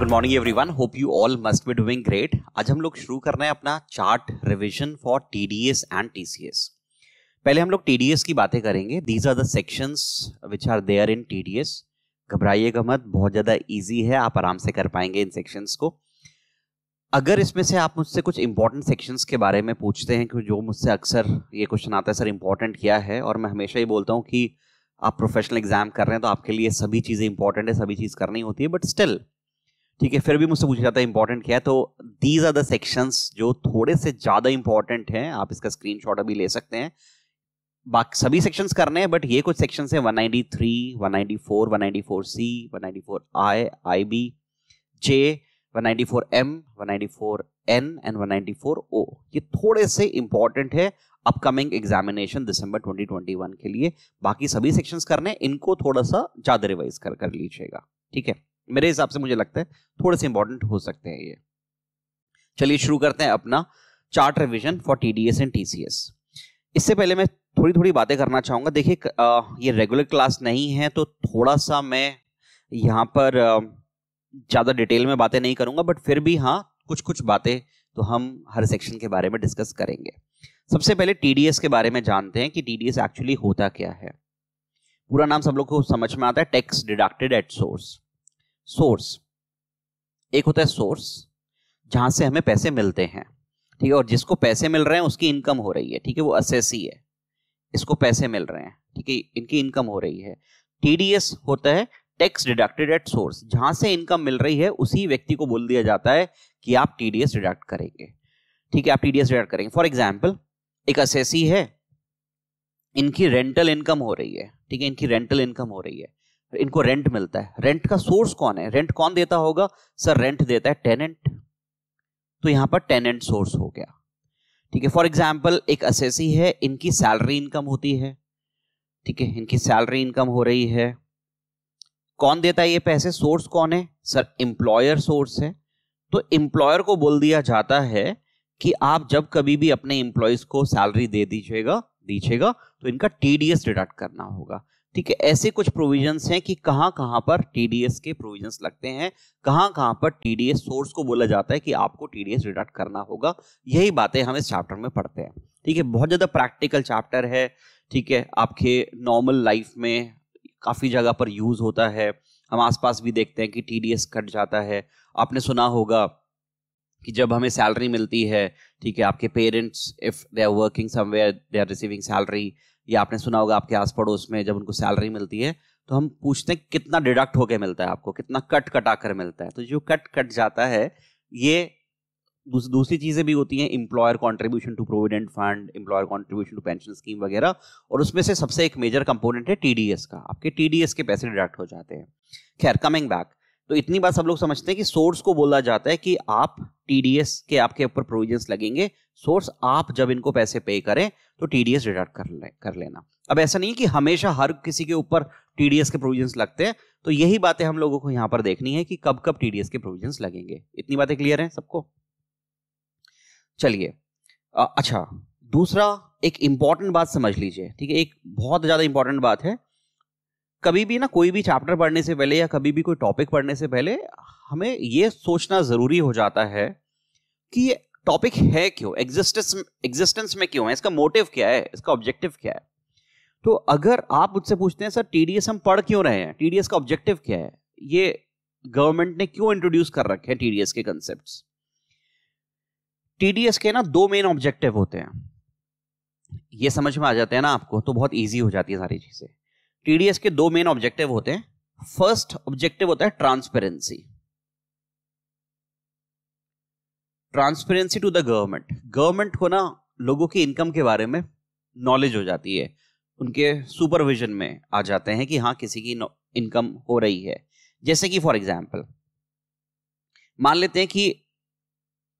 Good morning everyone hope you all must be doing great आज हम लोग शुरू कर रहे हैं अपना chart revision for TDS and TCS पहले हम लोग टीडीएस की बातें करेंगे these are the sections which are there in TDS घबराइएगा मत बहुत ज़्यादा ईजी है आप आराम से कर पाएंगे इन सेक्शंस को अगर इसमें से आप मुझसे कुछ इंपॉर्टेंट सेक्शंस के बारे में पूछते हैं कि जो मुझसे अक्सर ये क्वेश्चन आता है सर इंपॉर्टेंट क्या है और मैं हमेशा ही बोलता हूँ कि आप प्रोफेशनल एग्जाम कर रहे हैं तो आपके लिए सभी चीज़ें इंपॉर्टेंट है सभी चीज़ करनी होती है बट स्टिल ठीक है फिर भी मुझसे पूछा जाता है इंपॉर्टेंट क्या है तो दीज आर द सेक्शंस जो थोड़े से ज़्यादा इंपॉर्टेंट हैं आप इसका स्क्रीनशॉट अभी ले सकते हैं बाकी सभी सेक्शंस करने हैं बट ये कुछ B J one ninety four M one ninety four N and O ये थोड़े से इंपॉर्टेंट है अपकमिंग एग्जामिनेशन दिसंबर 2021 के लिए बाकी सभी सेक्शंस करने इनको थोड़ा सा ज़्यादा रिवाइज कर कर लीजिएगा ठीक है मेरे हिसाब से मुझे लगता है थोड़े से इंपॉर्टेंट हो सकते हैं ये चलिए शुरू करते हैं अपना chart revision for T D S and T C S इससे पहले मैं थोड़ी थोड़ी बातें करना चाहूँगा देखिए ये रेगुलर क्लास नहीं है तो थोड़ा सा मैं यहाँ पर ज़्यादा डिटेल में बातें नहीं करूँगा बट फिर भी हाँ कुछ कुछ बातें तो हम हर सेक्शन के बारे में डिस्कस करेंगे सबसे पहले टी के बारे में जानते हैं कि टी एक्चुअली होता क्या है पूरा नाम सब लोग को समझ में आता है tax deducted at source source एक होता है सोर्स जहां से हमें पैसे मिलते हैं ठीक है और जिसको पैसे मिल रहे हैं उसकी इनकम हो रही है ठीक है वो असेसी है इसको पैसे मिल रहे हैं ठीक है इनकी इनकम हो रही है टीडीएस होता है टैक्स डिडक्टेड एट सोर्स जहां से इनकम मिल रही है उसी व्यक्ति को बोल दिया जाता है कि आप टीडीएस डिडक्ट करेंगे ठीक है आप टीडीएस डिडक्ट करेंगे फॉर एग्जाम्पल एक असेसी है इनकी रेंटल इनकम हो रही है ठीक है इनकी रेंटल इनकम हो रही है इनको रेंट मिलता है रेंट का सोर्स कौन है रेंट कौन देता होगा सर रेंट देता है टेनेंट तो यहाँ पर टेनेंट सोर्स हो गया ठीक है फॉर एग्जाम्पल एक असेसी है इनकी सैलरी इनकम होती है ठीक है इनकी सैलरी इनकम हो रही है कौन देता है ये पैसे सोर्स कौन है सर एम्प्लॉयर सोर्स है तो एम्प्लॉयर को बोल दिया जाता है कि आप जब कभी भी अपने एम्प्लॉयज को सैलरी दे दीजिएगा दीजिएगा तो इनका टीडीएस डिडक्ट करना होगा ठीक है ऐसे कुछ प्रोविजंस हैं कि कहाँ कहाँ पर टीडीएस के प्रोविजंस लगते हैं कहाँ कहाँ पर टीडीएस सोर्स को बोला जाता है कि आपको टीडीएस डिडक्ट करना होगा यही बातें हम इस चैप्टर में पढ़ते हैं ठीक है बहुत ज़्यादा प्रैक्टिकल चैप्टर है ठीक है आपके नॉर्मल लाइफ में काफ़ी जगह पर यूज़ होता है हम आसपास भी देखते हैं कि टीडीएस कट जाता है आपने सुना होगा कि जब हमें सैलरी मिलती है ठीक है आपके parents if they are working somewhere they are receiving salary ये आपने सुना होगा आपके आस पड़ोस में जब उनको सैलरी मिलती है तो हम पूछते हैं कितना डिडक्ट होकर मिलता है आपको कितना कट कटा कर मिलता है तो जो कट कट जाता है ये दूस, दूसरी चीज़ें भी होती हैं employer contribution to provident fund employer contribution to pension scheme वगैरह और उसमें से सबसे एक मेजर कंपोनेंट है टीडीएस का आपके टीडीएस के पैसे डिडक्ट हो जाते हैं खैर कमिंग बैक तो इतनी बात सब लोग समझते हैं कि सोर्स को बोला जाता है कि आप टीडीएस के आपके ऊपर प्रोविजन लगेंगे सोर्स आप जब इनको पैसे पे करें तो टीडीएस डिडक्ट कर ले कर लेना अब ऐसा नहीं कि हमेशा हर किसी के ऊपर टीडीएस के प्रोविजंस लगते हैं तो यही बातें हम लोगों को यहां पर देखनी है कि कब कब टीडीएस के प्रोविजंस लगेंगे इतनी बातें क्लियर हैं सबको चलिए अच्छा दूसरा एक इंपॉर्टेंट बात समझ लीजिए ठीक है एक बहुत ज़्यादा इंपॉर्टेंट बात है कभी भी ना कोई भी चैप्टर पढ़ने से पहले या कभी भी कोई टॉपिक पढ़ने से पहले हमें यह सोचना ज़रूरी हो जाता है कि टॉपिक है क्यों एग्जिस्टेंस एग्जिस्टेंस में क्यों है इसका मोटिव क्या है इसका ऑब्जेक्टिव क्या है तो अगर आप मुझसे पूछते हैं सर टीडीएस हम पढ़ क्यों रहे हैं टीडीएस का ऑब्जेक्टिव क्या है ये गवर्नमेंट ने क्यों इंट्रोड्यूस कर रखे हैं टीडीएस के कंसेप्ट टीडीएस के ना दो मेन ऑब्जेक्टिव होते हैं ये समझ में आ जाते हैं ना आपको तो बहुत ईजी हो जाती है सारी चीजें टीडीएस के दो मेन ऑब्जेक्टिव होते हैं फर्स्ट ऑब्जेक्टिव होता है transparency transparency to the government government को ना लोगों की इनकम के बारे में नॉलेज हो जाती है उनके सुपरविजन में आ जाते हैं कि हाँ किसी की इनकम हो रही है जैसे कि फॉर एग्जाम्पल मान लेते हैं कि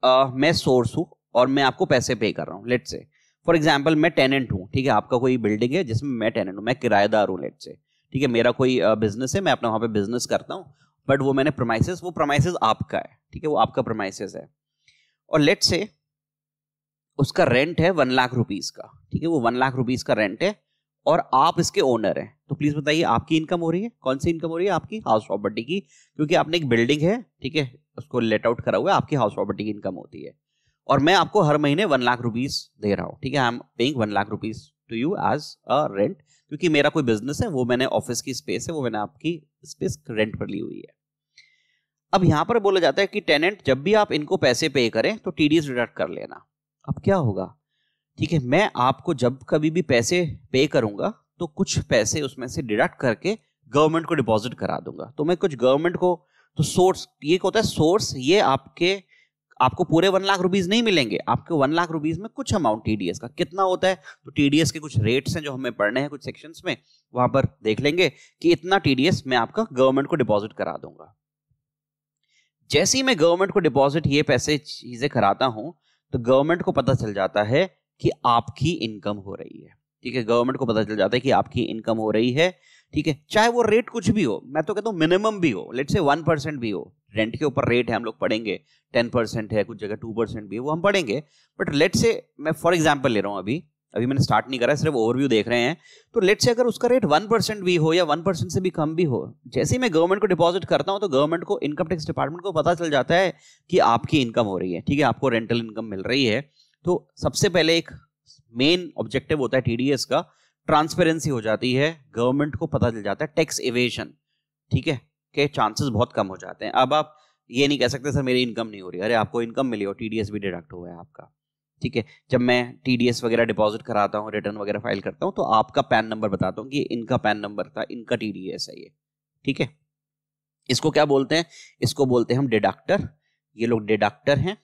आ, मैं सोर्स हूँ और मैं आपको पैसे पे कर रहा हूँ लेट से फॉर एग्जाम्पल मैं टेनेंट हूँ ठीक है आपका कोई बिल्डिंग है जिसमें मैं टेनेंट हूँ मैं किराएदार हूँ लेट से ठीक है मेरा कोई बिजनेस है मैं अपना वहाँ पे बिजनेस करता हूँ बट वो मैंने प्रोमाइसिस वो प्रोमाइसिस आपका है ठीक है वो आपका प्रोमाइसिस है और लेट से उसका रेंट है वन लाख रुपीज का ठीक है वो वन लाख रुपीज का रेंट है और आप इसके ओनर हैं तो प्लीज बताइए आपकी इनकम हो रही है कौन सी इनकम हो रही है आपकी हाउस प्रॉपर्टी की क्योंकि आपने एक बिल्डिंग है ठीक है उसको लेट आउट करा हुआ है आपकी हाउस प्रॉपर्टी की इनकम होती है और मैं आपको हर महीने वन लाख रुपीज दे रहा हूँ ठीक है I am paying one lakh rupees to you as a rent क्योंकि मेरा कोई बिजनेस है वो मैंने ऑफिस की स्पेस है वो मैंने आपकी स्पेस रेंट पर ली हुई है अब यहां पर बोला जाता है कि टेनेंट जब भी आप इनको पैसे पे करें तो टी डिडक्ट कर लेना अब क्या होगा ठीक है मैं आपको जब कभी भी पैसे पे करूंगा तो कुछ पैसे उसमें से डिडक्ट करके गवर्नमेंट को डिपॉजिट करा दूंगा तो मैं कुछ गवर्नमेंट को तो सोर्स ये होता है सोर्स ये आपके आपको पूरे वन लाख रुपीज नहीं मिलेंगे आपके वन लाख रुपीज में कुछ अमाउंट टीडीएस का कितना होता है तो टीडीएस के कुछ रेट्स हैं जो हमें पढ़ने हैं कुछ सेक्शंस में वहां पर देख लेंगे कि इतना टीडीएस मैं आपका गवर्नमेंट को डिपॉजिट करा दूंगा जैसे ही मैं गवर्नमेंट को डिपॉजिट ये पैसे चीज़ें कराता हूँ तो गवर्नमेंट को पता चल जाता है कि आपकी इनकम हो रही है ठीक है गवर्नमेंट को पता चल जाता है कि आपकी इनकम हो रही है ठीक है चाहे वो रेट कुछ भी हो मैं तो कहता हूँ मिनिमम भी हो लेट से वन परसेंट भी हो रेंट के ऊपर रेट है हम लोग पढ़ेंगे टेन परसेंट है कुछ जगह टू परसेंट भी है वो हम पढ़ेंगे बट लेट से मैं फॉर एग्जाम्पल ले रहा हूँ अभी अभी मैंने स्टार्ट नहीं करा सिर्फ ओवरव्यू देख रहे हैं तो लेट से अगर उसका रेट वन परसेंट भी हो या वन परसेंट से भी कम भी हो जैसे ही मैं गवर्नमेंट को डिपॉजिट करता हूँ तो गवर्नमेंट को इनकम टैक्स डिपार्टमेंट को पता चल जाता है कि आपकी इनकम हो रही है ठीक है आपको रेंटल इनकम मिल रही है तो सबसे पहले एक मेन ऑब्जेक्टिव होता है टीडीएस का ट्रांसपेरेंसी हो जाती है गवर्नमेंट को पता चल जाता है टैक्स इवेशन ठीक है के चांसेस बहुत कम हो जाते हैं अब आप ये नहीं कह सकते सर मेरी इनकम नहीं हो रही अरे आपको इनकम मिली हो टीडीएस भी डिडक्ट हुआ है आपका ठीक है जब मैं टी वगैरह डिपॉजिट कराता हूँ रिटर्न वगैरह फाइल करता हूँ तो आपका पैन नंबर बताता हूँ कि इनका पैन नंबर था इनका टी है ये ठीक है इसको क्या बोलते हैं इसको बोलते हैं हम डिडक्टर ये लोग डिडक्टर हैं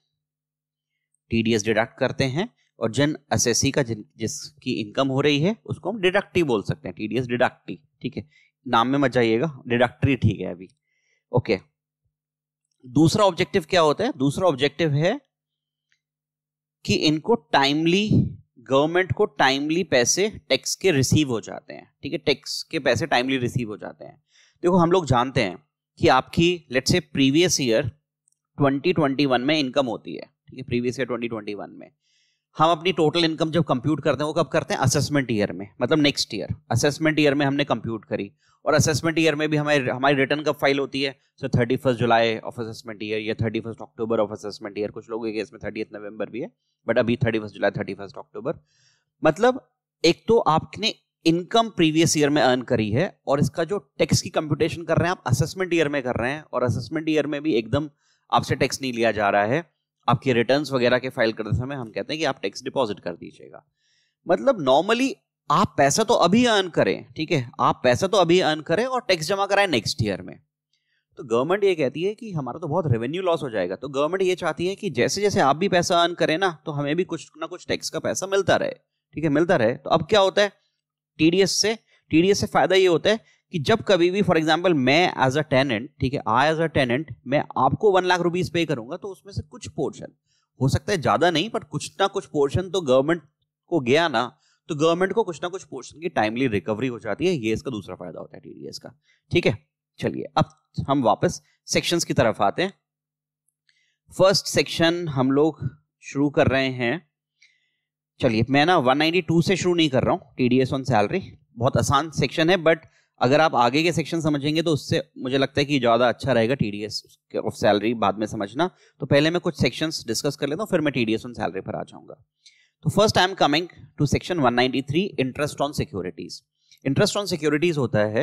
टी डिडक्ट करते हैं और जन असेसी का जिन जिसकी इनकम हो रही है उसको हम डिडक्टिव बोल सकते हैं टी डी एस डिडक्टिव ठीक है नाम में मत जाइएगा डिडक्टरी ठीक है अभी ओके दूसरा ऑब्जेक्टिव क्या होता है दूसरा ऑब्जेक्टिव है कि इनको टाइमली गवर्नमेंट को टाइमली पैसे टैक्स के रिसीव हो जाते हैं ठीक है टैक्स के पैसे टाइमली रिसीव हो जाते हैं देखो हम लोग जानते हैं कि आपकी लेट्स से प्रीवियस ईयर 2021 में इनकम होती है ठीक है प्रीवियस ईयर 2021 में हम अपनी टोटल इनकम जब कंप्यूट करते हैं वो कब करते हैं असेसमेंट ईयर में मतलब नेक्स्ट ईयर असेसमेंट ईयर में हमने कंप्यूट करी और असेसमेंट ईयर में भी हमारे हमारी रिटर्न कब फाइल होती है so thirty first July of assessment year या thirty first October of assessment year कुछ लोगों के इसमें थर्टी नवंबर भी है बट अभी thirty first July thirty first October मतलब एक तो आपने इनकम प्रीवियस ईयर में अर्न करी है और इसका जो टैक्स की कंप्यूटेशन कर रहे हैं आप असेसमेंट ईयर में कर रहे हैं और असेसमेंट ईयर में भी एकदम आपसे टैक्स नहीं लिया जा रहा है आपके रिटर्न्स वगैरह के फाइल करते समय हम कहते हैं कि आप टैक्स डिपॉजिट कर दीजिएगा मतलब नॉर्मली आप पैसा तो अभी अर्न करें ठीक है आप पैसा तो अभी अर्न करें और टैक्स जमा कराएं नेक्स्ट ईयर में तो गवर्नमेंट ये कहती है कि हमारा तो बहुत रेवेन्यू लॉस हो जाएगा तो गवर्नमेंट ये चाहती है कि जैसे जैसे आप भी पैसा अर्न करें ना तो हमें भी कुछ ना कुछ टैक्स का पैसा मिलता रहे ठीक है मिलता रहे तो अब क्या होता है टीडीएस से टीडीएस से फायदा ये होता है कि जब कभी भी फॉर एग्जाम्पल मैं एज अ टेनेंट ठीक है आई एज अ टेनेंट मैं आपको वन लाख रुपीज पे करूंगा तो उसमें से कुछ पोर्शन हो सकता है ज्यादा नहीं बट कुछ ना कुछ पोर्शन तो गवर्नमेंट को गया ना तो गवर्नमेंट को कुछ ना कुछ पोर्शन की टाइमली रिकवरी हो जाती है ये इसका दूसरा फायदा होता है टीडीएस का ठीक है चलिए अब हम वापस सेक्शंस की तरफ आते हैं फर्स्ट सेक्शन हम लोग शुरू कर रहे हैं चलिए मैं ना 192 से शुरू नहीं कर रहा हूँ टी ऑन सैलरी बहुत आसान सेक्शन है बट अगर आप आगे के सेक्शन समझेंगे तो उससे मुझे लगता है कि ज़्यादा अच्छा रहेगा T D S of salary बाद में समझना तो पहले मैं कुछ सेक्शंस डिस्कस कर लेता हूँ फिर मैं T D S on salary पर आ जाऊंगा तो first I am coming to section 193 interest on securities interest on securities होता है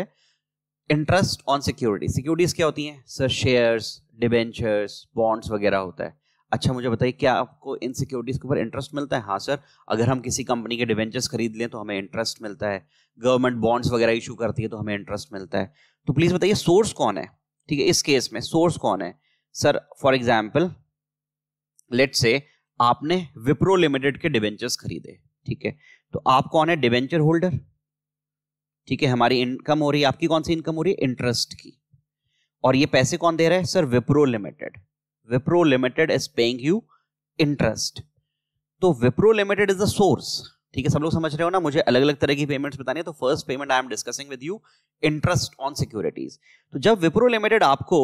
इंटरेस्ट ऑन सिक्योरिटी सिक्योरिटीज क्या होती हैं सर शेयर्स डिबेंचर्स बॉन्ड्स वगैरह होता है अच्छा मुझे बताइए क्या आपको इन सिक्योरिटीज के ऊपर इंटरेस्ट मिलता है हाँ सर अगर हम किसी कंपनी के डिवेंचर्स खरीद लें तो हमें इंटरेस्ट मिलता है गवर्नमेंट बॉन्ड्स वगैरह इशू करती है तो हमें इंटरेस्ट मिलता है तो प्लीज़ बताइए सोर्स कौन है ठीक है इस केस में सोर्स कौन है सर फॉर एग्जाम्पल लेट से आपने विप्रो लिमिटेड के डिवेंचर्स खरीदे ठीक है तो आप कौन है डिवेंचर होल्डर ठीक है हमारी इनकम हो रही है आपकी कौन सी इनकम हो रही है इंटरेस्ट की और ये पैसे कौन दे रहा है sir Wipro limited Wipro limited is paying you interest तो Wipro limited is the source ठीक है सब लोग समझ रहे हो ना मुझे अलग अलग तरह की पेमेंट्स बतानी है तो first payment I am discussing with you interest on securities तो जब विप्रो लिमिटेड आपको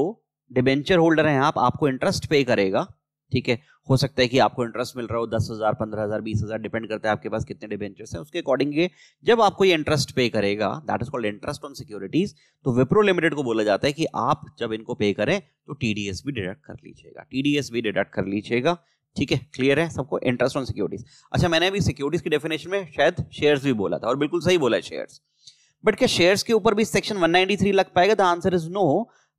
डिबेंचर होल्डर है आप आपको इंटरेस्ट पे करेगा ठीक है हो सकता है कि आपको इंटरेस्ट मिल रहा हो दस हज़ार पंद्रह हज़ार बीस हज़ार डिपेंड करता है आपके पास कितने डिबेंचर्स हैं उसके अकॉर्डिंग ये जब आपको ये इंटरेस्ट पे करेगा that is called interest on securities तो विप्रो लिमिटेड को बोला जाता है कि आप जब इनको पे करें तो टी भी डिडक्ट कर लीजिएगा टी भी डिडक्ट कर लीजिएगा ठीक है क्लियर है सबको इंटरेस्ट ऑन सिक्योरिटीज अच्छा मैंने अभी सिक्योरिटीज की डेफिनेशन में शायद शेयर्स भी बोला था और बिल्कुल सही बोला है शेयर्स बट क्या शेयर्स के ऊपर भी सेक्शन 193 लग पाएगा the answer is no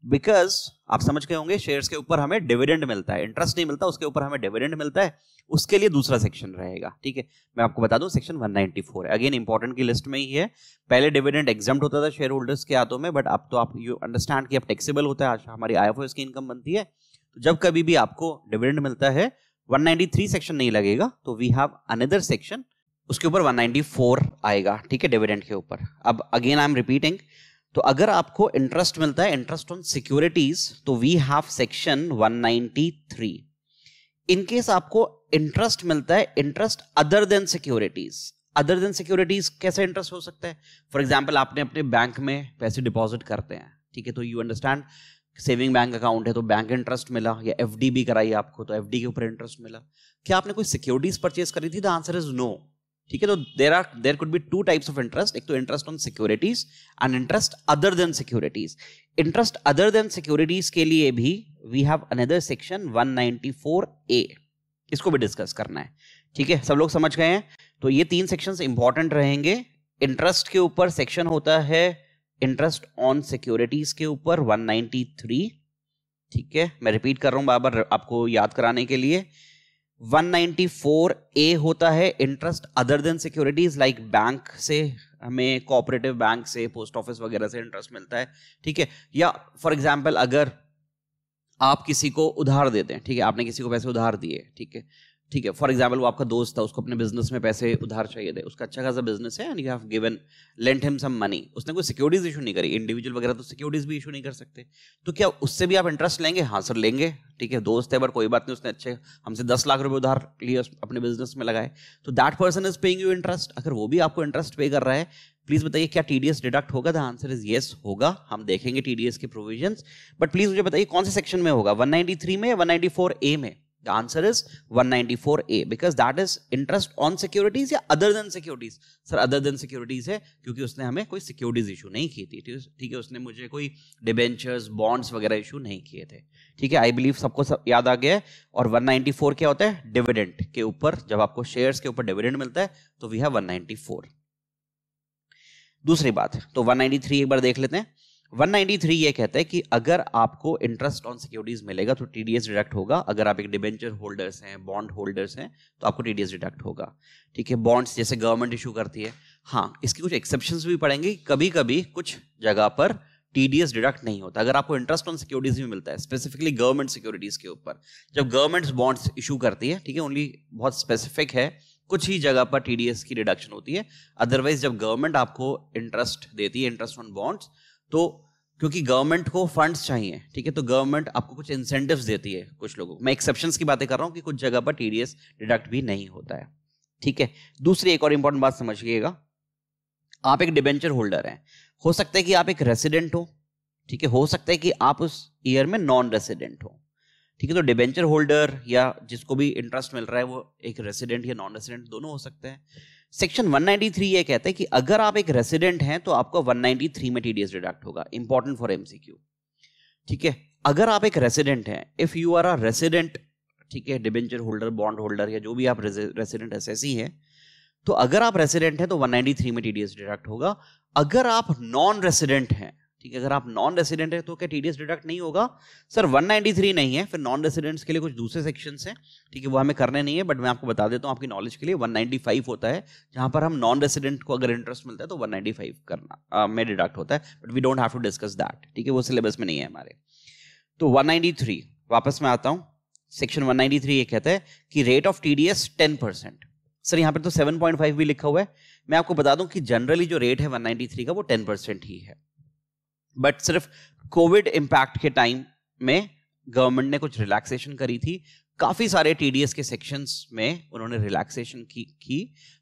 because आप समझ के होंगे शेयर्स के ऊपर हमें डिविडेंड मिलता है इंटरेस्ट नहीं मिलता उसके ऊपर हमें डिविडेंड मिलता है उसके लिए दूसरा सेक्शन रहेगा ठीक है मैं आपको बता दूं सेक्शन 194 है अगेन इंपॉर्टेंट की लिस्ट में ही है पहले डिविडेंड एग्जाम होता था शेयर होल्डर्स के हाथों में बट अब तो आप यू अंडरस्टैंड कि अब टेक्सीबल होता है हमारी आई एफ की इनकम बनती है तो जब कभी भी आपको डिविडेंड मिलता है 193 सेक्शन नहीं लगेगा तो वी हैव अनदर सेक्शन उसके ऊपर 194 आएगा ठीक है डिविडेंड के ऊपर अब अगेन आई एम रिपीटिंग तो अगर आपको इंटरेस्ट मिलता है इंटरेस्ट ऑन सिक्योरिटीज तो we have section 193 in case आपको इंटरेस्ट मिलता है interest other than securities other than securities कैसे इंटरेस्ट हो सकता है फॉर एग्जाम्पल आपने अपने बैंक में पैसे डिपॉजिट करते हैं ठीक है तो you understand saving bank account है तो बैंक इंटरेस्ट मिला या एफ भी कराई आपको तो एफ के ऊपर इंटरेस्ट मिला क्या आपने कोई सिक्योरिटीज परचेज करी थी द आंसर इज नो ठीक है तो there are there could be two types of interest एक तो interest on securities and interest other than securities interest other than securities के लिए भी we have another section 194 A इसको भी डिस्कस करना है ठीक है सब लोग समझ गए हैं तो ये तीन सेक्शन इंपॉर्टेंट रहेंगे इंटरेस्ट के ऊपर सेक्शन होता है इंटरेस्ट ऑन सिक्योरिटीज के ऊपर 193 ठीक है मैं रिपीट कर रहा हूं बार बार आपको याद कराने के लिए 194 ए होता है interest other than securities like bank से हमें कोऑपरेटिव बैंक से पोस्ट ऑफिस वगैरह से इंटरेस्ट मिलता है ठीक है या फॉर एग्जाम्पल अगर आप किसी को उधार देते हैं ठीक है आपने किसी को पैसे उधार दिए ठीक है ठीक है फॉर एग्जाम्पल वो आपका दोस्त था उसको अपने बिजनेस में पैसे उधार चाहिए थे उसका अच्छा खासा बिजनेस है and you have given lent him some money उसने कोई सिक्योरिटीज इशू नहीं करी इंडिविजुअल वगैरह तो सिक्योरिटीज भी इशू नहीं कर सकते तो क्या उससे भी आप इंटरेस्ट लेंगे हाँ सर लेंगे ठीक है दोस्त है पर कोई बात नहीं उसने अच्छे हमसे दस लाख रुपये उधार लिए अपने बिजनेस में लगाए तो that person is paying you interest अगर वो भी आपको इंटरेस्ट पे कर रहा है प्लीज बताइए क्या टीडीएस डिडक्ट होगा द आंसर इज येस होगा हम देखेंगे टीडीएस के प्रोविजन बट प्लीज मुझे बताइए कौन से सेक्शन में होगा थ्री में या फोर ए में The answer is 194A because that is interest on securities या other than securities. Sir, other than securities है क्योंकि उसने हमें कोई securities issue नहीं की थी ठीक है उसने मुझे कोई debentures, bonds वगैरह issue नहीं किए थे ठीक है I believe सबको सब याद आ गया है और 194 क्या होता है dividend के ऊपर जब आपको shares के ऊपर dividend मिलता है तो we have 194. दूसरी बात तो 193 एक बार देख लेते हैं 193 ये कहता है कि अगर आपको इंटरेस्ट ऑन सिक्योरिटीज मिलेगा तो टीडीएस डिडक्ट होगा अगर आप एक डिबेंचर होल्डर्स हैं बॉन्ड होल्डर्स हैं तो आपको टीडीएस डिडक्ट होगा ठीक है बॉन्ड्स जैसे गवर्नमेंट इशू करती है हाँ इसके कुछ एक्सेप्शन भी पड़ेंगे कभी कभी कुछ जगह पर टीडीएस डिडक्ट नहीं होता अगर आपको इंटरेस्ट ऑन सिक्योरिटीज भी मिलता है स्पेसिफिकली गवर्नमेंट सिक्योरिटीज के ऊपर जब गवर्नमेंट बॉन्ड्स इशू करती है ठीक है ओनली बहुत स्पेसिफिक है कुछ ही जगह पर टीडीएस की रिडक्शन होती है अदरवाइज जब गवर्नमेंट आपको इंटरेस्ट देती है इंटरेस्ट ऑन बॉन्ड्स तो क्योंकि गवर्नमेंट को फंड्स चाहिए ठीक है तो गवर्नमेंट आपको कुछ इंसेंटिव्स देती है कुछ लोगों को मैं एक्सेप्शन की बातें कर रहा हूँ कि कुछ जगह पर टीडीएस डिडक्ट भी नहीं होता है ठीक है दूसरी एक और इंपॉर्टेंट बात समझिएगा आप एक डिबेंचर होल्डर हैं हो सकता है कि आप एक रेसिडेंट हो ठीक है हो सकता है कि आप उस ईयर में नॉन रेसिडेंट हो ठीक है तो डिबेंचर होल्डर या जिसको भी इंटरेस्ट मिल रहा है वो एक रेसिडेंट या नॉन रेसिडेंट दोनों हो सकते हैं सेक्शन 193 ये कहता है कि अगर आप एक रेसिडेंट हैं तो आपको 193 में टीडीएस डिडक्ट होगा इंपॉर्टेंट फॉर एमसीक्यू ठीक है अगर आप एक रेसिडेंट हैं if you are a resident ठीक है डिबेंचर होल्डर बॉन्ड होल्डर या जो भी आप रेसिडेंट एस हैं तो अगर आप रेसिडेंट हैं तो 193 में टीडीएस डिडक्ट होगा अगर आप नॉन रेसिडेंट हैं ठीक है अगर आप नॉन रेसिडेंट है तो क्या टीडीएस डिडक्ट नहीं होगा सर 193 नहीं है फिर नॉन रेसिडेंट्स के लिए कुछ दूसरे सेक्शन हैं ठीक है वो हमें करने नहीं है बट मैं आपको बता देता हूँ आपकी नॉलेज के लिए 195 होता है जहाँ पर हम नॉन रेसिडेंट को अगर इंटरेस्ट मिलता है तो 195 करना आ, में डिडक्ट होता है but we don't have to discuss that ठीक है वो सिलेबस में नहीं है हमारे तो वन वापस मैं आता हूँ सेक्शन वन ये कहता है कि rate of T D sir यहाँ पर तो सेवन भी लिखा हुआ है मैं आपको बता दूं कि जनरली जो रेट है 193 का वो 10 परसेंट ही है बट सिर्फ कोविड इम्पैक्ट के टाइम में गवर्नमेंट ने कुछ रिलैक्सेशन करी थी काफ़ी सारे टीडीएस के सेक्शंस में उन्होंने रिलैक्सेशन की की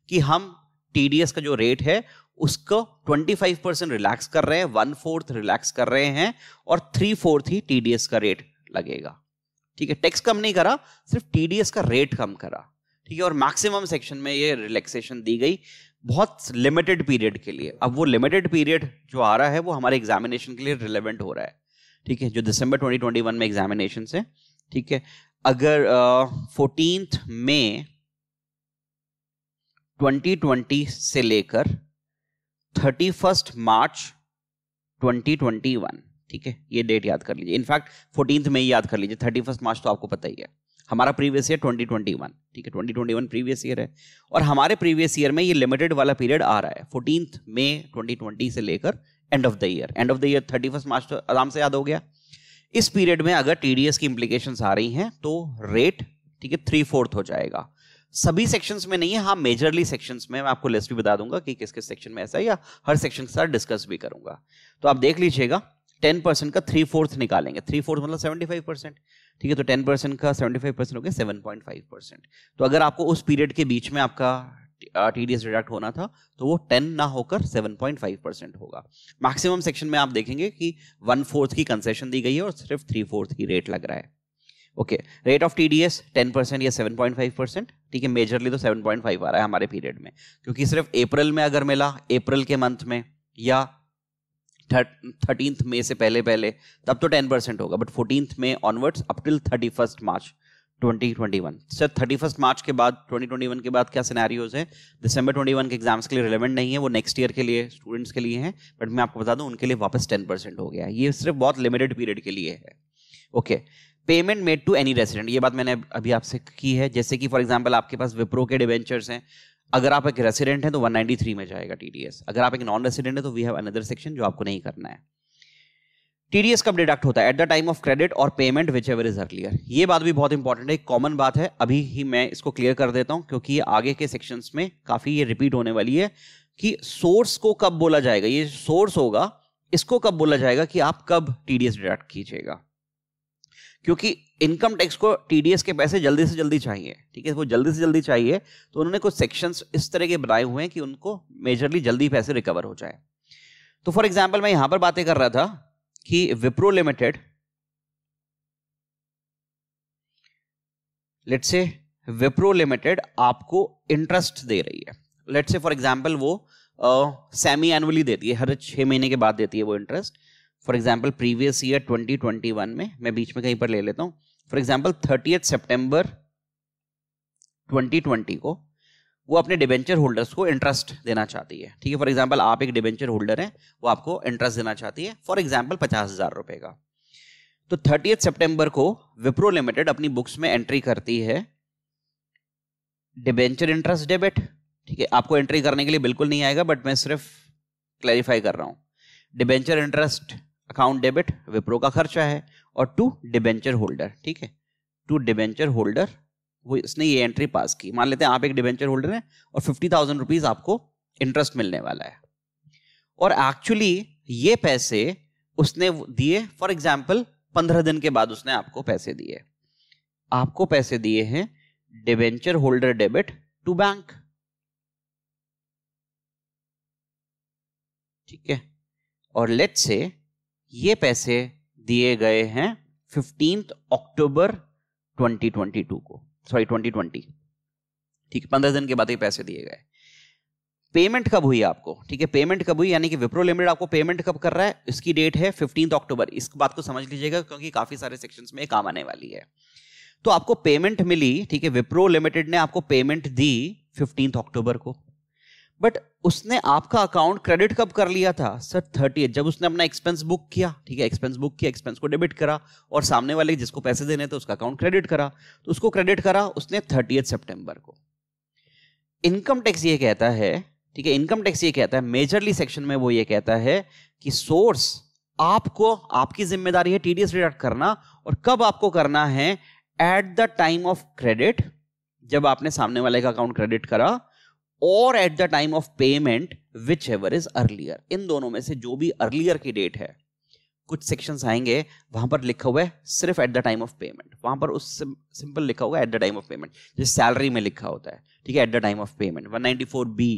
कि हम टीडीएस का जो रेट है उसको 25 परसेंट रिलैक्स कर रहे हैं वन फोर्थ रिलैक्स कर रहे हैं और थ्री फोर्थ ही टीडीएस का रेट लगेगा ठीक है टैक्स कम नहीं करा सिर्फ टीडीएस का रेट कम करा ठीक है और मैक्सिमम सेक्शन में ये रिलैक्सेशन दी गई बहुत लिमिटेड पीरियड के लिए अब वो लिमिटेड पीरियड जो आ रहा है वो हमारे एग्जामिनेशन के लिए रिलेवेंट हो रहा है ठीक है जो दिसंबर 2021 में एग्जामिनेशन से ठीक है अगर फोर्टीन uh, मे 2020 से लेकर थर्टी फर्स्ट मार्च 2021 ठीक है ये डेट याद कर लीजिए इनफैक्ट फोर्टीन मई याद कर लीजिए थर्टी फर्स्ट मार्च तो आपको पता ही है हमारा प्रीवियस ईयर 2021 ठीक है 2021 प्रीवियस ईयर है और हमारे प्रीवियस ईयर में ये लिमिटेड वाला पीरियड आ रहा है फोर्टीन मई 2020 से लेकर end of the year end of the year thirty March तो आराम से याद हो गया इस पीरियड में अगर टी की इम्प्लीकेशन आ रही हैं तो रेट ठीक है थ्री फोर्थ हो जाएगा सभी सेक्शंस में नहीं है हाँ मेजरली सेक्शंस में मैं आपको लिस्ट भी बता दूंगा कि किस किस सेक्शन में ऐसा है या हर सेक्शन के साथ डिस्कस भी करूंगा तो आप देख लीजिएगा टेन परसेंट का थ्री फोर्थ निकालेंगे थ्री फोर्थ मतलब सेवेंटी फाइव परसेंट ठीक है तो टेन परसेंट का सेवेंटी फाइव परसेंट हो गया सेवन पॉइंट फाइव परसेंट तो अगर आपको उस पीरियड के बीच में आपका टी डी एस डिडक्ट होना था तो वो टेन ना होकर सेवन पॉइंट फाइव परसेंट होगा मैक्सिमम सेक्शन में आप देखेंगे कि वन फोर्थ की कंसेशन दी गई है और सिर्फ थ्री फोर्थ ही रेट लग रहा है okay rate of T D S ten percent या सेवन पॉइंट फाइव परसेंट ठीक है मेजरली तो सेवन पॉइंट फाइव आ रहा है हमारे पीरियड में क्योंकि सिर्फ अप्रैल में अगर मिला अप्रैल के मंथ में या थर्टींथ मे से पहले पहले तब तो टेन परसेंट होगा but fourteen May onwards up till thirty first March 2021 sir thirty first March के बाद 2021 के बाद क्या सिनेरियोज हैं दिसंबर 21 के एग्जाम्स के लिए रिलेवेंट नहीं है वो नेक्स्ट ईयर के लिए स्टूडेंट्स के लिए हैं बट मैं आपको बता दूं उनके लिए वापस 10 परसेंट हो गया है ये सिर्फ बहुत लिमिटेड पीरियड के लिए है okay payment made to any resident ये बात मैंने अभी आपसे की है जैसे कि फॉर एग्जाम्पल आपके पास विप्रो के डिवेंचर्स हैं अगर आप एक रेसिडेंट हैं तो 193 में जाएगा टीडीएस अगर आप एक नॉन रेसिडेंट है तो वी हैव अनदर सेक्शन जो आपको नहीं करना है टीडीएस कब डिडक्ट होता है at the time of credit और payment whichever is earlier ये बात भी बहुत इंपॉर्टेंट है कॉमन बात है अभी ही मैं इसको क्लियर कर देता हूँ क्योंकि ये आगे के सेक्शंस में काफ़ी ये रिपीट होने वाली है कि सोर्स को कब बोला जाएगा ये सोर्स होगा इसको कब बोला जाएगा कि आप कब टीडीएस डिडक्ट कीजिएगा क्योंकि इनकम टैक्स को टीडीएस के पैसे जल्दी से जल्दी चाहिए ठीक है वो जल्दी से जल्दी चाहिए तो उन्होंने कुछ सेक्शंस इस तरह के बनाए हुए हैं कि उनको मेजरली जल्दी पैसे रिकवर हो जाए तो फॉर एग्जाम्पल मैं यहां पर बातें कर रहा था कि विप्रो लिमिटेड लेट से विप्रो लिमिटेड आपको इंटरेस्ट दे रही है लेट से फॉर एग्जाम्पल वो सेमी एनुअली देती है हर छह महीने के बाद देती है वो interest for example previous year 2021 में मैं बीच में कहीं पर ले लेता हूँ फॉर एग्जाम्पल थर्टी सितंबर 2020 को वो अपने डिबेंचर होल्डर्स को इंटरेस्ट देना चाहती है ठीक है फॉर एग्जाम्पल आप एक डिबेंचर होल्डर हैं वो आपको इंटरेस्ट देना चाहती है फॉर एग्जाम्पल पचास हज़ार रुपये का तो थर्टी सितंबर को विप्रो लिमिटेड अपनी बुक्स में एंट्री करती है डिबेंचर इंटरेस्ट डेबिट ठीक है आपको एंट्री करने के लिए बिल्कुल नहीं आएगा बट मैं सिर्फ क्लैरिफाई कर रहा हूँ debenture interest account debit Wipro का खर्चा है और टू डिबेंचर होल्डर ठीक है टू डिबेंचर होल्डर वो इसने ये एंट्री पास की मान लेते हैं आप एक डिबेंचर होल्डर हैं और फिफ्टी थाउजेंड रुपीज आपको इंटरेस्ट मिलने वाला है और एक्चुअली ये पैसे उसने दिए फॉर एग्जाम्पल पंद्रह दिन के बाद उसने आपको पैसे दिए आपको पैसे दिए हैं debenture holder debit to bank ठीक है और लेट से ये पैसे दिए गए हैं फिफ्टीन अक्टूबर 2022 को सॉरी 2020 ठीक है पंद्रह दिन के बाद ये पैसे दिए गए पेमेंट कब हुई आपको ठीक है पेमेंट कब हुई यानी कि विप्रो लिमिटेड आपको पेमेंट कब कर रहा है इसकी डेट है फिफ्टीन अक्टूबर इस बात को समझ लीजिएगा क्योंकि काफी सारे सेक्शन में काम आने वाली है तो आपको पेमेंट मिली ठीक है विप्रो लिमिटेड ने आपको पेमेंट दी फिफ्टींथ अक्टूबर को बट उसने आपका अकाउंट क्रेडिट कब कर लिया था सर थर्टी जब उसने अपना एक्सपेंस बुक किया ठीक है एक्सपेंस बुक किया एक्सपेंस को डेबिट करा और सामने वाले जिसको पैसे देने थे उसका अकाउंट क्रेडिट करा तो उसको क्रेडिट करा उसने थर्टी सितंबर को इनकम टैक्स ये कहता है ठीक है इनकम टैक्स ये कहता है मेजरली सेक्शन में वो ये कहता है कि सोर्स आपको आपकी जिम्मेदारी है टीडीएस डिडक्ट करना और कब आपको करना है at the time of credit जब आपने सामने वाले का अकाउंट क्रेडिट करा और at the time of payment whichever is earlier इन दोनों में से जो भी अर्लियर की डेट है कुछ सेक्शंस आएंगे वहां पर लिखा हुआ है सिर्फ at the time of payment वहां पर उस सिंपल लिखा होगा at the time of payment जैसे सैलरी में लिखा होता है ठीक है at the time of payment 194 B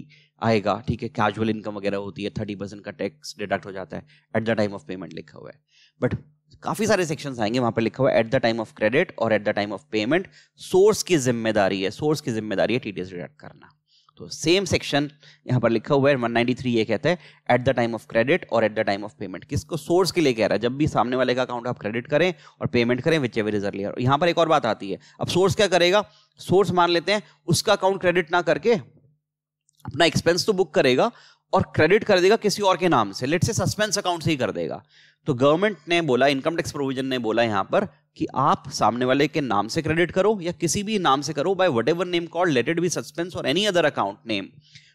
आएगा ठीक है कैजुअल इनकम वगैरह होती है थर्टी परसेंट का टैक्स डिडक्ट हो जाता है at the time of payment लिखा हुआ है बट काफ़ी सारे सेक्शंस आएंगे वहां पर लिखा हुआ है at the time of credit और at the time of payment source की जिम्मेदारी है सोर्स की जिम्मेदारी है टी डिडक्ट करना तो सेम सेक्शन यहां पर लिखा हुआ है 193 ये कहता है at the time of credit और at the time of payment किसको सोर्स के लिए कह रहा है जब भी सामने वाले का अकाउंट आप क्रेडिट करें और पेमेंट करें विच एवर इज अर्लियर यहां पर एक और बात आती है अब सोर्स क्या करेगा सोर्स मान लेते हैं उसका अकाउंट क्रेडिट ना करके अपना एक्सपेंस तो बुक करेगा और क्रेडिट कर देगा किसी और के नाम से लेट से सस्पेंस अकाउंट से ही कर देगा तो गवर्नमेंट ने बोला इनकम टैक्स प्रोविजन ने बोला यहां पर कि आप सामने वाले के नाम से क्रेडिट करो या किसी भी नाम से करो by what name call let it be suspense और एनी अदर अकाउंट नेम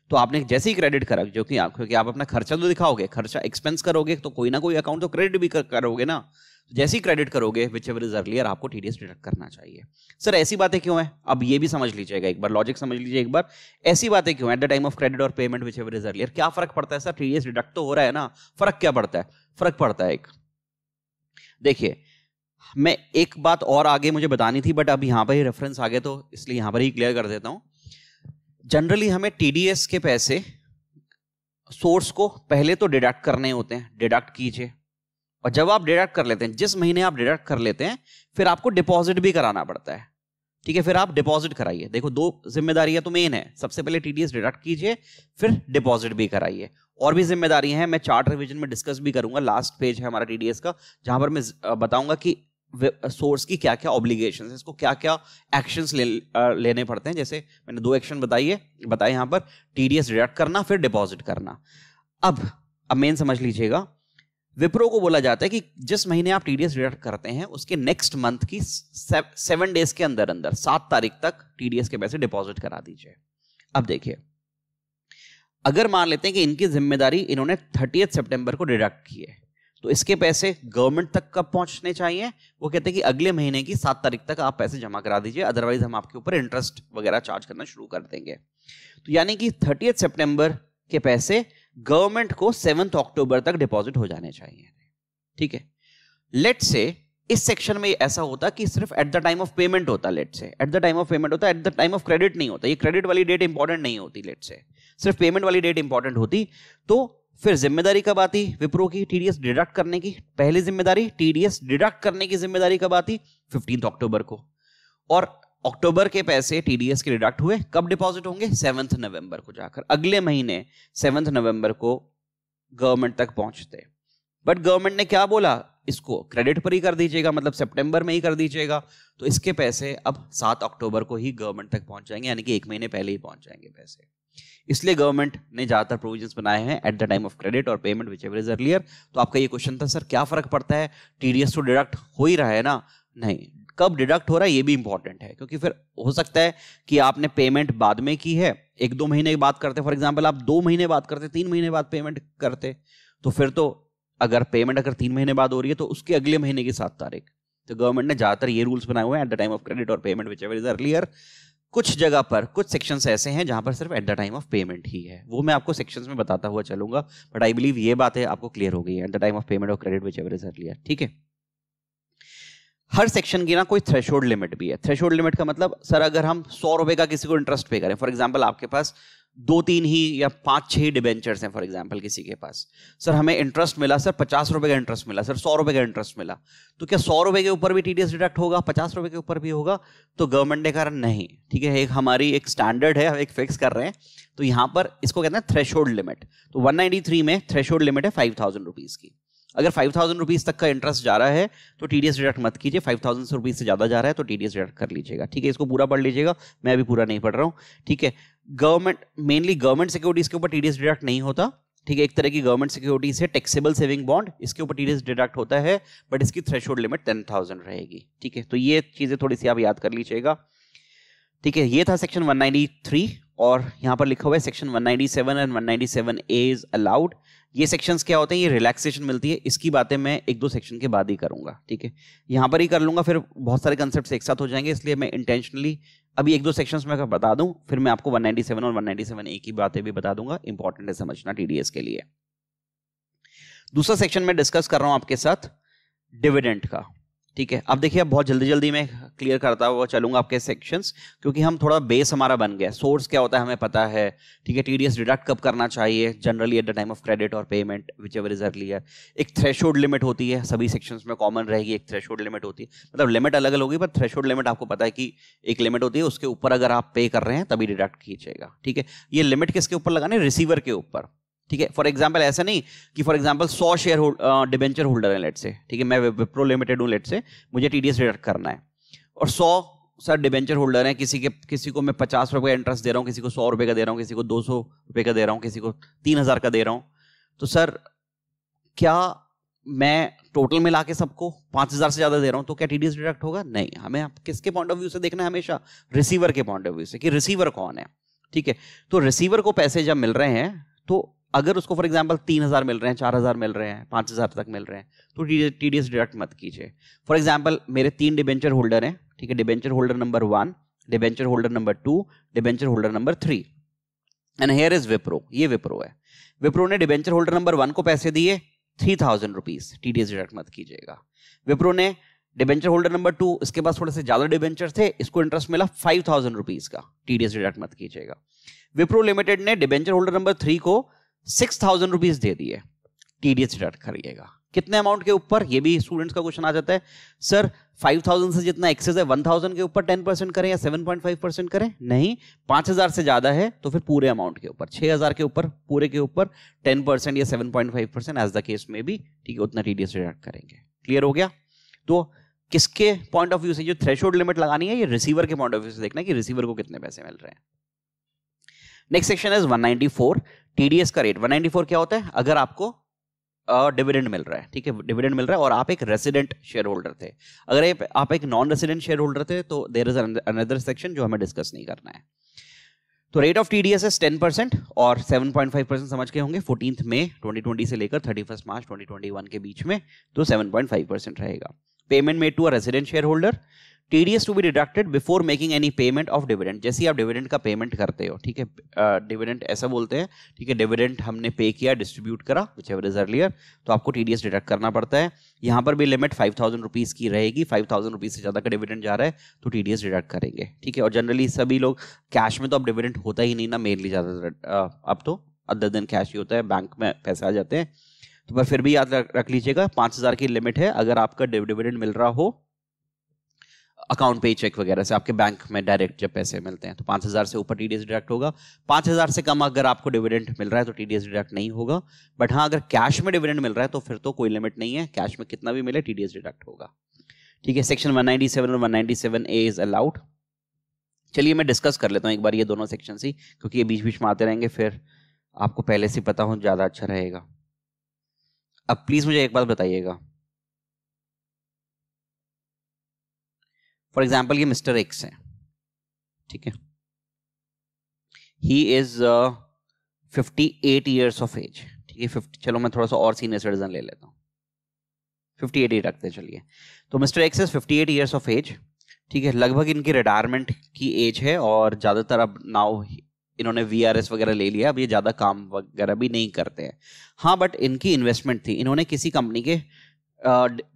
तो आपने जैसे ही क्रेडिट करा जो कि आप क्योंकि आप अपना खर्चा तो दिखाओगे खर्चा एक्सपेंस करोगे तो कोई ना कोई अकाउंट तो क्रेडिट भी करोगे ना जैसे ही क्रेडिट करोगे विच एवर इज अर्लियर आपको टीडीएस डिडक्ट करना चाहिए सर ऐसी बातें क्यों है अब ये भी समझ लीजिएगा एक बार लॉजिक समझ लीजिए एक बार ऐसी बातें क्यों at the time of credit और payment whichever is earlier क्या फर्क पड़ता है सर टी डी तो हो रहा है ना फर्क क्या पड़ता है फर्क पड़ता है एक देखिए मैं एक बात और आगे मुझे बतानी थी बट अब यहां पर ही रेफरेंस आ गया तो इसलिए यहां पर ही क्लियर कर देता हूं जनरली हमें टीडीएस के पैसे सोर्स को पहले तो डिडक्ट करने होते हैं डिडक्ट कीजिए और जब आप डिडक्ट कर लेते हैं जिस महीने आप डिडक्ट कर लेते हैं फिर आपको डिपॉजिट भी कराना पड़ता है ठीक है फिर आप डिपॉजिट कराइए देखो दो जिम्मेदारियां तो मेन है सबसे पहले टीडीएस डिडक्ट कीजिए फिर डिपॉजिट भी कराइए और भी जिम्मेदारियां हैं मैं चार्ट रिवीजन में डिस्कस भी करूंगा लास्ट पेज है हमारा टीडीएस का जहां पर मैं बताऊंगा कि सोर्स की क्या क्या ऑब्लिगेशन इसको क्या क्या एक्शन ले, लेने पड़ते हैं जैसे मैंने दो एक्शन बताइए बताए यहाँ पर टीडीएस डिडक्ट करना फिर डिपॉजिट करना अब अब मेन समझ लीजिएगा विप्रो को बोला जाता है कि जिस महीने आप टीडीएस डिडक्ट करते हैं उसके नेक्स्ट मंथ की सेवन डेज के अंदर अंदर सात तारीख तक टीडीएस के पैसे डिपॉजिट करा दीजिए अब देखिए अगर मान लेते हैं कि इनकी जिम्मेदारी इन्होंने थर्टी सितंबर को डिडक्ट की है तो इसके पैसे गवर्नमेंट तक कब पहुंचने चाहिए वो कहते हैं कि अगले महीने की सात तारीख तक आप पैसे जमा करा दीजिए अदरवाइज हम आपके ऊपर इंटरेस्ट वगैरह चार्ज करना शुरू कर देंगे तो यानी कि थर्टी सितंबर के पैसे गवर्नमेंट को सेवन्थ अक्टूबर तक डिपॉजिट हो जाने चाहिए ठीक है लेट से इस सेक्शन में ऐसा होता कि सिर्फ at the time of payment होता let's say at the time of payment होता at the time of credit नहीं होता ये क्रेडिट वाली डेट इंपॉर्टेंट नहीं होती लेट से सिर्फ पेमेंट वाली डेट इंपॉर्टेंट होती तो फिर जिम्मेदारी कब आती विप्रो की टीडीएस डिडक्ट करने की पहली जिम्मेदारी टीडीएस डिडक्ट करने की जिम्मेदारी कब आती फिफ्टींथ अक्टूबर को और अक्टूबर के पैसे टीडीएस के डिडक्ट हुए कब डिपॉजिट होंगे सेवंथ नवंबर को जाकर अगले महीने सेवंथ नवंबर को गवर्नमेंट तक पहुंचते बट गवर्नमेंट ने क्या बोला इसको क्रेडिट पर ही कर दीजिएगा मतलब सितंबर में ही कर दीजिएगा तो इसके पैसे अब सात अक्टूबर को ही गवर्नमेंट तक पहुंच जाएंगे यानी कि एक महीने पहले ही पहुंच जाएंगे पैसे इसलिए गवर्नमेंट ने ज्यादातर प्रोविजन बनाए हैं at the time of credit और payment whichever is earlier तो आपका ये क्वेश्चन था सर क्या फर्क पड़ता है टीडीएस तो डिडक्ट हो ही रहा है ना नहीं कब डिडक्ट हो रहा है ये भी इंपॉर्टेंट है क्योंकि फिर हो सकता है कि आपने पेमेंट बाद में की है एक दो महीने की बात करते फॉर एग्जाम्पल आप दो महीने बात करते तीन महीने बाद पेमेंट करते तो फिर तो अगर पेमेंट अगर तीन महीने बाद हो रही है तो उसके अगले महीने की सात तारीख तो गवर्नमेंट ने ज़्यादातर ये रूल्स बनाए हुए हैं at the time of credit और payment whichever is earlier कुछ जगह पर कुछ सेक्शन ऐसे हैं जहां पर सिर्फ at the time of payment ही है वो मैं आपको सेक्शन में बताता हुआ चलूंगा बट आई बिलीव ये बातें आपको क्लियर हो गई है at the time of payment और credit whichever is earlier ठीक है हर सेक्शन की ना कोई थ्रेशोल्ड लिमिट भी है थ्रेशोल्ड लिमिट का मतलब सर अगर हम सौ रुपए का किसी को इंटरेस्ट पे करें फॉर एग्जाम्पल आपके पास दो तीन ही या पांच छह डिबेंचर्स हैं फॉर एग्जाम्पल किसी के पास सर हमें इंटरेस्ट मिला सर पचास रुपए का इंटरेस्ट मिला सर सौ रुपए का इंटरेस्ट मिला तो क्या सौ रुपए के ऊपर भी टीडीएस डिडक्ट होगा पचास रुपए के ऊपर भी होगा तो गवर्नमेंट ने कहा नहीं ठीक है एक हमारी एक स्टैंडर्ड है हम एक फिक्स कर रहे हैं तो यहां पर इसको कहते हैं थ्रेशोल्ड लिमिट तो वन में थ्रेशोल्ड लिमिट है फाइव थाउजेंड रुपीज़ की अगर फाइव थाउजेंड रुपीज़ तक का इंटरेस्ट जा रहा है तो टी डी एस डिडक्ट मत कीजिए फाइव थाउजेंड रुपीज़ से ज़्यादा जा रहा है तो टी डी एस डिडक्ट कर लीजिएगा ठीक है इसको पूरा पढ़ लीजिएगा मैं अभी पूरा नहीं पढ़ रहा हूँ ठीक है गवर्नमेंट मेनली गवर्नमेंट सिक्योरिटीज़ के ऊपर टी डी एस डिडक्ट नहीं होता ठीक है एक तरह की गवर्नमेंट सिक्योरिटीज है टैक्सेबल सेविंग बॉन्ड इसके ऊपर टी एस डिडक्ट होता है बट इसकी थ्रेशोल्ड लिमिट टेन थाउजेंड रहेगी ठीक है तो ये चीजें थोड़ी सी आप याद कर लीजिएगा ठीक है ये था सेक्शन थ्री और यहाँ पर लिखा हुआ है section seven and 197 A is allowed ये सेक्शंस क्या होते हैं ये रिलैक्सेशन मिलती है इसकी बातें मैं एक दो सेक्शन के बाद ही करूंगा ठीक है यहाँ पर ही कर लूंगा फिर बहुत सारे कंसेप्ट एक साथ हो जाएंगे इसलिए मैं इंटेंशनली अभी एक दो सेक्शन में बता दूँ फिर मैं आपको वन और वन ए की बातें भी बता दूंगा इंपॉर्टेंट है समझना टी के लिए दूसरा सेक्शन में डिस्कस कर रहा हूँ आपके साथ डिविडेंट का ठीक है अब देखिए अब बहुत जल्दी जल्दी मैं क्लियर करता हुआ चलूंगा आपके सेक्शंस क्योंकि हम थोड़ा बेस हमारा बन गया सोर्स क्या होता है हमें पता है ठीक है टीडीएस डिडक्ट कब करना चाहिए generally at the time of credit और payment whichever is earlier एक थ्रेश लिमिट होती है सभी सेक्शंस में कॉमन रहेगी एक थ्रेश लिमिट होती है मतलब लिमिट अलग अलग होगी पर थ्रेश लिमिट आपको पता है कि एक लिमिट होती है उसके ऊपर अगर आप पे कर रहे हैं तभी डिडक्ट खींचेगा ठीक है ये लिमिट किसके ऊपर लगाने रिसीवर के ऊपर ठीक है फॉर एग्जाम्पल ऐसा नहीं कि फॉर एग्जाम्पल सौ शेयर डिबेंचर होल्डर है लेट से ठीक है मैं विप्रो लिमिटेड हूँ लेट से मुझे टी डी डिडक्ट करना है और सौ सर डिबेंचर होल्डर हैं किसी के किसी को मैं पचास रुपये का इंटरेस्ट दे रहा हूँ किसी को सौ रुपये का दे रहा हूँ किसी को दो सौ रुपये का दे रहा हूँ किसी को तीन हज़ार का दे रहा हूँ तो सर क्या मैं टोटल मिला के सबको पाँच हज़ार से ज़्यादा दे रहा हूँ तो क्या टी डिडक्ट होगा नहीं हमें आप किसके पॉइंट ऑफ व्यू से देखना है हमेशा रिसीवर के पॉइंट ऑफ व्यू से कि रिसीवर कौन है ठीक है तो रिसीवर को पैसे जब मिल रहे हैं तो अगर उसको फॉर एग्जाम्पल तीन हज़ार मिल रहे हैं चार हज़ार मिल रहे हैं पाँच हज़ार तक मिल रहे हैं तो टी डी एस डिडक्ट मत कीजिए फॉर एग्जाम्पल मेरे तीन डिबेंचर होल्डर हैं ठीक है debenture holder number one debenture holder number two debenture holder number three and here is Wipro ये विप्रो है विप्रो ने डिबेंचर होल्डर नंबर वन को पैसे दिए three thousand rupees T D S deduct मत कीजिएगा विप्रो ने डिबेंचर होल्डर नंबर टू इसके पास थोड़े से ज्यादा डिबेंचर थे इसको इंटरेस्ट मिला फाइव थाउजेंड रुपीज का टी डी एस डिडक्ट मत कीजिएगा विप्रो लिमिटेड ने डिबेंचर होल्डर नंबर थ्री को सिक्स थाउजेंड रुपीज दे दिए टीडीएस डिडक्ट करिएगा कितने अमाउंट के ऊपर ये भी स्टूडेंट्स का क्वेश्चन आ जाता है सर 5000 से जितना एक्सेस है 1000 के ऊपर 10 परसेंट करें या 7.5 परसेंट करें नहीं 5000 से ज़्यादा है तो फिर पूरे अमाउंट के ऊपर 6000 के ऊपर पूरे के ऊपर 10 परसेंट या 7.5 परसेंट एज द केस में भी ठीक है उतना टी डी करेंगे क्लियर हो गया तो किसके पॉइंट ऑफ व्यू से जो थ्रेश लिमिट लगानी है ये रिसीवर के पॉइंट ऑफ व्यू से देखना है कि रिसीवर को कितने पैसे मिल रहे हैं next section is one TDS का रेट 194 क्या होता है अगर आपको डिविडेंड मिल रहा है ठीक है डिविडेंड मिल रहा है और आप एक रेसिडेंट शेयर होल्डर थे अगर ए, आप एक नॉन रेसिडेंट शेयर होल्डर थे तो देर इज अनदर सेक्शन जो हमें डिस्कस नहीं करना है तो rate of TDS the ten percent और सेवन पॉइंट फाइव परसेंट समझ के होंगे फोर्टीन मे ट्वेंटी से लेकर थर्टी मार्च ट्वेंटी के बीच में तो सेवन परसेंट रहेगा payment made to a resident shareholder TDS to be deducted before making any payment of dividend जैसे ही आप डिविडेंड का पेमेंट करते हो ठीक है डिविडेंड ऐसा बोलते हैं ठीक है डिविडेंड हमने पे किया डिस्ट्रीब्यूट करा विच एवर इज अर्लियर तो आपको टीडीएस डिडक्ट करना पड़ता है यहाँ पर भी लिमिट फाइव थाउजेंड रुपीज़ की रहेगी फाइव थाउजेंड रुपीज़ से ज़्यादा का डिविडेंड जा रहा है तो टी डी एस डिडक्ट करेंगे ठीक है और जनरली सभी लोग कैश में तो अब डिविडेंड होता ही नहीं ना मेनली ज़्यादा अब तो अदर दिन कैश ही होता है बैंक में पैसे आ जाते हैं तो पर फिर भी याद रख लीजिएगा पाँच हज़ार की लिमिट है अगर आपका डिविडेंड मिल रहा हो अकाउंट पे चेक वगैरह से आपके बैंक में डायरेक्ट जब पैसे मिलते हैं तो पांच हज़ार से ऊपर टीडीएस डिडक्ट होगा पांच हज़ार से कम अगर आपको डिविडेंड मिल रहा है तो टीडीएस डिडक्ट नहीं होगा बट हाँ अगर कैश में डिविडेंड मिल रहा है तो फिर तो कोई लिमिट नहीं है कैश में कितना भी मिले टीडीएस डिडक्ट होगा ठीक है सेक्शन सेवन और सेवन ए इज अलाउड चलिए मैं डिस्कस कर लेता हूँ एक बार ये दोनों सेक्शन ही क्योंकि ये बीच बीच में आते रहेंगे फिर आपको पहले से पता हो ज़्यादा अच्छा रहेगा अब प्लीज़ मुझे एक बात बताइएगा फॉर एग्जाम्पल ये मिस्टर एक्स है ठीक है he is fifty eight years of age ठीक है फिफ्टी चलो मैं थोड़ा सा और सीनियर सिटीजन ले लेता हूँ फिफ्टी एट ही रखते चलिए तो mister X is fifty eight years of age ठीक है लगभग इनकी रिटायरमेंट की एज है और ज़्यादातर अब नाव इन्होंने वी आर एस वगैरह ले लिया अब ये ज़्यादा काम वगैरह भी नहीं करते हैं हाँ बट इनकी इन्वेस्टमेंट थी इन्होंने किसी कंपनी के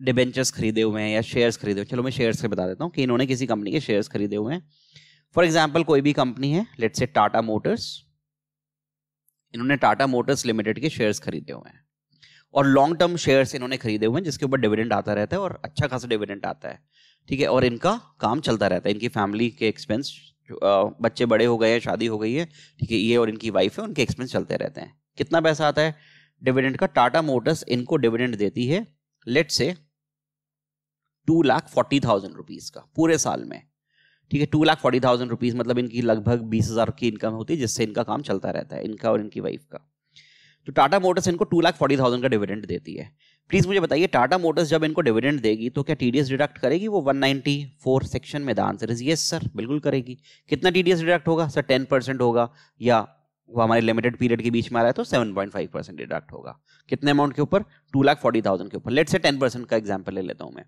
डिबेंचर्स खरीदे हुए हैं या शेयर्स खरीदे हुए चलो मैं शेयर्स के बता देता हूँ कि इन्होंने किसी कंपनी के शेयर्स खरीदे हुए हैं फॉर एग्जाम्पल कोई भी कंपनी है लेट से टाटा मोटर्स इन्होंने टाटा मोटर्स लिमिटेड के शेयर्स खरीदे हुए हैं और लॉन्ग टर्म शेयर्स इन्होंने खरीदे हुए हैं जिसके ऊपर डिविडेंड आता रहता है और अच्छा खासा डिविडेंड आता है ठीक है और इनका काम चलता रहता है इनकी फैमिली के एक्सपेंस बच्चे बड़े हो गए हैं शादी हो गई है ठीक है ये और इनकी वाइफ है उनके एक्सपेंस चलते रहते हैं कितना पैसा आता है डिविडेंड का टाटा मोटर्स इनको डिविडेंड देती है late say two lakh forty thousand rupees का पूरे साल में ठीक है two lakh forty thousand rupees मतलब इनकी लगभग बीस हजार की इनकम होती है जिससे इनका काम चलता रहता है इनका और इनकी वाइफ का तो टाटा मोटर्स इनको टू लाख फोर्टी थाउजेंड का डिविडेंड देती है प्लीज मुझे बताइए टाटा मोटर्स जब इनको डिविडेंड देगी तो क्या टीडीएस डिडक्ट करेगी वो वन नाइनटी फोर सेक्शन में the answer is yes sir बिल्कुल करेगी कितना टीडीएस डिडक्ट होगा सर टेन परसेंट होगा या वो हमारे लिमिटेड पीरियड के बीच में आ रहा है तो seven point five percent deduct होगा कितने अमाउंट के ऊपर टू लाख फोर्टी थाउजेंड के ऊपर लेट से टेन परसेंट का एग्जाम्पल ले लेता हूँ मैं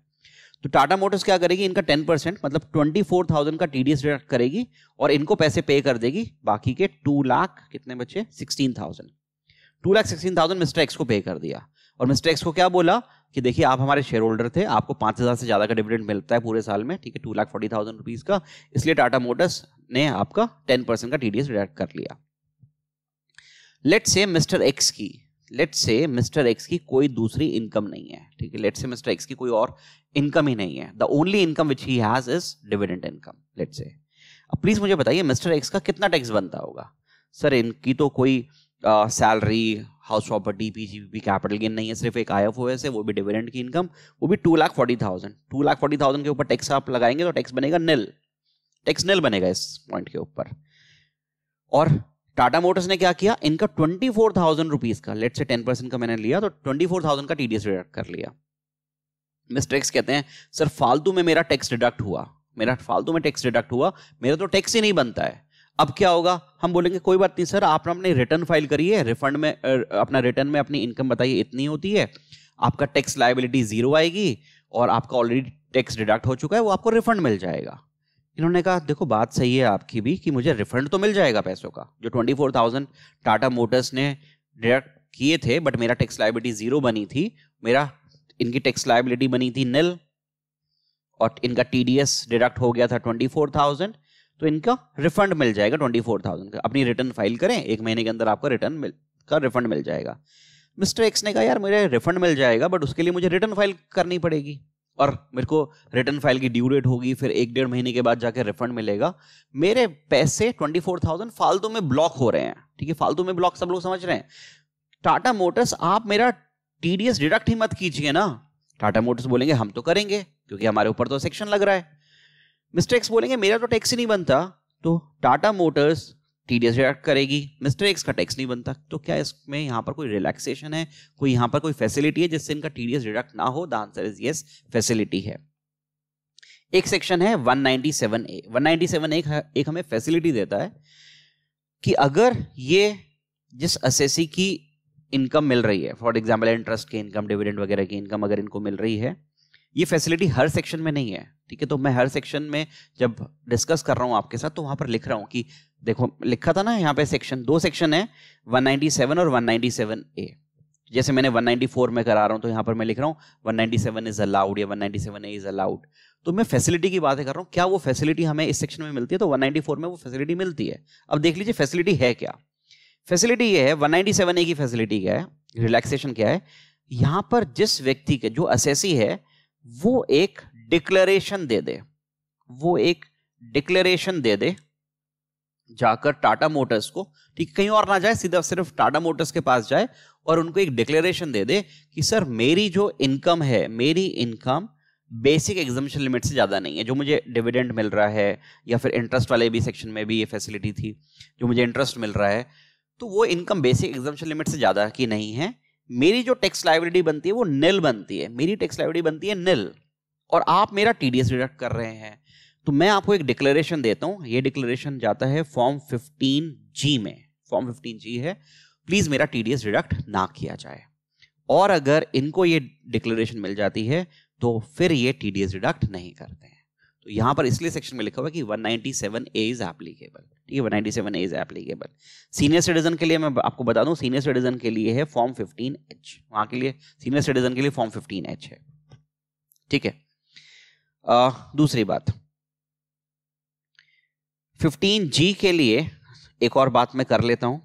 तो टाटा मोटर्स क्या करेगी इनका टेन परसेंट मतलब ट्वेंटी फोर थाउजेंड का टी डी एस डिडक्ट करेगी और इनको पैसे पे कर देगी बाकी के टू लाख कितने बच्चे sixteen thousand two lakh sixteen thousand mister X को पे कर दिया और मिस्टर एक्स को क्या बोला कि देखिए आप हमारे शेयर होल्डर थे आपको पाँच हज़ार से ज़्यादा का डिविडेंड मिलता है पूरे साल में ठीक है two lakh forty thousand rupees का इसलिए टाटा मोटर्स ने आपका टेन परसेंट का टी डी एस डिडक्ट कर लिया लेट से मिस्टर एक्स की लेट से मिस्टर एक्स की कोई दूसरी इनकम नहीं है ठीक है लेट से मिस्टर एक्स की कोई और इनकम ही नहीं है the only income which he has is dividend income let's say अब प्लीज मुझे बताइए मिस्टर एक्स का कितना टैक्स बनता होगा सर इनकी तो कोई salary house property P capital gain नहीं है सिर्फ एक आई एफ ओ एस है वो भी डिविडेंड की इनकम वो भी two lakh forty thousand two lakh forty thousand के ऊपर टैक्स आप लगाएंगे तो टैक्स बनेगा निल टैक्स निल बनेगा इस पॉइंट के ऊपर और टाटा मोटर्स ने क्या किया इनका ट्वेंटी फोर थाउजेंड रुपीज का लेट से टेन परसेंट का मैंने लिया तो ट्वेंटी फोर थाउजेंड का टीडीएस डिडक्ट कर लिया मिस टैक्स कहते हैं सर फालतू में मेरा टैक्स डिडक्ट हुआ मेरा फालतू में टैक्स डिडक्ट हुआ मेरा तो टैक्स ही नहीं बनता है अब क्या होगा हम बोलेंगे कोई बात नहीं सर आपने अपनी रिटर्न फाइल करी है रिफंड में अपना रिटर्न में अपनी इनकम बताइए इतनी होती है आपका टैक्स लाइबिलिटी जीरो आएगी और आपका ऑलरेडी टैक्स डिडक्ट हो चुका है वो आपको रिफंड मिल जाएगा इन्होंने कहा देखो बात सही है आपकी भी कि मुझे रिफंड तो मिल जाएगा पैसों का जो twenty four thousand Tata Motors ने डिडक्ट किए थे बट मेरा टैक्स लाइबिलिटी जीरो बनी थी मेरा इनकी टैक्स लाइबिलिटी बनी थी निल और इनका टी डिडक्ट हो गया था ट्वेंटी फोर थाउजेंड तो इनका रिफंड मिल जाएगा ट्वेंटी फोर थाउजेंड का अपनी रिटर्न फाइल करें एक महीने के अंदर आपका रिटर्न मिल का रिफंड मिल जाएगा मिस्टर एक्स ने कहा यार मुझे रिफंड मिल जाएगा बट उसके लिए मुझे रिटर्न फाइल करनी पड़ेगी और मेरे को रिटर्न फाइल की ड्यू डेट होगी फिर एक डेढ़ महीने के बाद जाके रिफंड मिलेगा मेरे पैसे ट्वेंटी फोर थाउजेंड फालतू में ब्लॉक हो रहे हैं ठीक है फालतू में ब्लॉक सब लोग समझ रहे हैं टाटा मोटर्स आप मेरा टीडीएस डिडक्ट ही मत कीजिए ना टाटा मोटर्स बोलेंगे हम तो करेंगे क्योंकि हमारे ऊपर तो सेक्शन लग रहा है मिस्टेक्स बोलेंगे मेरा तो टैक्स ही नहीं बनता तो टाटा मोटर्स टीडीएस रिडक्ट करेगी मिस्टर एक्स का टैक्स नहीं बनता तो क्या इसमें यहाँ पर कोई रिलैक्सेशन है कोई यहाँ पर कोई फैसिलिटी है जिससे इनका टीडीएस रिडक्ट ना हो the answer is yes facility है एक सेक्शन है 197 ए 197 ए एक हमें फैसिलिटी देता है कि अगर ये जिस असेसी की इनकम मिल रही है फॉर एग्जाम्पल इंटरेस्ट की इनकम डिविडेंड वगैरह की इनकम अगर इनको मिल रही है ये फैसिलिटी हर सेक्शन में नहीं है ठीक है तो मैं हर सेक्शन में जब डिस्कस कर रहा हूँ आपके साथ तो वहां पर लिख रहा हूँ कि देखो लिखा था ना यहाँ पे सेक्शन दो सेक्शन है 197 और 197 ए जैसे मैंने 194 में करा रहा हूँ तो यहाँ पर मैं लिख रहा हूँ 197 इज अलाउड या 197 ए इज अलाउड तो मैं फैसिलिटी की बातें कर रहा हूँ क्या वो फैसिलिटी हमें इस सेक्शन में मिलती है तो वन में वो फैसिलिटी मिलती है अब देख लीजिए फैसिलिटी है क्या फैसिलिटी ये है वन ए की फैसिलिटी क्या है रिलैक्सेशन क्या है यहाँ पर जिस व्यक्ति के जो असेसी है वो एक डिक्लेरेशन दे दे वो एक डिक्लेरेशन दे दे जाकर टाटा मोटर्स को ठीक कहीं और ना जाए सीधा सिर्फ टाटा मोटर्स के पास जाए और उनको एक डिक्लेरेशन दे दे कि सर मेरी जो इनकम है मेरी इनकम बेसिक एग्जामेशन लिमिट से ज़्यादा नहीं है जो मुझे डिविडेंड मिल रहा है या फिर इंटरेस्ट वाले भी सेक्शन में भी ये फैसिलिटी थी जो मुझे इंटरेस्ट मिल रहा है तो वो इनकम बेसिक एग्जामेशन लिमिट से ज़्यादा की नहीं है मेरी जो टैक्स लाइब्रेरी बनती है वो निल बनती है मेरी टैक्स लाइब्रेरी बनती है निल और आप मेरा टी डिडक्ट कर रहे हैं तो मैं आपको एक डिक्लेरेशन देता हूँ ये डिक्लेरेशन जाता है फॉर्म फिफ्टीन जी में फॉर्म फिफ्टीन जी है प्लीज़ मेरा टी डिडक्ट ना किया जाए और अगर इनको ये डिक्लेरेशन मिल जाती है तो फिर ये टी डिडक्ट नहीं करते तो यहाँ पर इसलिए सेक्शन में लिखा हुआ है कि 197 ए इज़ एप्लीकेबल ठीक है seven A is applicable senior citizen के लिए मैं आपको बता दूँ सीनियर सिटीजन के लिए है फॉर्म 15 एच वहाँ के लिए सीनियर सिटीजन के लिए फॉर्म 15 एच है ठीक है आ, दूसरी बात 15 जी के लिए एक और बात मैं कर लेता हूँ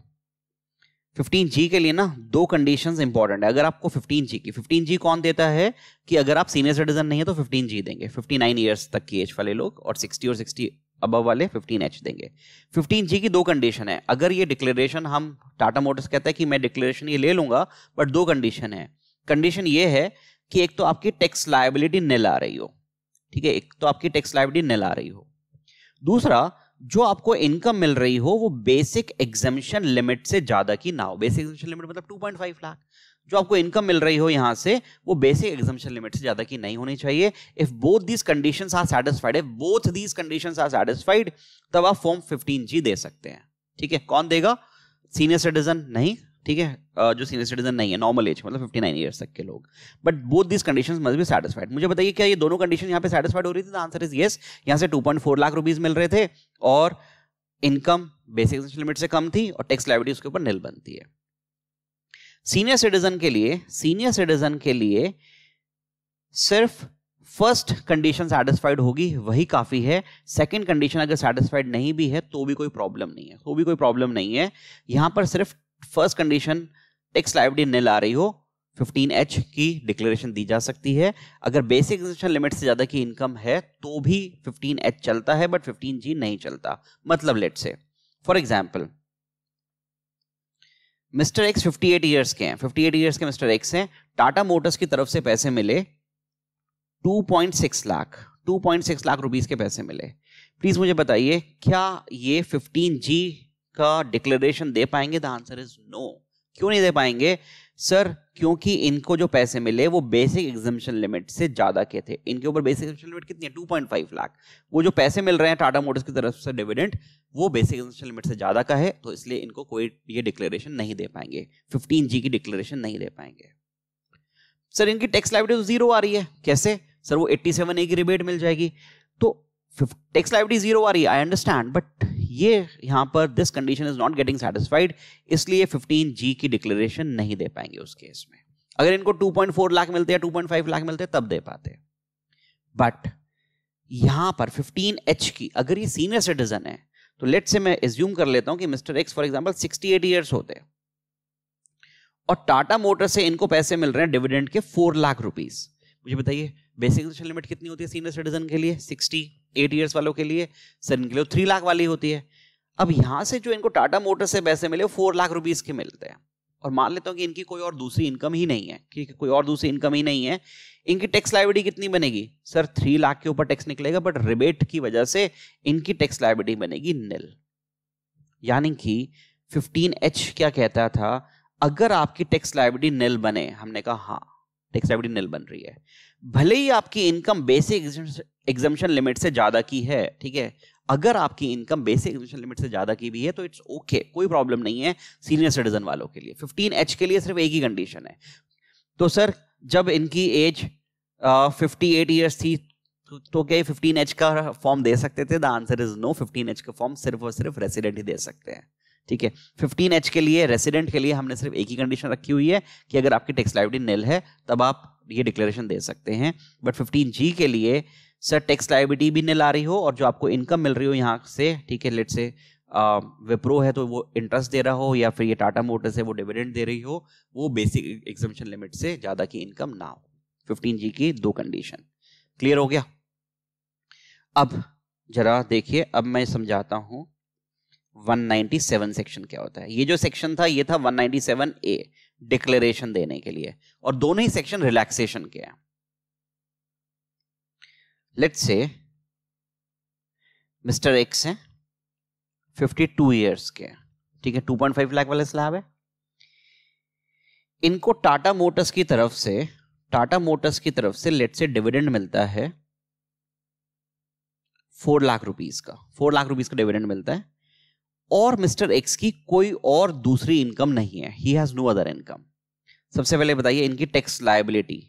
फिफ्टीन जी के लिए ना दो कंडीशन इंपॉर्टेंट है अगर आपको फिफ्टीन जी की फिफ्टीन जी कौन देता है कि अगर आप सीनियर सिटीजन नहीं है तो फिफ्टीन जी देंगे 59 नाइन ईयर्स तक की एज वाले लोग और 60 और 60 अबव वाले फिफ्टीन देंगे 15G जी की दो कंडीशन है अगर ये डिक्लेरेशन हम टाटा मोटर्स कहते हैं कि मैं डिक्लेरेशन ये ले लूंगा बट दो कंडीशन है कंडीशन ये है कि एक तो आपकी टैक्स लाइबिलिटी निल आ रही हो ठीक है एक तो आपकी टैक्स लाइबिलिटी नहीं आ रही हो दूसरा जो आपको इनकम मिल रही हो वो बेसिक एग्जामिशन लिमिट से ज़्यादा की ना हो बेसिक एग्जामिशन लिमिट मतलब 2.5 लाख जो आपको इनकम मिल रही हो यहाँ से वो बेसिक एग्जामेशन लिमिट से ज़्यादा की नहीं होनी चाहिए if both these condition are satisfied if both these condition are satisfied तब आप फॉर्म फिफ्टीन जी दे सकते हैं ठीक है कौन देगा सीनियर सिटीजन नहीं ठीक है जो सीनियर सिटीजन नहीं है नॉर्मल एज मतलब फिफ्टी नाइन ईयर्स तक के लोग बट बोथ दिस कंडीशन मज भी सेटिसफाइड मुझे बताइए क्या ये दोनों कंडीशन यहाँ पे सेटिसफाइड हो रही थी आंसर इज येस यहाँ से two point four lakh rupees मिल रहे थे और इनकम बेसिक लिमिट से कम थी और टैक्स लाइबिलिटी उसके ऊपर नील बनती है सीनियर सिटीजन के लिए सीनियर सिटीजन के लिए सिर्फ फर्स्ट कंडीशन सेटिस्फाइड होगी वही काफ़ी है सेकंड कंडीशन अगर सेटिस्फाइड नहीं भी है तो भी कोई प्रॉब्लम नहीं है तो भी कोई प्रॉब्लम नहीं है यहां पर सिर्फ फर्स्ट कंडीशन टैक्स लाइबिलिटी नहीं ला रही हो 15H की डिक्लेरेशन दी जा सकती है अगर बेसिक एग्जेशन लिमिट से ज़्यादा की इनकम है तो भी 15H चलता है बट 15G नहीं चलता मतलब लेट से for example mister X 58 years के हैं 58 इयर्स के मिस्टर एक्स हैं टाटा मोटर्स की तरफ से पैसे मिले 2.6 लाख 2.6 लाख रुपीज़ के पैसे मिले प्लीज़ मुझे बताइए क्या ये 15G का डिक्लेरेशन दे पाएंगे द आंसर इज नो क्यों नहीं दे पाएंगे सर क्योंकि इनको जो पैसे मिले वो बेसिक एग्जामेशन लिमिट से ज़्यादा के थे इनके ऊपर बेसिक एग्जामेशन लिमिट कितनी है 2.5 लाख वो जो पैसे मिल रहे हैं टाटा मोटर्स की तरफ से डिविडेंट वो बेसिक एग्जामेशन लिमिट से ज़्यादा का है तो इसलिए इनको कोई ये डिक्लेरेशन नहीं दे पाएंगे फिफ्टीन जी की डिक्लेरेशन नहीं दे पाएंगे सर इनकी टैक्स लाइबिलिटी जीरो आ रही है कैसे सर वो एट्टी सेवन ए की रिबेट मिल जाएगी तो टैक्स लाइबिलिटी जीरो आ रही है आई अंडरस्टैंड बट ये यहाँ पर this condition is not getting satisfied इसलिए 15 जी की डिक्लेरेशन नहीं दे पाएंगे उस केस में अगर इनको 2.4 लाख मिलते या 2.5 लाख मिलते तब दे पाते बट यहाँ पर 15 एच की अगर ये सीनियर सिटीजन है तो लेट से मैं एज्यूम कर लेता हूँ कि mister X for example sixty eight years होते और टाटा मोटर से इनको पैसे मिल रहे हैं डिविडेंड के फोर लाख रुपीज मुझे बताइए बेसिक लिमिट कितनी होती है सीनियर सिटीजन के लिए सिक्सटी एट ईयर्स वालों के लिए सर इनके लिए थ्री लाख वाली होती है अब यहाँ से जो इनको टाटा मोटर से पैसे मिले वो फोर लाख रुपीज़ के मिलते हैं और मान लेता हूँ कि इनकी कोई और दूसरी इनकम ही नहीं है ठीक है कोई और दूसरी इनकम ही नहीं है इनकी टैक्स लाइबिलिटी कितनी बनेगी सर थ्री लाख के ऊपर टैक्स निकलेगा बट रिबेट की वजह से इनकी टैक्स लाइबिलिटी बनेगी निल यानी कि फिफ्टीन एच क्या कहता था अगर आपकी टैक्स लाइबिलिटी निल बने हमने कहा हाँ टैक्स लाइबिलिटी निल बन रही है भले ही आपकी इनकम बेसिक एग्जामेशन लिमिट से ज़्यादा की है ठीक है अगर आपकी इनकम बेसिक एग्जामेशन लिमिट से ज़्यादा की भी है तो इट्स ओके okay, कोई प्रॉब्लम नहीं है सीनियर सिटीजन वालों के लिए फिफ्टीन एच के लिए सिर्फ एक ही कंडीशन है तो सर जब इनकी एज फिफ्टी एट ईयर्स थी तो, तो क्या फिफ्टीन एच का फॉर्म दे सकते थे the answer is no fifteen H का फॉर्म सिर्फ और सिर्फ रेसिडेंट ही दे सकते हैं ठीक है फिफ्टीन एच के लिए रेसिडेंट के लिए हमने सिर्फ एक ही कंडीशन रखी हुई है कि अगर आपकी टैक्स लाइबिलिटी नेल है तब आप ये डिक्लेरेशन दे सकते हैं बट फिफ्टीन जी के लिए सर टैक्स लाइबिलिटी भी नहीं ला रही हो और जो आपको इनकम मिल रही हो यहाँ से ठीक है लेट से विप्रो है तो वो इंटरेस्ट दे रहा हो या फिर ये टाटा मोटर्स है वो डिविडेंड दे रही हो वो बेसिक एग्जामेशन लिमिट से ज़्यादा की इनकम ना हो फिफ्टीन जी की दो कंडीशन क्लियर हो गया अब जरा देखिए अब मैं समझाता हूँ 197 सेक्शन क्या होता है ये जो सेक्शन था ये था 197 ए डिक्लेरेशन देने के लिए और दोनों ही सेक्शन रिलैक्सेशन के हैं लेट्स से मिस्टर एक्स हैं 52 इयर्स के ठीक है 2.5 लाख वाले स्लैब है इनको टाटा मोटर्स की तरफ से टाटा मोटर्स की तरफ से लेट से डिविडेंड मिलता है फोर लाख रुपीस का फोर लाख रुपीस का डिविडेंड मिलता है और मिस्टर एक्स की कोई और दूसरी इनकम नहीं है he has no other income सबसे पहले बताइए इनकी टैक्स लाइबिलिटी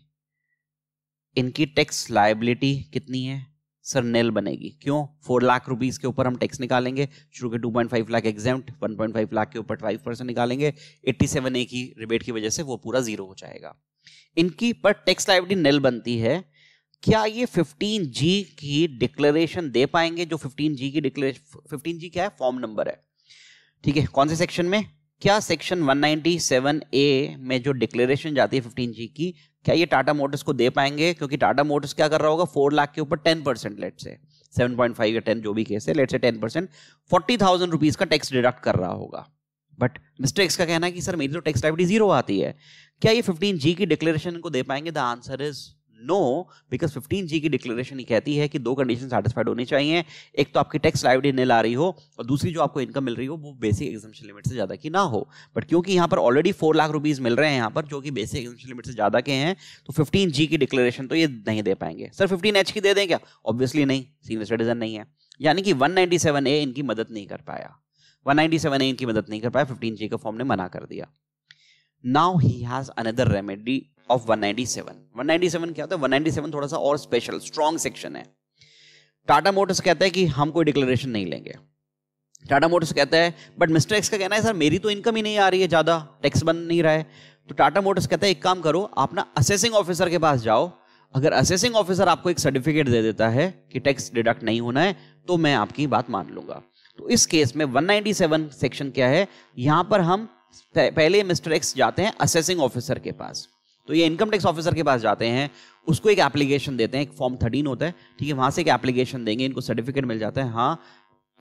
इनकी टैक्स लाइबिलिटी कितनी है सर नेल बनेगी क्यों फोर लाख रुपीज के ऊपर हम टैक्स निकालेंगे शुरू के two point five lakh exam one point five lakh के ऊपर फाइव परसेंट निकालेंगे एट्टी सेवन ए की रिबेट की वजह से वो पूरा जीरो हो जाएगा इनकी पर टैक्स लाइबिलिटी नेल बनती है क्या ये फिफ्टीन जी की डिक्लेरेशन दे पाएंगे जो फिफ्टीन जी की डिक्लेरेशन फिफ्टीन जी क्या है फॉर्म नंबर है ठीक है कौन से सेक्शन में क्या सेक्शन 197 ए में जो डिक्लेरेशन जाती है 15 जी की क्या ये टाटा मोटर्स को दे पाएंगे क्योंकि टाटा मोटर्स क्या कर रहा होगा फोर लाख के ऊपर टेन परसेंट लेट से सेवन पॉइंट फाइव या टेन जो भी केस है लेट से ten percent forty thousand rupees का टैक्स डिडक्ट कर रहा होगा बट मिस्टर एक्स का कहना है कि सर मेरी तो टैक्स लाइबिलिटी जीरो आती है क्या ये फिफ्टीन जी की डिक्लेरेशन को दे पाएंगे the answer is no because G की डिक्लेरेशन कहती है कि दो कंडीशन सेटिस्फाइड होनी चाहिए एक तो आपकी टैक्स लाइवी नहीं ला रही हो और दूसरी जो आपको इनकम मिल रही हो वो बेसिक एग्जामेशन लिमिट से ज़्यादा की ना हो बट क्योंकि यहाँ पर ऑलरेडी फोर लाख रुपीज़ मिल रहे हैं यहाँ पर जो कि बेसिक एग्जामेशन लिमिट से ज़्यादा के हैं तो फिफ्टीन जी की डिक्लेरेशन तो ये नहीं दे पाएंगे सर फिफ्टीन एच की दे दें क्या ऑब्वियसली नहीं सीनियर सिटीजन नहीं है यानी कि वन नाइनटी सेवन ए इनकी मदद नहीं कर पाया वन नाइनटी सेवन ए इनकी मदद नहीं कर पाया फिफ्टीन जी का फॉर्म ने मना कर दिया now he has another remedy of 197 197 क्या होता है 197 थोड़ा सा और स्पेशल स्ट्रॉन्ग सेक्शन है टाटा मोटर्स कहता है कि हम कोई डिक्लेरेशन नहीं लेंगे टाटा मोटर्स कहता है बट मिस्टर एक्स का कहना है सर मेरी तो इनकम ही नहीं आ रही है ज़्यादा टैक्स बन नहीं रहा है तो टाटा मोटर्स कहता है एक काम करो आप ना असेसिंग ऑफिसर के पास जाओ अगर असेसिंग ऑफिसर आपको एक सर्टिफिकेट दे देता है कि टैक्स डिडक्ट नहीं होना है तो मैं आपकी बात मान लूंगा तो इस केस में 197 सेक्शन क्या है यहां पर हम पहले मिस्टर एक्स जाते हैं असेसिंग ऑफिसर के पास तो ये इनकम टैक्स ऑफिसर के पास जाते हैं उसको एक एप्लीकेशन देते हैं एक फॉर्म थर्टीन होता है ठीक है वहां से एक एप्लीकेशन देंगे इनको सर्टिफिकेट मिल जाता है हाँ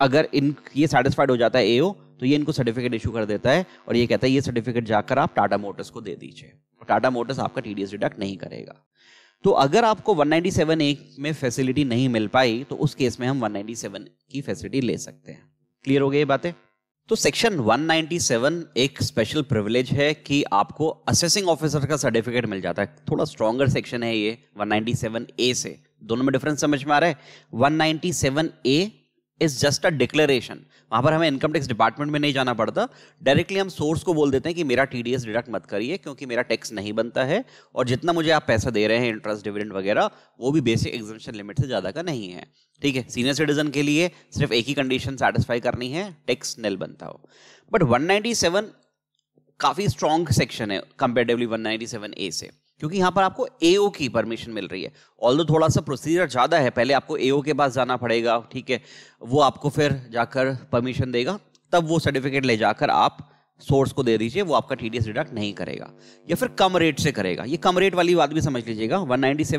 अगर इन ये सेटिस्फाइड हो जाता है एओ तो ये इनको सर्टिफिकेट इशू कर देता है और ये कहता है ये सर्टिफिकेट जाकर आप टाटा मोटर्स को दे दीजिए और टाटा मोटर्स आपका टी डिडक्ट नहीं करेगा तो अगर आपको 197 ए में फैसिलिटी नहीं मिल पाई तो उस केस में हम 197 की फैसिलिटी ले सकते हैं क्लियर हो गई ये बातें तो सेक्शन 197 एक स्पेशल प्रिविलेज है कि आपको असेसिंग ऑफिसर का सर्टिफिकेट मिल जाता है थोड़ा स्ट्रॉगर सेक्शन है ये 197 ए से दोनों में डिफरेंस समझ में आ रहा है 197 A is just a declaration वहाँ पर हमें इनकम टैक्स डिपार्टमेंट में नहीं जाना पड़ता डायरेक्टली हम सोर्स को बोल देते हैं कि मेरा टी डिडक्ट मत करिए क्योंकि मेरा टैक्स नहीं बनता है और जितना मुझे आप पैसा दे रहे हैं इंटरेस्ट डिविडेंड वगैरह वो भी बेसिक एग्जामेशन लिमिट से ज़्यादा का नहीं है ठीक है सीनियर सिटीजन के लिए सिर्फ एक ही कंडीशन सेटिस्फाई करनी है टैक्स नल बनता हो बट वन काफ़ी स्ट्रॉन्ग सेक्शन है कंपेरेटिवली वन ए से क्योंकि यहां पर आपको एओ की परमिशन मिल रही है ऑल दो थोड़ा सा प्रोसीजर ज़्यादा है पहले आपको एओ के पास जाना पड़ेगा ठीक है वो आपको फिर जाकर परमिशन देगा तब वो सर्टिफिकेट ले जाकर आप सोर्स को दे दीजिए वो आपका टी डिडक्ट नहीं करेगा या फिर कम रेट से करेगा ये कम रेट वाली बात भी समझ लीजिएगा 197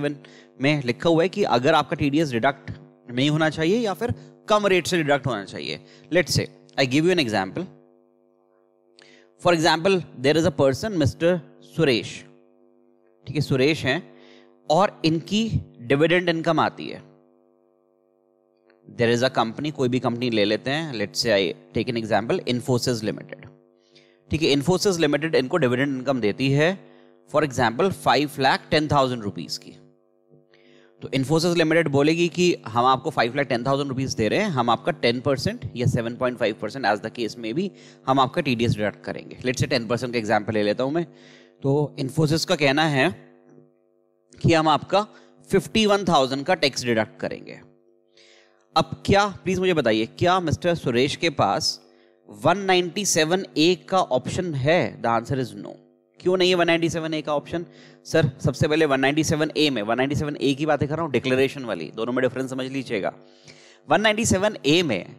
में लिखा हुआ है कि अगर आपका टी डिडक्ट नहीं होना चाहिए या फिर कम रेट से डिडक्ट होना चाहिए लेट से I give you an example for example there is a person mister Suresh ठीक है सुरेश हैं और इनकी डिविडेंड इनकम आती है देर इज अ कंपनी कोई भी कंपनी ले लेते हैं लेट से I take an example Infosys Limited ठीक है इन्फोसिस लिमिटेड इनको डिविडेंड इनकम देती है for example five lakh ten thousand rupees की तो इन्फोसिस लिमिटेड बोलेगी कि हम आपको five lakh ten thousand rupees दे रहे हैं हम आपका टेन परसेंट या seven point five percent as the case में भी हम आपका टी डी एस डिडक्ट करेंगे लेट से टेन परसेंट का एग्जाम्पल ले लेता हूँ मैं तो इन्फोसिस का कहना है कि हम आपका 51,000 का टैक्स डिडक्ट करेंगे अब क्या प्लीज मुझे बताइए क्या मिस्टर सुरेश के पास 197 ए का ऑप्शन है द आंसर इज नो क्यों नहीं है 197 ए का ऑप्शन सर सबसे पहले 197 ए में 197 ए की बातें कर रहा हूं डिक्लेरेशन वाली दोनों में डिफरेंस समझ लीजिएगा 197 ए में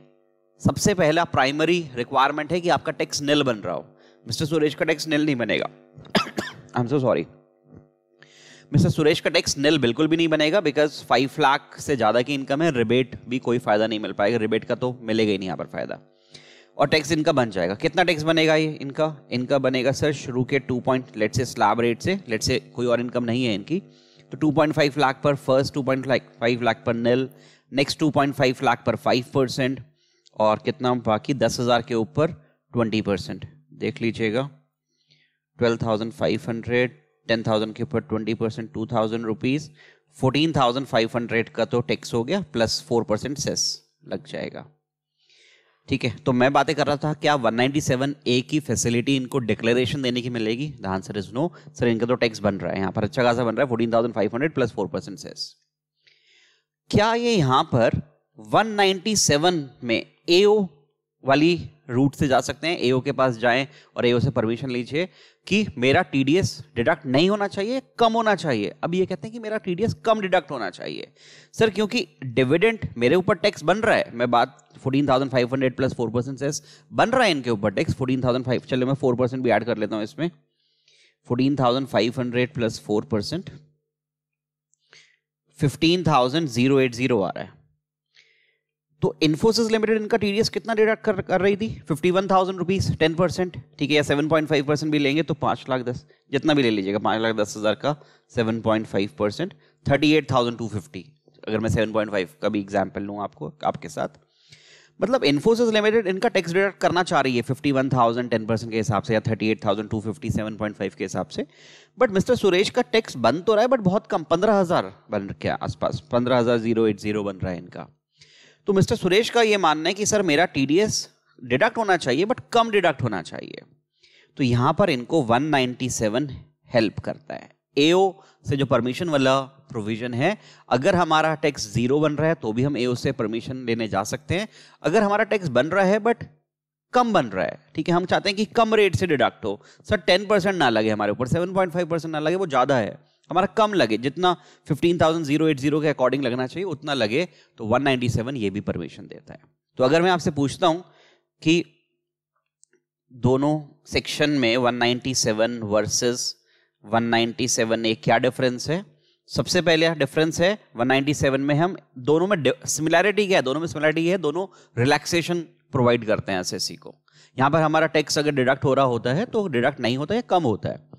सबसे पहला प्राइमरी रिक्वायरमेंट है कि आपका टैक्स निल बन रहा हो मिस्टर सुरेश का टैक्स नेल नहीं बनेगा I am so sorry Mr Suresh का टैक्स नेल बिल्कुल भी नहीं बनेगा बिकॉज फाइव लाख से ज़्यादा की इनकम है रिबेट भी कोई फायदा नहीं मिल पाएगा रिबेट का तो मिलेगा ही नहीं यहाँ पर फायदा और टैक्स इनका बन जाएगा कितना टैक्स बनेगा ये इनका इनका बनेगा सर शुरू के टू पॉइंट लेट से स्लैब रेट से लेट से कोई और इनकम नहीं है इनकी तो टू पॉइंट फाइव लाख पर first two point five lakh पर nail next two point five lakh पर फाइव परसेंट और कितना बाकी दस हज़ार के ऊपर ट्वेंटी परसेंट देख लीजिएगा twelve thousand five hundred ten thousand के ऊपर twenty percent two thousand rupees fourteen thousand five hundred का तो टैक्स हो गया प्लस फोर परसेंट सेस लग जाएगा ठीक है तो मैं बातें कर रहा था क्या 197 ए की फैसिलिटी इनको डिक्लेरेशन देने की मिलेगी the answer is no sir इनका तो टैक्स बन रहा है यहाँ पर अच्छा खासा बन रहा है fourteen thousand five hundred plus four percent cess क्या ये यहाँ पर 197 में एओ वाली रूट से जा सकते हैं एओ के पास जाएं और एओ से परमिशन लीजिए कि मेरा टीडीएस डिडक्ट नहीं होना चाहिए कम होना चाहिए अब ये कहते हैं कि मेरा टीडीएस कम डिडक्ट होना चाहिए सर क्योंकि डिविडेंट मेरे ऊपर टैक्स बन रहा है मैं बात 14,500 प्लस 4 परसेंट सेस बन रहा है इनके ऊपर टैक्स 14,500 चलो मैं 4 परसेंट भी ऐड कर लेता हूँ इसमें 14,500 प्लस 4 परसेंट 15,080 आ रहा है तो इन्फोसिस लिमिटेड इनका टीडीएस कितना डिडक्ट कर, कर रही थी fifty one thousand rupees ten percent ठीक है या सेवन पॉइंट फाइव परसेंट भी लेंगे तो पाँच लाख दस जितना भी ले लीजिएगा पाँच लाख दस हज़ार का seven point five percent thirty eight thousand two fifty अगर मैं सेवन पॉइंट फाइव का भी एग्जाम्पल लूँ आपको आपके साथ मतलब इन्फोसिस लिमिटेड इनका टैक्स डिडक्ट करना चाह रही है fifty one thousand ten percent के हिसाब से या thirty eight thousand two fifty seven point five के हिसाब से बट मिस्टर सुरेश का टैक्स बन तो रहा है बट बहुत कम पंद्रह हज़ार बन के आसपास पंद्रह हज़ार जीरो एट जीरो बन रहा है इनका तो मिस्टर सुरेश का ये मानना है कि सर मेरा एस डिडक्ट होना चाहिए बट कम डिडक्ट होना चाहिए तो यहाँ पर इनको 197 हेल्प करता है एओ से जो परमिशन वाला प्रोविजन है अगर हमारा टैक्स जीरो बन रहा है तो भी हम एओ से परमिशन लेने जा सकते हैं अगर हमारा टैक्स बन रहा है बट कम बन रहा है ठीक है हम चाहते हैं कि कम रेट से डिडक्ट हो सर टेन परसेंट ना लगे हमारे ऊपर सेवन पॉइंट फाइव परसेंट ना लगे वो ज़्यादा है हमारा कम लगे जितना 15,080 के अकॉर्डिंग लगना चाहिए उतना लगे तो 197 ये भी परमिशन देता है तो अगर मैं आपसे पूछता हूं कि दोनों सेक्शन में 197 वर्सेस 197 एक क्या डिफरेंस है सबसे पहले डिफरेंस है 197 में हम दोनों में सिमिलैरिटी क्या है दोनों में सिमिलैरिटी है दोनों रिलैक्सेशन प्रोवाइड करते हैं एसएससी को यहां पर हमारा टैक्स अगर डिडक्ट हो रहा होता है तो डिडक्ट नहीं होता है कम होता है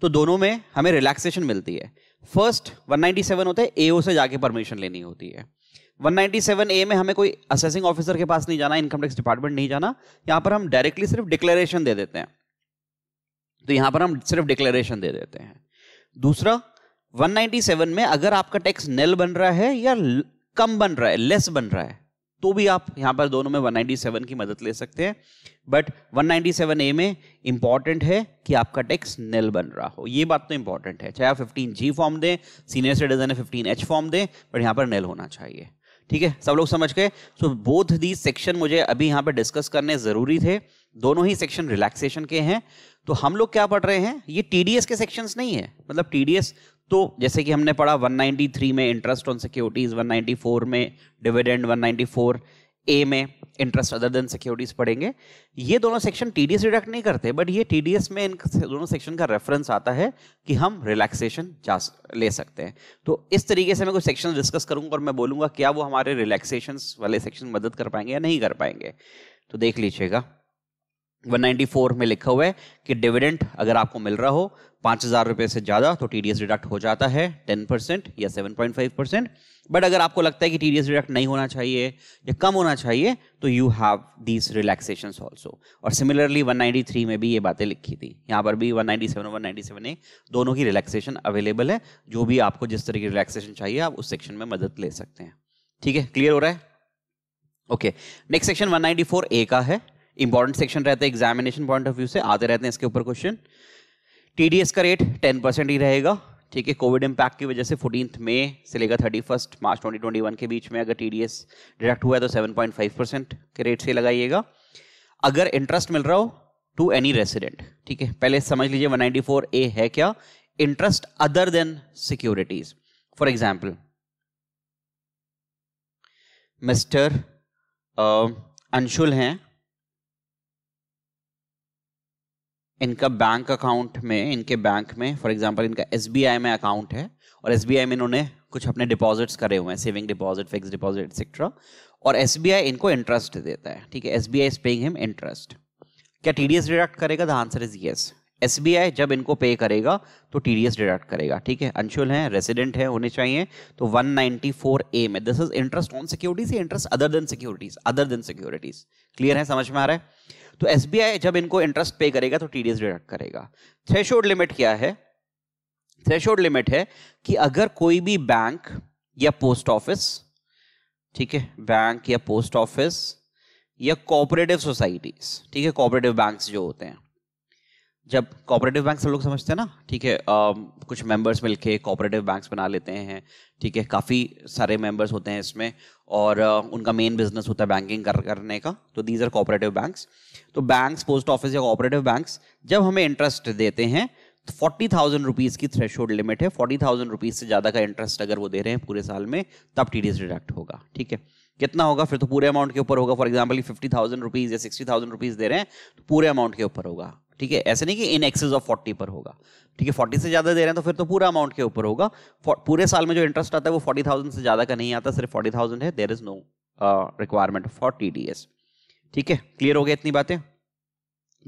तो दोनों में हमें रिलैक्सेशन मिलती है फर्स्ट 197 होते हैं एओ से जाके परमिशन लेनी होती है 197 ए में हमें कोई असेसिंग ऑफिसर के पास नहीं जाना इनकम टैक्स डिपार्टमेंट नहीं जाना यहां पर हम डायरेक्टली सिर्फ डिक्लेरेशन दे देते हैं तो यहां पर हम सिर्फ डिक्लेरेशन दे देते हैं दूसरा 197 में अगर आपका टैक्स नेल बन रहा है या कम बन रहा है लेस बन रहा है तो भी आप यहाँ पर दोनों में 197 की मदद ले सकते हैं बट 197 ए में इंपॉर्टेंट है कि आपका टैक्स निल बन रहा हो ये बात तो इंपॉर्टेंट है चाहे आप 15 जी फॉर्म दें सीनियर सिटीजन है 15 एच फॉर्म दें बट यहाँ पर निल होना चाहिए ठीक है सब लोग समझ गए सो बोथ दी सेक्शन मुझे अभी यहाँ पर डिस्कस करने ज़रूरी थे दोनों ही सेक्शन रिलैक्सेशन के हैं तो हम लोग क्या पढ़ रहे हैं ये टीडीएस के सेक्शंस नहीं है मतलब टीडीएस तो जैसे कि हमने पढ़ा 193 में इंटरेस्ट ऑन सिक्योरिटीज 194 में डिविडेंड 194 ए में इंटरेस्ट अदर देन सिक्योरिटीज पढ़ेंगे ये दोनों सेक्शन टी डिडक्ट नहीं करते बट ये टी में इन दोनों सेक्शन का रेफरेंस आता है कि हम रिलैक्सेशन जा ले सकते हैं तो इस तरीके से मैं कुछ सेक्शन डिस्कस करूंगा और मैं बोलूंगा क्या वो हमारे रिलैक्सेशन वाले सेक्शन मदद कर पाएंगे या नहीं कर पाएंगे तो देख लीजिएगा 194 में लिखा हुआ है कि डिविडेंट अगर आपको मिल रहा हो पाँच हज़ार रुपये से ज़्यादा तो टी डिडक्ट हो जाता है 10 परसेंट या 7.5 परसेंट बट अगर आपको लगता है कि टी डिडक्ट नहीं होना चाहिए या कम होना चाहिए तो you have these relaxation also और सिमिलरली 193 में भी ये बातें लिखी थी यहाँ पर भी 197 और 197 ए दोनों की रिलैक्सेशन अवेलेबल है जो भी आपको जिस तरह की रिलैक्सेशन चाहिए आप उस सेक्शन में मदद ले सकते हैं ठीक है क्लियर हो रहा है okay next section one A का है इंपॉर्टेंट सेक्शन रहता है एग्जामिनेशन पॉइंट ऑफ व्यू से आते रहते हैं इसके ऊपर क्वेश्चन टीडीएस का रेट टेन परसेंट ही रहेगा ठीक है कोविड इम्पैक्ट की वजह से फोर्टीन मे से लेकर thirty first March twenty twenty one के बीच में अगर टी डी एस डिडक्ट हुआ है तो सेवन पॉइंट फाइव परसेंट के रेट से लगाइएगा अगर इंटरेस्ट मिल रहा हो टू एनी रेसिडेंट ठीक है पहले समझ लीजिए वन नाइनटी फोर ए है क्या interest other than securities for example Mr Anshul हैं इनका बैंक अकाउंट में इनके बैंक में फॉर एग्जांपल इनका एस में अकाउंट है और एस में इन्होंने कुछ अपने डिपॉजिट्स करे हुए हैं saving deposit fix deposit etcetera और एस इनको इंटरेस्ट देता है ठीक है S B I paying him interest क्या टी डिडक्ट करेगा the answer is yes S जब इनको पे करेगा तो टी डिडक्ट करेगा ठीक है अंशुल हैं रेसिडेंट हैं होने चाहिए तो 194 ए में this is interest on securities interest other than securities other than securities clear है समझ में आ रहा है तो एस जब इनको इंटरेस्ट पे करेगा तो टी डिडक्ट करेगा थ्रेशोल्ड लिमिट क्या है थ्रेशोल्ड लिमिट है कि अगर कोई भी बैंक या पोस्ट ऑफिस ठीक है बैंक या पोस्ट ऑफिस या कोऑपरेटिव सोसाइटीज ठीक है कोऑपरेटिव बैंक्स जो होते हैं जब कोऑपरेटिव बैंक हम लोग समझते हैं ना ठीक है आ, कुछ मेंबर्स मिलके कोऑपरेटिव बैंक्स बना लेते हैं ठीक है काफ़ी सारे मेंबर्स होते हैं इसमें और आ, उनका मेन बिजनेस होता है बैंकिंग कर, करने का तो दीज आर कोऑपरेटिव बैंक्स तो बैंक्स पोस्ट ऑफिस या कोऑपरेटिव बैंक्स जब हमें इंटरेस्ट देते हैं तो फोर्टी थाउजेंड रुपीज़ की थ्रेश लिमिट है फोर्टी थाउजेंड रुपीज़ से ज़्यादा का इंटरेस्ट अगर वो दे रहे हैं पूरे साल में तब टी डिडक्ट होगा ठीक है कितना होगा फिर तो पूरे अमाउंट के ऊपर होगा for example fifty thousand rupees या सिक्सटी थाउजेंड रुपीज़ दे रहे हैं तो पूरे अमाउंट के ऊपर होगा ठीक है ऐसे नहीं कि इन एक्सेस ऑफ फोर्टी पर होगा ठीक है फोर्टी से ज़्यादा दे रहे हैं तो फिर तो पूरा अमाउंट के ऊपर होगा पूरे साल में जो इंटरेस्ट आता है वो फोर्टी थाउजेंड से ज़्यादा का नहीं आता सिर्फ फोर्टी थाउजेंड है there is no requirement for T D S ठीक है क्लियर हो गया इतनी बातें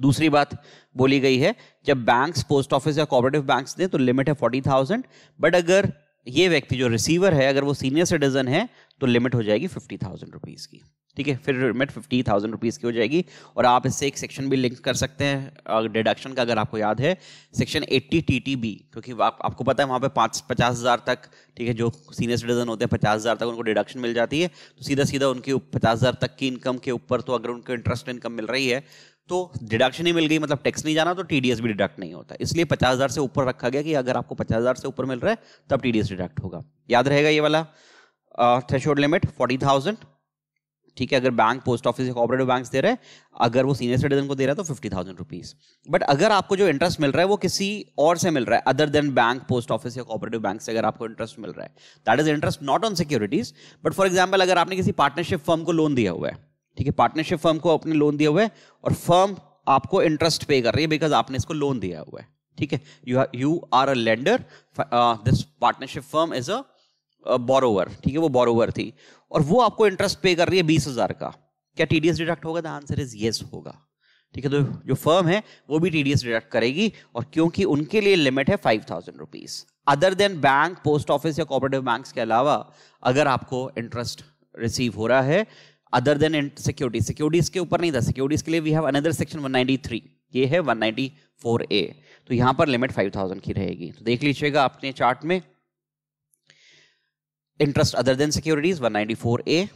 दूसरी बात बोली गई है जब बैंक्स पोस्ट ऑफिस या कोऑपरेटिव बैंक्स दें तो लिमिट है फोर्टी थाउजेंड बट अगर ये व्यक्ति जो रिसीवर है अगर वो सीनियर सिटीजन है तो लिमिट हो जाएगी फिफ्टी थाउजेंड रुपीज़ की ठीक है फिर लिमिट फिफ्टी थाउजेंड रुपीज़ की हो जाएगी और आप इससे एक सेक्शन भी लिंक कर सकते हैं डिडक्शन का अगर आपको याद है section eighty T T B क्योंकि आप, आपको पता है वहाँ पे पाँच पचास हज़ार तक ठीक है जो सीनियर सिटीजन होते हैं पचास हज़ार तक उनको डिडक्शन मिल जाती है तो सीधा सीधा उनकी पचास हज़ार तक की इनकम के ऊपर तो अगर उनको इंटरेस्ट इनकम मिल रही है तो डिडक्शन ही मिल गई मतलब टैक्स नहीं जाना तो टी भी डिडक्ट नहीं होता इसलिए पचास हज़ार से ऊपर रखा गया कि अगर आपको पचास हज़ार से ऊपर मिल रहा है तब टी डिडक्ट होगा याद रहेगा ये वाला थ्रेश लिमिट फोर्टी थाउजेंड ठीक है अगर बैंक पोस्ट ऑफिस या कॉपरेटिव बैंक दे रहे हैं अगर वो सीनियर सिटीजन को दे रहा है तो फिफ्टी थाउजेंड रुपीज़ बट अगर आपको जो इंटरेस्ट मिल रहा है वो किसी और से मिल रहा है other than bank post office या कॉपरेटिव बैंक से अगर आपको इंटरेस्ट मिल रहा है that is interest not on securities but for example अगर आपने किसी पार्टनरशिप फर्म को लोन दिया हुआ है ठीक है पार्टनरशिप फर्म को अपने लोन दिया हुआ है और फर्म आपको इंटरेस्ट पे कर रही है बिकॉज आपने इसको लोन दिया हुआ है ठीक है you you are a lender this partnership firm is a borrower ठीक है वो बोरोवर थी और वो आपको इंटरेस्ट पे कर रही है बीस हज़ार का क्या टी डी एस डिडक्ट होगा द आंसर इज येस होगा ठीक है तो जो फर्म है वो भी टी डी एस डिडक्ट करेगी और क्योंकि उनके लिए लिमिट है five thousand rupees other than bank post office या कोऑपरेटिव बैंक्स के अलावा अगर आपको इंटरेस्ट रिसीव हो रहा है अदर देन सिक्योरिटी सिक्योरिटीज के ऊपर नहीं था सिक्योरिटीज के लिए we have another section three ये है फोर ए तो यहाँ पर लिमिट फाइव थाउजेंड की रहेगी तो देख लीजिएगा अपने चार्ट में interest other than securities 194 A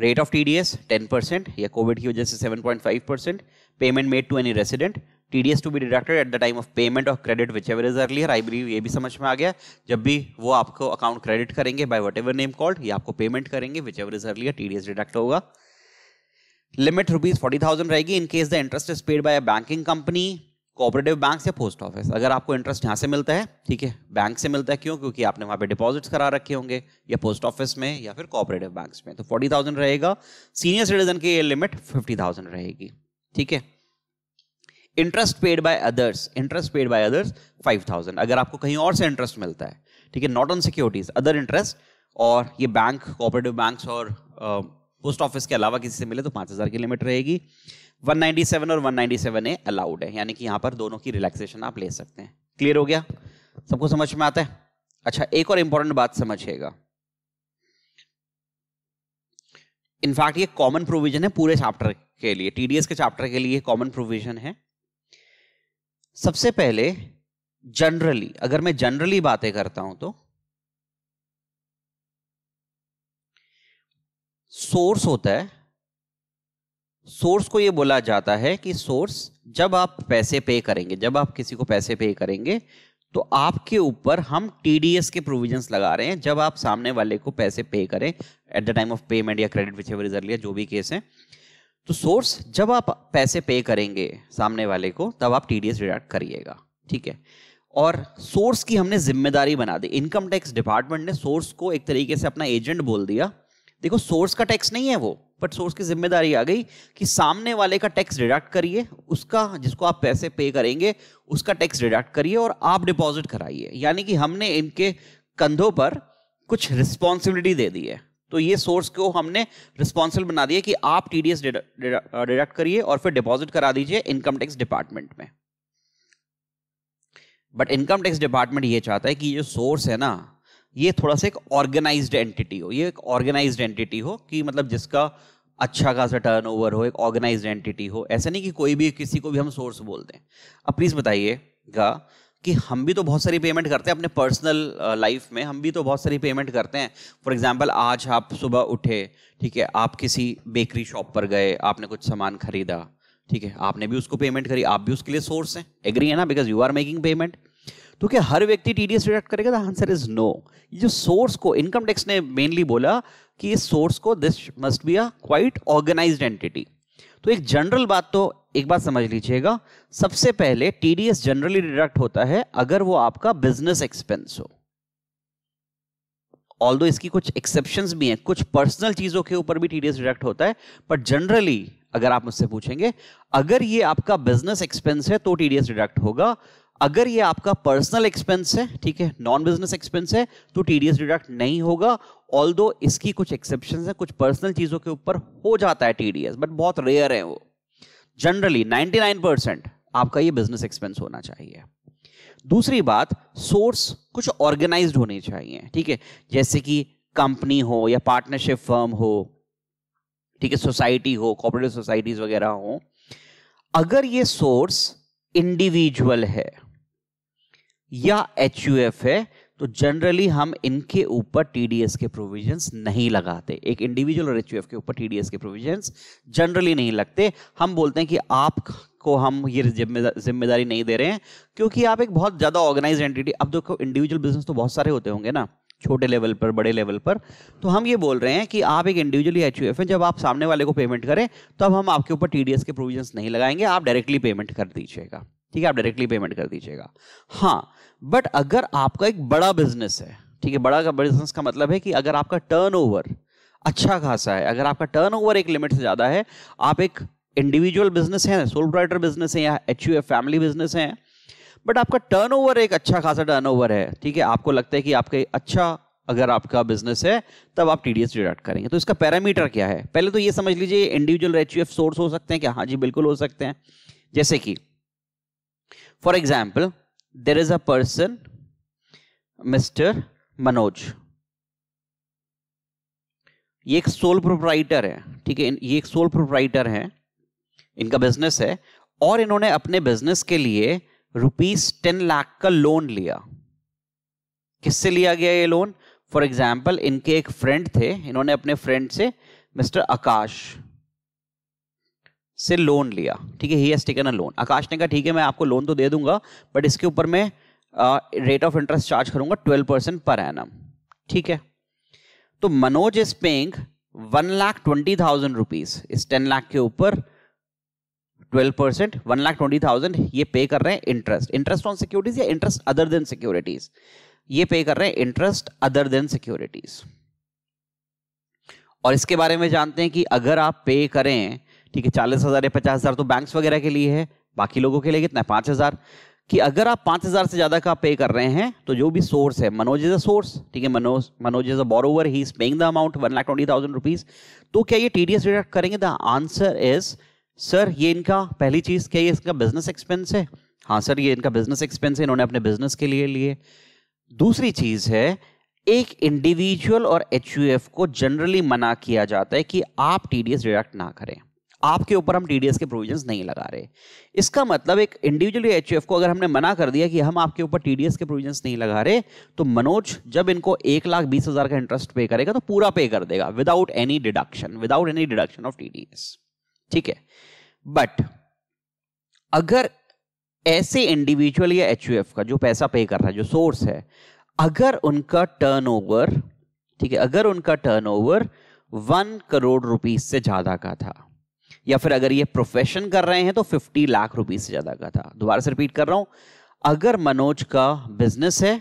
rate of TDS 10 percent या कोविड की वजह से 7.5 percent payment made to any resident TDS to be deducted at the time of payment of credit whichever is earlier I believe ये भी समझ में आ गया जब भी वो आपको अकाउंट क्रेडिट करेंगे by whatever name called या आपको पेमेंट करेंगे whichever is earlier TDS deduct होगा लिमिट रुपीज फोर्टी थाउजेंड रहेगी in case the interest is paid by a banking company cooperative bank से पोस्ट ऑफिस अगर आपको interest यहाँ से मिलता है ठीक है बैंक से मिलता है क्यों क्योंकि आपने वहाँ पे डिपॉजिट्स करा रखे होंगे या पोस्ट ऑफिस में या फिर कोऑपरेटिव बैंक्स में तो फोर्टी थाउजेंड रहेगा सीनियर सिटीजन की ये लिमिट फिफ्टी थाउजेंड रहेगी ठीक है interest paid by others interest paid by others five thousand अगर आपको कहीं और से इंटरेस्ट मिलता है ठीक है not on securities other interest और ये बैंक कोऑपरेटिव बैंक्स और पोस्ट uh, ऑफिस के अलावा किसी से मिले तो पाँच हज़ार की लिमिट रहेगी 197 और 197 ए अलाउड है यानी कि यहां पर दोनों की रिलैक्सेशन आप ले सकते हैं क्लियर हो गया सबको समझ में आता है अच्छा एक और इंपॉर्टेंट बात समझिएगा इनफैक्ट ये कॉमन प्रोविजन है पूरे चैप्टर के लिए टीडीएस के चैप्टर के लिए कॉमन प्रोविजन है सबसे पहले जनरली अगर मैं जनरली बातें करता हूं तो सोर्स होता है सोर्स को ये बोला जाता है कि सोर्स जब आप पैसे पे करेंगे जब आप किसी को पैसे पे करेंगे तो आपके ऊपर हम टीडीएस के प्रोविजंस लगा रहे हैं जब आप सामने वाले को पैसे पे करें at the time of payment या क्रेडिट विच एवर लिया जो भी केस है तो सोर्स जब आप पैसे पे करेंगे सामने वाले को तब आप टीडीएस डिडक्ट करिएगा ठीक है और सोर्स की हमने जिम्मेदारी बना दी इनकम टैक्स डिपार्टमेंट ने सोर्स को एक तरीके से अपना एजेंट बोल दिया देखो सोर्स का टैक्स नहीं है वो बट सोर्स की जिम्मेदारी आ गई कि सामने वाले का टैक्स डिडक्ट करिए उसका जिसको आप पैसे पे करेंगे उसका टैक्स डिडक्ट करिए और आप डिपॉजिट कराइए यानी कि हमने इनके कंधों पर कुछ रिस्पॉन्सिबिलिटी दे दी है तो ये सोर्स को हमने रिस्पॉन्सिबल बना दिया कि आप टी डी एस डिडक्ट करिए और फिर डिपॉजिट करा दीजिए इनकम टैक्स डिपार्टमेंट में बट इनकम टैक्स डिपार्टमेंट ये चाहता है कि जो सोर्स है ना ये थोड़ा सा एक ऑर्गेनाइज्ड एंटिटी हो ये एक ऑर्गेनाइज्ड एंटिटी हो कि मतलब जिसका अच्छा खासा टर्न ओवर हो एक ऑर्गेनाइज एंटिटी हो ऐसा नहीं कि कोई भी किसी को भी हम सोर्स बोल दें अब प्लीज़ बताइएगा कि हम भी तो बहुत सारी पेमेंट करते हैं अपने पर्सनल लाइफ में हम भी तो बहुत सारी पेमेंट करते हैं फॉर एग्जाम्पल आज आप सुबह उठे ठीक है आप किसी बेकरी शॉप पर गए आपने कुछ सामान खरीदा ठीक है आपने भी उसको पेमेंट करी आप भी उसके लिए सोर्स हैं एग्री है ना because you are making payment तो क्या हर व्यक्ति टीडीएस डिडक्ट करेगा द आंसर इज नो ये जो सोर्स को इनकम टैक्स ने मेनली बोला कि इस सोर्स को this must be a quite organised entity तो एक जनरल बात तो एक बात समझ लीजिएगा सबसे पहले टीडीएस जनरली डिडक्ट होता है अगर वो आपका बिजनेस एक्सपेंस हो ऑल इसकी कुछ एक्सेप्शन भी हैं कुछ पर्सनल चीजों के ऊपर भी टीडीएस डिडक्ट होता है बट जनरली अगर आप मुझसे पूछेंगे अगर ये आपका बिजनेस एक्सपेंस है तो टीडीएस डिडक्ट होगा अगर ये आपका पर्सनल एक्सपेंस है ठीक है नॉन बिजनेस एक्सपेंस है तो टीडीएस डिडक्ट नहीं होगा ऑल इसकी कुछ एक्सेप्शन है कुछ पर्सनल चीजों के ऊपर हो जाता है टीडीएस बट बहुत रेयर है वो जनरली 99 आपका ये बिजनेस एक्सपेंस होना चाहिए दूसरी बात सोर्स कुछ ऑर्गेनाइज होने चाहिए ठीक है जैसे कि कंपनी हो या पार्टनरशिप फर्म हो ठीक है सोसाइटी हो कॉपरेटिव सोसाइटीज वगैरह हो अगर ये सोर्स इंडिविजुअल है या एच है तो जनरली हम इनके ऊपर टीडीएस के प्रोविजंस नहीं लगाते एक इंडिविजुअल और एच के ऊपर टीडीएस के प्रोविजंस जनरली नहीं लगते हम बोलते हैं कि आप को हम ये जिम्मेदारी नहीं दे रहे हैं क्योंकि आप एक बहुत ज़्यादा ऑर्गेनाइज एंटिटी अब देखो इंडिविजुअल बिजनेस तो बहुत सारे होते होंगे ना छोटे लेवल पर बड़े लेवल पर तो हम ये बोल रहे हैं कि आप एक इंडिविजुअली एच यू जब आप सामने वाले को पेमेंट करें तब हम आपके ऊपर टी के प्रोविजंस नहीं लगाएंगे आप डायरेक्टली पेमेंट कर दीजिएगा ठीक है आप डायरेक्टली पेमेंट कर दीजिएगा हाँ बट अगर आपका एक बड़ा बिजनेस है ठीक है बड़ा का बिजनेस का मतलब है कि अगर आपका टर्नओवर अच्छा खासा है अगर आपका टर्नओवर एक लिमिट से ज़्यादा है आप एक इंडिविजुअल बिजनेस है सोल प्राइटर बिजनेस है या एच फैमिली बिजनेस है बट आपका टर्नओवर एक अच्छा खासा टर्नओवर है ठीक है आपको लगता है कि आपके अच्छा अगर आपका बिजनेस है तब आप टीडीएस डी डिडक्ट करेंगे तो इसका पैरामीटर क्या है पहले तो ये समझ लीजिए इंडिविजुअल एच सोर्स हो सकते हैं क्या हाँ जी बिल्कुल हो सकते हैं जैसे कि For example, there is a person, Mr Manoj ये एक सोल प्रोपराइटर है ठीक है ये एक सोल प्रोपराइटर है इनका बिजनेस है और इन्होंने अपने बिजनेस के लिए रुपीज टेन लाख का लोन लिया किससे लिया गया ये लोन फॉर एग्जाम्पल इनके एक फ्रेंड थे इन्होंने अपने फ्रेंड से मिस्टर आकाश से लोन लिया ठीक है he has taken a loan Akash ने कहा ठीक है मैं आपको लोन तो दे दूंगा बट इसके ऊपर मैं रेट ऑफ इंटरेस्ट चार्ज करूंगा ट्वेल्व परसेंट पर एनम ठीक है तो Manoj is paying one lakh twenty thousand rupees इस टेन लाख के ऊपर twelve percent one lakh twenty thousand ये पे कर रहे हैं इंटरेस्ट इंटरेस्ट ऑन सिक्योरिटीज या इंटरेस्ट अदर देन सिक्योरिटीज ये पे कर रहे हैं इंटरेस्ट अदर देन सिक्योरिटीज और इसके बारे में जानते हैं कि अगर आप पे करें ठीक है चालीस हज़ार या पचास हज़ार तो बैंक्स वगैरह के लिए है बाकी लोगों के लिए कितना है पाँच हज़ार कि अगर आप पाँच हज़ार से ज़्यादा का पे कर रहे हैं तो जो भी सोर्स है मनोज इज़ अ सोर्स ठीक है Manoj Manoj is a borrower he is paying the amount one lakh twenty thousand rupees तो क्या ये टी डी एस डिडक्ट करेंगे द आंसर इज़ सर ये इनका पहली चीज़ क्या ये इसका बिजनेस एक्सपेंस है हाँ सर ये इनका बिजनेस एक्सपेंस है इन्होंने अपने बिजनेस के लिए लिए दूसरी चीज़ है एक इंडिविजुअल और एच को जनरली मना किया जाता है कि आप टी डिडक्ट ना करें आपके ऊपर हम टीडीएस के प्रोविजंस नहीं लगा रहे इसका मतलब एक इंडिविजुअली एच को अगर हमने मना कर दिया कि हम आपके ऊपर टीडीएस के प्रोविजंस नहीं लगा रहे तो मनोज जब इनको एक लाख बीस हजार का इंटरेस्ट पे करेगा तो पूरा पे कर देगा without any deduction without any deduction of T ठीक है बट अगर ऐसे इंडिविजुअल या एच का जो पैसा पे कर रहा है जो सोर्स है अगर उनका टर्न ठीक है अगर उनका टर्न ओवर करोड़ रुपीज से ज़्यादा का था या फिर अगर ये प्रोफेशन कर रहे हैं तो फिफ्टी लाख रुपीज से ज़्यादा का था दोबारा से रिपीट कर रहा हूं अगर मनोज का बिजनेस है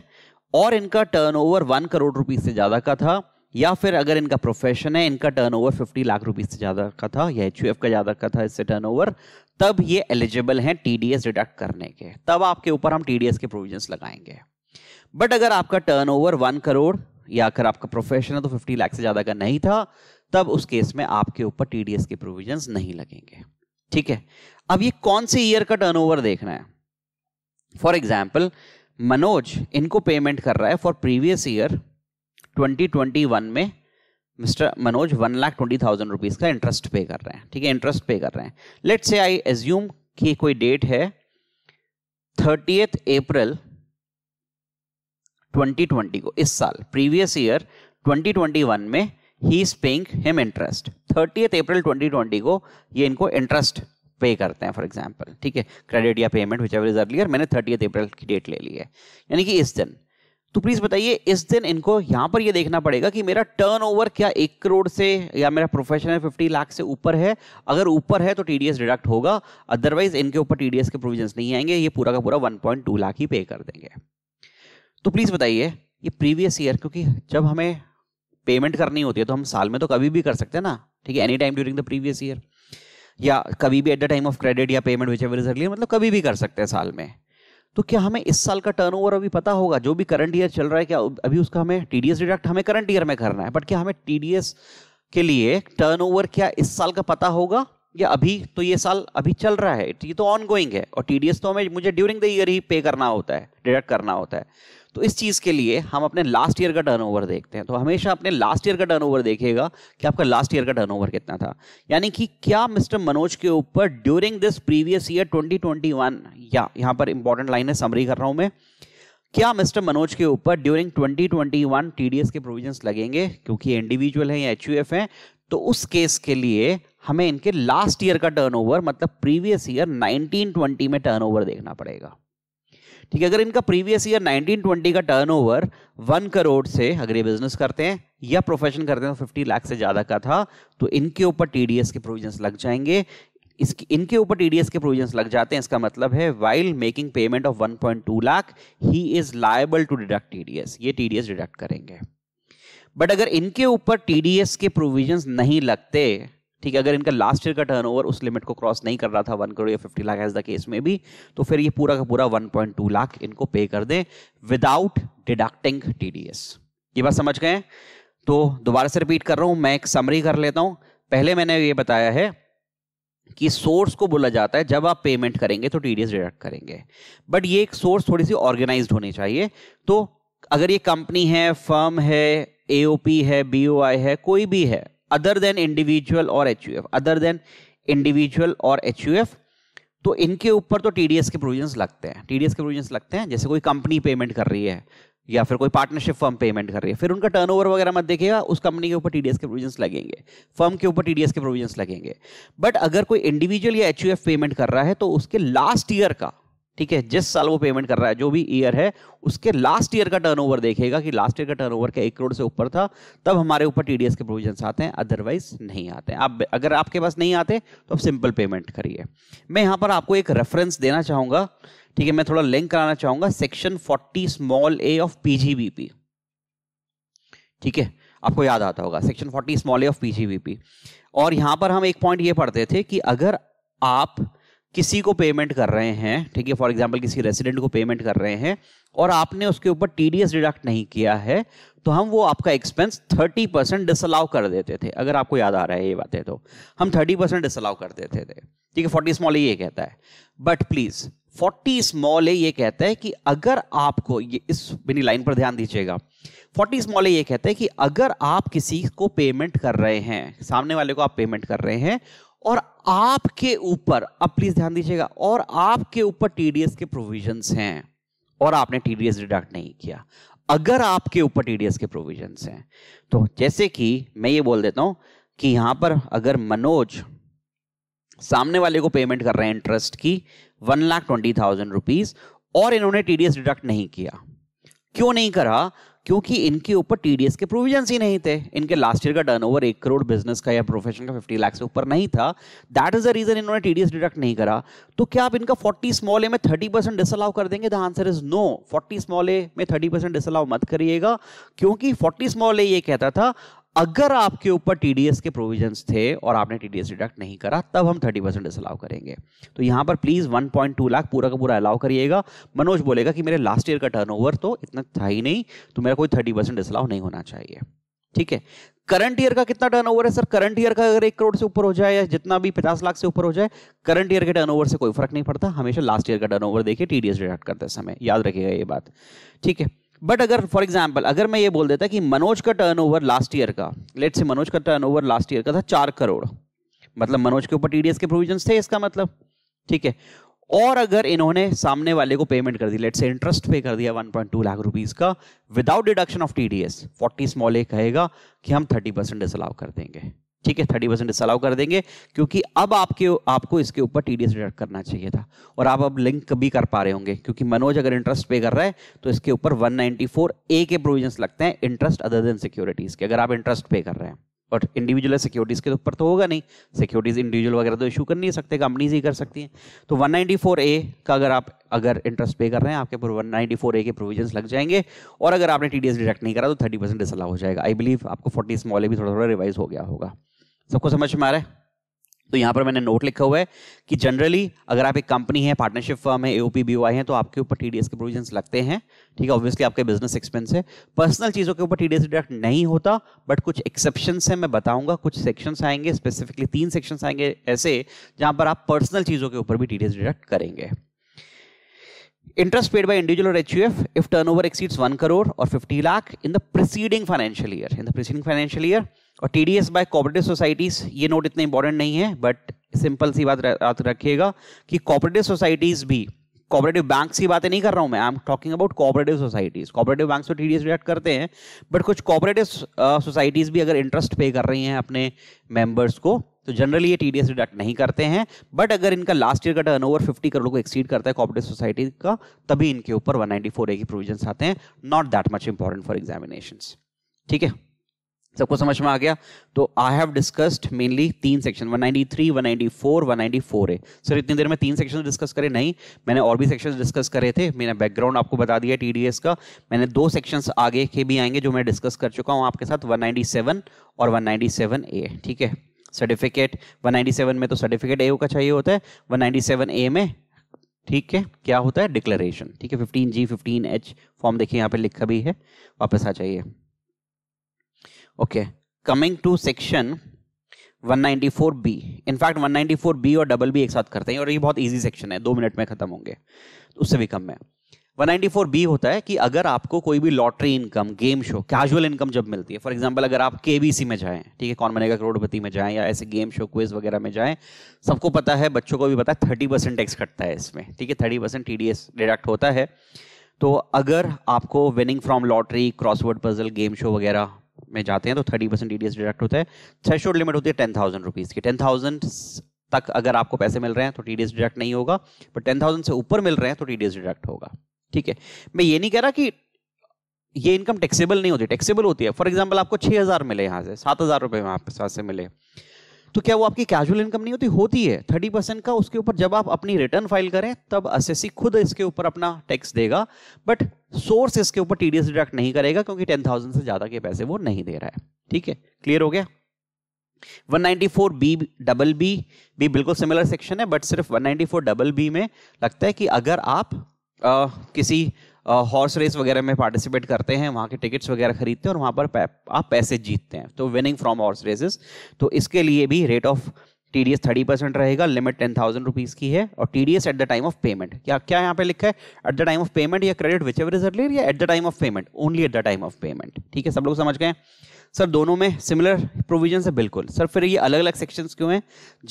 और इनका टर्नओवर वन करोड़ रुपीज से ज़्यादा का था या फिर अगर इनका प्रोफेशन है इनका टर्नओवर 50 लाख रुपीज से ज़्यादा का था या एच का ज़्यादा का था इससे टर्नओवर तब ये एलिजिबल हैं टीडीएस डिडक्ट करने के तब आपके ऊपर हम टीडीएस के प्रोविजंस लगाएंगे बट अगर आपका टर्नओवर वन करोड़ या अगर आपका प्रोफेशन है तो 50 लाख से ज़्यादा का नहीं था तब उस केस में आपके ऊपर टीडीएस के प्रोविजन नहीं लगेंगे ठीक है अब ये कौन से ईयर का टर्नओवर देखना है फॉर एग्जाम्पल मनोज इनको पेमेंट कर रहा है फॉर प्रीवियस ईयर 2021 में Mr Manoj one lakh twenty thousand rupees का इंटरेस्ट पे कर रहे हैं ठीक है इंटरेस्ट पे कर रहे हैं लेट से आई एज्यूम कि कोई डेट है थर्टीथ अप्रैल 2020 को इस साल प्रीवियस ईयर 2021 में he is paying him interest thirtieth April 2020 को ये इनको इंटरेस्ट पे करते हैं फॉर एग्जाम्पल ठीक है क्रेडिट या payment whichever is earlier मैंने थर्टीथ अप्रैल की डेट ले ली है यानी कि इस दिन तो प्लीज बताइए इस दिन इनको यहां पर ये देखना पड़ेगा कि मेरा टर्नओवर क्या एक करोड़ से या मेरा प्रोफेशनल फिफ्टी लाख से ऊपर है अगर ऊपर है तो टीडीएस डिडक्ट होगा अदरवाइज इनके ऊपर टीडीएस के प्रोविजन नहीं आएंगे ये पूरा का पूरा 1.2 लाख ही पे कर देंगे तो प्लीज बताइए ये प्रीवियस ईयर क्योंकि जब हमें पेमेंट करनी होती है तो हम साल में तो कभी भी कर सकते हैं ना ठीक है any time during the previous year या कभी भी at the time of credit या payment whichever is earlier मतलब कभी भी कर सकते हैं साल में तो क्या हमें इस साल का टर्न अभी पता होगा जो भी करंट ईयर चल रहा है क्या अभी उसका हमें टीडीएस डिडक्ट हमें करंट ईयर में करना है बट क्या हमें टी के लिए टर्न क्या इस साल का पता होगा या अभी तो ये साल अभी चल रहा है ये तो ऑन गोइंग है और टीडीएस तो हमें मुझे ड्यूरिंग द ईयर ही पे करना होता है डिडक्ट करना होता है तो इस चीज़ के लिए हम अपने लास्ट ईयर का टर्नओवर देखते हैं तो हमेशा अपने लास्ट ईयर का टर्नओवर देखेगा कि आपका लास्ट ईयर का टर्नओवर कितना था यानी कि क्या मिस्टर मनोज के ऊपर ड्यूरिंग दिस प्रीवियस ईयर 2021 या यहाँ पर इंपॉर्टेंट लाइन है समरी कर रहा हूँ मैं क्या मिस्टर मनोज के ऊपर ड्यूरिंग 2021 टीडीएस के प्रोविजंस लगेंगे क्योंकि इंडिविजुअल है या एच है तो उस केस के लिए हमें इनके लास्ट ईयर का टर्नओवर मतलब प्रीवियस ईयर 1920 में टर्नओवर देखना पड़ेगा ठीक है अगर इनका प्रीवियस ईयर 1920 का टर्नओवर वन करोड़ से अगर ये बिजनेस करते हैं या प्रोफेशन करते हैं तो 50 लाख से ज़्यादा का था तो इनके ऊपर टीडीएस के प्रोविजंस लग जाएंगे इसकी इनके ऊपर टीडीएस के प्रोविजंस लग जाते हैं इसका मतलब है while making payment of one lakh he is liable to deduct TDS ये टी डिडक्ट करेंगे बट अगर इनके ऊपर टीडीएस के प्रोविजन नहीं लगते ठीक है अगर इनका लास्ट ईयर का ओवर उस लिमिट को क्रॉस नहीं कर रहा था वन करोड़ या fifty lakh as the case में भी तो फिर ये पूरा का पूरा वन पॉइंट टू लाख इनको पे कर दें without deducting T D S ये बात समझ गए तो दोबारा से रिपीट कर रहा हूं मैं एक समरी कर लेता हूं पहले मैंने ये बताया है कि सोर्स को बोला जाता है जब आप पेमेंट करेंगे तो टीडीएस डिडक्ट करेंगे बट ये एक सोर्स थोड़ी सी ऑर्गेनाइज होनी चाहिए तो अगर ये कंपनी है फर्म है एओपी है बीओआई है कोई भी है अदर देन इंडिविजुअल और एच अदर देन इंडिविजुअल और एच तो इनके ऊपर तो एस के प्रोविजन लगते हैं एस के प्रोविजन लगते हैं जैसे कोई कंपनी पेमेंट कर रही है या फिर कोई पार्टनरशिप फर्म पेमेंट कर रही है फिर उनका टर्नओवर वगैरह मत देखिएगा उस कंपनी के ऊपर टीडीएस के प्रोविजंस लगेंगे फर्म के ऊपर टीडीएस के प्रोविजंस लगेंगे बट अगर कोई इंडिविजुअल या एच पेमेंट कर रहा है तो उसके लास्ट ईयर का ठीक है जिस साल वो पेमेंट कर रहा है जो भी ईयर है उसके लास्ट ईयर का टर्नओवर देखेगा कि लास्ट ईयर का टर्नओवर क्या एक करोड़ से ऊपर था तब हमारे ऊपर टीडीएस के प्रोविजंस आते हैं अदरवाइज नहीं आते हैं आप अगर आपके पास नहीं आते तो आप सिंपल पेमेंट करिए मैं यहाँ पर आपको एक रेफरेंस देना चाहूँगा ठीक है मैं थोड़ा लिंक कराना चाहूँगा section forty small A of P ठीक है आपको याद आता होगा section forty small A of P और यहाँ पर हम एक पॉइंट ये पढ़ते थे कि अगर आप किसी को पेमेंट कर रहे हैं ठीक है फॉर एग्जाम्पल किसी रेसिडेंट को पेमेंट कर रहे हैं और आपने उसके ऊपर टीडीएस डिडक्ट नहीं किया है तो हम वो आपका एक्सपेंस 30 परसेंट डिसअलाउ कर देते थे अगर आपको याद आ रहा है ये बातें तो हम 30 परसेंट डिसअलाउ कर देते थे ठीक है फोर्टी स्मॉल ये कहता है बट प्लीज फोर्टी स्मॉल ये कहता है कि अगर आपको ये इस मेरी लाइन पर ध्यान दीजिएगा फोर्टी स्मॉल ये कहता है कि अगर आप किसी को पेमेंट कर रहे हैं सामने वाले को आप पेमेंट कर रहे हैं और आपके ऊपर अब प्लीज ध्यान दीजिएगा और आपके ऊपर टीडीएस के प्रोविजंस हैं और आपने टीडीएस डिडक्ट नहीं किया अगर आपके ऊपर टीडीएस के प्रोविजंस हैं तो जैसे कि मैं ये बोल देता हूं कि यहां पर अगर मनोज सामने वाले को पेमेंट कर रहे हैं इंटरेस्ट की one lakh twenty thousand rupees और इन्होंने टीडीएस डिडक्ट नहीं किया क्यों नहीं करा क्योंकि इनके ऊपर टीडीएस के प्रोविजन ही नहीं थे इनके लास्ट ईयर का टर्नओवर एक करोड़ बिजनेस का या प्रोफेशन का फिफ्टी लाख से ऊपर नहीं था दैट इज द रीजन इन्होंने टीडीएस डिडक्ट नहीं करा तो क्या आप इनका फोर्टी स्मॉल ए में थर्टी परसेंट डिसअलाउ कर देंगे the answer is no forty small A में थर्टी परसेंट डिसअलाउ मत करिएगा क्योंकि फोर्टी स्मॉल ए ये कहता था अगर आपके ऊपर टीडीएस के प्रोविजंस थे और आपने टीडीएस डिडक्ट नहीं करा तब हम 30 परसेंट डिसअलाउ करेंगे तो यहां पर प्लीज़ 1.2 लाख पूरा का पूरा अलाउ करिएगा मनोज बोलेगा कि मेरे लास्ट ईयर का टर्नओवर तो इतना था ही नहीं तो मेरा कोई 30 परसेंट डिसअलाउ नहीं होना चाहिए ठीक है करंट ईयर का कितना ओवर है सर करंट ईयर का अगर एक करोड़ से ऊपर हो जाए या जितना भी पचास लाख से ऊपर हो जाए करंट ईयर के ओवर से कोई फर्क नहीं पड़ता हमेशा लास्ट ईयर का टर्न ओवर देखिए टीडीएस डिडक्ट करते समय याद रखिएगा ये बात ठीक है बट अगर फॉर एग्जाम्पल अगर मैं ये बोल देता कि मनोज का टर्न ओवर लास्ट ईयर का लेट से मनोज का टर्न ओवर लास्ट ईयर का था चार करोड़ मतलब मनोज के ऊपर टीडीएस के प्रोविजन थे इसका मतलब ठीक है और अगर इन्होंने सामने वाले को पेमेंट कर दी लेट से इंटरेस्ट पे कर दिया 1.2 लाख रुपीस का without deduction of TDS 40 small A कहेगा कि हम 30 परसेंट डिसअलाउ कर देंगे ठीक है थर्टी परसेंट अलाउ कर देंगे क्योंकि अब आपके आपको इसके ऊपर टी डी डिडक्ट करना चाहिए था और आप अब लिंक भी कर पा रहे होंगे क्योंकि मनोज अगर इंटरेस्ट पे कर रहा है तो इसके ऊपर 194 ए के प्रोविजंस लगते हैं इंटरेस्ट अदर देन सिक्योरिटीज़ के अगर आप इंटरेस्ट पे कर रहे हैं और इंडिविजुअल सिक्योरिटीज़ के ऊपर तो होगा नहीं सिक्योरिटीज़ इंडिविजुअल वगैरह तो इशू कर नहीं सकते कंपनीज ही कर सकती हैं तो 194 ए का अगर आप अगर इंटरेस्ट पे कर रहे हैं आपके ऊपर 194 ए के प्रोविजंस लग जाएंगे और अगर आपने टी डी डिडक्ट नहीं करा तो थर्टी परसेंट डिसअलाउ हो जाएगा आई बिलीव आपको फोर्टी स्मॉल भी थोड़ा थोड़ा रिवाइज हो गया होगा सबको समझ में आ रहा है तो यहाँ पर मैंने नोट लिखा हुआ है कि जनरली अगर आप एक कंपनी है पार्टनरशिप फर्म है एओपी बीओआई है तो आपके ऊपर टीडीएस के प्रोविजंस लगते हैं ठीक है ऑब्वियसली आपके बिजनेस एक्सपेंस है पर्सनल चीज़ों के ऊपर टीडीएस डिडक्ट नहीं होता बट कुछ एक्सेप्शन है मैं बताऊंगा कुछ सेक्शंस आएंगे स्पेसिफिकली तीन सेक्शन आएंगे ऐसे जहाँ पर आप पर्सनल चीज़ों के ऊपर भी टी डिडक्ट करेंगे interest paid H U F if turnover exceeds one crore और fifty lakh in the preceding financial year in the preceding financial year और T D S by cooperative societies ये नोट इतने important नहीं है but simple सी बात याद रखिएगा कि कॉपरेटिव सोसाइटीज़ भी कॉपरेटिव बैंक की बातें नहीं कर रहा हूँ मैं I am talking about cooperative societies cooperative bank तो टी डी एस करते हैं बट कुछ कॉपरेटिव सोसाइटीज़ भी अगर इंटरेस्ट पे कर रही हैं अपने मेम्बर्स को तो जनरली ये टीडीएस डिडक्ट नहीं करते हैं बट अगर इनका लास्ट ईयर का टर्न ओवर फिफ्टी करोड़ को एक्सीड करता है कॉपरेटिव सोसाइटी का तभी इनके ऊपर फोर ए की प्रोविजन आते हैं not that much important for examination ठीक है सबको समझ में आ गया तो आई हैव डिस्कस्ड मेनली तीन सेक्शन 193, 194, ए सर इतनी देर में तीन सेक्शन डिस्कस करे नहीं मैंने और भी सेक्शन डिस्कस करे थे मैंने बैकग्राउंड आपको बता दिया टीडीएस का मैंने दो सेक्शंस आगे के भी आएंगे जो मैं डिस्कस कर चुका हूँ आपके साथ 197 और ए ठीक है सर्टिफिकेट 197 में तो सर्टिफिकेट ए का चाहिए होता है 197 ए में ठीक है क्या होता है डिक्लेरेशन ठीक है 15 जी 15 एच फॉर्म देखिए यहाँ पे लिखा भी है वापस आ जाइए okay coming to section B in fact B और डबल बी एक साथ करते हैं और ये बहुत इजी सेक्शन है दो मिनट में खत्म होंगे तो उससे भी कम है 194 बी होता है कि अगर आपको कोई भी lottery income game show casual income जब मिलती है फॉर एग्जांपल अगर आप केबीसी में जाएं ठीक है कौन बनेगा करोड़पति में जाएं या ऐसे गेम शो क्विज वगैरह में जाएं सबको पता है बच्चों को भी पता है थर्टी परसेंट टैक्स कटता है इसमें ठीक है थर्टी परसेंट टी डिडक्ट होता है तो अगर आपको winning from lottery crossword puzzle game show वगैरह में जाते हैं तो थर्टी परसेंट टी डिडक्ट होता है थ्रेश लिमिट होती है टेन थाउजेंड रुपीज़ की टेन थाउजेंड तक अगर आपको पैसे मिल रहे हैं तो टी डिडक्ट नहीं होगा पर टेन थाउजेंड से ऊपर मिल रहे हैं तो टी डिडक्ट होगा ठीक है मैं ये नहीं कह रहा कि ये इनकम टैक्सेबल नहीं होती टैक्सेबल होती है फॉर एग्जाम्पल आपको छह हज़ार मिले यहाँ से सात हज़ार रुपए से मिले तो क्या वो आपकी कैजुअल इनकम नहीं होती होती है थर्टी परसेंट का उसके ऊपर जब आप अपनी रिटर्न फाइल करें तब असेसी खुद इसके ऊपर अपना टैक्स देगा बट सोर्स इसके ऊपर टी डिडक्ट नहीं करेगा क्योंकि टेन थाउजेंड से ज़्यादा के पैसे वो नहीं दे रहा है ठीक है क्लियर हो गया 194 बी डबल बी भी बिल्कुल सिमिलर सेक्शन है बट सिर्फ 194 डबल बी में लगता है कि अगर आप आ, किसी हॉर्स रेस वगैरह में पार्टिसिपेट करते हैं वहाँ के टिकट्स वगैरह खरीदते हैं और वहाँ पर पै, आप पैसे जीतते हैं तो विनिंग फ्रॉम हॉर्स रेसेस तो इसके लिए भी rate of T D S thirty percent रहेगा लिमिट टेन थाउजेंड रुपीज़ की है और T D S at the time of payment क्या क्या यहाँ पे लिखा है at the time of payment या credit whichever is earlier या at the time of payment only at the time of payment ठीक है सब लोग समझ गए सर दोनों में सिमिलर प्रोविजन है बिल्कुल सर फिर ये अलग अलग सेक्शंस क्यों हैं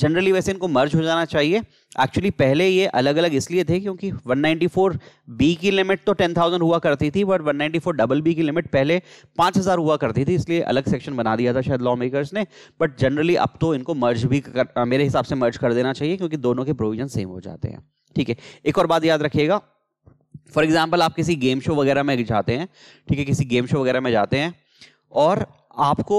जनरली वैसे इनको मर्ज हो जाना चाहिए एक्चुअली पहले ये अलग अलग इसलिए थे क्योंकि 194 बी की लिमिट तो 10,000 हुआ करती थी बट 194 डबल बी की लिमिट पहले 5,000 हुआ करती थी इसलिए अलग सेक्शन बना दिया था शायद लॉ मेकर्स ने बट जनरली अब तो इनको मर्ज भी कर, मेरे हिसाब से मर्ज कर देना चाहिए क्योंकि दोनों के प्रोविजन सेम हो जाते हैं ठीक है एक और बात याद रखिएगा फॉर एग्जाम्पल आप किसी गेम शो वगैरह में जाते हैं ठीक है किसी गेम शो वगैरह में जाते हैं और आपको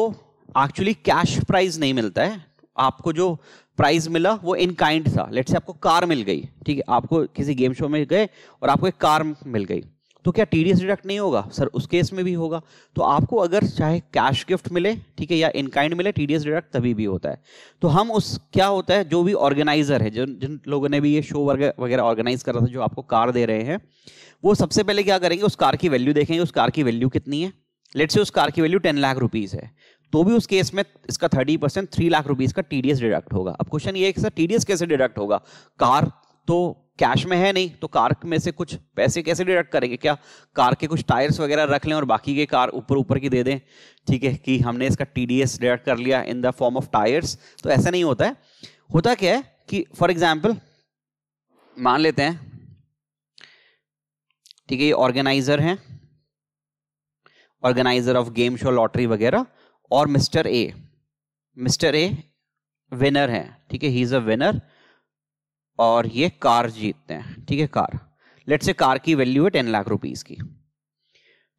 एक्चुअली कैश प्राइज नहीं मिलता है आपको जो प्राइज मिला वो इन काइंड था लेट से आपको कार मिल गई ठीक है आपको किसी गेम शो में गए और आपको एक कार मिल गई तो क्या टी डिडक्ट नहीं होगा सर उस केस में भी होगा तो आपको अगर चाहे कैश गिफ्ट मिले ठीक है या इन काइंड मिले टी डिडक्ट तभी भी होता है तो हम उस क्या होता है जो भी ऑर्गेनाइजर है जिन जिन लोगों ने भी ये शो वगैरह ऑर्गेनाइज करा था जो आपको कार दे रहे हैं वो सबसे पहले क्या करेंगे उस कार की वैल्यू देखेंगे उस कार की वैल्यू कितनी है लेट से उस कार की वैल्यू टेन लाख रुपीज़ है तो भी उस केस में इसका thirty percent three lakh rupees का टी डिडक्ट होगा अब क्वेश्चन ये है कि सर कैसे डिडक्ट होगा कार तो कैश में है नहीं तो कार में से कुछ पैसे कैसे डिडक्ट करेंगे क्या कार के कुछ टायर्स वगैरह रख लें और बाकी के कार ऊपर ऊपर की दे दें ठीक है कि हमने इसका टी डिडक्ट कर लिया in the form of tyres तो ऐसा नहीं होता है होता क्या है कि फॉर एग्जाम्पल मान लेते हैं ठीक है ये ऑर्गेनाइजर हैं organiser of game show lottery वगैरह और mister A mister A winner है ठीक है ही इज अ विनर और ये कार जीतते हैं ठीक है कार लेट से कार की वैल्यू है टेन लाख रुपीज की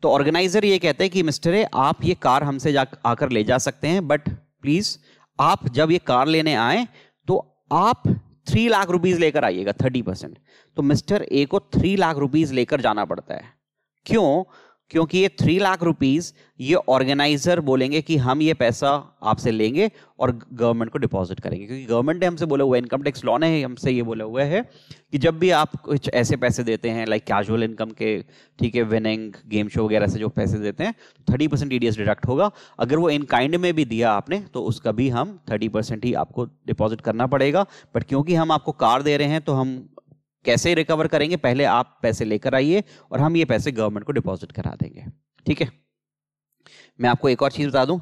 तो ऑर्गेनाइजर ये कहते हैं कि मिस्टर ए आप ये कार हमसे जा आकर ले जा सकते हैं बट प्लीज आप जब ये कार लेने आए तो आप थ्री लाख रुपीज लेकर आइएगा थर्टी परसेंट तो मिस्टर ए को थ्री लाख रुपीज लेकर जाना पड़ता है क्यों क्योंकि ये थ्री लाख रुपीज़ ये ऑर्गेनाइज़र बोलेंगे कि हम ये पैसा आपसे लेंगे और गवर्नमेंट को डिपॉजिट करेंगे क्योंकि गवर्नमेंट ने हमसे बोला हुआ है इनकम टैक्स लॉ ने हमसे ये बोला हुआ है कि जब भी आप कुछ ऐसे पैसे देते हैं लाइक कैजुअल इनकम के ठीक है विनिंग गेम शो वगैरह से जो पैसे देते हैं थर्टी परसेंट डिडक्ट होगा अगर वो इन काइंड में भी दिया आपने तो उसका भी हम थर्टी परसेंट ही आपको डिपॉजिट करना पड़ेगा बट क्योंकि हम आपको कार दे रहे हैं तो हम कैसे रिकवर करेंगे पहले आप पैसे लेकर आइए और हम ये पैसे गवर्नमेंट को डिपॉजिट करा देंगे ठीक है मैं आपको एक और चीज़ बता दूं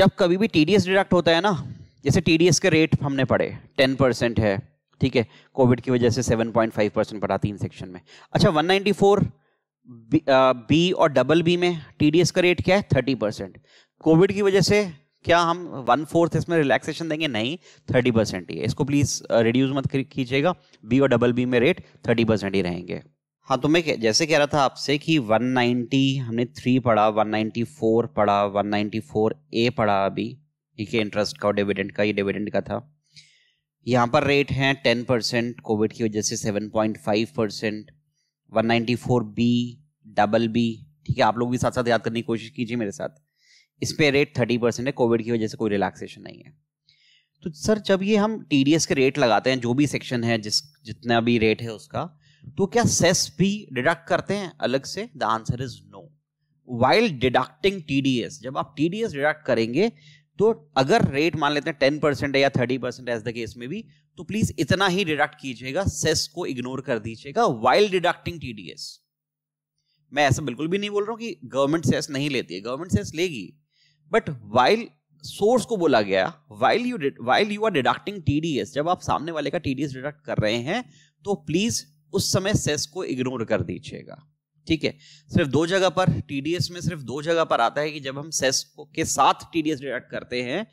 जब कभी भी टीडीएस डिडक्ट होता है ना जैसे टीडीएस के रेट हमने पढ़े टेन परसेंट है ठीक है कोविड की वजह से सेवन पॉइंट फाइव परसेंट पड़ा तीन सेक्शन में अच्छा वन नाइनटी फोर बी और डबल बी में टीडीएस का रेट क्या है थर्टी परसेंट कोविड की वजह से क्या हम वन फोर्थ इसमें रिलैक्सेशन देंगे नहीं थर्टी परसेंट ही इसको प्लीज रिड्यूस uh, मत कीजिएगा बी और डबल बी में रेट थर्टी परसेंट ही रहेंगे हाँ तो मैं जैसे कह रहा था आपसे कि 190 हमने थ्री पढ़ा 194 पढ़ा 194 ए पढ़ा अभी ठीक है इंटरेस्ट का और डिविडेंड का ये डिविडेंड का था यहाँ पर रेट है 10 परसेंट कोविड की वजह से 7.5 percent one B double B ठीक है आप लोग भी साथ साथ याद करने की कोशिश कीजिए मेरे साथ इस पर रेट थर्टी परसेंट है कोविड की वजह से कोई रिलैक्सेशन नहीं है तो सर जब ये हम टी के रेट लगाते हैं जो भी सेक्शन है जिस जितना भी रेट है उसका तो क्या सेस भी डिडक्ट करते हैं अलग से the answer is no while deducting TDS जब आप टीडीएस डिडक्ट करेंगे तो अगर रेट मान लेते हैं टेन परसेंट है या thirty percent as the case में भी तो प्लीज इतना ही डिडक्ट कीजिएगा सेस को इग्नोर कर दीजिएगा वाइल डिडक्टिंग टीडीएस मैं ऐसा बिल्कुल भी नहीं बोल रहा हूँ कि गवर्नमेंट सेस नहीं लेती है गवर्नमेंट सेस लेगी बट वाइल सोर्स को बोला गया while you while you are deducting TDS जब आप सामने वाले का टीडीएस डिडक्ट कर रहे हैं तो प्लीज उस समय सेस को इग्नोर कर दीजिएगा ठीक है सिर्फ दो जगह पर टीडीएस में सिर्फ दो जगह पर आता है कि जब हम सेस को के साथ टीडीएस डिडक्ट करते हैं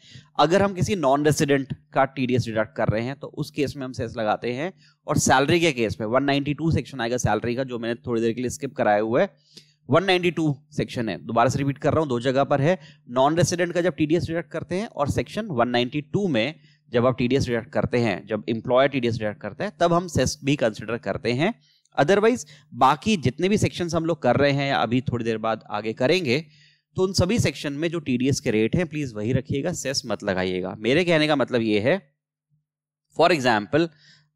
अगर हम किसी नॉन रेसिडेंट का टीडीएस डिडक्ट कर रहे हैं तो उस केस में हम सेस लगाते हैं और सैलरी के केस में 192 सेक्शन आएगा सैलरी का जो मैंने थोड़ी देर के लिए स्किप कराया हुआ है 192 सेक्शन है दोबारा से रिपीट कर रहा हूँ दो जगह पर है नॉन रेसिडेंट का जब टीडीएस डिडक्ट करते हैं और सेक्शन 192 में जब आप टीडीएस डिडक्ट करते हैं जब एम्प्लॉयर टीडीएस डिडक्ट करते हैं तब हम सेस भी कंसिडर करते हैं अदरवाइज बाकी जितने भी सेक्शन हम लोग कर रहे हैं अभी थोड़ी देर बाद आगे करेंगे तो उन सभी सेक्शन में जो टीडीएस के रेट हैं प्लीज वही रखिएगा सेस मत लगाइएगा मेरे कहने का मतलब ये है फॉर एग्जाम्पल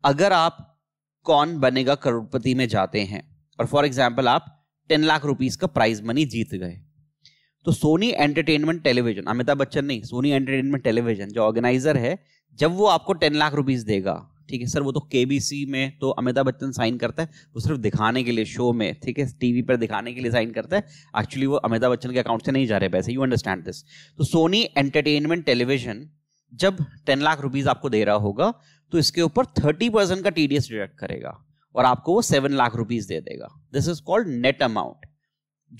अगर आप कौन बनेगा करोड़पति में जाते हैं और फॉर एग्जाम्पल आप टेन लाख रुपीज का प्राइज मनी जीत गए तो Sony Entertainment Television Amitabh Bachchan नहीं सोनी एंटरटेनमेंट टेलीविजन जो ऑर्गेनाइजर है जब वो आपको टेन लाख रुपीज देगा ठीक है सर वो तो के में तो अमिताभ बच्चन साइन करता है वो सिर्फ दिखाने के लिए शो में ठीक है टीवी पर दिखाने के लिए साइन करता है एक्चुअली वो अमिताभ बच्चन के अकाउंट से नहीं जा रहे पैसे यू अंडरस्टैंड दिस तो सोनी एंटरटेनमेंट टेलीविजन जब टेन लाख रुपीज आपको दे रहा होगा तो इसके ऊपर थर्टी परसेंट का टीडीएस डिडक्ट करेगा और आपको वो सेवन लाख रुपीज दे देगा this is called net amount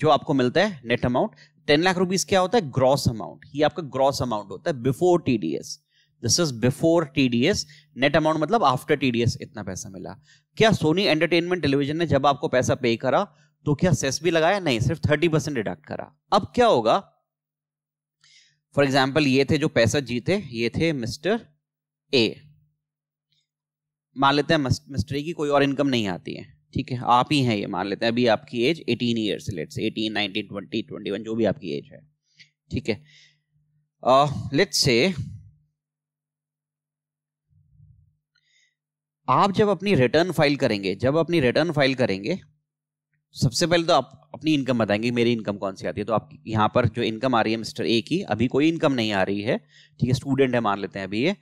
जो आपको मिलता है net amount ten lakh rupees क्या होता है ग्रॉस अमाउंट ये आपका ग्रॉस अमाउंट होता है before TDS this is before TDS net amount मतलब आफ्टर टीडीएस इतना पैसा मिला क्या सोनी एंटरटेनमेंट टेलीविजन ने जब आपको पैसा पे करा तो क्या सेस भी लगाया नहीं सिर्फ थर्टी परसेंट डिडक्ट करा अब क्या होगा फॉर एग्जाम्पल ये थे जो पैसा जीते ये थे मिस्टर ए मान लेते हैं मिस्टर ए की कोई और इनकम नहीं आती है ठीक है आप ही हैं ये मान लेते हैं अभी आपकी एज 18 ईयर्स लेट्स 18 19 20 21 जो भी आपकी एज है ठीक है लेट्स से आप जब अपनी रिटर्न फाइल करेंगे जब अपनी रिटर्न फाइल करेंगे सबसे पहले तो आप अपनी इनकम बताएंगे मेरी इनकम कौन सी आती है तो आप यहाँ पर जो इनकम आ रही है मिस्टर ए की अभी कोई इनकम नहीं आ रही है ठीक है स्टूडेंट है मान लेते हैं अभी ये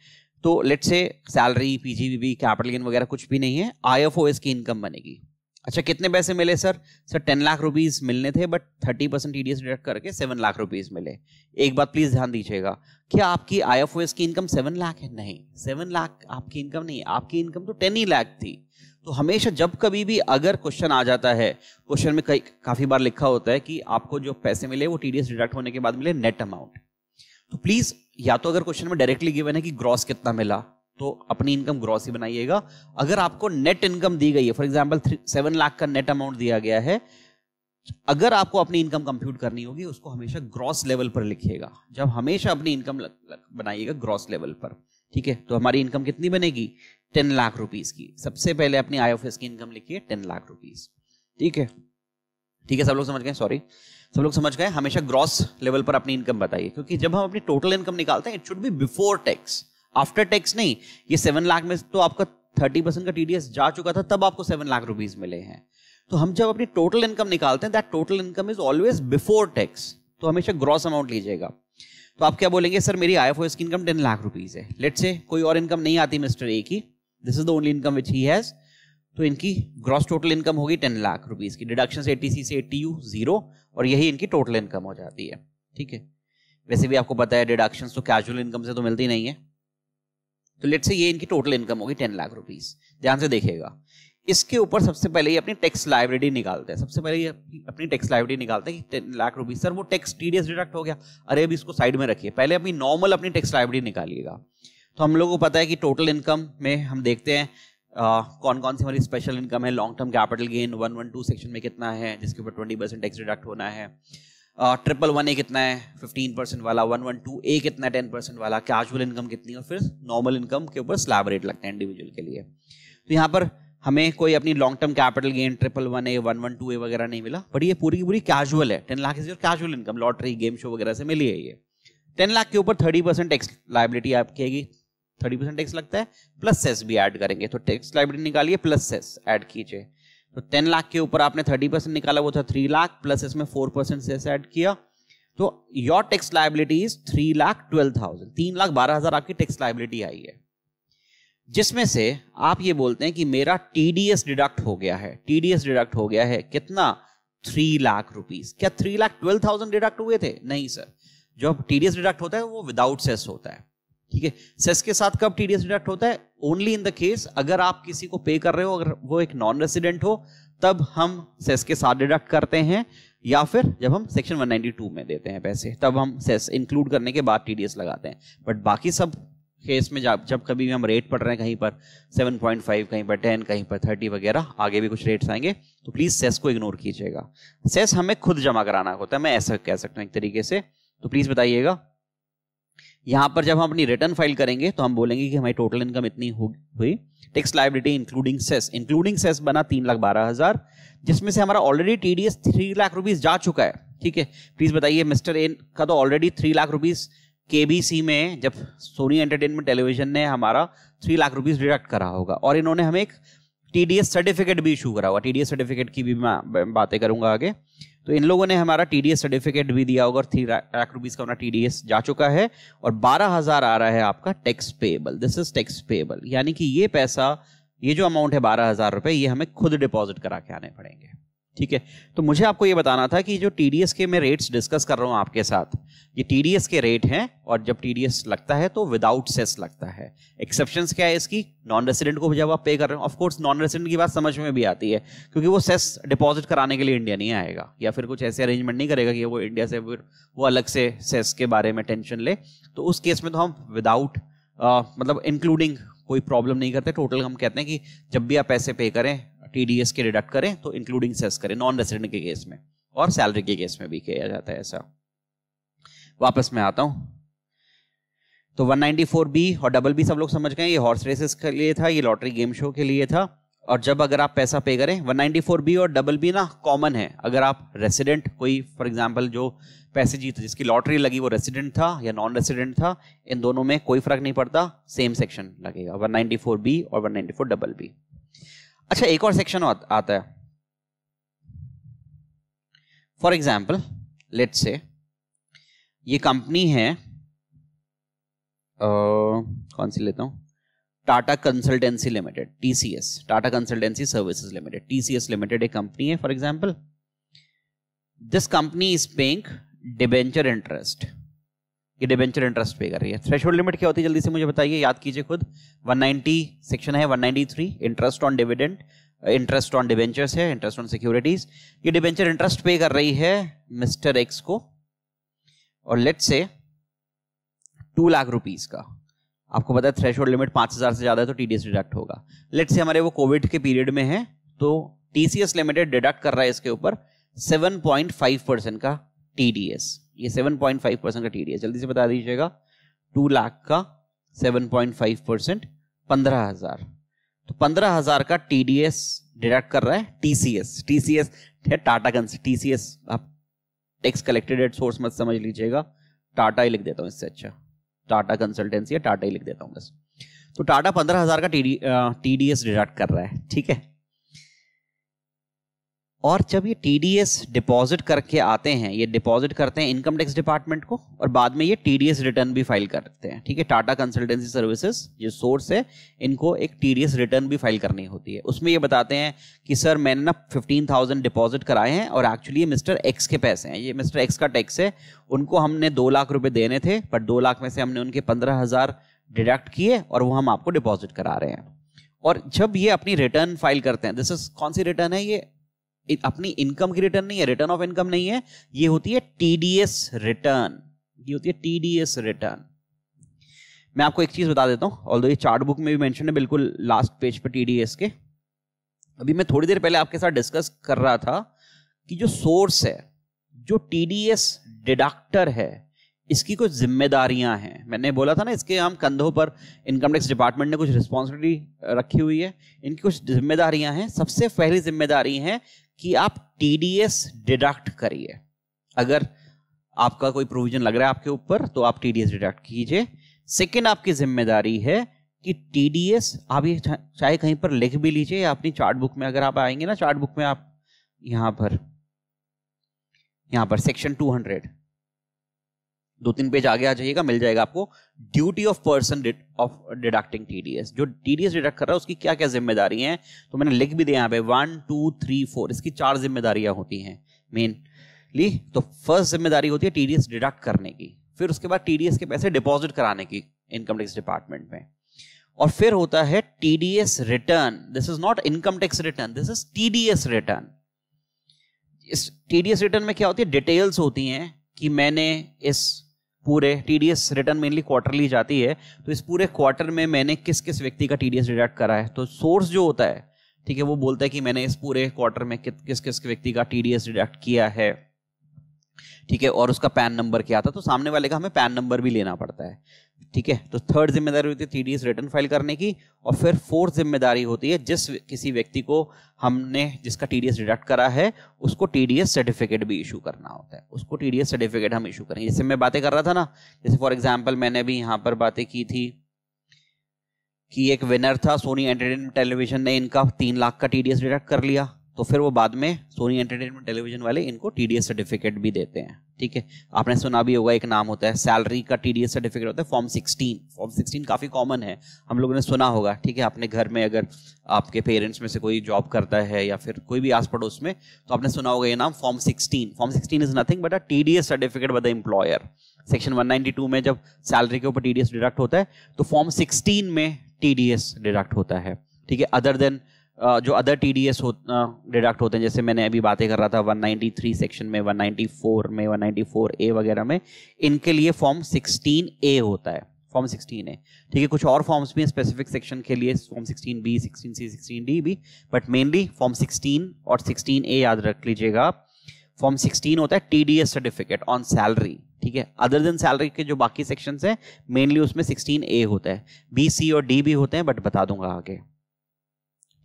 तो लेट से सैलरी पीजीबीबी कैपिटल गेन वगैरह कुछ भी नहीं है आईएफओएस की इनकम बनेगी अच्छा कितने पैसे मिले sir sir ten lakh rupees मिलने थे but thirty percent T deduct करके सेवन लाख रुपीज मिले एक बात प्लीज ध्यान दीजिएगा क्या आपकी आई एफ की इनकम सेवन लाख है नहीं सेवन लाख आपकी इनकम नहीं आपकी इनकम तो टेन ही लाख थी तो हमेशा जब कभी भी अगर क्वेश्चन आ जाता है क्वेश्चन में कई काफी बार लिखा होता है कि आपको जो पैसे मिले वो टी डिडक्ट होने के बाद मिले नेट अमाउंट तो प्लीज या तो अगर क्वेश्चन में डायरेक्टली गिवन है कि ग्रॉस कितना मिला तो अपनी इनकम ग्रॉस ही बनाइएगा अगर आपको नेट इनकम दी गई है फॉर एग्जाम्पल सेवन लाख का नेट अमाउंट दिया गया है अगर आपको अपनी इनकम कंप्यूट करनी होगी उसको हमेशा ग्रॉस लेवल पर लिखिएगा जब हमेशा अपनी इनकम बनाइएगा ग्रॉस लेवल पर ठीक है तो हमारी इनकम कितनी बनेगी टेन लाख रुपीज की सबसे पहले अपनी आई की इनकम लिखिए टेन लाख रुपीज ठीक है ठीक है सब लोग समझ गए सॉरी सब तो लोग समझ गए हमेशा ग्रॉस लेवल पर अपनी इनकम बताइए क्योंकि जब हम अपनी टोटल इनकम निकालते हैं it should be before tax after tax नहीं ये सेवन लाख में तो आपका थर्टी परसेंट का टीडीएस जा चुका था तब आपको सेवन लाख रुपीज मिले हैं तो हम जब अपनी टोटल इनकम निकालते हैं that total income is always before tax तो हमेशा ग्रॉस अमाउंट लीजिएगा तो आप क्या बोलेंगे सर मेरी आई एफ की इनकम टेन लाख रुपीज है लेट से कोई और इनकम नहीं आती मिस्टर ए की this is the only income which he has तो इनकी ग्रॉस टोटल इनकम होगी टेन लाख रुपीज की डिडक्शन एटीसी से एटी यू जीरो और यही इनकी टोटल इनकम हो जाती है ठीक है वैसे भी आपको पता है डिडक्शन तो कैजुअल इनकम से तो मिलती नहीं है तो लेट से ये इनकी टोटल इनकम होगी टेन लाख रुपीज ध्यान से देखेगा इसके ऊपर सबसे पहले ये अपनी टैक्स लाइब्रेरी निकालते हैं सबसे पहले ये अपनी टैक्स लाइब्रेरी निकालते हैं कि टेन लाख रुपीज सर वो टैक्स टीडीएस डिडक्ट हो गया अरे अभी इसको साइड में रखिए पहले अपनी नॉर्मल अपनी टैक्स लाइब्रेरी निकालिएगा तो हम लोग को पता है कि टोटल इनकम में हम देखते हैं कौन कौन सी हमारी स्पेशल इनकम है long term capital gain one one two section में कितना है जिसके ऊपर ट्वेंटी परसेंट टैक्स डिडक्ट होना है ट्रिपल वन ए कितना है फिफ्टीन परसेंट वाला वन वन टू ए कितना है टेन परसेंट वाला कैजुअल इनकम कितनी और फिर नॉर्मल इनकम के ऊपर स्लैब रेट लगता है इंडिविजुअल के लिए तो यहाँ पर हमें कोई अपनी long term capital gain triple one A one one two A वगैरह नहीं मिला बट ये पूरी की पूरी कैजुअल है ten lakh is your casual income lottery game show वगैरह से मिली है ये टेन लाख के ऊपर थर्टी परसेंट टैक्स लाइबिलिटी आपकी आएगी थर्टी परसेंट टैक्स लगता है प्लस सेस भी ऐड करेंगे तो टैक्स लाइब्रेरी निकालिए प्लस सेस ऐड कीजिए तो टेन लाख के ऊपर आपने थर्टी परसेंट निकाला वो था थ्री लाख प्लस में फोर परसेंट सेस ऐड किया तो your tax liability is three lakh twelve thousand तीन लाख बारह हजार आपकी टैक्स लाइबिलिटी आई है जिसमें से आप ये बोलते हैं कि मेरा टीडीएस डिडक्ट हो गया है टीडीएस डिडक्ट हो गया है कितना थ्री लाख रुपीज क्या three lakh twelve thousand deduct हुए थे नहीं सर जो टीडीएस डिडक्ट होता है वो विदाउट सेस होता है ठीक है सेस के साथ कब टीडीएस डिडक्ट होता है ओनली इन द केस अगर आप किसी को पे कर रहे हो अगर वो एक नॉन रेसिडेंट हो तब हम सेस के साथ डिडक्ट करते हैं या फिर जब हम सेक्शन 192 में देते हैं पैसे तब हम सेस इंक्लूड करने के बाद टीडीएस लगाते हैं बट बाकी सब केस में जब जब कभी भी हम रेट पढ़ रहे हैं कहीं पर 7.5 कहीं पर 10 कहीं पर 30 वगैरह आगे भी कुछ रेट्स आएंगे तो प्लीज़ सेस को इग्नोर कीजिएगा सेस हमें खुद जमा कराना होता है मैं ऐसा कह सकता हूँ एक तरीके से तो प्लीज़ बताइएगा यहां पर जब हम अपनी रिटर्न फाइल करेंगे तो हम बोलेंगे कि हमारी टोटल इनकम इतनी हुई tax liability including cess including cess बना तीन लाख बारह हजार जिसमें से हमारा already TDS three lakh rupees जा चुका है ठीक है प्लीज बताइए मिस्टर एन का तो ऑलरेडी थ्री लाख रुपीज सी में जब सोनी एंटरटेनमेंट टेलीविजन ने हमारा थ्री लाख रुपीज डिडक्ट करा होगा और इन्होंने हमें एक टीडीएस सर्टिफिकेट भी इशू करा हुआ टीडीएस सर्टिफिकेट की भी मैं बातें करूंगा आगे तो इन लोगों ने हमारा टी सर्टिफिकेट भी दिया होगा और थ्री लाख रुपीज़ का हमारा टी जा चुका है और बारह हज़ार आ रहा है आपका tax payable this is tax payable यानी कि ये पैसा ये जो अमाउंट है बारह हज़ार रुपए ये हमें खुद डिपॉजिट करा के आने पड़ेंगे ठीक है तो मुझे आपको ये बताना था कि जो टी के मैं रेट्स डिस्कस कर रहा हूँ आपके साथ ये टी के रेट हैं और जब टी लगता है तो विदाउट सेस लगता है एक्सेप्शन क्या है इसकी नॉन रेसिडेंट को जब आप पे कर रहे हो ऑफकोर्स नॉन रेसिडेंट की बात समझ में भी आती है क्योंकि वो सेस डिपॉजिट कराने के लिए इंडिया नहीं आएगा या फिर कुछ ऐसे अरेंजमेंट नहीं करेगा कि वो इंडिया से फिर वो अलग से सेस के बारे में टेंशन ले तो उस केस में तो हम विदाउट मतलब इंक्लूडिंग कोई प्रॉब्लम नहीं करते टोटल हम कहते हैं कि जब भी आप पैसे पे करें टीडीएस के डिडक्ट करें तो इंक्लूडिंग सेस करें नॉन रेसिडेंट के केस में और सैलरी के केस में भी किया जाता है ऐसा वापस मैं आता हूं तो बी और डबल बी सब लोग समझ गए ये हॉर्स रेसेस के लिए था ये लॉटरी गेम शो के लिए था और जब अगर आप पैसा पे करें बी और डबल बी ना कॉमन है अगर आप रेसिडेंट कोई फॉर एग्जांपल जो पैसे जीते जिसकी लॉटरी लगी वो रेसिडेंट था या नॉन रेसिडेंट था इन दोनों में कोई फर्क नहीं पड़ता सेम सेक्शन लगेगा बी और 194 डबल बी अच्छा एक और सेक्शन आता है फॉर एग्जाम्पल लेट से ये कंपनी है आ, कौन सी लेता हूँ Tata consultancy limited TCS Tata consultancy services limited TCS limited एक कंपनी है for example this company is paying debenture interest ये डिबेंचर इंटरेस्ट पे कर रही है थ्रेशोल्ड लिमिट क्या होती है जल्दी से मुझे बताइए याद कीजिए खुद 190 सेक्शन है 193 interest on dividend interest on debentures है इंटरेस्ट ऑन सिक्योरिटीज ये डिबेंचर इंटरेस्ट पे कर रही है मिस्टर एक्स को और let's say two lakh rupees का आपको पता है थ्रेश लिमिट पांच हजार से ज्यादा है तो टीडीएस डिडक्ट होगा लेट से हमारे वो कोविड के पीरियड में है तो टीसीएस लिमिटेड डिडक्ट कर रहा है इसके ऊपर 7.5 परसेंट का टीडीएस ये 7.5 परसेंट का टीडीएस जल्दी से बता दीजिएगा टू लाख का 7.5 परसेंट पंद्रह हजार तो पंद्रह हजार का टीडीएस डिडक्ट कर रहा है टीसीएस टीसीएस है टाटा कंस टीसीएस आप टैक्स कलेक्टेड एट सोर्स मत समझ लीजिएगा टाटा ही लिख देता हूँ इससे अच्छा टाटा कंसल्टेंसी या टाटा ही लिख देता हूँ बस तो टाटा पंद्रह हजार का टी डी डिडक्ट कर रहा है ठीक है और जब ये टी डी एस डिपॉजिट करके आते हैं ये डिपॉजिट करते हैं इनकम टैक्स डिपार्टमेंट को और बाद में ये टी डी एस रिटर्न भी फाइल करते हैं ठीक है टाटा कंसल्टेंसी सर्विसेज ये सोर्स है इनको एक टी डी एस रिटर्न भी फाइल करनी होती है उसमें ये बताते हैं कि सर मैंने ना फिफ्टीन थाउजेंड डिपॉजिट कराए हैं और एक्चुअली ये मिस्टर एक्स के पैसे हैं ये मिस्टर एक्स का टैक्स है उनको हमने दो लाख रुपये देने थे बट दो लाख में से हमने उनके पंद्रह हज़ार डिडक्ट किए और वो हम आपको डिपॉजिट करा रहे हैं और जब ये अपनी रिटर्न फाइल करते हैं दिस इज कौन सी रिटर्न है ये अपनी इनकम की रिटर्न नहीं है रिटर्न ऑफ इनकम नहीं है ये होती है टीडीएस रिटर्न ये होती है टीडीएस रिटर्न मैं आपको एक चीज बता देता हूं ऑल ये चार्ट बुक में भी मेंशन है बिल्कुल लास्ट पेज पर टीडीएस के अभी मैं थोड़ी देर पहले आपके साथ डिस्कस कर रहा था कि जो सोर्स है जो टीडीएस डिडक्टर है इसकी कुछ जिम्मेदारियां हैं मैंने बोला था ना इसके हम कंधों पर इनकम टैक्स डिपार्टमेंट ने कुछ रिस्पॉन्सिबिलिटी रखी हुई है इनकी कुछ जिम्मेदारियां हैं सबसे पहली जिम्मेदारी है कि आप टीडीएस डिडक्ट करिए अगर आपका कोई प्रोविजन लग रहा है आपके ऊपर तो आप टीडीएस डिडक्ट कीजिए सेकेंड आपकी जिम्मेदारी है कि टीडीएस आप ये चाहे कहीं पर लिख भी लीजिए या अपनी चार्ट बुक में अगर आप आएंगे ना चार्ट बुक में आप यहां पर यहां पर सेक्शन 200 दो तीन पेज आगे आ जाइएगा मिल जाएगा आपको duty of person of deducting TDS जो टीडीएस डिडक्ट कर रहा है उसकी क्या क्या जिम्मेदारी है तो मैंने लिख भी दिया यहाँ पे वन टू थ्री फोर इसकी चार जिम्मेदारियां होती हैं मेनली तो फर्स्ट जिम्मेदारी होती है टीडीएस डिडक्ट करने की फिर उसके बाद टीडीएस के पैसे डिपॉजिट कराने की इनकम टैक्स डिपार्टमेंट में और फिर होता है TDS return this is not income tax return this is TDS return इस टीडीएस रिटर्न में क्या होती है डिटेल्स होती हैं कि मैंने इस पूरे टीडीएस रिटर्न मेनली क्वार्टरली जाती है तो इस पूरे क्वार्टर में मैंने किस किस व्यक्ति का टीडीएस डिडक्ट करा है तो सोर्स जो होता है ठीक है वो बोलता है कि मैंने इस पूरे क्वार्टर में किस किस व्यक्ति का टीडीएस डिडक्ट किया है ठीक है और उसका पैन नंबर क्या था तो सामने वाले का हमें पैन नंबर भी लेना पड़ता है ठीक है तो थर्ड जिम्मेदारी होती है टीडीएस रिटर्न फाइल करने की और फिर फोर्थ जिम्मेदारी होती है जिस किसी व्यक्ति को हमने जिसका टी टीडीएस डिडक्ट करा है उसको टी टीडीएस सर्टिफिकेट भी इशू करना होता है उसको टी टीडीएस सर्टिफिकेट हम इशू करेंगे जैसे मैं बातें कर रहा था ना जैसे फॉर एग्जाम्पल मैंने भी यहाँ पर बातें की थी कि एक विनर था सोनी एंटरटेनमेंट टेलीविजन ने इनका तीन लाख का टीडीएस डिडक्ट कर लिया तो फिर वो बाद में सोनी एंटरटेनमेंट टेलीविजन वाले इनको टीडीएस सर्टिफिकेट भी देते हैं ठीक है आपने सुना भी होगा एक नाम होता है सैलरी का टीडीएस सर्टिफिकेट होता है फॉर्म 16 फॉर्म 16 काफ़ी कॉमन है हम लोगों ने सुना होगा ठीक है आपने घर में अगर आपके पेरेंट्स में से कोई जॉब करता है या फिर कोई भी आस पड़ोस में तो आपने सुना होगा ये नाम form sixteen form sixteen is nothing but a TDS certificate by the employer section one में जब सैलरी के ऊपर टीडीएस डिडक्ट होता है तो फॉर्म सिक्सटीन में टीडीएस डिडक्ट होता है ठीक है अदर देन जो other T D S deduct होते हैं जैसे मैंने अभी बातें कर रहा था 193 सेक्शन में 194 में 194 ए वगैरह में इनके लिए फॉर्म 16 ए होता है फॉर्म 16 ए ठीक है कुछ और फॉर्म्स भी हैं स्पेसिफिक सेक्शन के लिए फॉर्म 16 बी 16 सी 16 डी भी बट मेनली फॉर्म 16 और 16 ए याद रख लीजिएगा आप फॉर्म 16 होता है T D S certificate on salary ठीक है अदर देन सैलरी के जो बाकी सेक्शन हैं मेनली उसमें 16 ए होता है बी सी और डी भी होते हैं बट बता दूंगा आगे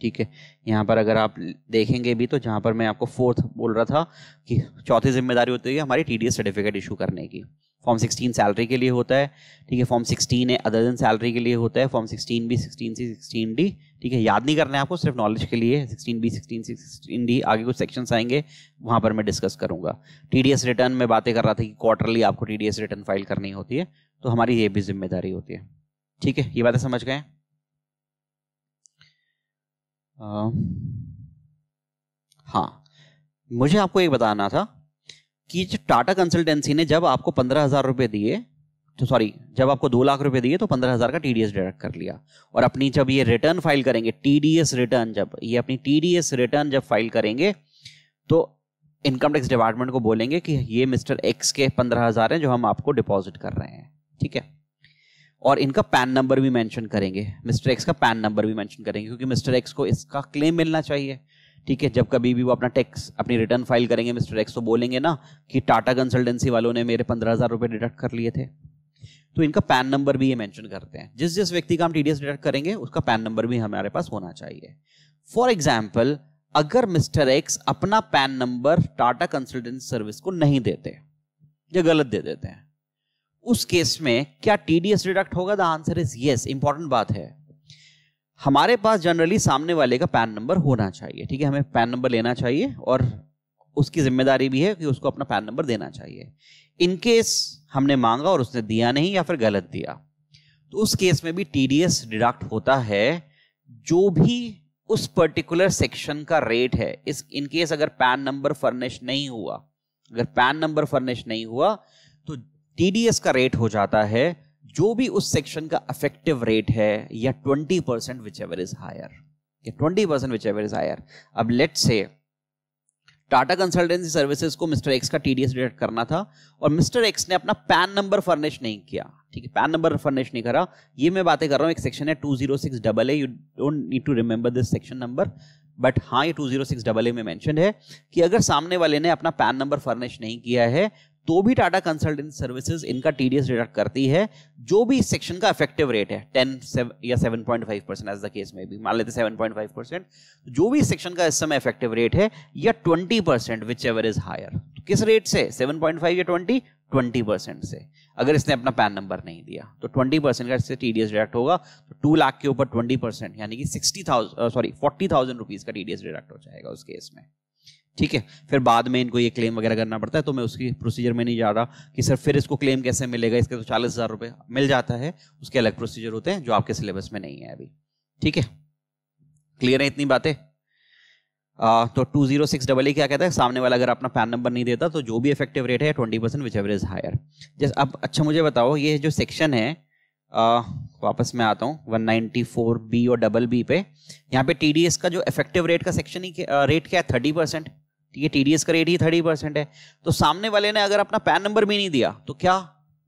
ठीक है यहाँ पर अगर आप देखेंगे भी तो जहाँ पर मैं आपको फोर्थ बोल रहा था कि चौथी जिम्मेदारी होती है हमारी टी सर्टिफिकेट इशू करने की फॉर्म 16 सैलरी के लिए होता है ठीक है फॉर्म 16 है अदर देन सैलरी के लिए होता है फॉर्म 16 बी 16 सी 16 डी ठीक है याद नहीं करना है आपको सिर्फ नॉलेज के लिए 16 बी 16 सी 16 डी आगे कुछ सेक्शंस आएंगे वहाँ पर मैं डिस्कस करूँगा टी रिटर्न में बातें कर रहा था कि क्वार्टरली आपको टी रिटर्न फाइल करनी होती है तो हमारी ये भी जिम्मेदारी होती है ठीक है ये बातें समझ गए हाँ मुझे आपको एक बताना था कि जो टाटा कंसल्टेंसी ने जब आपको पंद्रह हजार रुपये दिए तो सॉरी जब आपको दो लाख रुपए दिए तो पंद्रह हजार का टीडीएस डिडक्ट कर लिया और अपनी जब ये रिटर्न फाइल करेंगे टीडीएस रिटर्न जब ये अपनी टीडीएस रिटर्न जब फाइल करेंगे तो इनकम टैक्स डिपार्टमेंट को बोलेंगे कि ये मिस्टर एक्स के पंद्रह हजार हैं जो हम आपको डिपॉजिट कर रहे हैं ठीक है और इनका पैन नंबर भी मेंशन करेंगे मिस्टर एक्स का पैन नंबर भी मेंशन करेंगे क्योंकि मिस्टर एक्स को इसका क्लेम मिलना चाहिए ठीक है जब कभी भी वो अपना टैक्स अपनी रिटर्न फाइल करेंगे मिस्टर एक्स तो बोलेंगे ना कि टाटा कंसल्टेंसी वालों ने मेरे पंद्रह हज़ार रुपये डिडक्ट कर लिए थे तो इनका पैन नंबर भी ये मैंशन करते हैं जिस जिस व्यक्ति का हम टी डिडक्ट करेंगे उसका पैन नंबर भी हमारे पास होना चाहिए फॉर एग्जाम्पल अगर मिस्टर एक्स अपना PAN number Tata consultancy service को नहीं देते या गलत दे देते हैं उस केस में क्या टीडीएस डिडक्ट होगा the answer is yes important बात है हमारे पास जनरली सामने वाले का पैन नंबर होना चाहिए ठीक है हमें पैन नंबर लेना चाहिए और उसकी जिम्मेदारी भी है कि उसको अपना पैन नंबर देना चाहिए इन केस हमने मांगा और उसने दिया नहीं या फिर गलत दिया तो उस केस में भी टीडीएस डिडक्ट होता है जो भी उस पर्टिकुलर सेक्शन का रेट है इस इनकेस अगर पैन नंबर फर्निश नहीं हुआ अगर पैन नंबर फर्निश नहीं हुआ तो टीडीएस का रेट हो जाता है जो भी उस सेक्शन का अफेक्टिव रेट है या twenty percent whichever is higher या twenty percent whichever is higher अब let's say Tata consultancy services को मिस्टर एक्स का टीडीएस डिटेक्ट करना था और मिस्टर एक्स ने अपना पैन नंबर फर्निश नहीं किया ठीक है पैन नंबर फर्निश नहीं करा ये मैं बातें कर रहा हूँ एक सेक्शन है two zero six double A you don't need to remember this section number but हाँ ये two zero six double A में मैंशन है कि अगर सामने वाले ने अपना पैन नंबर फर्निश नहीं किया है तो भी टाटा कंसल्टेंट सर्विसेज इनका टीडीएस डिडक्ट करती है जो भी इस सेक्शन का इफेक्टिव रेट है टेन या seven point five percent as the case में भी मान लेते सेवन पॉइंट फाइव परसेंट जो भी सेक्शन का इस समय इफेक्टिव रेट है या twenty percent whichever is higher तो किस रेट से सेवन पॉइंट फाइव या ट्वेंटी ट्वेंटी परसेंट से अगर इसने अपना पैन नंबर नहीं दिया तो ट्वेंटी परसेंट का इससे टीडीएस डिडक्ट होगा तो टू लाख के ऊपर ट्वेंटी परसेंट यानी कि sixty thousand sorry forty thousand rupees का टीडीएस डिडक्ट हो जाएगा उस केस में ठीक है फिर बाद में इनको ये क्लेम वगैरह करना पड़ता है तो मैं उसकी प्रोसीजर में नहीं जा रहा कि सर फिर इसको क्लेम कैसे मिलेगा इसके तो चालीस हज़ार रुपये मिल जाता है उसके अलग प्रोसीजर होते हैं जो आपके सिलेबस में नहीं है अभी ठीक है क्लियर है इतनी बातें तो two zero six double E क्या कहता है सामने वाला अगर अपना पैन नंबर नहीं देता तो जो भी इफेक्टिव रेट है twenty percent whichever is higher जैसे अब अच्छा मुझे बताओ ये जो सेक्शन है आ, वापस मैं आता हूँ वन फोर बी और डबल बी पे यहाँ पे टी का जो इफेक्टिव रेट का सेक्शन ही रेट क्या है थर्टी परसेंट ठीक है टीडीएस का रेट ही थर्टी परसेंट है तो सामने वाले ने अगर अपना पैन नंबर भी नहीं दिया तो क्या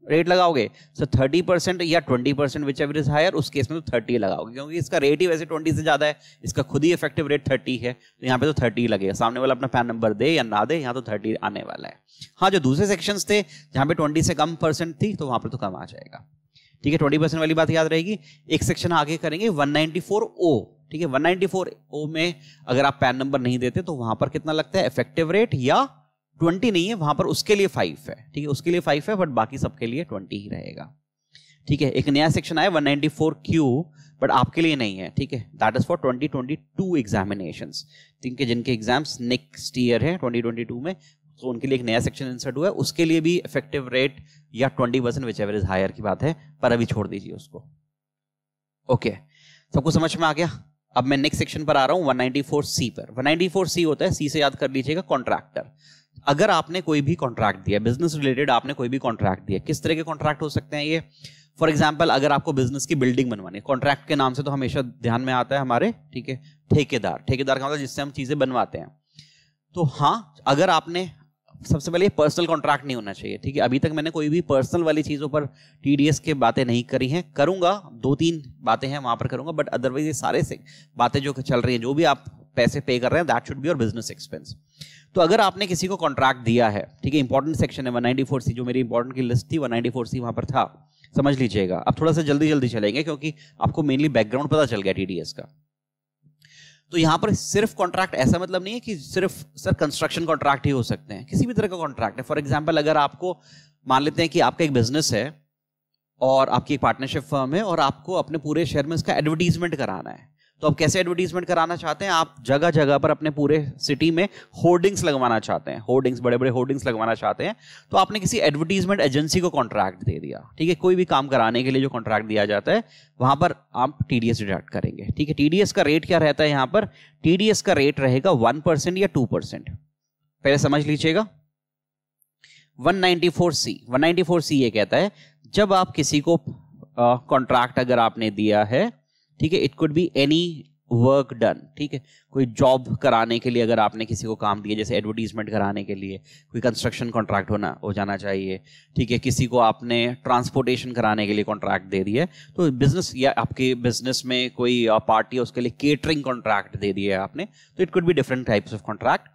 रेट लगाओगे सर थर्टी परसेंट या twenty percent whichever is higher उस केस में तो थर्टी लगाओगे क्योंकि इसका रेट ही वैसे ट्वेंटी से ज़्यादा है इसका खुद ही इफेक्टिव रेट थर्टी है तो यहाँ पे तो थर्टी लगेगा सामने वाला अपना पैन नंबर दे या ना दे यहाँ तो थर्टी आने वाला है हाँ जो दूसरे सेक्शन थे जहाँ पे ट्वेंटी से कम परसेंट थी तो वहाँ पर तो कम आ जाएगा ठीक है ट्वेंटी परसेंट वाली बात याद रहेगी एक सेक्शन आगे करेंगे वन नाइनटी फोर ओ ठीक है 194 ओ में अगर आप पैन नंबर नहीं देते तो वहां पर कितना लगता है इफेक्टिव रेट या 20 नहीं है वहां पर उसके लिए 5 है ठीक है उसके लिए 5 है बट बाकी सबके लिए 20 ही रहेगा ठीक है एक नया सेक्शन आया 194 नाइनटी क्यू बट आपके लिए नहीं है ठीक है दैट इज फॉर 2022 एग्जामिनेशन ठीक है जिनके एग्जाम्स नेक्स्ट ईयर है 2022 में तो उनके लिए एक नया सेक्शन इंसर्ट हुआ है उसके लिए भी इफेक्टिव रेट या twenty percent whichever is higher की बात है पर अभी छोड़ दीजिए उसको ओके okay. सबको समझ में आ गया अब मैं नेक्स्ट सेक्शन पर आ रहा हूँ सी पर सी होता है सी से याद कर लीजिएगा कॉन्ट्रैक्टर अगर आपने कोई भी कॉन्ट्रैक्ट दिया बिजनेस रिलेटेड आपने कोई भी कॉन्ट्रैक्ट दिया किस तरह के कॉन्ट्रैक्ट हो सकते हैं ये फॉर एग्जाम्पल अगर आपको बिजनेस की बिल्डिंग बनवानी है कॉन्ट्रैक्ट के नाम से तो हमेशा ध्यान में आता है हमारे ठीक है ठेकेदार ठेकेदार का मतलब जिससे हम चीजें बनवाते हैं तो हाँ अगर आपने सबसे पहले पर्सनल कॉन्ट्रैक्ट नहीं होना चाहिए ठीक है अभी तक मैंने कोई भी पर्सनल वाली चीज़ों पर टी के बातें नहीं करी हैं करूँगा दो तीन बातें हैं वहाँ पर करूँगा बट अदरवाइज ये सारे से बातें जो चल रही हैं जो भी आप पैसे पे कर रहे हैं दैट शुड बी और बिजनेस एक्सपेंस तो अगर आपने किसी को कॉन्ट्रैक्ट दिया है ठीक है इंपॉर्टेंट सेक्शन है वन सी जो मेरी इंपॉर्टेंट की लिस्ट थी वन सी वहाँ पर था समझ लीजिएगा अब थोड़ा सा जल्दी जल्दी चलेंगे क्योंकि आपको मेनली बैकग्राउंड पता चल गया टी का तो यहाँ पर सिर्फ कॉन्ट्रैक्ट ऐसा मतलब नहीं है कि सिर्फ सर कंस्ट्रक्शन कॉन्ट्रैक्ट ही हो सकते हैं किसी भी तरह का कॉन्ट्रैक्ट है फॉर एग्जाम्पल अगर आपको मान लेते हैं कि आपका एक बिजनेस है और आपकी एक पार्टनरशिप फर्म है और आपको अपने पूरे शहर में इसका एडवर्टीजमेंट कराना है तो आप कैसे एडवर्टीजमेंट कराना चाहते हैं आप जगह जगह पर अपने पूरे सिटी में होर्डिंग्स लगवाना चाहते हैं होर्डिंग्स बड़े बड़े होर्डिंग्स लगवाना चाहते हैं तो आपने किसी एडवर्टीजमेंट एजेंसी को कॉन्ट्रैक्ट दे दिया ठीक है कोई भी काम कराने के लिए जो कॉन्ट्रैक्ट दिया जाता है वहां पर आप टीडीएस डिडक्ट करेंगे ठीक है टीडीएस का रेट क्या रहता है यहाँ पर टीडीएस का रेट रहेगा वन परसेंट या टू परसेंट पहले समझ लीजिएगा 194C 194C ये कहता है जब आप किसी को कॉन्ट्रैक्ट अगर आपने दिया है ठीक है it could be any work done ठीक है कोई जॉब कराने के लिए अगर आपने किसी को काम दिया जैसे एडवर्टीजमेंट कराने के लिए कोई कंस्ट्रक्शन कॉन्ट्रैक्ट होना हो जाना चाहिए ठीक है किसी को आपने ट्रांसपोर्टेशन कराने के लिए कॉन्ट्रैक्ट दे दिया तो बिजनेस या आपके बिजनेस में कोई पार्टी है उसके लिए केटरिंग कॉन्ट्रैक्ट दे दिया है आपने तो it could be different types of contract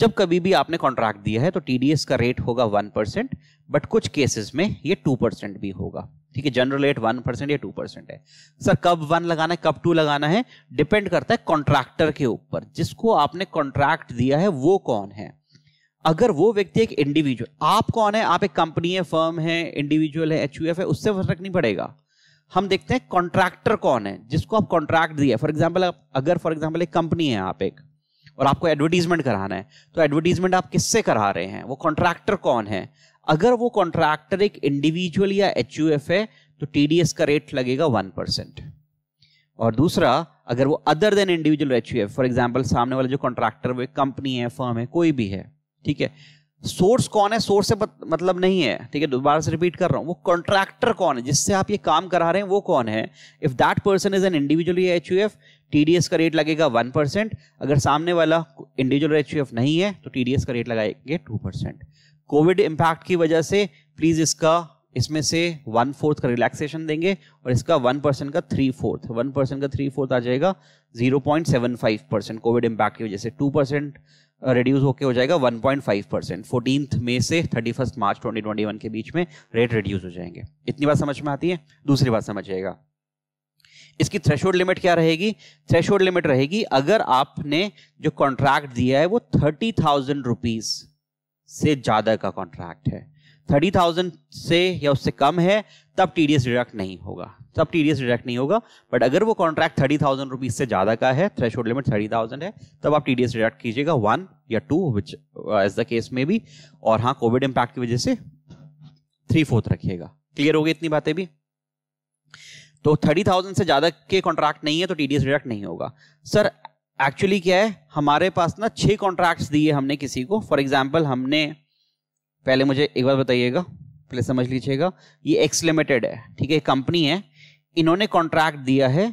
जब कभी भी आपने कॉन्ट्रैक्ट दिया है तो टीडीएस का रेट होगा वन परसेंट बट कुछ केसेस में ये टू परसेंट भी होगा ठीक है जनरल रेट वन परसेंट या टू परसेंट है सर कब वन लगाना है कब टू लगाना है डिपेंड करता है कॉन्ट्रैक्टर के ऊपर जिसको आपने कॉन्ट्रैक्ट दिया है वो कौन है अगर वो व्यक्ति एक इंडिविजुअल आप कौन है आप एक कंपनी है फर्म है इंडिविजुअल है एच है उससे फर्क नहीं पड़ेगा हम देखते हैं कॉन्ट्रैक्टर कौन है जिसको आप कॉन्ट्रैक्ट दिया फॉर एग्जाम्पल अगर फॉर एग्जाम्पल एक कंपनी है आप एक और आपको एडवर्टीजमेंट कराना है तो एडवर्टीजमेंट आप किससे करा रहे हैं वो कॉन्ट्रैक्टर कौन है अगर वो कॉन्ट्रैक्टर एक इंडिविजुअल या एच है तो टीडीएस का रेट लगेगा वन परसेंट और दूसरा अगर वो other than individual H U for example सामने वाला जो कॉन्ट्रैक्टर वो कंपनी है फर्म है कोई भी है ठीक है सोर्स कौन है सोर्स से मतलब नहीं है ठीक है दोबारा से रिपीट कर रहा हूँ वो कॉन्ट्रैक्टर कौन है जिससे आप ये काम करा रहे हैं वो कौन है if that person is an individual H TDS का रेट लगेगा वन परसेंट अगर सामने वाला इंडिविजुअल एच नहीं है तो टीडीएस का रेट लगाएंगे टू परसेंट कोविड इम्पैक्ट की वजह से प्लीज इसका इसमें से वन फोर्थ का रिलैक्सेशन देंगे और इसका वन परसेंट का थ्री फोर्थ वन परसेंट का थ्री फोर्थ आ जाएगा zero point seven five percent Covid impact की वजह से टू परसेंट रिड्यूस होकर हो जाएगा one point five percent fourteen May से thirty first March twenty twenty one के बीच में रेट रिड्यूस हो जाएंगे इतनी बात समझ में आती है दूसरी बात समझ आएगा इसकी थ्रेश लिमिट क्या रहेगी थ्रेश लिमिट रहेगी अगर आपने जो कॉन्ट्रैक्ट दिया है वो थर्टी थाउजेंड रुपीज़ से ज़्यादा का कॉन्ट्रैक्ट है थर्टी थाउजेंड से या उससे कम है तब टी डिडक्ट नहीं होगा तब टी डिडक्ट नहीं होगा बट अगर वो कॉन्ट्रैक्ट थर्टी थाउजेंड रुपीज से ज़्यादा का है थ्रेश लिमिट थर्टी थाउजेंड है तब आप टी डिडक्ट कीजिएगा वन या two which as the case में भी और हाँ कोविड इंपैक्ट की वजह से थ्री फोर्थ रखिएगा क्लियर हो गई इतनी बातें भी तो थर्टी थाउजेंड से ज़्यादा के कॉन्ट्रैक्ट नहीं है तो टी डिडक्ट नहीं होगा सर एक्चुअली क्या है हमारे पास ना छह कॉन्ट्रैक्ट्स दिए हमने किसी को फॉर एग्जाम्पल हमने पहले मुझे एक बार बताइएगा पहले समझ लीजिएगा ये एक्स लिमिटेड है ठीक है कंपनी है इन्होंने कॉन्ट्रैक्ट दिया है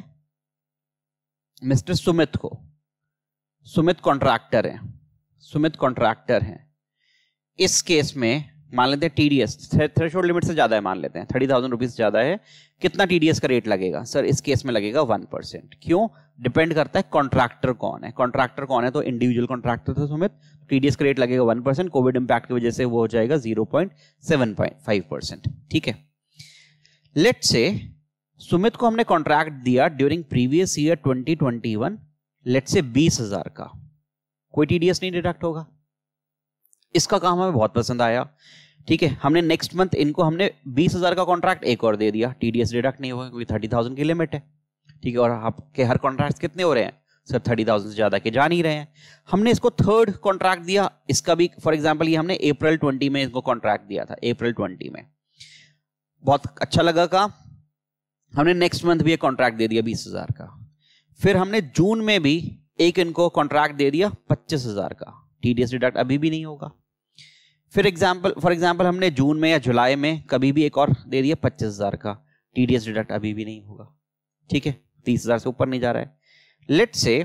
मिस्टर सुमित को सुमित कॉन्ट्रैक्टर है सुमित कॉन्ट्रैक्टर है इस केस में मान लेते हैं T D S threshold limit से ज़्यादा है मान लेते हैं थर्टी थाउजेंड रुपीज़ ज़्यादा है कितना टी डी एस का रेट लगेगा सर इस केस में लगेगा वन परसेंट क्यों डिपेंड करता है कॉन्ट्रैक्टर कौन है कॉन्ट्रैक्टर कौन है तो इंडिविजुअल कॉन्ट्रैक्टर थे सुमित टी डी एस का रेट लगेगा वन परसेंट कोविड इम्पैक्ट की वजह से वो हो जाएगा zero point seven point five percent ठीक है लेट से सुमित को हमने कॉन्ट्रैक्ट दिया during previous year twenty twenty one let's say बीस हजार का कोई टी डी एस नहीं डिडक्ट होगा इसका काम हमें बहुत पसंद आया ठीक है हमने नेक्स्ट मंथ इनको हमने बीस हजार का कॉन्ट्रैक्ट एक और दे दिया टीडीएस डिडक्ट नहीं होगा क्योंकि थर्टी थाउजेंड की लिमिट है ठीक है और आपके हर कॉन्ट्रैक्ट कितने हो रहे हैं सर थर्टी थाउजेंड से ज्यादा के जा नहीं रहे हैं हमने इसको थर्ड कॉन्ट्रैक्ट दिया इसका भी फॉर एग्जाम्पल ये हमने अप्रैल ट्वेंटी में इसको कॉन्ट्रैक्ट दिया था अप्रैल ट्वेंटी में बहुत अच्छा लगा काम हमने नेक्स्ट मंथ भी एक कॉन्ट्रैक्ट दे दिया बीस हजार का फिर हमने जून में भी एक इनको कॉन्ट्रैक्ट दे दिया पच्चीस हजार का टीडीएस डिडक्ट अभी भी नहीं होगा फिर एग्जाम्पल फॉर एग्जाम्पल हमने जून में या जुलाई में कभी भी एक और दे दिया पच्चीस हजार का टीडीएस डिडक्ट अभी भी नहीं होगा ठीक है तीस हजार से ऊपर नहीं जा रहा है लेट से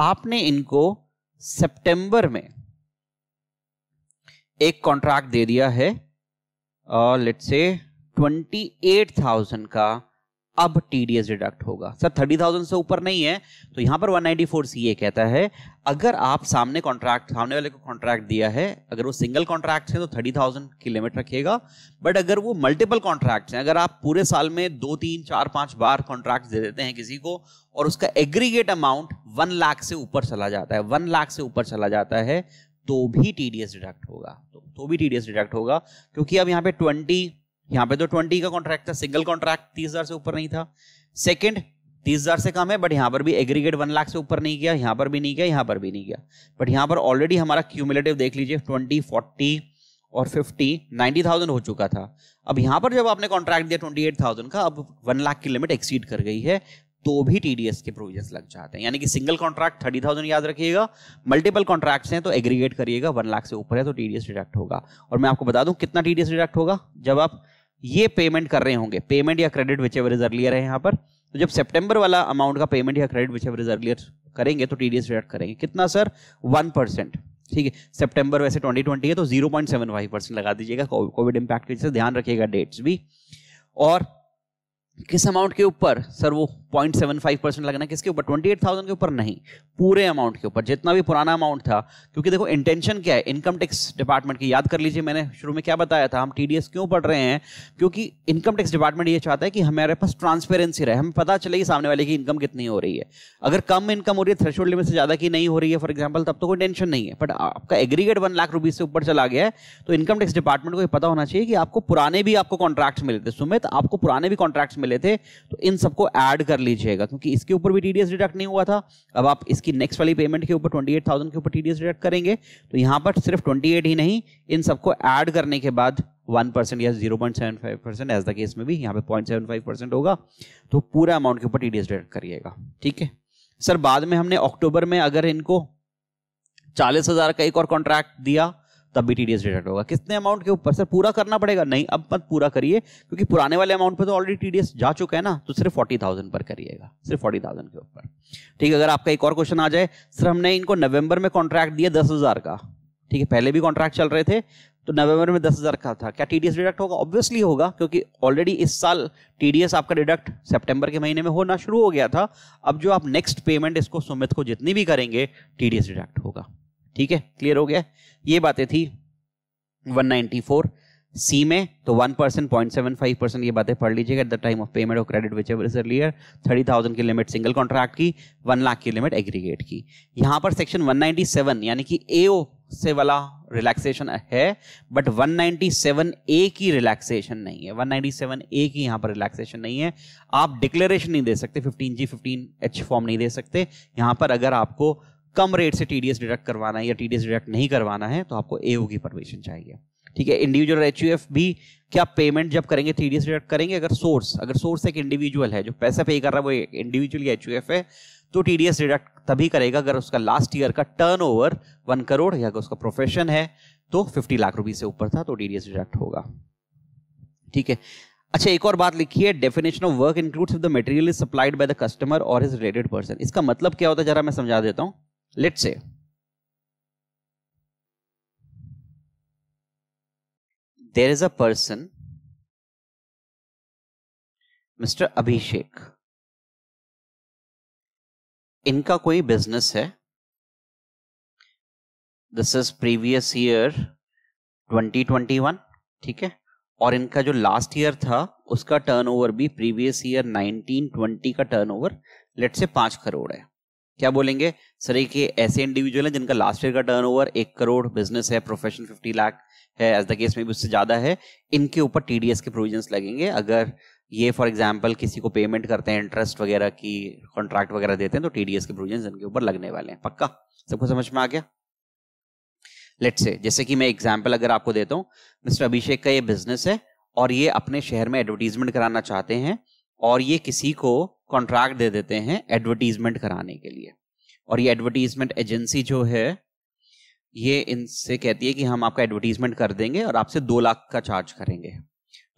आपने इनको सेप्टेंबर में एक कॉन्ट्रैक्ट दे दिया है late say twenty eight thousand का अब टीडीएस डिडक्ट होगा सर थर्टी थाउजेंड से ऊपर नहीं है तो यहाँ पर one ninety four C A कहता है अगर आप सामने कॉन्ट्रैक्ट सामने वाले को कॉन्ट्रैक्ट दिया है अगर वो सिंगल कॉन्ट्रैक्ट है तो थर्टी थाउजेंड की लिमिट रखेगा बट अगर वो मल्टीपल कॉन्ट्रैक्ट हैं अगर आप पूरे साल में दो तीन चार पाँच बार कॉन्ट्रैक्ट दे देते हैं किसी को और उसका एग्रीगेट अमाउंट वन लाख से ऊपर चला जाता है वन लाख से ऊपर चला जाता है तो भी टीडीएस डिडक्ट होगा तो, तो भी टीडीएस डिडक्ट होगा क्योंकि अब यहाँ पे ट्वेंटी यहाँ पे तो ट्वेंटी का कॉन्ट्रैक्ट था सिंगल कॉन्ट्रैक्ट तीस हजार से ऊपर नहीं था सेकंड तीस हजार से कम है बट यहाँ पर भी एग्रीगेट 1 लाख से ऊपर नहीं गया यहां पर भी नहीं गया यहां पर भी नहीं गया बट यहाँ पर ऑलरेडी हमारा क्यूमुलेटिव देख लीजिए ट्वेंटी फोर्टी और फिफ्टी नाइन्टी हो चुका था अब यहां पर जब आपने कॉन्ट्रैक्ट दिया ट्वेंटी एट थाउजेंड का अब वन लाख की लिमिट एक्सीड कर गई है तो भी टीडीएस के प्रोविजन लग जाते हैं यानी कि सिंगल कॉन्ट्रैक्ट थर्टी थाउजेंड याद रखिएगा मल्टीपल कॉन्ट्रैक्ट्स हैं तो एग्रीगेट करिएगा वन लाख से ऊपर है तो टीडीएस डिडक्ट होगा और मैं आपको बता दूं कितना टीडीएस डिडक्ट होगा जब आप ये पेमेंट कर रहे होंगे पेमेंट या क्रेडिट विच एवर इज है यहाँ पर तो जब सितंबर वाला अमाउंट का पेमेंट या क्रेडिट विच एवर इज करेंगे तो टीडीएस डी करेंगे कितना सर वन परसेंट ठीक है सेप्टेम्बर वैसे ट्वेंटी ट्वेंटी है तो zero point seven five percent लगा दीजिएगा कोविड इम्पैक्ट के ध्यान रखिएगा डेट्स भी और किस अमाउंट के ऊपर सर वो पॉइंट सेवन फाइव परसेंट लगना किसके ऊपर ट्वेंटी एट थाउजेंड के ऊपर नहीं पूरे अमाउंट के ऊपर जितना भी पुराना अमाउंट था क्योंकि देखो इंटेंशन क्या है इनकम टैक्स डिपार्टमेंट की याद कर लीजिए मैंने शुरू में क्या बताया था हम टीडीएस क्यों पढ़ रहे हैं क्योंकि इनकम टैक्स डिपार्टमेंट ये चाहता है कि हमारे पास ट्रांसपेरेंसी रहे हमें पता चले कि सामने वाले की इनकम कितनी हो रही है अगर कम इनकम हो रही है थ्रेशोल्ड लिमिट से ज़्यादा की नहीं हो रही है फॉर एग्जाम्पल तब तो कोई टेंशन नहीं है बट आपका एग्रीगेट वन लाख रुपीज़ से ऊपर चला गया है तो इनकम टैक्स डिपार्टमेंट को ये पता होना चाहिए कि आपको पुराने भी आपको कॉन्ट्रैक्ट्स मिले थे सुमित आपको पुराने भी कॉन्ट्रैक्ट्स मिले थे तो इन सबको ऐड कर कर लीजिएगा क्योंकि इसके ऊपर भी टीडीएस डिडक्ट नहीं हुआ था अब आप इसकी नेक्स्ट वाली पेमेंट के ऊपर 28,000 के ऊपर टीडीएस डिडक्ट करेंगे तो यहाँ पर सिर्फ 28 ही नहीं इन सबको ऐड करने के बाद वन परसेंट या zero point seven five percent as the case में भी यहाँ पे पॉइंट सेवन फाइव परसेंट होगा तो पूरा अमाउंट के ऊपर टीडीएस डिडक्ट करिएगा ठीक है सर बाद में हमने अक्टूबर में अगर इनको चालीस हजार का एक और कॉन्ट्रैक्ट दिया तब भी टीडीएस डिडक्ट होगा कितने अमाउंट के ऊपर सर पूरा करना पड़ेगा नहीं अब मत पूरा करिए क्योंकि पुराने वाले अमाउंट पर तो ऑलरेडी टीडीएस जा चुका है ना तो सिर्फ फोर्टी थाउजेंड पर करिएगा सिर्फ फोर्टी थाउजेंड के ऊपर ठीक है अगर आपका एक और क्वेश्चन आ जाए सर हमने इनको नवंबर में कॉन्ट्रैक्ट दिया दस हज़ार का ठीक है पहले भी कॉन्ट्रैक्ट चल रहे थे तो नवंबर में दस हज़ार का था क्या टी डिडक्ट होगा ऑब्वियसली होगा क्योंकि ऑलरेडी इस साल टी आपका डिडक्ट सेप्टेम्बर के महीने में होना शुरू हो गया था अब जो आप नेक्स्ट पेमेंट इसको सुमित को जितनी भी करेंगे टी डिडक्ट होगा ठीक है क्लियर हो गया ये बातें थी 194 सी में तो 1 percent point seven five percent ये बातें पढ़ लीजिएगा at the time of payment of credit whichever earlier thirty thousand की लिमिट सिंगल कॉन्ट्रैक्ट की 1 लाख की लिमिट एग्रीगेट की यहाँ पर सेक्शन 197 यानी कि ए से वाला रिलैक्सेशन है बट 197 ए की रिलैक्सेशन नहीं है 197 ए की यहाँ पर रिलैक्सेशन नहीं है आप डिक्लेरेशन नहीं दे सकते 15 जी 15 एच फॉर्म नहीं दे सकते यहाँ पर अगर आपको कम रेट से टीडीएस डिडक्ट करवाना है या टीडीएस डिडक्ट नहीं करवाना है तो आपको एओ की परमिशन चाहिए ठीक है इंडिविजुअल एच भी क्या पेमेंट जब करेंगे टीडीएस डिडक्ट करेंगे अगर सोर्स अगर सोर्स एक इंडिविजुअल है जो पैसा पे कर रहा है वो इंडिविजुअल एच है तो टीडीएस डिडक्ट तभी करेगा अगर उसका लास्ट ईयर का टर्न ओवर वन करोड़ या अगर उसका प्रोफेशन है तो फिफ्टी लाख रुपए से ऊपर था तो टीडीएस डिडक्ट होगा ठीक है अच्छा एक और बात लिखी है definition of work includes the material is supplied by the customer और इज रिलेटेड पर्सन इसका मतलब क्या होता है जरा मैं समझा देता हूँ let's say there is a person mister Abhishek इनका कोई बिजनेस है दिस इज प्रीवियस ईयर 2021 ठीक है और इनका जो लास्ट ईयर था उसका टर्नओवर भी प्रीवियस ईयर 1920 का टर्नओवर लेट से पांच करोड़ है क्या बोलेंगे सर एक ऐसे इंडिविजुअल हैं जिनका लास्ट ईयर का टर्नओवर एक करोड़ बिजनेस है प्रोफेशन फिफ्टी लाख है एज द केस में भी उससे ज़्यादा है इनके ऊपर टीडीएस के प्रोविजंस लगेंगे अगर ये फॉर एग्जाम्पल किसी को पेमेंट करते हैं इंटरेस्ट वगैरह की कॉन्ट्रैक्ट वगैरह देते हैं तो टीडीएस के प्रोविजन इनके ऊपर लगने वाले हैं पक्का सबको समझ में आ गया लेट से जैसे कि मैं एग्जाम्पल अगर आपको देता हूँ मिस्टर अभिषेक का ये बिजनेस है और ये अपने शहर में एडवर्टीजमेंट कराना चाहते हैं और ये किसी को कॉन्ट्रैक्ट दे देते हैं एडवर्टीजमेंट कराने के लिए और ये एडवर्टीजमेंट एजेंसी जो है ये इनसे कहती है कि हम आपका एडवर्टीजमेंट कर देंगे और आपसे दो लाख का चार्ज करेंगे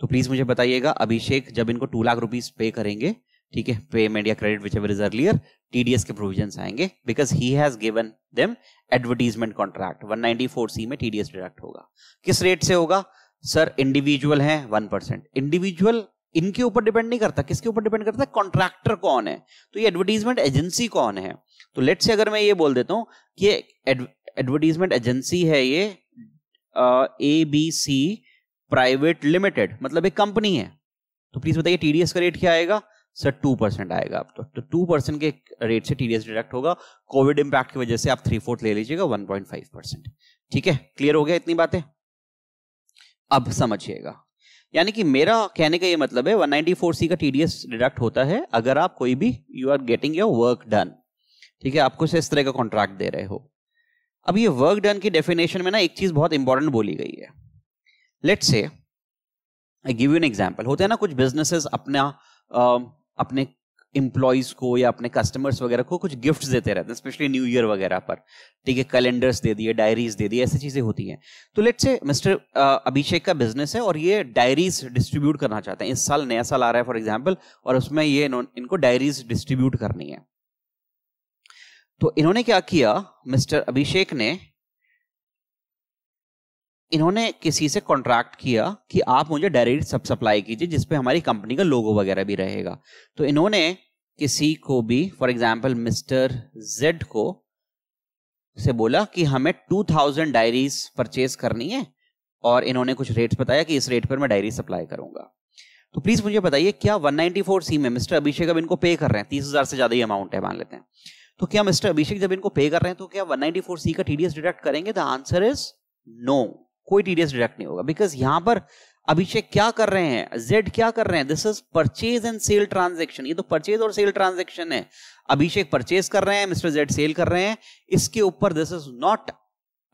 तो प्लीज मुझे बताइएगा अभिषेक जब इनको टू लाख रुपीज पे करेंगे ठीक है पेमेंट या credit whichever is earlier TDS के प्रोविजन आएंगे because he has given them advertisement contract 194 C में टीडीएस डिडक्ट होगा किस रेट से होगा सर इंडिविजुअल है वन परसेंट इंडिविजुअल इनके ऊपर डिपेंड नहीं करता किसके ऊपर डिपेंड करता है कॉन्ट्रैक्टर कौन है तो ये एडवर्टीजमेंट एजेंसी कौन है तो लेट से अगर मैं ये बोल देता हूं कि एडवर्टीजमेंट एजेंसी है ये A B C private limited मतलब एक कंपनी है तो प्लीज बताइए टीडीएस का रेट क्या आएगा सर टू परसेंट आएगा आप तो टू तो परसेंट के रेट से टीडीएस डिडक्ट होगा कोविड इंपैक्ट की वजह से आप थ्री फोर्थ ले लीजिएगा वन पॉइंट फाइव परसेंट ठीक है क्लियर हो गया इतनी बातें अब समझिएगा यानी कि मेरा कहने का ये मतलब है 194C का टीडीएस डिडक्ट होता है अगर आप कोई भी you are getting your work done ठीक है आपको इस तरह का कॉन्ट्रैक्ट दे रहे हो अब ये वर्क डन की डेफिनेशन में ना एक चीज बहुत इंपॉर्टेंट बोली गई है लेट से I give you an example होते हैं ना कुछ बिजनेसेस अपना आ, अपने एम्प्लॉयज़ को या अपने कस्टमर्स वगैरह को कुछ गिफ्ट देते रहते हैं स्पेशली न्यू ईयर वगैरह पर ठीक है कैलेंडर्स दे दिए डायरीज दे दिए ऐसी चीज़ें होती हैं तो लेट्स से मिस्टर अभिषेक का बिजनेस है और ये डायरीज डिस्ट्रीब्यूट करना चाहते हैं इस साल नया साल आ रहा है फॉर एग्जाम्पल और उसमें ये इनको डायरीज डिस्ट्रीब्यूट करनी है तो इन्होंने क्या किया मिस्टर अभिषेक ने इन्होंने किसी से कॉन्ट्रैक्ट किया कि आप मुझे डायरेक्ट सब सप्लाई कीजिए जिसपे हमारी कंपनी का लोगो वगैरह भी रहेगा तो इन्होंने किसी को भी फॉर एग्जाम्पल मिस्टर जेड को से बोला कि हमें टू थाउजेंड डायरीज परचेज करनी है और इन्होंने कुछ रेट्स बताया कि इस रेट पर मैं डायरी सप्लाई करूंगा तो प्लीज मुझे बताइए क्या 194 सी में मिस्टर अभिषेक अब इनको पे कर रहे हैं तीस हजार से ज्यादा ही अमाउंट है मान लेते हैं तो क्या मिस्टर अभिषेक जब इनको पे कर रहे हैं तो क्या 194 सी का टीडीएस डिडक्ट करेंगे द आंसर इज नो कोई टीडीएस डिडक्ट नहीं होगा बिकॉज यहां पर अभिषेक क्या कर रहे हैं जेड क्या कर रहे हैं this is purchase and sale transaction ये तो परचेज और सेल ट्रांजेक्शन है अभिषेक परचेज कर रहे हैं मिस्टर जेड सेल कर रहे हैं इसके ऊपर this is not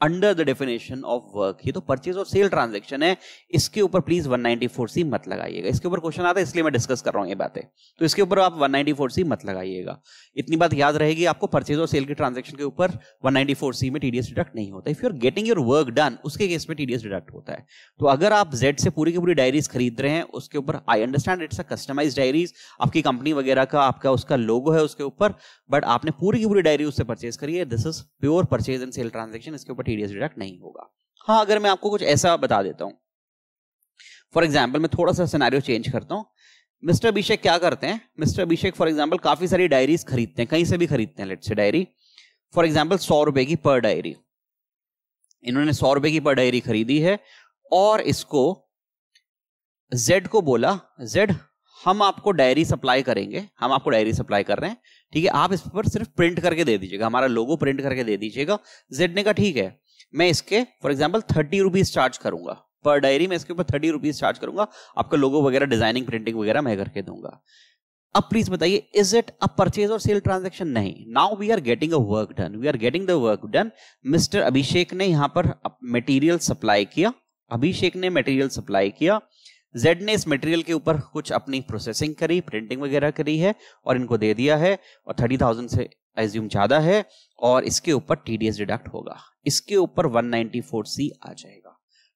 under the definition of work ये तो परचेज और सेल ट्रांजेक्शन है इसके ऊपर प्लीज 194 सी मत लगाइएगा इसके ऊपर क्वेश्चन आता है इसलिए मैं डिस्कस कर रहा हूँ ये बातें तो इसके ऊपर आप 194 सी मत लगाइएगा इतनी बात याद रहेगी आपको परचेज और सेल के ट्रांजेक्शन के ऊपर 194 सी में टीडीएस डिडक्ट नहीं होता if you are getting your work done उसके केस में टीडीएस डिडक्ट होता है तो अगर आप जेड से पूरी की पूरी डायरीज खरीद रहे हैं उसके ऊपर I understand it's a customize diaries आपकी कंपनी वगैरह का आपका उसका लोगो है उसके ऊपर बट आपने पूरी की पूरी डायरी उससे परचेज करी है this is pure purchase and sale transaction इसके ऊपर टीडीएस डिडक्ट नहीं होगा हाँ अगर मैं आपको कुछ ऐसा बता देता हूँ फॉर एग्जाम्पल मैं थोड़ा सा सिनारियो चेंज करता हूँ मिस्टर अभिषेक क्या करते हैं मिस्टर अभिषेक फॉर एग्जाम्पल काफी सारी डायरीज खरीदते हैं कहीं से भी खरीदते हैं लेट से डायरी फॉर एग्जाम्पल सौ रुपए की पर डायरी इन्होंने सौ रुपए की पर डायरी खरीदी है और इसको जेड को बोला जेड हम आपको डायरी सप्लाई करेंगे हम आपको डायरी सप्लाई कर रहे हैं ठीक है आप इस पर सिर्फ प्रिंट करके दे दीजिएगा हमारा लोगो प्रिंट करके दे दीजिएगा जेड ने का ठीक है मैं इसके for example thirty rupees charge करूंगा पर डायरी मैं इसके ऊपर थर्टी रुपीज चार्ज करूंगा आपका लोगो वगैरह डिजाइनिंग प्रिंटिंग वगैरह मैं करके दूंगा अब प्लीज बताइए इज इट अ परचेज और सेल ट्रांजेक्शन नहीं now we are getting a work done we are getting the work done mister Abhishek ने यहां पर मेटीरियल सप्लाई किया अभिषेक ने मटेरियल सप्लाई किया जेड ने इस मटेरियल के ऊपर कुछ अपनी प्रोसेसिंग करी प्रिंटिंग वगैरह करी है और इनको दे दिया है और थर्टी थाउजेंड से एज्यूम ज्यादा है और इसके ऊपर टीडीएस डिडक्ट होगा इसके ऊपर वन नाइनटी फोर सी आ जाएगा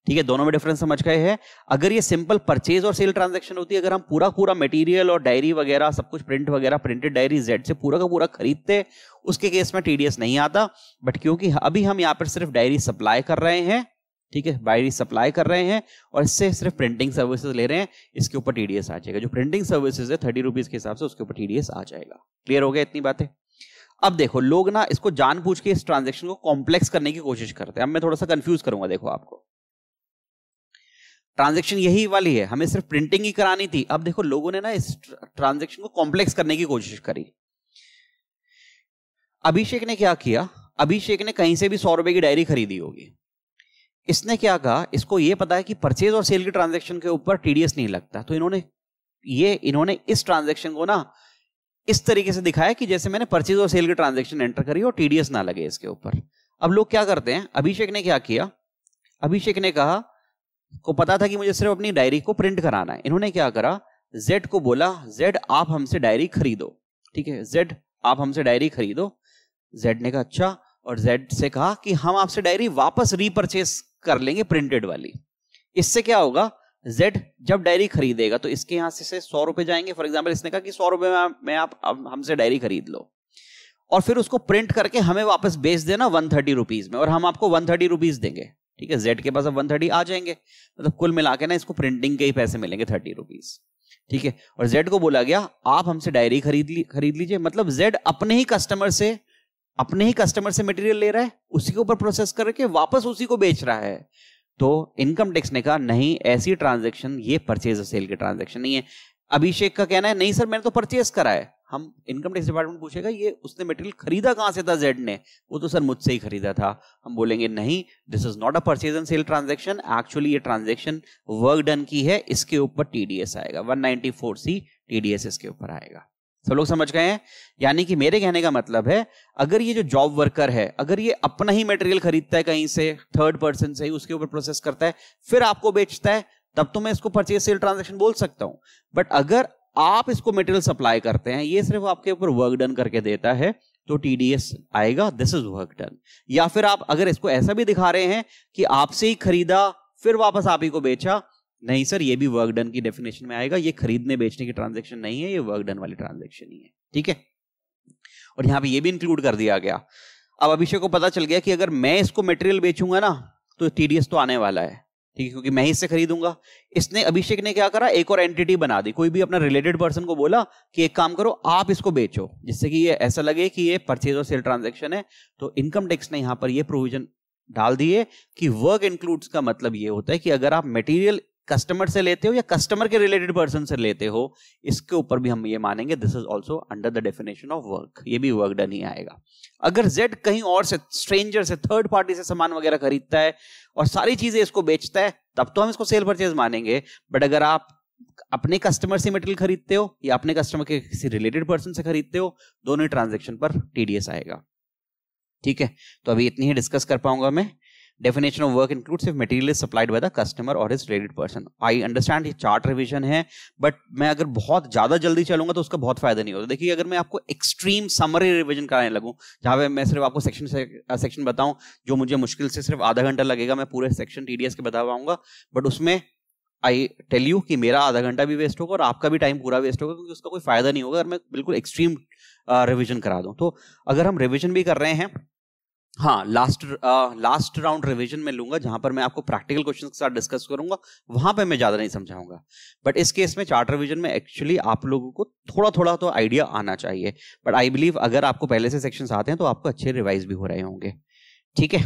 ठीक है दोनों में डिफरेंस समझ गए हैं अगर ये सिंपल परचेज और सेल ट्रांजेक्शन होती है अगर हम पूरा पूरा मटेरियल और डायरी वगैरह सब कुछ प्रिंट वगैरह प्रिंटेड डायरी जेड से पूरा का पूरा खरीदते उसके केस में टीडीएस नहीं आता बट क्योंकि अभी हम यहाँ पर सिर्फ डायरी सप्लाई कर रहे हैं ठीक है बायरी सप्लाई कर रहे हैं और इससे सिर्फ प्रिंटिंग सर्विसेज ले रहे हैं इसके ऊपर टीडीएस आ जाएगा जो प्रिंटिंग सर्विसेज है थर्टी रुपीज के हिसाब से उसके ऊपर टीडीएस आ जाएगा क्लियर हो गया इतनी बातें अब देखो लोग ना इसको जानबूझ के इस ट्रांजेक्शन को कॉम्प्लेक्स करने की कोशिश करते हैं अब मैं थोड़ा सा कंफ्यूज करूंगा देखो आपको ट्रांजेक्शन यही वाली है हमें सिर्फ प्रिंटिंग ही करानी थी अब देखो लोगों ने ना इस ट्रांजेक्शन को कॉम्प्लेक्स करने की कोशिश करी अभिषेक ने क्या किया अभिषेक ने कहीं से भी सौ रुपए की डायरी खरीदी होगी इसने क्या कहा इसको ये पता है कि परचेज और सेल की ट्रांजेक्शन के ऊपर टीडीएस नहीं लगता तो इन्होंने ये इन्होंने इस ट्रांजेक्शन को ना इस तरीके से दिखाया कि जैसे मैंने परचेज और सेल की ट्रांजेक्शन एंटर करी और टीडीएस ना लगे इसके ऊपर अब लोग क्या करते हैं अभिषेक ने क्या किया अभिषेक ने कहा को पता था कि मुझे सिर्फ अपनी डायरी को प्रिंट कराना है इन्होंने क्या करा जेड को बोला जेड आप हमसे डायरी खरीदो ठीक है जेड आप हमसे डायरी खरीदो जेड ने कहा अच्छा और जेड से कहा कि हम आपसे डायरी वापस रीपरचेस कर लेंगे प्रिंटेड वाली इससे क्या होगा जेड जब डायरी खरीदेगा तो इसके यहां से सौ रुपए जाएंगे फॉर एग्जाम्पल इसने कहा कि सौ रुपए में आप हमसे डायरी खरीद लो और फिर उसको प्रिंट करके हमें वापस बेच देना वन थर्टी रुपीज में और हम आपको वन थर्टी रुपीज देंगे ठीक है जेड के पास अब वन थर्टी आ जाएंगे मतलब कुल मिला के ना इसको प्रिंटिंग के ही पैसे मिलेंगे थर्टी रुपीज ठीक है और जेड को बोला गया आप हमसे डायरी खरीद ली खरीद लीजिए मतलब जेड अपने ही कस्टमर से अपने ही कस्टमर से मटेरियल ले रहा है उसी के ऊपर प्रोसेस करके वापस उसी को बेच रहा है तो इनकम टैक्स ने कहा नहीं ऐसी ट्रांजेक्शन ये परचेज सेल की ट्रांजेक्शन नहीं है अभिषेक का कहना है नहीं सर मैंने तो परचेज करा है हम इनकम टैक्स डिपार्टमेंट पूछेगा ये उसने मटेरियल खरीदा कहां से था जेड ने वो तो सर मुझसे ही खरीदा था हम बोलेंगे नहीं this is not a purchase and sale transaction actually ये ट्रांजेक्शन वर्क डन की है इसके ऊपर टीडीएस आएगा 194 सी टीडीएस इसके ऊपर आएगा सब तो लोग समझ गए हैं यानी कि मेरे कहने का मतलब है अगर ये जो जॉब वर्कर है अगर ये अपना ही मटेरियल खरीदता है कहीं से थर्ड पर्सन से ही उसके ऊपर प्रोसेस करता है फिर आपको बेचता है तब तो मैं इसको परचेज सेल ट्रांजेक्शन बोल सकता हूं बट अगर आप इसको मटेरियल सप्लाई करते हैं ये सिर्फ आपके ऊपर वर्क डन करके देता है तो टीडीएस आएगा दिस इज वर्क डन या फिर आप अगर इसको ऐसा भी दिखा रहे हैं कि आपसे ही खरीदा फिर वापस आप ही को बेचा नहीं सर ये भी वर्क डन की डेफिनेशन में आएगा ये खरीदने बेचने की ट्रांजेक्शन नहीं है ये वर्क डन वाली ट्रांजेक्शन ही है ठीक है और यहां पे ये भी इंक्लूड कर दिया गया अब अभिषेक को पता चल गया कि अगर मैं इसको मटेरियल बेचूंगा ना तो टीडीएस तो आने वाला है ठीक है क्योंकि मैं ही इससे खरीदूंगा इसने अभिषेक ने क्या करा एक और एंटिटी बना दी कोई भी अपना रिलेटेड पर्सन को बोला कि एक काम करो आप इसको बेचो जिससे कि ये ऐसा लगे कि ये परचेज और सेल ट्रांजेक्शन है तो इनकम टैक्स ने यहां पर ये प्रोविजन डाल दिए कि वर्क इंक्लूड्स का मतलब ये होता है कि अगर आप मटेरियल कस्टमर से लेते हो या कस्टमर के रिलेटेड पर्सन से लेते हो इसके ऊपर भी हम ये मानेंगे this is also under the definition of work ये भी वर्क डन ही आएगा अगर जेड कहीं और से स्ट्रेंजर से थर्ड पार्टी से सामान वगैरह खरीदता है और सारी चीजें इसको बेचता है तब तो हम इसको सेल परचेज मानेंगे बट अगर आप अपने कस्टमर से मेटेरियल खरीदते हो या अपने कस्टमर के किसी रिलेटेड पर्सन से खरीदते हो दोनों ही ट्रांजेक्शन पर टीडीएस आएगा ठीक है तो अभी इतनी ही डिस्कस कर पाऊंगा मैं definition of work includes if material supplied by the customer और is redid person I understand ये चार्ट रिविजन है बट मैं अगर बहुत ज्यादा जल्दी चलूंगा तो उसका बहुत फायदा नहीं होता देखिए अगर मैं आपको एक्सट्रीम समरी रिविजन कराने लगूँ जहाँ पे मैं सिर्फ आपको सेक्शन सेक्शन बताऊँ जो मुझे मुश्किल से सिर्फ आधा घंटा लगेगा मैं पूरे सेक्शन एस के बता पाऊंगा बट उसमें आई टेल यू कि मेरा आधा घंटा भी वेस्ट होगा और आपका भी टाइम पूरा वेस्ट होगा क्योंकि उसका कोई फायदा नहीं होगा अगर मैं बिल्कुल एक्सट्रीम रिविजन करा दूँ तो अगर हम रिविजन भी कर रहे हैं हाँ लास्ट लास्ट राउंड रिवीजन में लूंगा जहां पर मैं आपको प्रैक्टिकल क्वेश्चन के साथ डिस्कस करूंगा वहां पे मैं ज्यादा नहीं समझाऊंगा बट इस केस में चार्ट रिवीजन में एक्चुअली आप लोगों को थोड़ा थोड़ा तो आइडिया आना चाहिए बट आई बिलीव अगर आपको पहले से सेक्शन आते हैं तो आपको अच्छे रिवाइज भी हो रहे होंगे ठीक है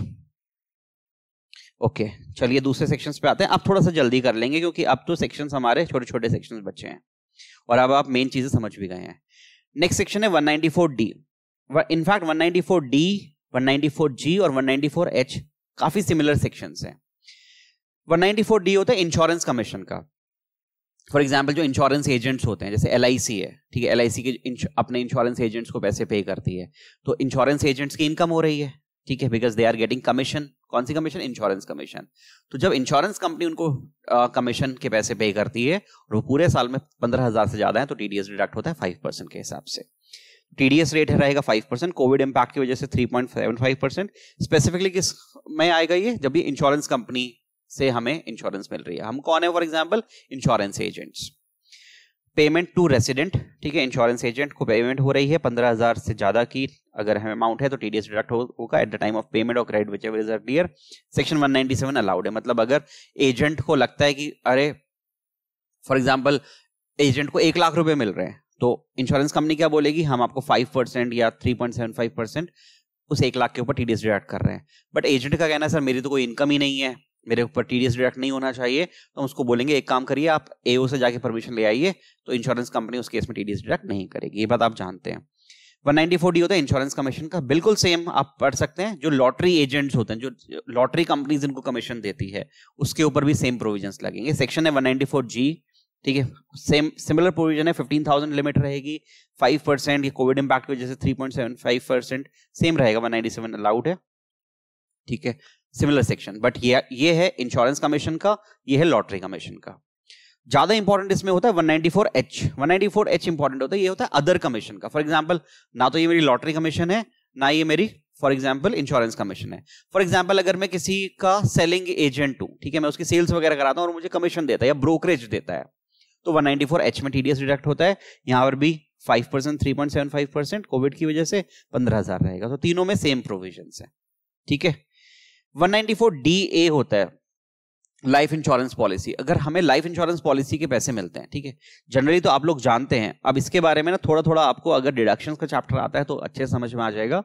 ओके चलिए दूसरे सेक्शन पे आते हैं आप थोड़ा सा जल्दी कर लेंगे क्योंकि अब तो सेक्शन हमारे छोटे छोटे सेक्शन बचे हैं और अब आप मेन चीजें समझ भी गए हैं नेक्स्ट सेक्शन है 194 D in fact four D 194G और 194H काफी सिमिलर सेक्शंस हैं 194D होता है इंश्योरेंस कमीशन का फॉर एग्जाम्पल जो इंश्योरेंस एजेंट्स होते हैं जैसे एल है ठीक है एल के अपने इंश्योरेंस एजेंट्स को पैसे पे करती है तो इंश्योरेंस एजेंट्स की इनकम हो रही है ठीक है because they are getting commission कौन सी कमीशन इंश्योरेंस कमीशन तो जब इंश्योरेंस कंपनी उनको कमीशन के पैसे पे करती है और वो पूरे साल में पंद्रह हजार से ज्यादा है तो टीडीएस डिडक्ट होता है फाइव परसेंट के हिसाब से टीडीएस रेट रहेगा फाइव परसेंट कोविड इम्पैक्ट की वजह से three point seven five percent specifically किस में आएगा ये जब भी इंश्योरेंस कंपनी से हमें इंश्योरेंस मिल रही है हम कौन है for example insurance agents payment to resident ठीक है इंश्योरेंस एजेंट को पेमेंट हो रही है पंद्रह हजार से ज्यादा की अगर हमें अमाउंट है तो टीडीएस डिडक्ट होगा at the time of payment और credit whichever is dear section seven allowed है मतलब अगर एजेंट को लगता है कि अरे फॉर एग्जाम्पल एजेंट को एक लाख रुपए मिल रहे हैं तो इंश्योरेंस कंपनी क्या बोलेगी हम आपको फाइव परसेंट या three point seven five percent उस एक लाख के ऊपर टीडीएस डिडक्ट कर रहे हैं बट एजेंट का कहना है सर मेरी तो कोई इनकम ही नहीं है मेरे ऊपर टीडीएस डिडक्ट नहीं होना चाहिए तो उसको बोलेंगे एक काम करिए आप एओ से जाके परमिशन ले आइए तो इंश्योरेंस कंपनी उस केस में टीडीएस डिडक्ट नहीं करेगी ये बात आप जानते हैं वन नाइनटी फोर डी होता है इंश्योरेंस कमीशन का बिल्कुल सेम आप पढ़ सकते हैं जो लॉटरी एजेंट्स होते हैं जो लॉटरी कंपनीज इनको कमीशन देती है उसके ऊपर भी सेम प्रोविजंस लगेंगे सेक्शन है वन नाइनटी फोर जी ठीक है सेम सिमिलर प्रोविजन है फिफ्टीन थाउजेंड लिमिट रहेगी फाइव परसेंट कोविड इम्पैक्ट की वजह से three point seven five percent same रहेगा वन नाइनटी सेवन अलाउड है ठीक है सिमिलर सेक्शन बट ये ये है इंश्योरेंस कमीशन का ये है लॉटरी कमीशन का ज्यादा इंपॉर्टेंट इसमें होता है 194H 194H इंपॉर्टेंट होता है ये होता है अदर कमीशन का फॉर एग्जाम्पल ना तो ये मेरी लॉटरी कमीशन है ना ये मेरी फॉर एग्जाम्पल इंश्योरेंस कमीशन है फॉर एग्जाम्पल अगर मैं किसी का सेलिंग एजेंट हूं ठीक है मैं उसकी सेल्स वगैरह कराता हूँ और मुझे कमीशन देता है या ब्रोकरेज देता है तो एच में टीडीएस डिडक्ट होता है यहाँ पर भी 5 परसेंट थ्री परसेंट कोविड की वजह से 15000 रहेगा तो तीनों में सेम प्रोविजन है ठीक है डी ए होता है लाइफ इंश्योरेंस पॉलिसी अगर हमें लाइफ इंश्योरेंस पॉलिसी के पैसे मिलते हैं ठीक है जनरली तो आप लोग जानते हैं अब इसके बारे में ना थोड़ा थोड़ा आपको अगर डिडक्शन का चैप्टर आता है तो अच्छे समझ में आ जाएगा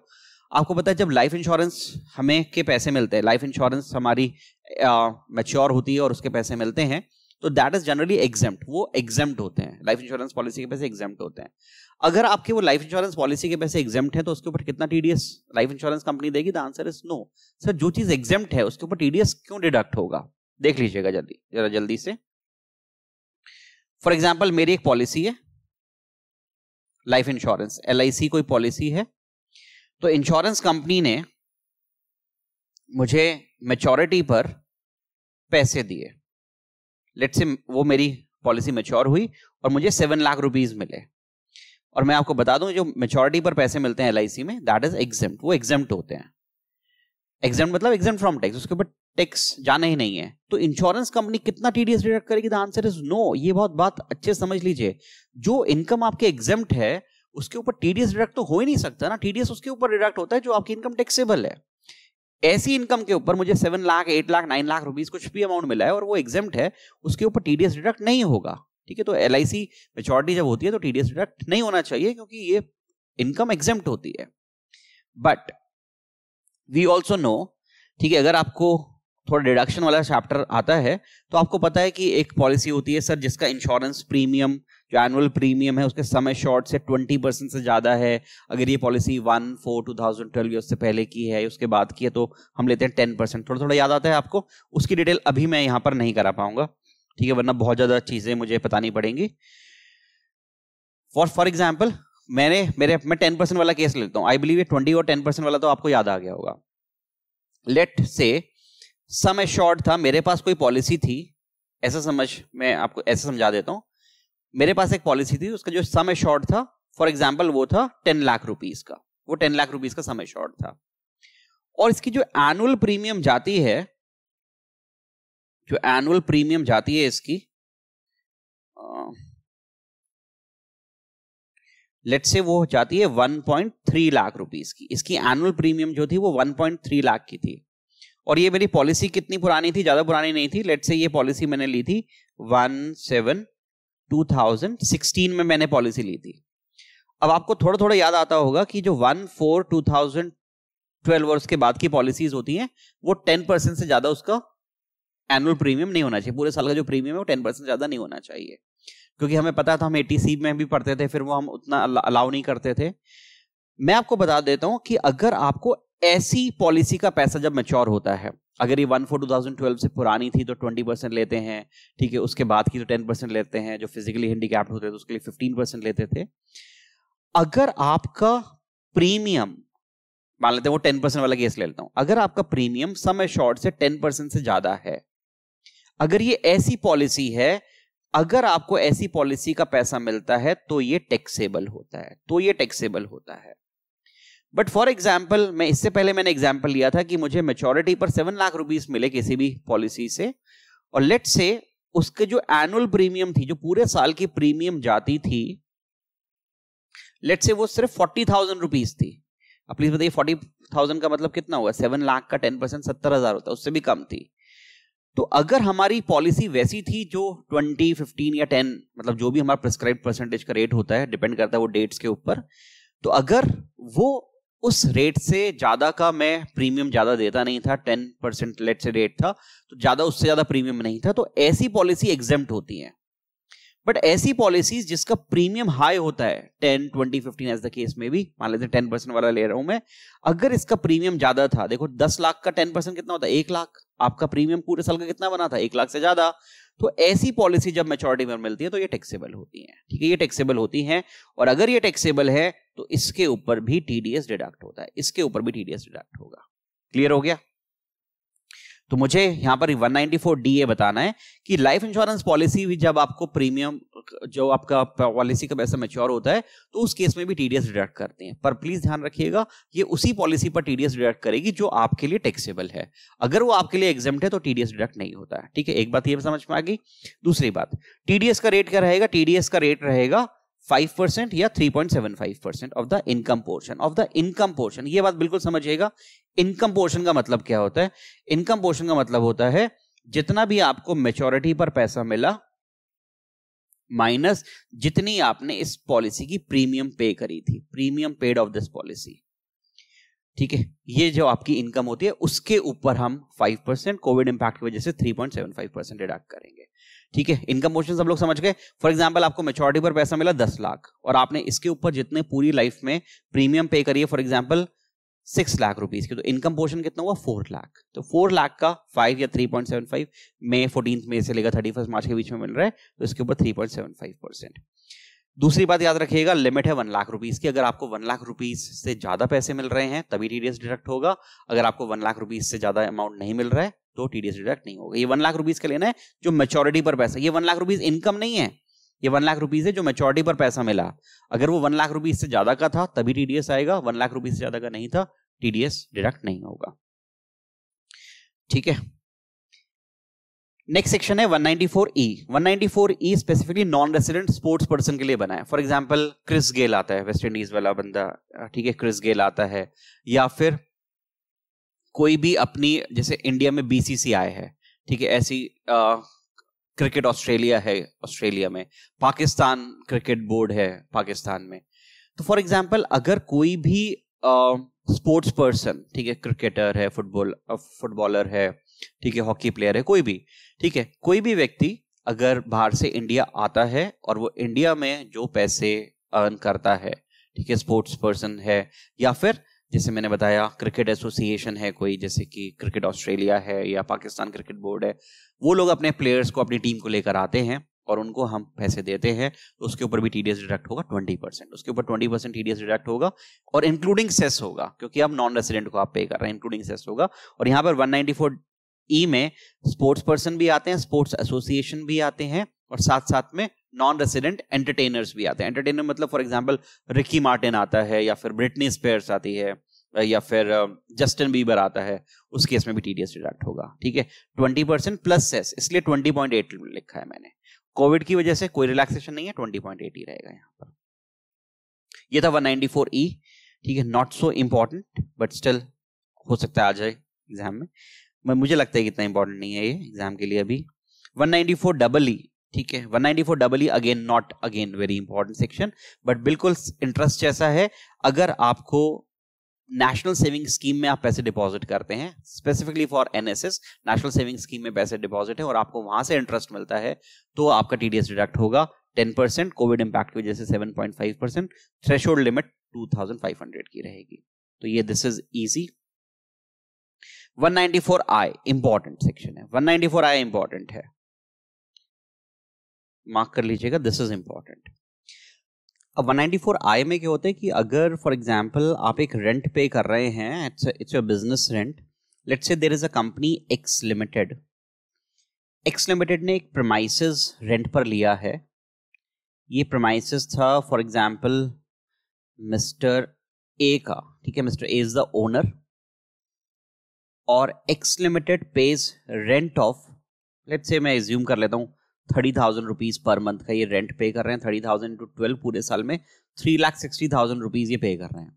आपको पता है जब लाइफ इंश्योरेंस हमें के पैसे मिलते हैं लाइफ इंश्योरेंस हमारी मेच्योर होती है और उसके पैसे मिलते हैं तो दैट इज जनरली एग्जाम्प्ट वो एग्जाम्प्ट होते हैं लाइफ इंश्योरेंस पॉलिसी के पैसे एग्जाम्प्ट होते हैं अगर आपके वो लाइफ इंश्योरेंस पॉलिसी के पैसे एग्जाम्प्ट है तो उसके ऊपर कितना टीडीएस लाइफ इंश्योरेंस कंपनी देगी the answer is no sir जो चीज एग्जाम्प्ट है उसके ऊपर टीडीएस क्यों डिडक्ट होगा देख लीजिएगा जल्दी जरा जल्दी से फॉर एग्जाम्पल मेरी एक पॉलिसी है लाइफ इंश्योरेंस एल कोई पॉलिसी है तो इंश्योरेंस कंपनी ने मुझे मेचोरिटी पर पैसे दिए लेट से वो मेरी पॉलिसी मेच्योर हुई और मुझे सेवन लाख रुपीज मिले और मैं आपको बता दूं जो मेच्योरिटी पर पैसे मिलते हैं एल में दैट इज एग्जाम वो एग्जाम होते हैं एग्जाम मतलब एग्जाम फ्रॉम टैक्स उसके ऊपर टैक्स जाना ही नहीं है तो इंश्योरेंस कंपनी कितना टीडीएस डिडक्ट करेगी द आंसर इज नो ये बहुत बात अच्छे समझ लीजिए जो इनकम आपके एग्जाम है उसके ऊपर टीडीएस डिडक्ट तो हो ही नहीं सकता ना टीडीएस उसके ऊपर डिडक्ट होता है जो आपकी इनकम टैक्सेबल है ऐसी इनकम के ऊपर मुझे seven lakh eight lakh nine lakh rupees कुछ भी अमाउंट मिला है और वो एग्जाम है उसके ऊपर टीडीएस डिडक्ट नहीं होगा ठीक है तो एल आई सी जब होती है तो टीडीएस डिडक्ट नहीं होना चाहिए क्योंकि ये इनकम एग्जाम होती है बट वी ऑल्सो नो ठीक है अगर आपको थोड़ा डिडक्शन वाला चैप्टर आता है तो आपको पता है कि एक पॉलिसी होती है सर जिसका इंश्योरेंस प्रीमियम जो एनुअल प्रीमियम है उसके समय शॉर्ट से ट्वेंटी परसेंट से ज़्यादा है अगर ये policy one four two thousand twelve उससे पहले की है उसके बाद की है तो हम लेते हैं टेन परसेंट थोड़ा थोड़ा याद आता है आपको उसकी डिटेल अभी मैं यहाँ पर नहीं करा पाऊंगा ठीक है वरना बहुत ज़्यादा चीज़ें मुझे बतानी पड़ेंगी फॉर फॉर एग्जाम्पल मैंने मेरे मैं टेन परसेंट वाला केस लेता हूँ आई बिलीव ये ट्वेंटी और टेन परसेंट वाला तो आपको याद आ गया होगा लेट से समय शॉर्ट था मेरे पास कोई पॉलिसी थी ऐसा समझ मैं आपको ऐसा समझा देता हूँ मेरे पास एक पॉलिसी थी उसका जो समय शॉर्ट था फॉर एग्जाम्पल वो था टेन लाख रुपीज का वो टेन लाख रुपीज का समय शॉर्ट था और इसकी जो एनुअल प्रीमियम जाती है जो एनुअल प्रीमियम जाती है इसकी लेट से वो जाती है 1.3 लाख रुपीज की इसकी एनुअल प्रीमियम जो थी वो 1.3 लाख की थी और ये मेरी पॉलिसी कितनी पुरानी थी ज्यादा पुरानी नहीं थी लेट से ये पॉलिसी मैंने ली थी वन सेवन 2016 में मैंने पॉलिसी ली थी अब आपको थोड़ा थोड़ा याद आता होगा कि जो one four two thousand twelve के बाद की पॉलिसीज होती हैं वो टेन परसेंट से ज्यादा उसका एनुअल प्रीमियम नहीं होना चाहिए पूरे साल का जो प्रीमियम है वो टेन परसेंट ज्यादा नहीं होना चाहिए क्योंकि हमें पता था हम ए में भी पढ़ते थे फिर वो हम उतना अलाउ नहीं करते थे मैं आपको बता देता हूं कि अगर आपको ऐसी पॉलिसी का पैसा जब मेच्योर होता है अगर ये one four two thousand twelve से पुरानी थी तो ट्वेंटी परसेंट लेते हैं ठीक है उसके बाद की तो टेन परसेंट लेते हैं जो फिजिकली कैप्ट होते थे तो उसके लिए फिफ्टीन परसेंट लेते थे अगर आपका प्रीमियम मान लेते हैं वो टेन परसेंट वाला केस ले लेता हूं अगर आपका प्रीमियम समय शॉर्ट से टेन परसेंट से ज्यादा है अगर ये ऐसी पॉलिसी है अगर आपको ऐसी पॉलिसी का पैसा मिलता है तो ये टैक्सेबल होता है तो ये टैक्सेबल होता है बट फॉर एग्जाम्पल मैं इससे पहले मैंने एग्जाम्पल लिया था कि मुझे मेच्योरिटी पर सेवन लाख रुपीज मिले किसी भी पॉलिसी से और लेट से उसके जो एनुअल प्रीमियम थी जो पूरे साल की प्रीमियम जाती थी लेट से वो सिर्फ फोर्टी थाउजेंड रुपीज थी अब प्लीज बताइए फोर्टी थाउजेंड का मतलब कितना हुआ सेवन लाख का टेन परसेंट सत्तर हजार होता है उससे भी कम थी तो अगर हमारी पॉलिसी वैसी थी जो ट्वेंटी फिफ्टीन या टेन मतलब जो भी हमारा प्रिस्क्राइब परसेंटेज का रेट होता है डिपेंड करता है वो डेट्स के ऊपर तो अगर वो उस रेट से ज़्यादा का मैं प्रीमियम ज़्यादा देता नहीं था ten percent late say rate था तो ज़्यादा उससे ज़्यादा प्रीमियम नहीं था तो ऐसी पॉलिसी एग्जेम होती है बट ऐसी पॉलिसीज जिसका प्रीमियम हाई होता है ten twenty fifteen as the case में भी मान लेते हैं टेन परसेंट वाला ले रहा हूं मैं अगर इसका प्रीमियम ज़्यादा था देखो दस लाख का टेन परसेंट कितना होता है एक लाख आपका प्रीमियम पूरे साल का कितना बना था एक लाख से ज्यादा तो ऐसी पॉलिसी जब मेच्योरिटी में मिलती है तो ये टैक्सेबल होती है ठीक है ये टैक्सेबल होती है और अगर ये टैक्सेबल है तो इसके ऊपर भी टीडीएस डिडक्ट होता है इसके ऊपर भी टीडीएस डिडक्ट होगा क्लियर हो गया तो मुझे यहां पर 194 डी ए बताना है कि लाइफ इंश्योरेंस पॉलिसी भी जब आपको प्रीमियम जो आपका पॉलिसी का पैसा मेच्योर होता है तो उस केस में भी टीडीएस डिडक्ट करते हैं पर प्लीज ध्यान रखिएगा ये उसी पॉलिसी पर टीडीएस डिडक्ट करेगी जो आपके लिए टैक्सेबल है अगर वो आपके लिए एग्जाम है तो टीडीएस डिडक्ट नहीं होता है ठीक है एक बात ये समझ में आ गई दूसरी बात टीडीएस का रेट क्या रहेगा टीडीएस का रेट रहेगा फाइव परसेंट या three point seven five percent of the income portion of the income portion ये बात बिल्कुल समझिएगा इनकम पोर्शन का मतलब क्या होता है इनकम पोर्शन का मतलब होता है जितना भी आपको मेच्योरिटी पर पैसा मिला माइनस जितनी आपने इस पॉलिसी की प्रीमियम पे करी थी premium paid of this policy ठीक है ये जो आपकी इनकम होती है उसके ऊपर हम फाइव परसेंट कोविड इम्पैक्ट की वजह से three point seven five percent deduct करेंगे ठीक है इनकम मोशन सब लोग समझ गए फॉर एग्जाम्पल आपको मेच्योरिटी पर पैसा मिला दस लाख और आपने इसके ऊपर जितने पूरी लाइफ में प्रीमियम पे करिए for example six lakh rupees की तो इनकम पोर्शन कितना हुआ फोर लाख तो फोर लाख का फाइव या three point seven five May fourteen May से लेकर थर्टी फर्स्ट मार्च के बीच में मिल रहा है तो इसके ऊपर three point seven five percent दूसरी बात याद रखिएगा लिमिट है वन लाख रुपीज की अगर आपको वन लाख रुपीज से ज्यादा पैसे मिल रहे हैं तभी टीडीएस डिडक्ट होगा अगर आपको वन लाख रुपीज से ज्यादा अमाउंट नहीं मिल रहा है तो टीडीएस डिडक्ट नहीं होगा ये वन लाख रुपीज का लेना है जो मेच्योरिटी पर पैसा ये वन लाख रुपीज इनकम नहीं है ये वन लाख रुपीज है जो मेच्योरिटी पर पैसा मिला अगर वो वन लाख रुपीज से ज्यादा का था तभी टीडीएस आएगा वन लाख रुपीज से ज्यादा का नहीं था टीडीएस डिडक्ट नहीं होगा ठीक है नेक्स्ट सेक्शन है 194E E specifically non resident sports person के लिए बना है फॉर एग्जांपल क्रिस गेल आता है वेस्ट इंडीज वाला बंदा ठीक है क्रिस गेल आता है या फिर कोई भी अपनी जैसे इंडिया में आए है ठीक है ऐसी क्रिकेट ऑस्ट्रेलिया है ऑस्ट्रेलिया में पाकिस्तान क्रिकेट बोर्ड है पाकिस्तान में तो फॉर एग्जाम्पल अगर कोई भी स्पोर्ट्स पर्सन ठीक है क्रिकेटर है फुटबॉल फुटबॉलर है ठीक है हॉकी प्लेयर है कोई भी ठीक है कोई भी व्यक्ति अगर बाहर से इंडिया आता है और वो इंडिया में जो पैसे अर्न करता है ठीक है स्पोर्ट्स पर्सन है या फिर जैसे मैंने बताया क्रिकेट एसोसिएशन है कोई जैसे कि क्रिकेट ऑस्ट्रेलिया है या पाकिस्तान क्रिकेट बोर्ड है वो लोग अपने प्लेयर्स को अपनी टीम को लेकर आते हैं और उनको हम पैसे देते हैं तो उसके ऊपर भी टीडीएस डिडक्ट होगा ट्वेंटी परसेंट उसके ऊपर ट्वेंटी परसेंट टीडीएस डिडक्ट होगा और इंक्लूडिंग सेस होगा क्योंकि आप नॉन रेसिडेंट को आप पे कर रहे हैं इंक्लूडिंग सेस होगा और यहाँ पर वन फोर ई e में स्पोर्ट्स पर्सन भी आते हैं स्पोर्ट्स एसोसिएशन भी आते हैं और साथ साथ में नॉन रेसिडेंट एंटरटेनर्स भी आते हैं एंटरटेनर मतलब फॉर एग्जाम्पल रिकी मार्टिन आता है या फिर ब्रिटनी स्पेयर्स आती है या फिर जस्टिन बीबर आता है उस केस में भी टीडीएस डिडक्ट होगा ठीक है ट्वेंटी परसेंट प्लस सेस इसलिए ट्वेंटी पॉइंट एट लिखा है मैंने कोविड की वजह से कोई रिलैक्सेशन नहीं है ट्वेंटी पॉइंट एट ही रहेगा यहाँ पर ये था वन नाइनटी फोर ई ठीक है not so important but still हो सकता है आ जाए एग्जाम में मुझे लगता है कि इतना इंपॉर्टेंट नहीं है ये एग्जाम के लिए अभी 194 डबल ई ठीक है 194 double E again not again very important section but बिल्कुल इंटरेस्ट जैसा है अगर आपको नेशनल सेविंग स्कीम में आप पैसे डिपॉजिट करते हैं specifically for NSS national saving scheme में पैसे डिपॉजिट है और आपको वहां से इंटरेस्ट मिलता है तो आपका टीडीएस डिडक्ट होगा टेन परसेंट कोविड इंपैक्ट की वजह से five percent threshold limit two thousand five hundred की रहेगी तो ये this is easy 194 I important section है 194 आई इंपॉर्टेंट है मार्क कर लीजिएगा दिस इज इंपॉर्टेंट अब 194 आई में क्या होता है कि अगर फॉर एग्जाम्पल आप एक रेंट पे कर रहे हैं it's it's your business rent let's say there is a company X limited X limited ने एक प्रमाइसिस रेंट पर लिया है ये प्रमाइसिस था फॉर एग्जाम्पल मिस्टर ए का ठीक है mister A is the owner और X limited pays rent of let's say मैं एज्यूम कर लेता हूँ thirty thousand rupees per month का ये रेंट पे कर रहे हैं थर्टी थाउजेंड इंटू ट्वेल्व पूरे साल में three lakh sixty thousand rupees ये पे कर रहे हैं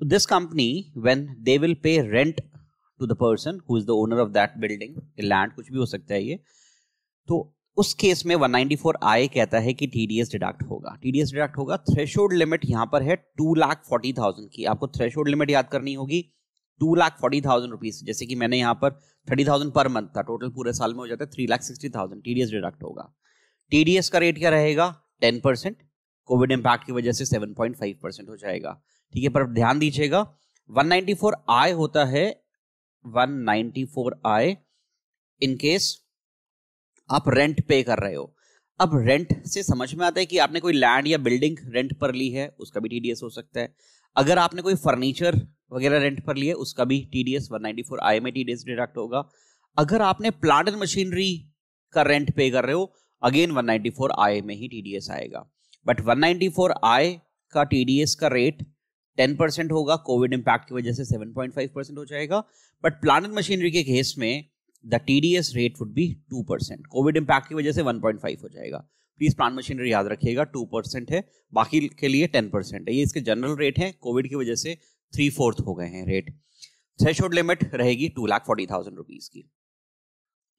तो this company when they will pay rent to the person who is the owner of that building land कुछ भी हो सकता है ये तो उस केस में 194 आई कहता है कि टी डी एस डिडक्ट होगा टी डी एस डिडक्ट होगा थ्रेशोल्ड लिमिट यहाँ पर है टू लाख फोर्टी थाउजेंड की आपको थ्रेशोल्ड लिमिट याद करनी होगी two lakh forty thousand rupees जैसे कि मैंने यहाँ पर थर्टी थाउजेंड पर मंथ था टोटल पूरे साल में हो जाता है three lakh sixty thousand T D S deduct होगा टी डी एस का रेट क्या रहेगा टेन परसेंट कोविड इम्पैक्ट की वजह से सेवन पॉइंट फाइव परसेंट हो जाएगा ठीक है पर ध्यान दीजिएगा वन नाइनटी फोर आई होता है one ninety four I in case आप रेंट पे कर रहे हो अब रेंट से समझ में आता है कि आपने कोई लैंड या बिल्डिंग रेंट पर ली है उसका भी टीडीएस हो सकता है अगर आपने कोई फर्नीचर वगैरह रेंट पर लिए उसका भी T D S one ninety four I M T D S deduct होगा अगर आपने प्लांट एंड मशीनरी का रेंट पे कर रहे हो again one ninety four I में ही टी डी एस आएगा but one ninety four I का टी डी एस का रेट टेन परसेंट होगा कोविड इम्पैक्ट की वजह से सेवन पॉइंट फाइव परसेंट हो जाएगा बट प्लांट एंड मशीनरी के केस में the T D S rate would be two percent Covid impact की वजह से वन पॉइंट फाइव हो जाएगा प्लीज प्लांट मशीनरी याद रखिएगा टू परसेंट है बाकी के लिए टेन परसेंट है ये इसके जनरल रेट है कोविड की वजह से थ्री फोर्थ हो गए हैं रेट थ्रेश लिमिट रहेगी two lakh forty thousand rupees की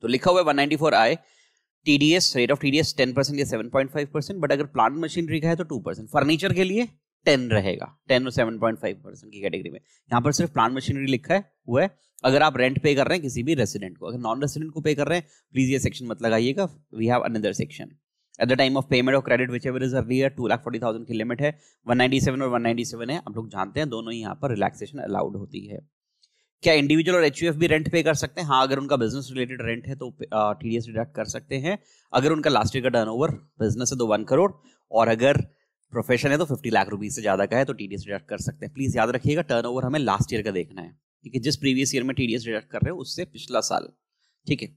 तो लिखा हुआ one ninety four I T D S rate of T D S ten percent या seven point five percent but अगर प्लांट मशीनरी का है तो टू परसेंट फर्नीचर के लिए टेन रहेगा टेन और सेवन पॉइंट फाइव परसेंट की कैटेगरी में यहाँ पर सिर्फ प्लांट मशीनरी लिखा है हुआ है अगर आप रेंट पे कर रहे हैं किसी भी रेसिडेंट को अगर नॉन रेसिडेंट को पे कर रहे हैं प्लीज ये सेक्शन मत लगाइएगा we have another section at the time of payment और credit whichever is earlier two lakh forty thousand की लिमिट है सेवन और सेवन है आप लोग जानते हैं दोनों ही यहाँ पर रिलैक्सेशन अलाउड होती है क्या इंडिविजुअल और एच भी रेंट पे कर सकते हैं हाँ अगर उनका बिजनेस रिलेटेड रेंट है तो टी डी डिडक्ट कर सकते हैं अगर उनका लास्ट ईयर का टर्न बिजनेस है तो वन करोड़ और अगर प्रोफेशन है तो फिफ्टी लाख रुपीज से ज़्यादा का है तो टी डी डिडक्ट कर सकते हैं प्लीज़ याद रखिएगा टर्न हमें लास्ट ईयर का देखना है ठीक है जिस प्रीवियस ईयर में टी डी डिडक्ट कर रहे हो उससे पिछला साल ठीक है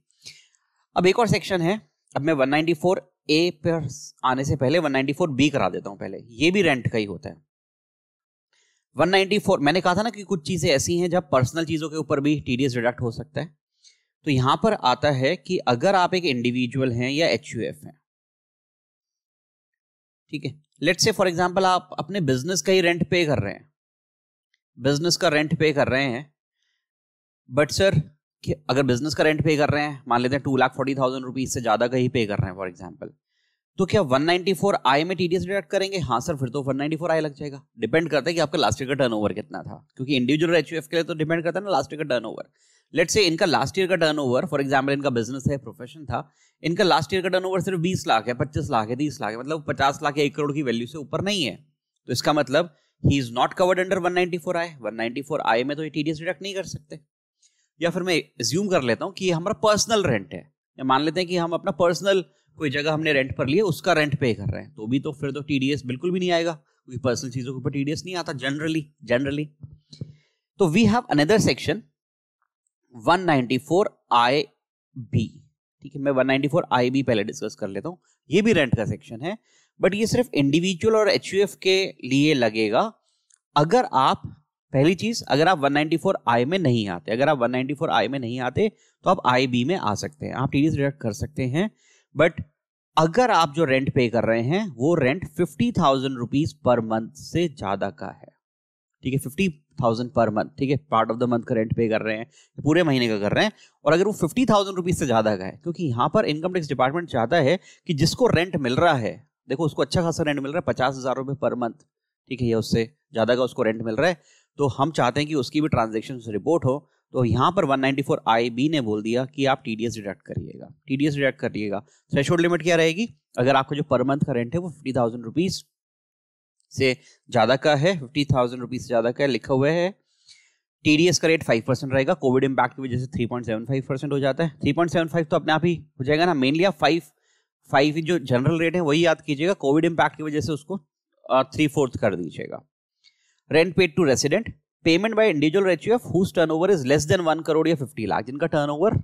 अब एक और सेक्शन है अब मैं 194 ए पर आने से पहले 194 बी करा देता हूं पहले ये भी रेंट का ही होता है 194 मैंने कहा था ना कि कुछ चीज़ें ऐसी हैं जब पर्सनल चीज़ों के ऊपर भी टीडीएस डिडक्ट हो सकता है तो यहां पर आता है कि अगर आप एक इंडिविजुअल हैं या एच हैं ठीक है लेट से फॉर एग्जाम्पल आप अपने बिजनेस का ही रेंट पे कर रहे हैं बिजनेस का रेंट पे कर रहे हैं बट सर कि अगर बिजनेस का रेंट पे कर रहे हैं मान लेते हैं two lakh forty thousand rupees से ज्यादा का ही पे कर रहे हैं फॉर एग्जाम्पल तो क्या वन नाइनटी फोर आई में टीडीएस डिडक्ट करेंगे हाँ सर फिर तो वन नाइनटी फोर आई लग जाएगा डिपेंड करता है कि आपका लास्ट ईयर का टर्न ओवर कितना था क्योंकि इंडिविजुअल एच के लिए तो डिपेंड करता है ना लास्ट ईयर का टर्न ओवर लेट से इनका लास्ट ईयर का टर्न ओवर फॉर एग्जाम्पल इनका बिजनेस है प्रोफेशन था इनका लास्ट ईयर का टर्न ओवर सिर्फ बीस लाख है पच्चीस लाख है तीस लाख है मतलब पचास लाख या एक करोड़ की वैल्यू से ऊपर नहीं है तो इसका मतलब ही is not covered under one ninety four I one ninety four I में तो ये टीडीएस डिडक्ट नहीं कर सकते या फिर मैं ज्यूम कर लेता हूँ कि ये हमारा पर्सनल रेंट है या मान लेते हैं कि हम अपना पर्सनल कोई जगह हमने रेंट पर लिया उसका रेंट पे कर रहे हैं तो भी तो फिर तो टी बिल्कुल भी नहीं आएगा क्योंकि पर्सनल चीज़ों के ऊपर टी नहीं आता जनरली जनरली तो we have another section 194 I B ठीक है मैं 194 आई बी पहले डिस्कस कर लेता हूँ ये भी रेंट का सेक्शन है बट ये सिर्फ इंडिविजुअल और एच के लिए लगेगा अगर आप पहली चीज अगर आप 194 आई में नहीं आते अगर आप 194 आई में नहीं आते तो आप आई बी में आ सकते हैं आप टी डिडक्ट कर सकते हैं बट अगर आप जो रेंट पे कर रहे हैं वो rent fifty thousand rupees per month से ज्यादा का है ठीक है फिफ्टी थाउजेंड पर मंथ ठीक है पार्ट ऑफ द मंथ का रेंट पे कर रहे हैं पूरे महीने का कर रहे हैं और अगर वो फिफ्टी थाउजेंड रुपीज से ज्यादा का है क्योंकि यहां पर इनकम टैक्स डिपार्टमेंट चाहता है कि जिसको रेंट मिल रहा है देखो उसको अच्छा खासा रेंट मिल रहा है पचास हजार रुपये पर मंथ ठीक है उससे ज्यादा का उसको रेंट मिल रहा है तो हम चाहते हैं कि उसकी भी ट्रांजेक्शन रिपोर्ट हो तो यहाँ पर 194 आई बी ने बोल दिया कि आप टी डी एस डिडक्ट करिएगा टी डी एस डिडक्ट करिएगा थ्रेश लिमिट क्या रहेगी अगर आपका जो पर मंथ का रेंट है वो फिफ्टी थाउजेंड रुपीज़ से ज़्यादा का है फिफ्टी थाउजेंड रुपीज़ से ज़्यादा का लिखा हुआ है टी डी एस का रेट फाइव परसेंट रहेगा कोविड इम्पैक्ट की वजह से three point seven five percent हो जाता है थ्री पॉइंट सेवन फाइव तो अपने आप ही हो जाएगा ना मेनली आप फाइव फाइव जो जनरल रेट है वही याद कीजिएगा कोविड इम्पैक्ट की वजह से उसको थ्री फोर्थ कर दीजिएगा rent paid to resident payment by individual HUF whose turnover is less than one crore या फिफ्टी लाख जिनका टर्नओवर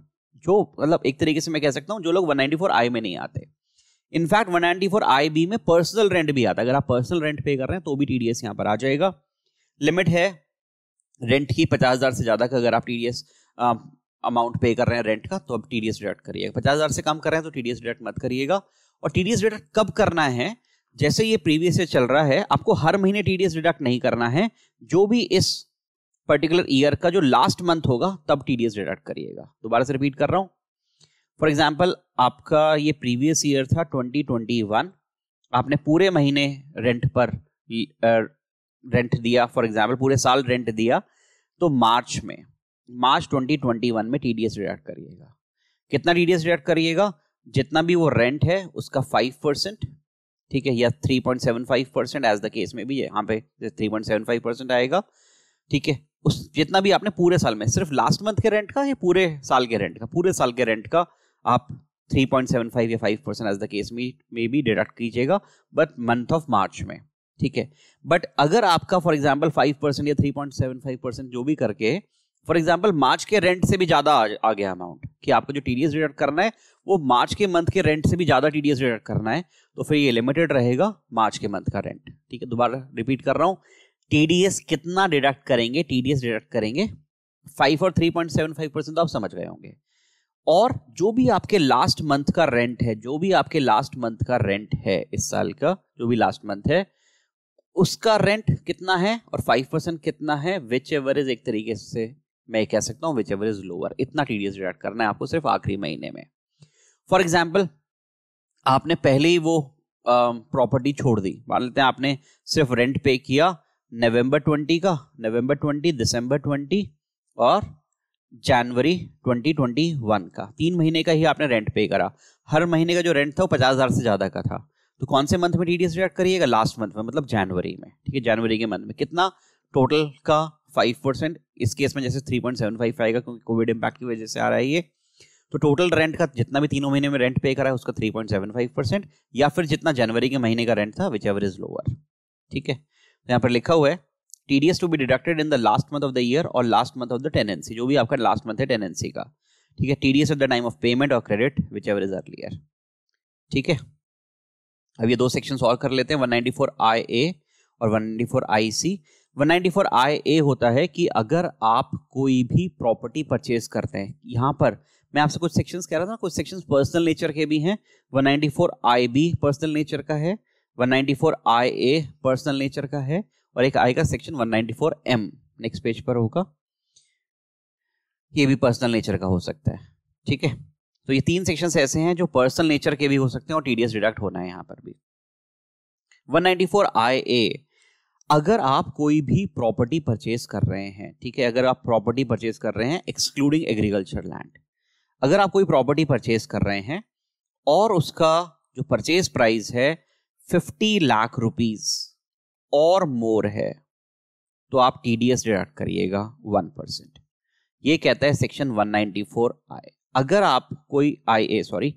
जो मतलब एक तरीके से मैं कह सकता हूँ जो लोग 194 आई में नहीं आते इनफैक्ट 194 आई बी में पर्सनल रेंट भी आता है अगर आप पर्सनल रेंट पे कर रहे हैं तो भी टी डी एस यहाँ पर आ जाएगा लिमिट है रेंट की पचास हज़ार से ज़्यादा का अगर आप टी डी एस अमाउंट पे कर रहे हैं रेंट का तो अब टी डी एस डिडक्ट करिएगा पचास हज़ार से कम कर रहे हैं तो टी डी एस डिडक्ट मत करिएगा और टी डी एस डिडक्ट कब करना है जैसे ये प्रीवियस ईयर चल रहा है आपको हर महीने टीडीएस डिडक्ट नहीं करना है जो भी इस पर्टिकुलर ईयर का जो लास्ट मंथ होगा तब टीडीएस डिडक्ट करिएगा दोबारा से रिपीट कर रहा हूँ फॉर एग्जाम्पल आपका ये प्रीवियस ईयर था 2021 आपने पूरे महीने रेंट पर रेंट दिया फॉर एग्जाम्पल पूरे साल रेंट दिया तो मार्च में मार्च 2021 में टीडीएस डिडक्ट करिएगा कितना टीडीएस डिडक्ट करिएगा जितना भी वो रेंट है उसका फाइव परसेंट ठीक है या 3.75 परसेंट एज द केस में भी है यहाँ पे 3.75 परसेंट आएगा ठीक है उस जितना भी आपने पूरे साल में सिर्फ लास्ट मंथ के रेंट का या पूरे साल के रेंट का पूरे साल के रेंट का आप 3.75 या 5 परसेंट एज द केस में भी डिडक्ट कीजिएगा बट मंथ ऑफ मार्च में ठीक है बट अगर आपका फॉर एग्जाम्पल फाइव परसेंट या three point seven five percent जो भी करके फॉर एग्जाम्पल मार्च के रेंट से भी ज्यादा आ, गया अमाउंट कि आपको जो टीडीएस डिडक्ट करना है वो मार्च के मंथ के रेंट से भी ज़्यादा टी डी डिडक्ट करना है तो फिर ये लिमिटेड रहेगा मार्च के मंथ का रेंट ठीक है दोबारा रिपीट कर रहा हूँ टी कितना डिडक्ट करेंगे टी डिडक्ट करेंगे फाइव और three point seven five percent आप समझ गए होंगे और जो भी आपके लास्ट मंथ का रेंट है जो भी आपके लास्ट मंथ का रेंट है इस साल का जो भी लास्ट मंथ है उसका रेंट कितना है और फाइव परसेंट कितना है विच एवरेज एक तरीके से मैं कह सकता हूँ विच एवरेज लोअर इतना टीडीएस डिडक्ट करना है आपको सिर्फ आखिरी महीने में फॉर एग्जाम्पल आपने पहले ही वो प्रॉपर्टी छोड़ दी मान लेते हैं आपने सिर्फ रेंट पे किया नवंबर ट्वेंटी का नवंबर ट्वेंटी दिसंबर ट्वेंटी और जनवरी 2021 का तीन महीने का ही आपने रेंट पे करा हर महीने का जो रेंट था वो पचास हज़ार से ज़्यादा का था तो कौन से मंथ में टी डी करिएगा लास्ट मंथ में मतलब जनवरी में ठीक है जनवरी के मंथ में कितना टोटल का फाइव परसेंट इस केस में जैसे थ्री पॉइंट सेवन फाइव आएगा क्योंकि कोविड इम्पैक्ट की वजह से आ रहा है ये तो टोटल रेंट का जितना भी तीनों महीने में रेंट पे करा है उसका 3.75 परसेंट या फिर जितना जनवरी के महीने का रेंट था विच एवर इज लोअर ठीक है तो यहाँ पर लिखा हुआ है T D S to be deducted in the last month of the year और last month of the tenancy जो भी आपका लास्ट मंथ है टेनेंसी का ठीक है T D S at the time of payment और credit whichever is earlier ठीक है अब ये दो सेक्शन और कर लेते हैं one ninety four I A और one ninety four I C one ninety four I A होता है कि अगर आप कोई भी प्रॉपर्टी परचेज करते हैं यहाँ पर मैं आपसे कुछ सेक्शंस कह रहा था कुछ सेक्शंस पर्सनल नेचर के भी हैं 194 आई बी पर्सनल नेचर का है 194 आई ए पर्सनल नेचर का है और एक आई का सेक्शन 194 एम नेक्स्ट पेज पर होगा ये भी पर्सनल नेचर का हो सकता है ठीक है तो ये तीन सेक्शंस ऐसे हैं जो पर्सनल नेचर के भी हो सकते हैं और टीडीएस डिडक्ट होना है यहाँ पर भी 194 आई ए अगर आप कोई भी प्रॉपर्टी परचेज कर रहे हैं ठीक है अगर आप प्रॉपर्टी परचेज कर रहे हैं एक्सक्लूडिंग एग्रीकल्चर लैंड अगर आप कोई प्रॉपर्टी परचेज कर रहे हैं और उसका जो परचेज प्राइस है फिफ्टी लाख रुपीज और मोर है तो आप टी डी एस डिडक्ट करिएगा वन परसेंट ये कहता है section one ninety four I अगर आप कोई आई ए सॉरी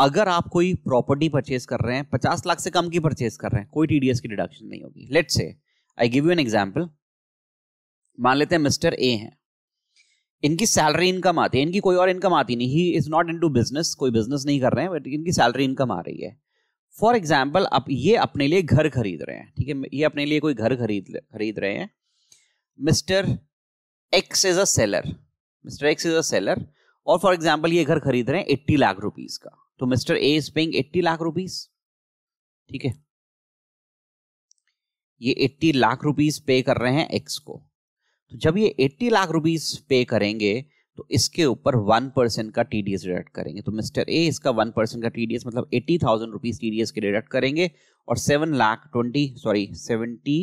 अगर आप कोई प्रॉपर्टी परचेज कर रहे हैं पचास लाख से कम की परचेज कर रहे हैं कोई टीडीएस की डिडक्शन नहीं होगी लेट से I give you an example मान लेते हैं मिस्टर ए हैं इनकी सैलरी इनकम आती है इनकी कोई और इनकम आती नहीं ही is not into business कोई बिजनेस नहीं कर रहे हैं बट इनकी सैलरी इनकम आ रही है फॉर एग्जाम्पल अब ये अपने लिए घर खरीद रहे हैं ठीक है ये अपने लिए कोई घर खरीद खरीद रहे हैं mister X is a seller mister X is a seller और फॉर एग्जाम्पल ये घर खरीद रहे हैं एट्टी लाख रुपीज का तो mister A is paying eighty lakh rupees ठीक है ये एट्टी लाख रुपीज पे कर रहे हैं एक्स को तो जब ये एट्टी लाख रुपीज पे करेंगे तो इसके ऊपर वन परसेंट का टी डी एस डिडक्ट करेंगे तो मिस्टर ए इसका वन परसेंट का टी डी एस मतलब eighty thousand rupees T D S के डिडक्ट करेंगे और seven lakh twenty sorry seventy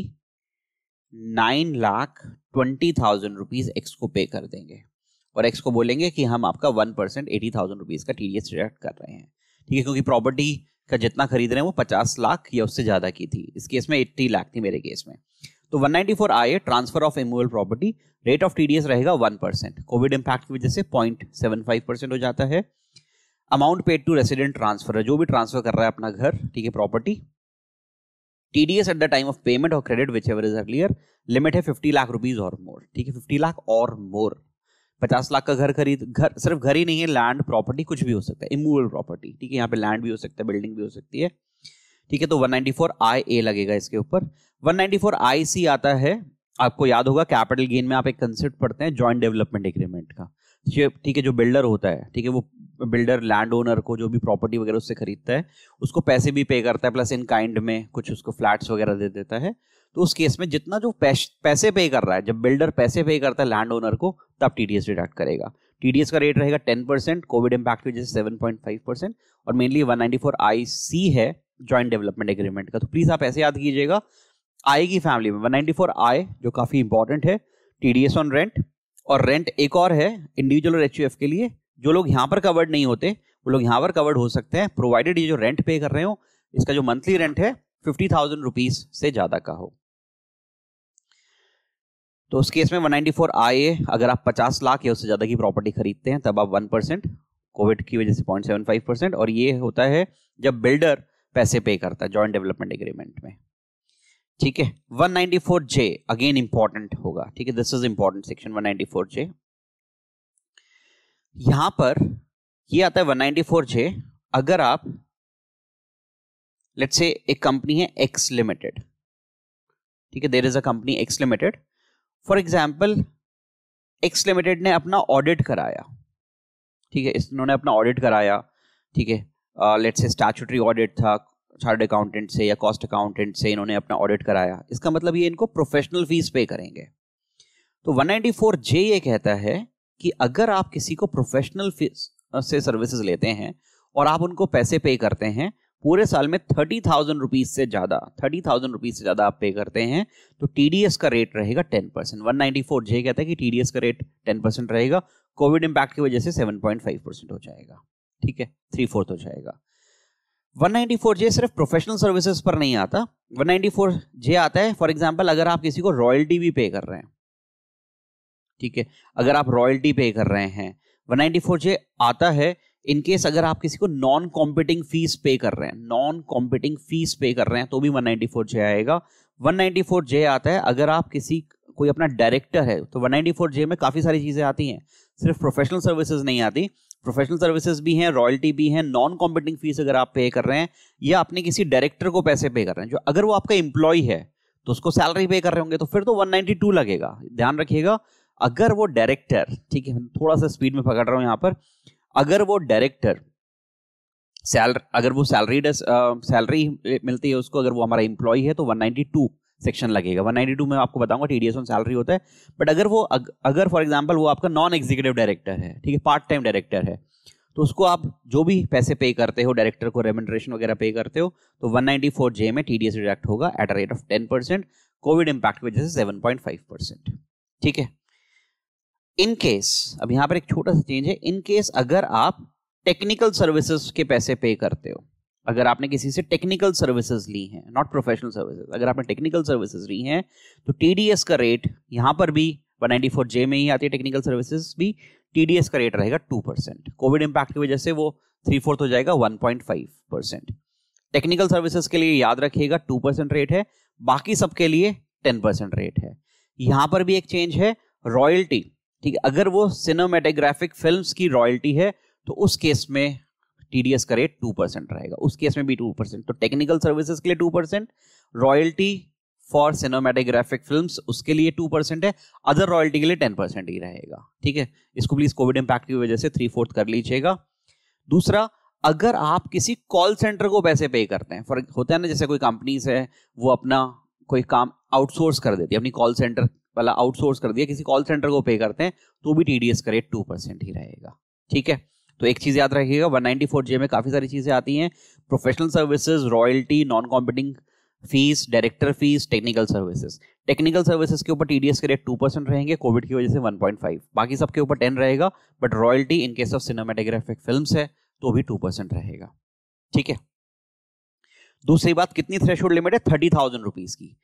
nine lakh twenty thousand rupees X को पे कर देंगे और एक्स को बोलेंगे कि हम आपका one percent eighty thousand rupees का टी डी एस डिडक्ट कर रहे हैं ठीक है क्योंकि प्रॉपर्टी का जितना खरीद रहे हैं वो पचास लाख या उससे ज़्यादा की थी इस केस में एट्टी लाख थी मेरे केस में तो 194 ninety four I transfer of immovable property rate of TDS रहेगा वन परसेंट कोविड इम्पैक्ट की वजह से पॉइंट सेवन फाइव परसेंट हो जाता है amount paid to resident transfer जो भी ट्रांसफर कर रहा है अपना घर ठीक है property TDS at the time of payment और credit whichever is earlier limit है फिफ्टी लाख रुपीज और मोर ठीक है फिफ्टी लाख और मोर पचास लाख का घर खरीद घर सिर्फ घर ही नहीं है लैंड प्रॉपर्टी कुछ भी हो सकता है इमूवल प्रॉपर्टी ठीक है यहाँ पे लैंड भी हो सकता है बिल्डिंग भी हो सकती है ठीक है तो 194 आई ए लगेगा इसके ऊपर 194 आईसी आता है आपको याद होगा कैपिटल गेन में आप एक कंसेप्ट पढ़ते हैं जॉइंट डेवलपमेंट एग्रीमेंट का ठीक है जो बिल्डर होता है ठीक है वो बिल्डर लैंड ओनर को जो भी प्रॉपर्टी वगैरह उससे खरीदता है उसको पैसे भी पे करता है प्लस इन काइंड में कुछ उसको फ्लैट्स वगैरह दे देता है तो उस केस में जितना जो पैसे पे कर रहा है जब बिल्डर पैसे पे करता है लैंड ओनर को तब टी डिडक्ट करेगा टी का रेट रहेगा टेन परसेंट कोविड इम्पैक्ट की वजह से सेवन और mainly one ninety four I C है ज्वाइंट डेवलपमेंट एग्रीमेंट का तो प्लीज़ आप ऐसे याद कीजिएगा आएगी की फैमिली में 194 आए जो काफी इंपॉर्टेंट है टीडीएस ऑन रेंट और रेंट एक और है इंडिविजुअल और एचयूएफ के लिए जो लोग यहां पर कवर्ड नहीं होते वो लोग यहाँ पर कवर्ड हो सकते हैं प्रोवाइडेड ये जो रेंट पे कर रहे हो इसका जो मंथली रेंट है फिफ्टी थाउजेंड रुपीज से ज्यादा का हो तो उस केस में 194 आए अगर आप 50 लाख या उससे ज्यादा की प्रॉपर्टी खरीदते हैं तब आप 1 परसेंट कोविड की वजह से 0.75 परसेंट और ये होता है जब बिल्डर पैसे पे करता है जॉइंट डेवलपमेंट एग्रीमेंट में ठीक है ninety four J again important होगा ठीक है this is important section J यहां पर ये आता है जे अगर आप लेट्स से एक कंपनी है एक्स लिमिटेड ठीक है there is a company X limited for example X limited ने अपना ऑडिट कराया ठीक है इन्होंने अपना ऑडिट कराया ठीक है लेट्स से स्टैचुटरी ऑडिट था चार्ट अकाउंटेंट से या कॉस्ट अकाउंटेंट से इन्होंने अपना ऑडिट कराया इसका मतलब ये इनको प्रोफेशनल फीस पे करेंगे तो 194 जे ये कहता है कि अगर आप किसी को प्रोफेशनल फीस से सर्विसेज लेते हैं और आप उनको पैसे पे करते हैं पूरे साल में थर्टी थाउजेंड रुपीज़ से ज़्यादा थर्टी थाउजेंड रुपीज़ से ज़्यादा आप पे करते हैं तो टीडीएस का रेट रहेगा ten percent one ninety four J कहता है कि टीडीएस का रेट टेन परसेंट रहेगा कोविड इम्पैक्ट की वजह से सेवन पॉइंट फाइव परसेंट हो जाएगा ठीक है थ्री फोर्थ हो जाएगा जे सिर्फ प्रोफेशनल सर्विसेज पर नहीं आता जे आता है फॉर एग्जांपल अगर आप किसी को रॉयल्टी भी पे कर रहे हैं ठीक है अगर आप रॉयल्टी पे कर रहे हैं जे आता है इनकेस अगर आप किसी को नॉन कॉम्पिटिंग फीस पे कर रहे हैं नॉन कॉम्पिटिंग फीस पे कर रहे हैं तो भी नाइनटी जे आएगा जे आता है अगर आप किसी कोई अपना डायरेक्टर है तो जे में काफ़ी सारी चीज़ें आती हैं सिर्फ प्रोफेशनल सर्विसेज नहीं आती प्रोफेशनल सर्विसेज भी हैं रॉयल्टी भी हैं नॉन कॉम्पिटिंग फीस अगर आप पे कर रहे हैं या अपने किसी डायरेक्टर को पैसे पे कर रहे हैं जो अगर वो आपका एम्प्लॉय है तो उसको सैलरी पे कर रहे होंगे तो फिर तो 192 लगेगा ध्यान रखिएगा अगर वो डायरेक्टर ठीक है थोड़ा सा स्पीड में पकड़ रहा हूँ यहाँ पर अगर वो डायरेक्टर सैलरी अगर वो सैलरी सैलरी मिलती है उसको अगर वो हमारा इंप्लॉय है तो 192 सेक्शन लगेगा टू में आपको बताऊंगा एस ऑन सैलरी होता है बट अगर वो अग, अगर फॉर एग्जाम्पल वो आपका नॉन एग्जीक्यूटिव डायरेक्टर है ठीक है पार्ट टाइम डायरेक्टर है तो उसको आप जो भी पैसे पे करते हो डायरेक्टर को रेमेंड्रेशन वगैरह पे करते हो तो वन फोर जे में एस डिडक्ट होगा at a rate of ten percent Covid impact की वजह से फाइव परसेंट ठीक है इन केस अब यहाँ पर एक छोटा सा चेंज है इन केस अगर आप टेक्निकल सर्विसेज के पैसे पे करते हो अगर आपने किसी से टेक्निकल सर्विसेज ली हैं नॉट प्रोफेशनल सर्विसेज अगर आपने टेक्निकल सर्विसेज ली हैं तो टी का रेट यहाँ पर भी 194 जे में ही आती है टेक्निकल सर्विसेज भी टी का रेट रहेगा टू परसेंट कोविड इम्पैक्ट की वजह से वो थ्री फोर्थ हो जाएगा one point five percent technical services के लिए याद रखिएगा टू परसेंट रेट है बाकी सबके लिए टेन परसेंट रेट है यहाँ पर भी एक चेंज है रॉयल्टी ठीक है अगर वो सिनेमेटोग्राफिक फिल्म की रॉयल्टी है तो उस केस में टीडीएस का रेट टू परसेंट रहेगा उस केस में भी टू परसेंट तो टेक्निकल सर्विसेज के लिए two percent royalty for cinematographic film उसके लिए टू परसेंट है अदर रॉयल्टी के लिए टेन परसेंट ही रहेगा ठीक है इसको प्लीज कोविड इंपैक्ट की वजह से थ्री फोर्थ कर लीजिएगा दूसरा अगर आप किसी कॉल सेंटर को पैसे पे करते हैं फॉर होता है ना जैसे कोई कंपनीज है वो अपना कोई काम आउटसोर्स कर देती है अपनी कॉल सेंटर वाला आउटसोर्स कर दिया किसी कॉल सेंटर को पे करते हैं तो भी टीडीएस का रेट टू परसेंट ही रहेगा ठीक है तो एक चीज़ याद रखिएगा वन नाइनटी फोर जे में काफ़ी सारी चीज़ें आती हैं professional services royalty non competing fees director fees technical services technical services के ऊपर टीडीएस के रेट टू परसेंट रहेंगे कोविड की वजह से वन पॉइंट फाइव बाकी सबके ऊपर टेन रहेगा but royalty in case of cinematographic film है तो भी टू परसेंट रहेगा ठीक है दूसरी बात कितनी थ्रेश लिमिट है थर्टी थाउजेंड रुपीज की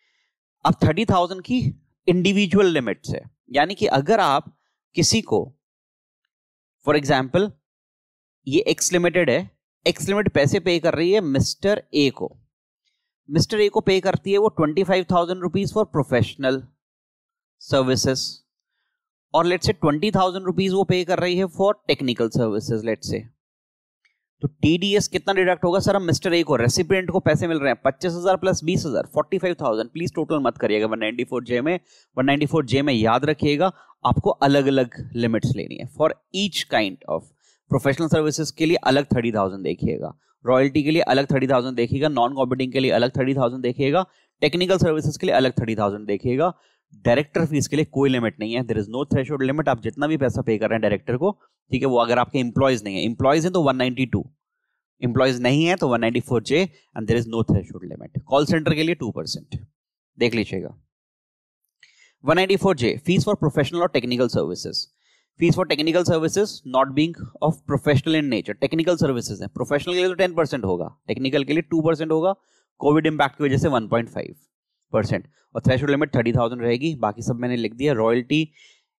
अब थर्टी थाउजेंड की इंडिविजुअल लिमिट्स है यानी कि अगर आप किसी को फॉर एग्जाम्पल ये एक्स लिमिटेड है एक्स लिमिट पैसे पे कर रही है मिस्टर ए को मिस्टर ए को पे करती है वो twenty five thousand rupees for professional services और let's say twenty thousand rupees वो पे कर रही है फॉर टेक्निकल सर्विसेज लेट से तो टीडीएस कितना डिडक्ट होगा सर हम मिस्टर ए को रेसिपिडेंट को पैसे मिल रहे हैं पच्चीस हजार प्लस बीस हजार forty five thousand please total मत करिएगा वन नाइनटी फोर जे में वन नाइनटी फोर जे में याद रखिएगा आपको अलग अलग लिमिट्स लेनी है for each kind of professional services के लिए अलग थर्टी थाउजेंड देखिएगा रॉयल्टी के लिए अलग थर्टी थाउजेंड देखिएगा नॉन कॉम्पिटिंग के लिए अलग थर्टी थाउजेंड देखिएगा टेक्निकल सर्विसेज के लिए अलग थर्टी थाउजेंड देखिएगा डायरेक्टर फीस के लिए कोई लिमिट नहीं है there is no thresh limit आप जितना भी पैसा पे कर रहे हैं डायरेक्टर को ठीक है वो अगर आपके इंप्लॉयज नहीं है इंप्लॉयज हैं तो टू इंप्लॉयज नहीं है तो one four J and there is no thresh limit call centre के लिए टू परसेंट देख लीजिएगा four J fees for professional और technical services fees for technical services not being of professional in nature technical services है professional के लिए तो ten percent होगा टेक्निकल के लिए टू परसेंट होगा कोविड इम्पैक्ट की वजह से वन पॉइंट फाइव परसेंट और थ्रेश लिमिट थर्टी थाउजेंड रहेगी बाकी सब मैंने लिख दिया royalty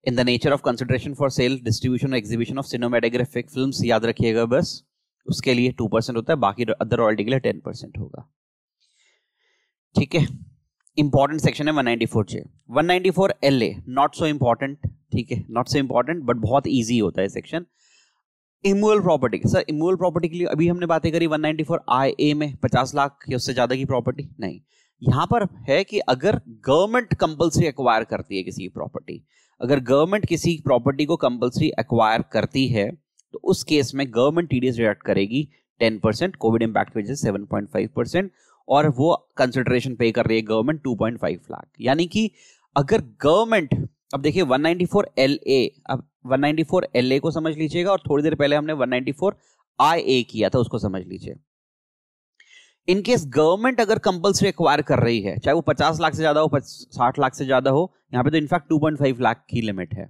in the nature of consideration for sale distribution और एग्जीबिशन ऑफ सिनेमाटोग्राफिक फिल्म याद रखिएगा बस उसके लिए टू परसेंट होता है बाकी अदर रॉयल्टी के लिए टेन परसेंट होगा ठीक है इंपॉर्टेंट सेक्शन है 194 J 194 L A not so important ठीक है नॉट सो इम्पॉर्टेंट बट बहुत ईजी होता है section immovable property sir immovable property के लिए अभी हमने बातें करी 194 नाइनटी ए में 50 लाख या उससे ज़्यादा की प्रॉपर्टी नहीं यहाँ पर है कि अगर गवर्नमेंट कंपलसरी एक्वायर करती है किसी प्रॉपर्टी अगर गवर्नमेंट किसी प्रॉपर्टी को कंपलसरी एक्वायर करती है तो उस केस में गवर्नमेंट टीडीएस डिडक्ट करेगी 10 कोविड इम्पैक्ट वजह सेवन पॉइंट और वो कंसिडरेशन पे कर रही है गवर्नमेंट 2.5 लाख यानी कि अगर गवर्नमेंट अब देखिए 194 LA अब 194 LA को समझ लीजिएगा और थोड़ी देर पहले हमने 194 IA किया था उसको समझ लीजिए इनकेस गवर्नमेंट अगर कंपल्सरी एक्वायर कर रही है चाहे वो 50 लाख से ज्यादा हो साठ लाख से ज्यादा हो यहाँ पे तो इनफैक्ट 2.5 लाख की लिमिट है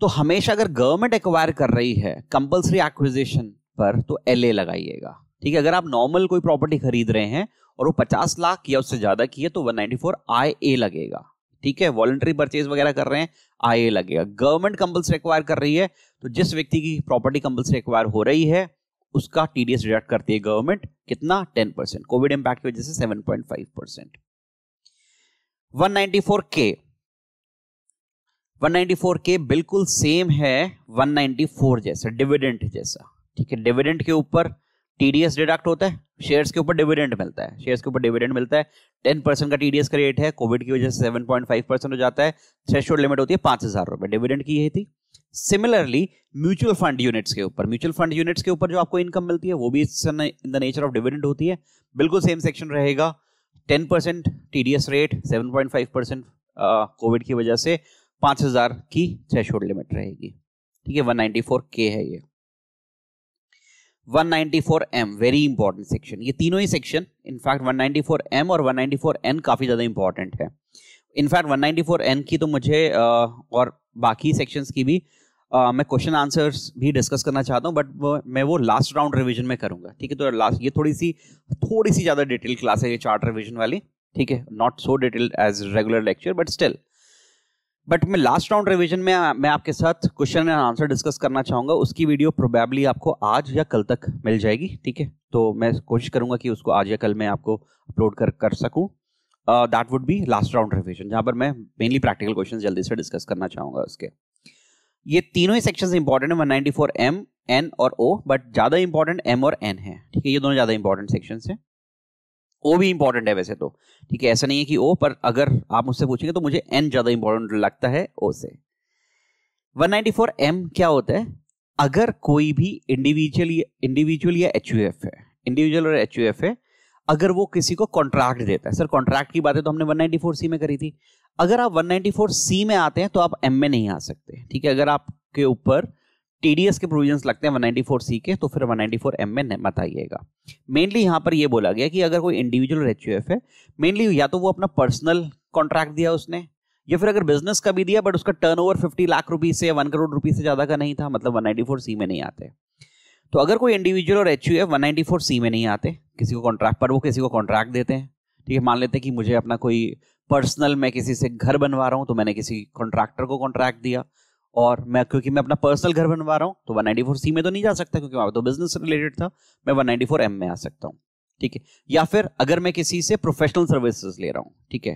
तो हमेशा अगर गवर्नमेंट एक्वायर कर रही है कंपल्सरी एक्विजिशन पर तो एल लगाइएगा ठीक है अगर आप नॉर्मल कोई प्रॉपर्टी खरीद रहे हैं और वो पचास लाख या उससे ज्यादा की है तो one ninety four I A लगेगा ठीक है वॉलेंट्री परचेज वगैरह कर रहे हैं आई ए लगेगा गवर्नमेंट कंपल्स रिक्वायर कर रही है तो जिस व्यक्ति की प्रॉपर्टी कंपल्स एक्वायर हो रही है उसका टीडीएस डिडक्ट करती है गवर्नमेंट कितना टेन परसेंट कोविड इंपैक्ट की वजह से seven point five percent one ninety four K one ninety four K बिल्कुल सेम है वन नाइनटी फोर जैसा डिविडेंट जैसा ठीक है डिविडेंट के ऊपर टीडीएस डिडक्ट होता है शेयर्स के ऊपर डिविडेंड मिलता है शेयर्स के ऊपर डिविडेंड मिलता है टेन परसेंट का टीडीएस का रेट है कोविड की वजह से सेवन पॉइंट फाइव परसेंट हो जाता है थ्रेश लिमिट होती है पांच हजार रुपए डिविडेंड की यही थी सिमिलरली म्यूचुअल फंड यूनिट्स के ऊपर म्यूचुअल फंड यूनिट्स के ऊपर जो आपको इनकम मिलती है वो भी in the nature of dividend होती है बिल्कुल सेम सेक्शन रहेगा ten percent as rate seven point five percent COVID की वजह से पांच हजार की थ्रेश लिमिट रहेगी ठीक है वन नाइनटी फोर के है ये 194M वेरी इंपॉर्टेंट सेक्शन ये तीनों ही सेक्शन इनफैक्ट 194M और 194N काफ़ी ज़्यादा इंपॉर्टेंट है इनफैक्ट 194N की तो मुझे और बाकी सेक्शंस की भी आ, मैं क्वेश्चन आंसर्स भी डिस्कस करना चाहता हूँ बट मैं वो लास्ट राउंड रिवीजन में करूंगा ठीक है तो लास्ट ये थोड़ी सी थोड़ी सी ज़्यादा डिटेल क्लास है ये चार्ट रिविजन वाली ठीक है not so detailed as regular lecture but still but मैं लास्ट राउंड रिवीजन में मैं आपके साथ क्वेश्चन एंड आंसर डिस्कस करना चाहूंगा उसकी वीडियो प्रोबेबली आपको आज या कल तक मिल जाएगी ठीक है तो मैं कोशिश करूंगा कि उसको आज या कल मैं आपको अपलोड कर कर सकूं that would be last round revision जहां पर मैं मेनली प्रैक्टिकल क्वेश्चन जल्दी से डिस्कस करना चाहूंगा उसके ये तीनों ही सेक्शन इंपॉर्टेंट है one ninety four M N और ओ बट ज्यादा इंपॉर्टेंट एम और एन है ठीक है ये दोनों ज्यादा इंपॉर्टेंट सेक्शन है ओ भी इंपॉर्टेंट है वैसे तो ठीक है ऐसा नहीं है कि ओ पर अगर आप मुझसे पूछेंगे तो मुझे एन ज़्यादा इंपॉर्टेंट लगता है ओ से 194 एम क्या होता है अगर कोई भी इंडिविजुअल इंडिविजुअल या एच है इंडिविजुअल और एच है अगर वो किसी को कॉन्ट्रैक्ट देता है सर कॉन्ट्रैक्ट की बात है तो हमने 194 सी में करी थी अगर आप 194 सी में आते हैं तो आप एम में नहीं आ सकते ठीक है अगर आपके ऊपर टीडीएस के प्रोविजंस लगते हैं सी के तो फिर एम में मत आइएगा मेनली यहाँ पर यह बोला गया कि अगर कोई इंडिविजुअल एच है मेनली या तो वो अपना पर्सनल कॉन्ट्रैक्ट दिया उसने या फिर अगर बिजनेस का भी दिया बट उसका टर्नओवर 50 लाख रुपीज से वन करोड़ रुपीज से ज़्यादा का नहीं था मतलब सी में नहीं आते तो अगर कोई इंडिविजुअल और एच यू सी में नहीं आते किसी को कॉन्ट्रैक्ट पर वो किसी को कॉन्ट्रैक्ट देते हैं ठीक है मान लेते हैं कि मुझे अपना कोई पर्सनल मैं किसी से घर बनवा रहा हूँ तो मैंने किसी कॉन्ट्रैक्टर को कॉन्ट्रैक्ट दिया और मैं क्योंकि मैं अपना पर्सनल घर बनवा रहा हूँ तो 194 सी में तो नहीं जा सकता क्योंकि वहां तो बिजनेस रिलेटेड था मैं 194 एम में आ सकता हूँ ठीक है या फिर अगर मैं किसी से प्रोफेशनल सर्विसेज ले रहा हूँ ठीक है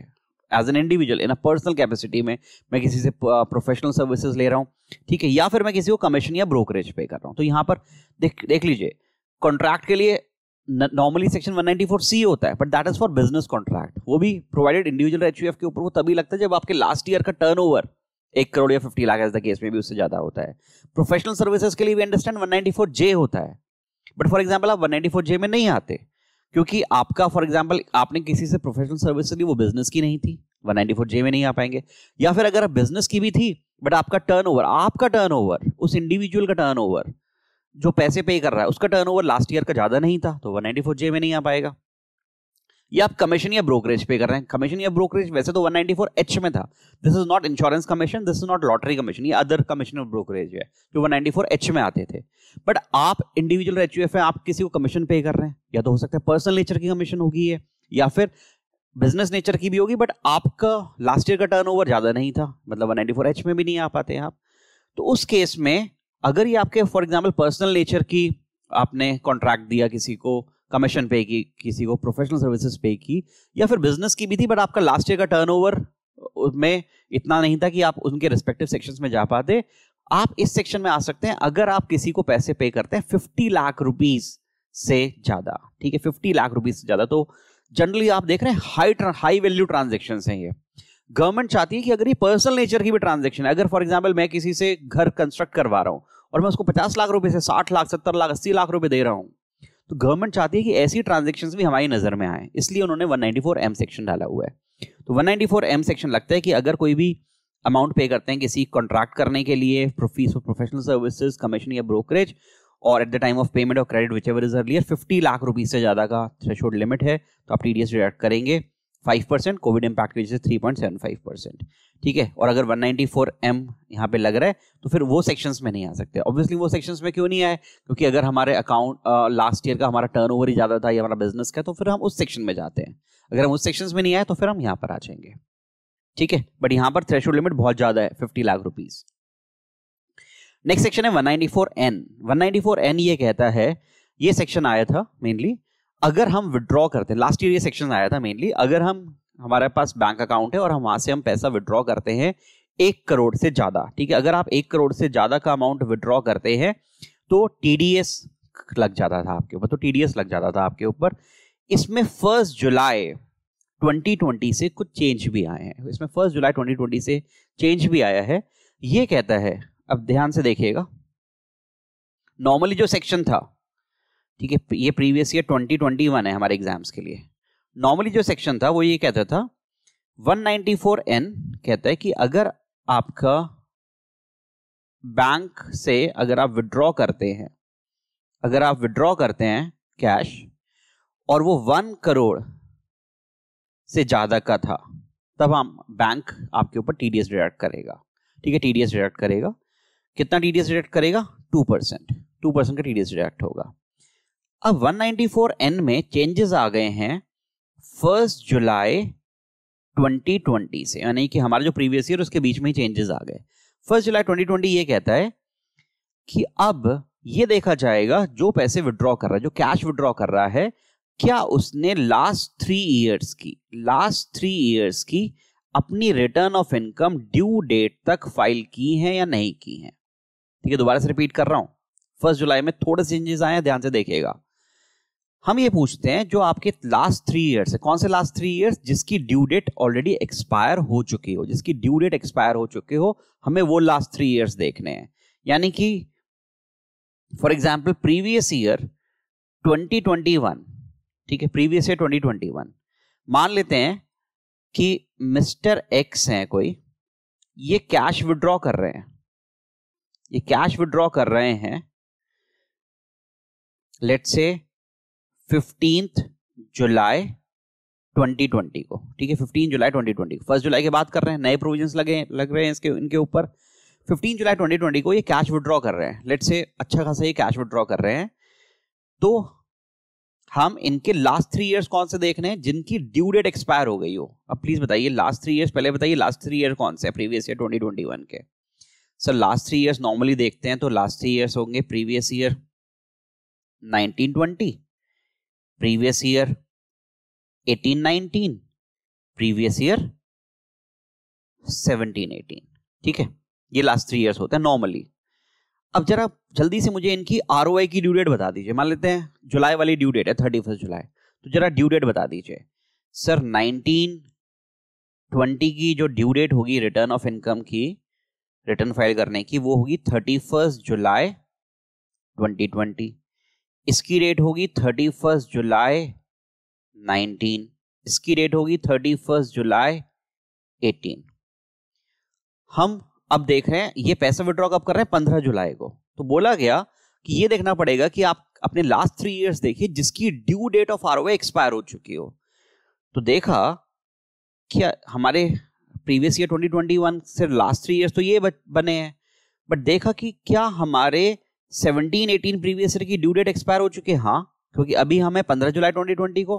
as an individual in a personal capacity में मैं किसी से प्रोफेशनल सर्विसेज ले रहा हूँ ठीक है या फिर मैं किसी को कमीशन या ब्रोकरेज पे कर रहा हूँ तो यहाँ पर देख देख लीजिए कॉन्ट्रैक्ट के लिए नॉर्मली सेक्शन 194 सी होता है but that is for business contract वो भी प्रोवाइडेड इंडिविजुअल एच के ऊपर वो तभी लगता है जब आपके लास्ट ईयर का टर्न एक करोड़ या fifty lakh as the case में भी उससे ज़्यादा होता है प्रोफेशनल सर्विसेज के लिए भी understand one ninety four J होता है बट फॉर एग्जाम्पल आप वन नाइन्टी फोर जे में नहीं आते क्योंकि आपका फॉर एग्जाम्पल आपने किसी से प्रोफेशनल सर्विस ली वो बिजनेस की नहीं थी वन नाइन्टी फोर जे में नहीं आ पाएंगे या फिर अगर बिजनेस की भी थी बट आपका टर्न ओवर आपका टर्न ओवर उस इंडिविजुअल का टर्न ओवर जो पैसे पे कर रहा है उसका टर्न ओवर लास्ट ईयर का ज़्यादा नहीं था तो वन नाइन्टी फोर जे में नहीं आ पाएगा ये आप कमीशन या ब्रोकरेज पे कर रहे हैं कमीशन या ब्रोकरेज वैसे तो 194 एच में था this is not insurance commission this is not lottery commission ये अदर कमीशन ऑफ ब्रोकरेज है जो 194 एच में आते थे बट आप इंडिविजुअल एच यू आप किसी को कमीशन पे कर रहे हैं या तो हो सकता है पर्सनल नेचर की कमीशन होगी है या फिर बिजनेस नेचर की भी होगी बट आपका लास्ट ईयर का टर्न ज़्यादा नहीं था मतलब वन एच में भी नहीं आ पाते आप तो उस केस में अगर ये आपके फॉर एग्जाम्पल पर्सनल नेचर की आपने कॉन्ट्रैक्ट दिया किसी को कमीशन पे की किसी को प्रोफेशनल सर्विसेज पे की या फिर बिजनेस की भी थी बट आपका लास्ट ईयर का ओवर में इतना नहीं था कि आप उनके रिस्पेक्टिव सेक्शन में जा पाते आप इस सेक्शन में आ सकते हैं अगर आप किसी को पैसे पे करते हैं फिफ्टी लाख रुपीज से ज्यादा ठीक है फिफ्टी लाख रुपीज से ज्यादा तो जनरली आप देख रहे हैं हाई हाई वैल्यू ट्रांजेक्शन है ये गवर्नमेंट चाहती है कि अगर ये पर्सनल नेचर की भी ट्रांजेक्शन है अगर फॉर एग्जाम्पल मैं किसी से घर कंस्ट्रक्ट करवा रहा हूँ और मैं उसको पचास लाख रुपए से साठ लाख सत्तर लाख अस्सी लाख रुपए दे रहा हूँ तो गवर्नमेंट चाहती है कि ऐसी ट्रांजेक्शन भी हमारी नज़र में आए इसलिए उन्होंने वन एम सेक्शन डाला हुआ है तो वन एम सेक्शन लगता है कि अगर कोई भी अमाउंट पे करते हैं किसी कॉन्ट्रैक्ट करने के लिए fees for professional services commission या ब्रोकरेज और at the time of payment और credit whichever is earlier fifty lakh rupees से ज़्यादा का थ्रेशोल्ड लिमिट है तो आप टी डी एस डिडक्ट करेंगे फाइव परसेंट कोविड इम्पैक्ट की वजह से three point seven five percent ठीक है और अगर वन नाइन्टी फोर एम यहाँ पे लग रहा है तो फिर वो सेक्शंस में नहीं आ सकते ऑब्वियसली वो सेक्शंस में क्यों नहीं आए क्योंकि अगर हमारे अकाउंट लास्ट ईयर का हमारा टर्न ही ज़्यादा था या हमारा बिजनेस का तो फिर हम उस सेक्शन में जाते हैं अगर हम उस सेक्शन में नहीं आए तो फिर हम यहाँ पर आ जाएंगे ठीक है बट यहाँ पर थ्रेशोल्ड लिमिट बहुत ज़्यादा है fifty lakh rupees next section है 194N 194N ये कहता है ये सेक्शन आया था मेनली अगर हम विड्रॉ करते हैं लास्ट ईयर ये सेक्शन आया था मेनली अगर हम हमारे पास बैंक अकाउंट है और हम वहां से हम पैसा विड्रॉ करते हैं एक करोड़ से ज्यादा ठीक है अगर आप एक करोड़ से ज्यादा का अमाउंट विड्रॉ करते हैं तो टीडीएस लग जाता था आपके ऊपर तो टीडीएस लग जाता था आपके ऊपर इसमें फर्स्ट जुलाई 2020 से कुछ चेंज भी आए हैं इसमें फर्स्ट जुलाई 2020 से चेंज भी आया है ये कहता है अब ध्यान से देखिएगा नॉर्मली जो सेक्शन था ठीक है ये प्रीवियस ईयर 2021 है हमारे एग्जाम्स के लिए नॉर्मली जो सेक्शन था वो ये कहता था 194N कहता है कि अगर आपका बैंक से अगर आप विड्रॉ करते हैं अगर आप विड्रॉ करते हैं कैश और वो वन करोड़ से ज़्यादा का था तब हम बैंक आपके ऊपर टी डी एस डिडक्ट करेगा ठीक है टी डी एस डिडक्ट करेगा कितना टी डी एस डिडक्ट करेगा टू परसेंट टू परसेंट का टी डी एस डिडक्ट होगा अब 194N में चेंजेस आ गए हैं फर्स्ट जुलाई 2020 से यानी कि हमारे जो प्रीवियस ईयर उसके बीच में ही चेंजेस आ गए फर्स्ट जुलाई 2020 ये कहता है कि अब ये देखा जाएगा जो पैसे विड्रॉ कर रहा है जो कैश विड्रॉ कर रहा है क्या उसने लास्ट थ्री ईयर्स की लास्ट थ्री ईयर्स की अपनी return of income due date तक फाइल की है या नहीं की है ठीक है दोबारा से रिपीट कर रहा हूं फर्स्ट जुलाई में थोड़े चेंजेस आए हैं ध्यान से देखिएगा हम ये पूछते हैं जो आपके लास्ट थ्री इयर्स है कौन से लास्ट थ्री इयर्स जिसकी ड्यू डेट ऑलरेडी एक्सपायर हो चुकी हो जिसकी ड्यू डेट एक्सपायर हो चुके हो हमें वो लास्ट थ्री इयर्स देखने हैं यानी कि फॉर एग्जांपल प्रीवियस ईयर 2021 ठीक है प्रीवियस ईयर 2021 मान लेते हैं कि मिस्टर एक्स हैं कोई ये कैश विड्रॉ कर रहे हैं ये कैश विड्रॉ कर रहे हैं लेट से फिफ्टींथ जुलाई 2020 को ठीक है 15 जुलाई 2020 फर्स्ट जुलाई की बात कर रहे हैं नए प्रोविजंस लगे लग रहे हैं इसके इनके ऊपर 15 जुलाई 2020 को ये कैश विड्रॉ कर रहे हैं लेट से अच्छा खासा ये कैश विड्रॉ कर रहे हैं तो हम इनके लास्ट थ्री इयर्स कौन से देख रहे हैं जिनकी ड्यू डेट एक्सपायर हो गई हो अब प्लीज बताइए लास्ट थ्री ईयर्स पहले बताइए लास्ट थ्री ईयर कौन से प्रीवियस ईयर वन के sir last three years normally देखते हैं तो लास्ट थ्री ईयर्स होंगे previous year twenty previous year 1819 previous year 1718 ठीक है ये लास्ट थ्री इयर्स होते हैं नॉर्मली अब जरा जल्दी से मुझे इनकी आर की ड्यू डेट बता दीजिए मान लेते हैं जुलाई वाली ड्यू डेट है थर्टी फर्स्ट जुलाई तो जरा ड्यू डेट बता दीजिए सर नाइनटीन ट्वेंटी की जो ड्यू डेट होगी रिटर्न ऑफ इनकम की रिटर्न फाइल करने की वो होगी thirty first July twenty twenty इसकी डेट होगी थर्टी फर्स्ट जुलाई नाइनटीन इसकी डेट होगी थर्टी फर्स्ट जुलाई एटीन हम अब देख रहे हैं ये पैसा विड्रॉ कब कर रहे हैं पंद्रह जुलाई को तो बोला गया कि ये देखना पड़ेगा कि आप अपने लास्ट थ्री इयर्स देखिए जिसकी due date of R expire हो चुकी हो तो देखा कि हमारे प्रीवियस ईयर 2021 से लास्ट थ्री इयर्स तो ये बने हैं बट देखा कि क्या हमारे सेवनटीन एटीन प्रीवियस ईयर की ड्यू डेट एक्सपायर हो चुकी है हाँ क्योंकि अभी हमें पंद्रह जुलाई ट्वेंटी ट्वेंटी को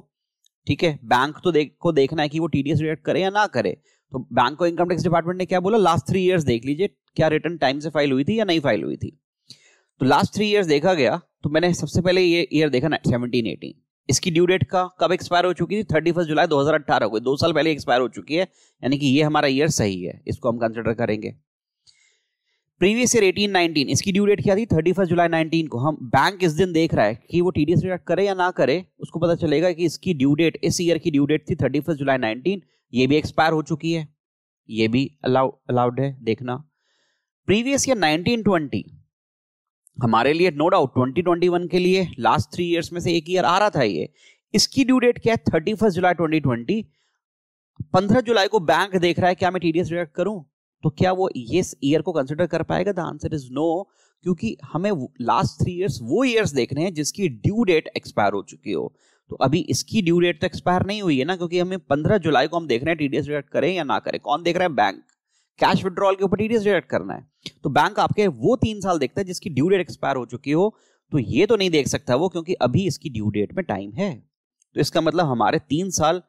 ठीक है बैंक तो देख को देखना है कि वो टीडीएस रिडक्ट करे या ना करे तो बैंक को इनकम टैक्स डिपार्टमेंट ने क्या बोला लास्ट थ्री ईयर्स देख लीजिए क्या रिटर्न टाइम से फाइल हुई थी या नहीं फाइल हुई थी तो लास्ट थ्री ईयर्स देखा गया तो मैंने सबसे पहले ये ईयर देखा ना सेवनटीन एटीन इसकी ड्यू डेट का कब एक्सपायर हो चुकी थी थर्टी फर्स्ट जुलाई दो हजार अट्ठारह को दो साल पहले एक्सपायर हो चुकी है यानी कि ये हमारा ईयर सही है इसको हम कंसिडर करेंगे प्रीवियस ईयर 1819 इसकी ड्यू डेट क्या थी 31 जुलाई 19 को हम बैंक इस दिन देख रहा है कि वो टीडीएस डी करे या ना करे उसको पता चलेगा कि इसकी ड्यू डेट इस ईयर की ड्यू डेट थी 31 जुलाई 19 ये भी एक्सपायर हो चुकी है ये भी अलाउ अलाउड है देखना प्रीवियस ईयर 1920 हमारे लिए नो डाउट 2021 के लिए लास्ट थ्री ईयर्स में से एक ईयर आ रहा था ये इसकी ड्यू डेट क्या है थर्टी जुलाई ट्वेंटी पंद्रह जुलाई को बैंक देख रहा है क्या मैं टीडीएस रिडक्ट करूं तो क्या वो ये ईयर को कंसिडर कर पाएगा द आंसर इज नो क्योंकि हमें लास्ट थ्री ईयर्स वो ईयर्स देखने हैं जिसकी ड्यू डेट एक्सपायर हो चुकी हो तो अभी इसकी ड्यू डेट तो एक्सपायर नहीं हुई है ना क्योंकि हमें पंद्रह जुलाई को हम देख रहे हैं टीडीएस डिडक्ट करें या ना करें कौन देख रहा है बैंक कैश विड्रॉल के ऊपर टीडीएस डिडक्ट करना है तो बैंक आपके वो तीन साल देखता है जिसकी ड्यू डेट एक्सपायर हो चुकी हो तो ये तो नहीं देख सकता वो क्योंकि अभी इसकी ड्यू डेट में टाइम है तो इसका मतलब हमारे तीन साल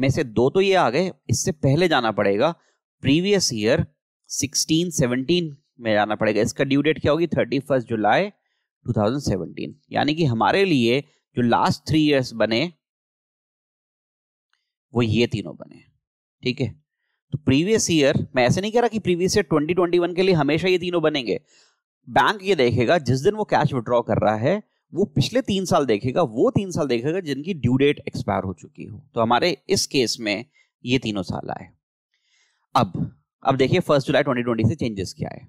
में से दो तो ये आ गए इससे पहले जाना पड़ेगा प्रीवियस ईयर 1617 में जाना पड़ेगा इसका ड्यू डेट क्या होगी 31 जुलाई 2017 यानी कि हमारे लिए जो लास्ट थ्री इयर्स बने वो ये तीनों बने ठीक है तो प्रीवियस ईयर मैं ऐसे नहीं कह रहा कि प्रीवियस ईयर 2021 के लिए हमेशा ये तीनों बनेंगे बैंक ये देखेगा जिस दिन वो कैश विड्रॉ कर रहा है वो पिछले तीन साल देखेगा वो तीन साल देखेगा जिनकी ड्यू डेट एक्सपायर हो चुकी हो तो हमारे इस केस में ये तीनों साल आए अब अब देखिए फर्स्ट जुलाई 2020 से चेंजेस क्या है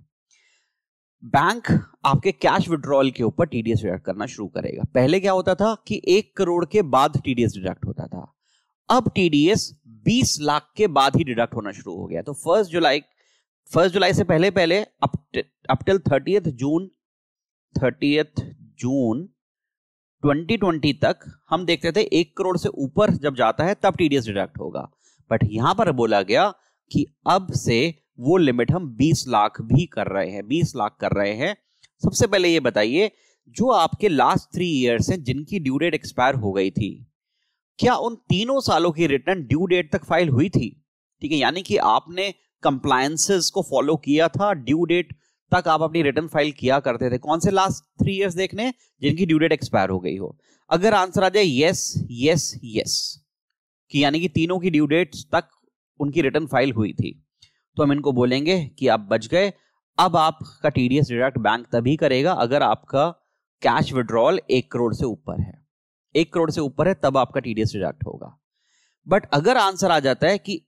बैंक आपके कैश विड्रॉल के ऊपर टीडीएस डिडक्ट करना शुरू करेगा पहले क्या होता था कि एक करोड़ के बाद टीडीएस डिडक्ट होता था अब टीडीएस 20 लाख के बाद ही डिडक्ट होना शुरू हो गया तो फर्स्ट जुलाई फर्स्ट जुलाई से पहले पहले up till June thirty June 2020 तक हम देखते थे एक करोड़ से ऊपर जब जाता है तब टीडीएस डिडक्ट होगा बट यहां पर बोला गया कि अब से वो लिमिट हम 20 लाख भी कर रहे हैं 20 लाख कर रहे हैं सबसे पहले ये बताइए जो आपके लास्ट थ्री इयर्स हैं जिनकी ड्यू डेट एक्सपायर हो गई थी क्या उन तीनों सालों की रिटर्न ड्यू डेट तक फाइल हुई थी ठीक है यानी कि आपने कंप्लायंसेस को फॉलो किया था ड्यू डेट तक आप अपनी रिटर्न फाइल किया करते थे कौन से लास्ट थ्री इयर्स देखने जिनकी ड्यू डेट एक्सपायर हो गई हो अगर आंसर आ जाए यस यस यस कि यानी कि तीनों की ड्यू डेट तक उनकी रिटर्न फाइल हुई थी तो हम इनको बोलेंगे कि आप बच गए अब आपका टी डी डिडक्ट बैंक तभी करेगा अगर आपका कैश विड्रॉल एक करोड़ से ऊपर है एक करोड़ से ऊपर है तब आपका टी डी डिडक्ट होगा बट अगर आंसर आ जाता है कि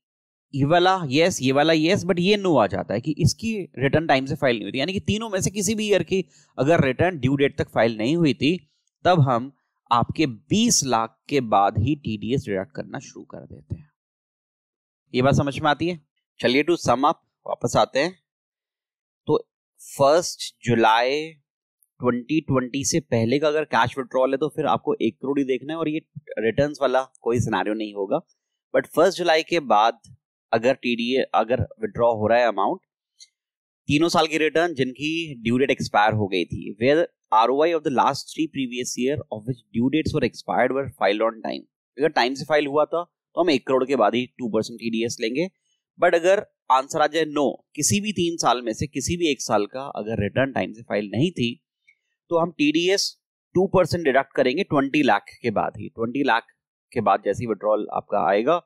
ये वाला यस ये वाला येस बट ये नो आ जाता है कि इसकी रिटर्न टाइम से फाइल नहीं हुई थी यानी कि तीनों में से किसी भी ईयर की अगर रिटर्न ड्यू डेट तक फाइल नहीं हुई थी तब हम आपके 20 लाख के बाद ही टी डी डिडक्ट करना शुरू कर देते हैं ये बात समझ में आती है चलिए टू सम अप वापस आते हैं तो फर्स्ट जुलाई 2020 से पहले का अगर कैश विड्रॉल है तो फिर आपको एक करोड़ ही देखना है और ये रिटर्न वाला कोई सिनारियो नहीं होगा बट फर्स्ट जुलाई के बाद अगर टी अगर विड्रॉ हो रहा है अमाउंट तीनों साल की रिटर्न जिनकी ड्यू डेट एक्सपायर हो गई थी where are of the last three previous year of which due dates were expired were filed on time अगर टाइम से फाइल हुआ था तो हम एक करोड़ के बाद ही two percent T D S लेंगे बट अगर आंसर आ जाए नो किसी भी तीन साल में से किसी भी एक साल का अगर रिटर्न टाइम से फाइल नहीं थी तो हम T D S two percent deduct करेंगे ट्वेंटी लाख के बाद ही ट्वेंटी लाख के बाद जैसे ही विड्रॉल आपका आएगा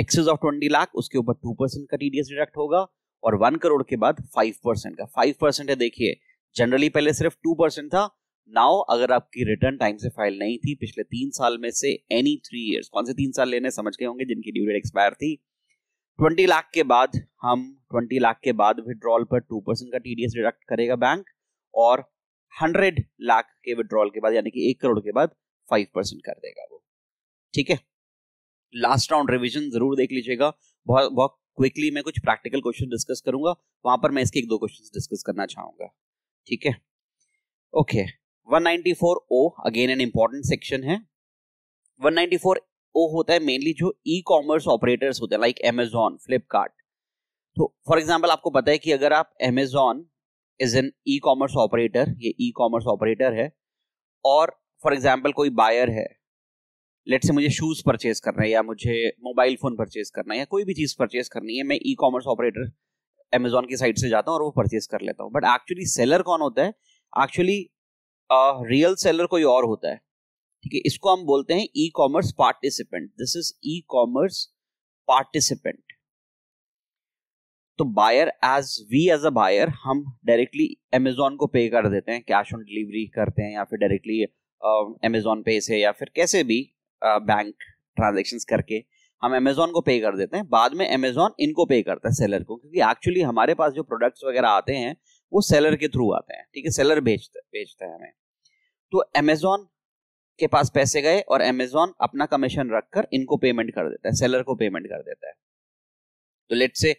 एक्सेस ऑफ ट्वेंटी लाख उसके ऊपर टू परसेंट का टीडीएस डिडक्ट होगा और वन करोड़ के बाद फाइव परसेंट का फाइव परसेंट है देखिए जनरली पहले सिर्फ टू परसेंट था नाउ अगर आपकी रिटर्न टाइम से फाइल नहीं थी पिछले तीन साल में से एनी थ्री ईयर्स कौन से तीन साल लेने समझ गए होंगे जिनकी ड्यू डेट एक्सपायर थी ट्वेंटी लाख के बाद हम ट्वेंटी लाख के बाद विड्रॉल पर टू परसेंट का टी डिडक्ट करेगा बैंक और हंड्रेड लाख के विड्रॉल के बाद यानी कि एक करोड़ के बाद फाइव परसेंट कर देगा वो ठीक है लास्ट राउंड रिविजन जरूर देख लीजिएगा बहुत बहुत क्विकली मैं कुछ प्रैक्टिकल क्वेश्चन डिस्कस करूंगा वहां पर मैं इसके एक दो क्वेश्चन डिस्कस करना चाहूंगा ठीक है okay okay. O again an important section है ओ होता है मेनली जो ई कॉमर्स ऑपरेटर्स होते हैं लाइक एमेजॉन फ्लिपकार्ट तो फॉर एग्जाम्पल आपको पता है कि अगर आप Amazon is an ecommerce operator ये ई कॉमर्स ऑपरेटर है और फॉर एग्जाम्पल कोई बायर है लेट से मुझे शूज़ परचेज करना है या मुझे मोबाइल फ़ोन परचेज करना है या कोई भी चीज़ परचेज करनी है मैं ई कॉमर्स ऑपरेटर अमेजोन की साइट से जाता हूँ और वो परचेज कर लेता हूँ बट एक्चुअली सेलर कौन होता है एक्चुअली रियल सेलर कोई और होता है ठीक है इसको हम बोलते हैं ecommerce participant this is ecommerce participant तो buyer as we as a buyer हम डायरेक्टली अमेजोन को पे कर देते हैं कैश ऑन डिलीवरी करते हैं या फिर डायरेक्टली अमेजोन पे से या फिर कैसे भी बैंक uh, ट्रांजेक्शन करके हम अमेजोन को पे कर देते हैं बाद में अमेजोन इनको पे करता है सेलर को क्योंकि एक्चुअली हमारे पास जो प्रोडक्ट्स वगैरह आते हैं वो सेलर के थ्रू आते हैं ठीक है सेलर भेजता भेजता है हमें तो अमेजोन के पास पैसे गए और अमेजोन अपना कमीशन रखकर इनको पेमेंट कर देता है सेलर को पेमेंट कर देता है तो लेट से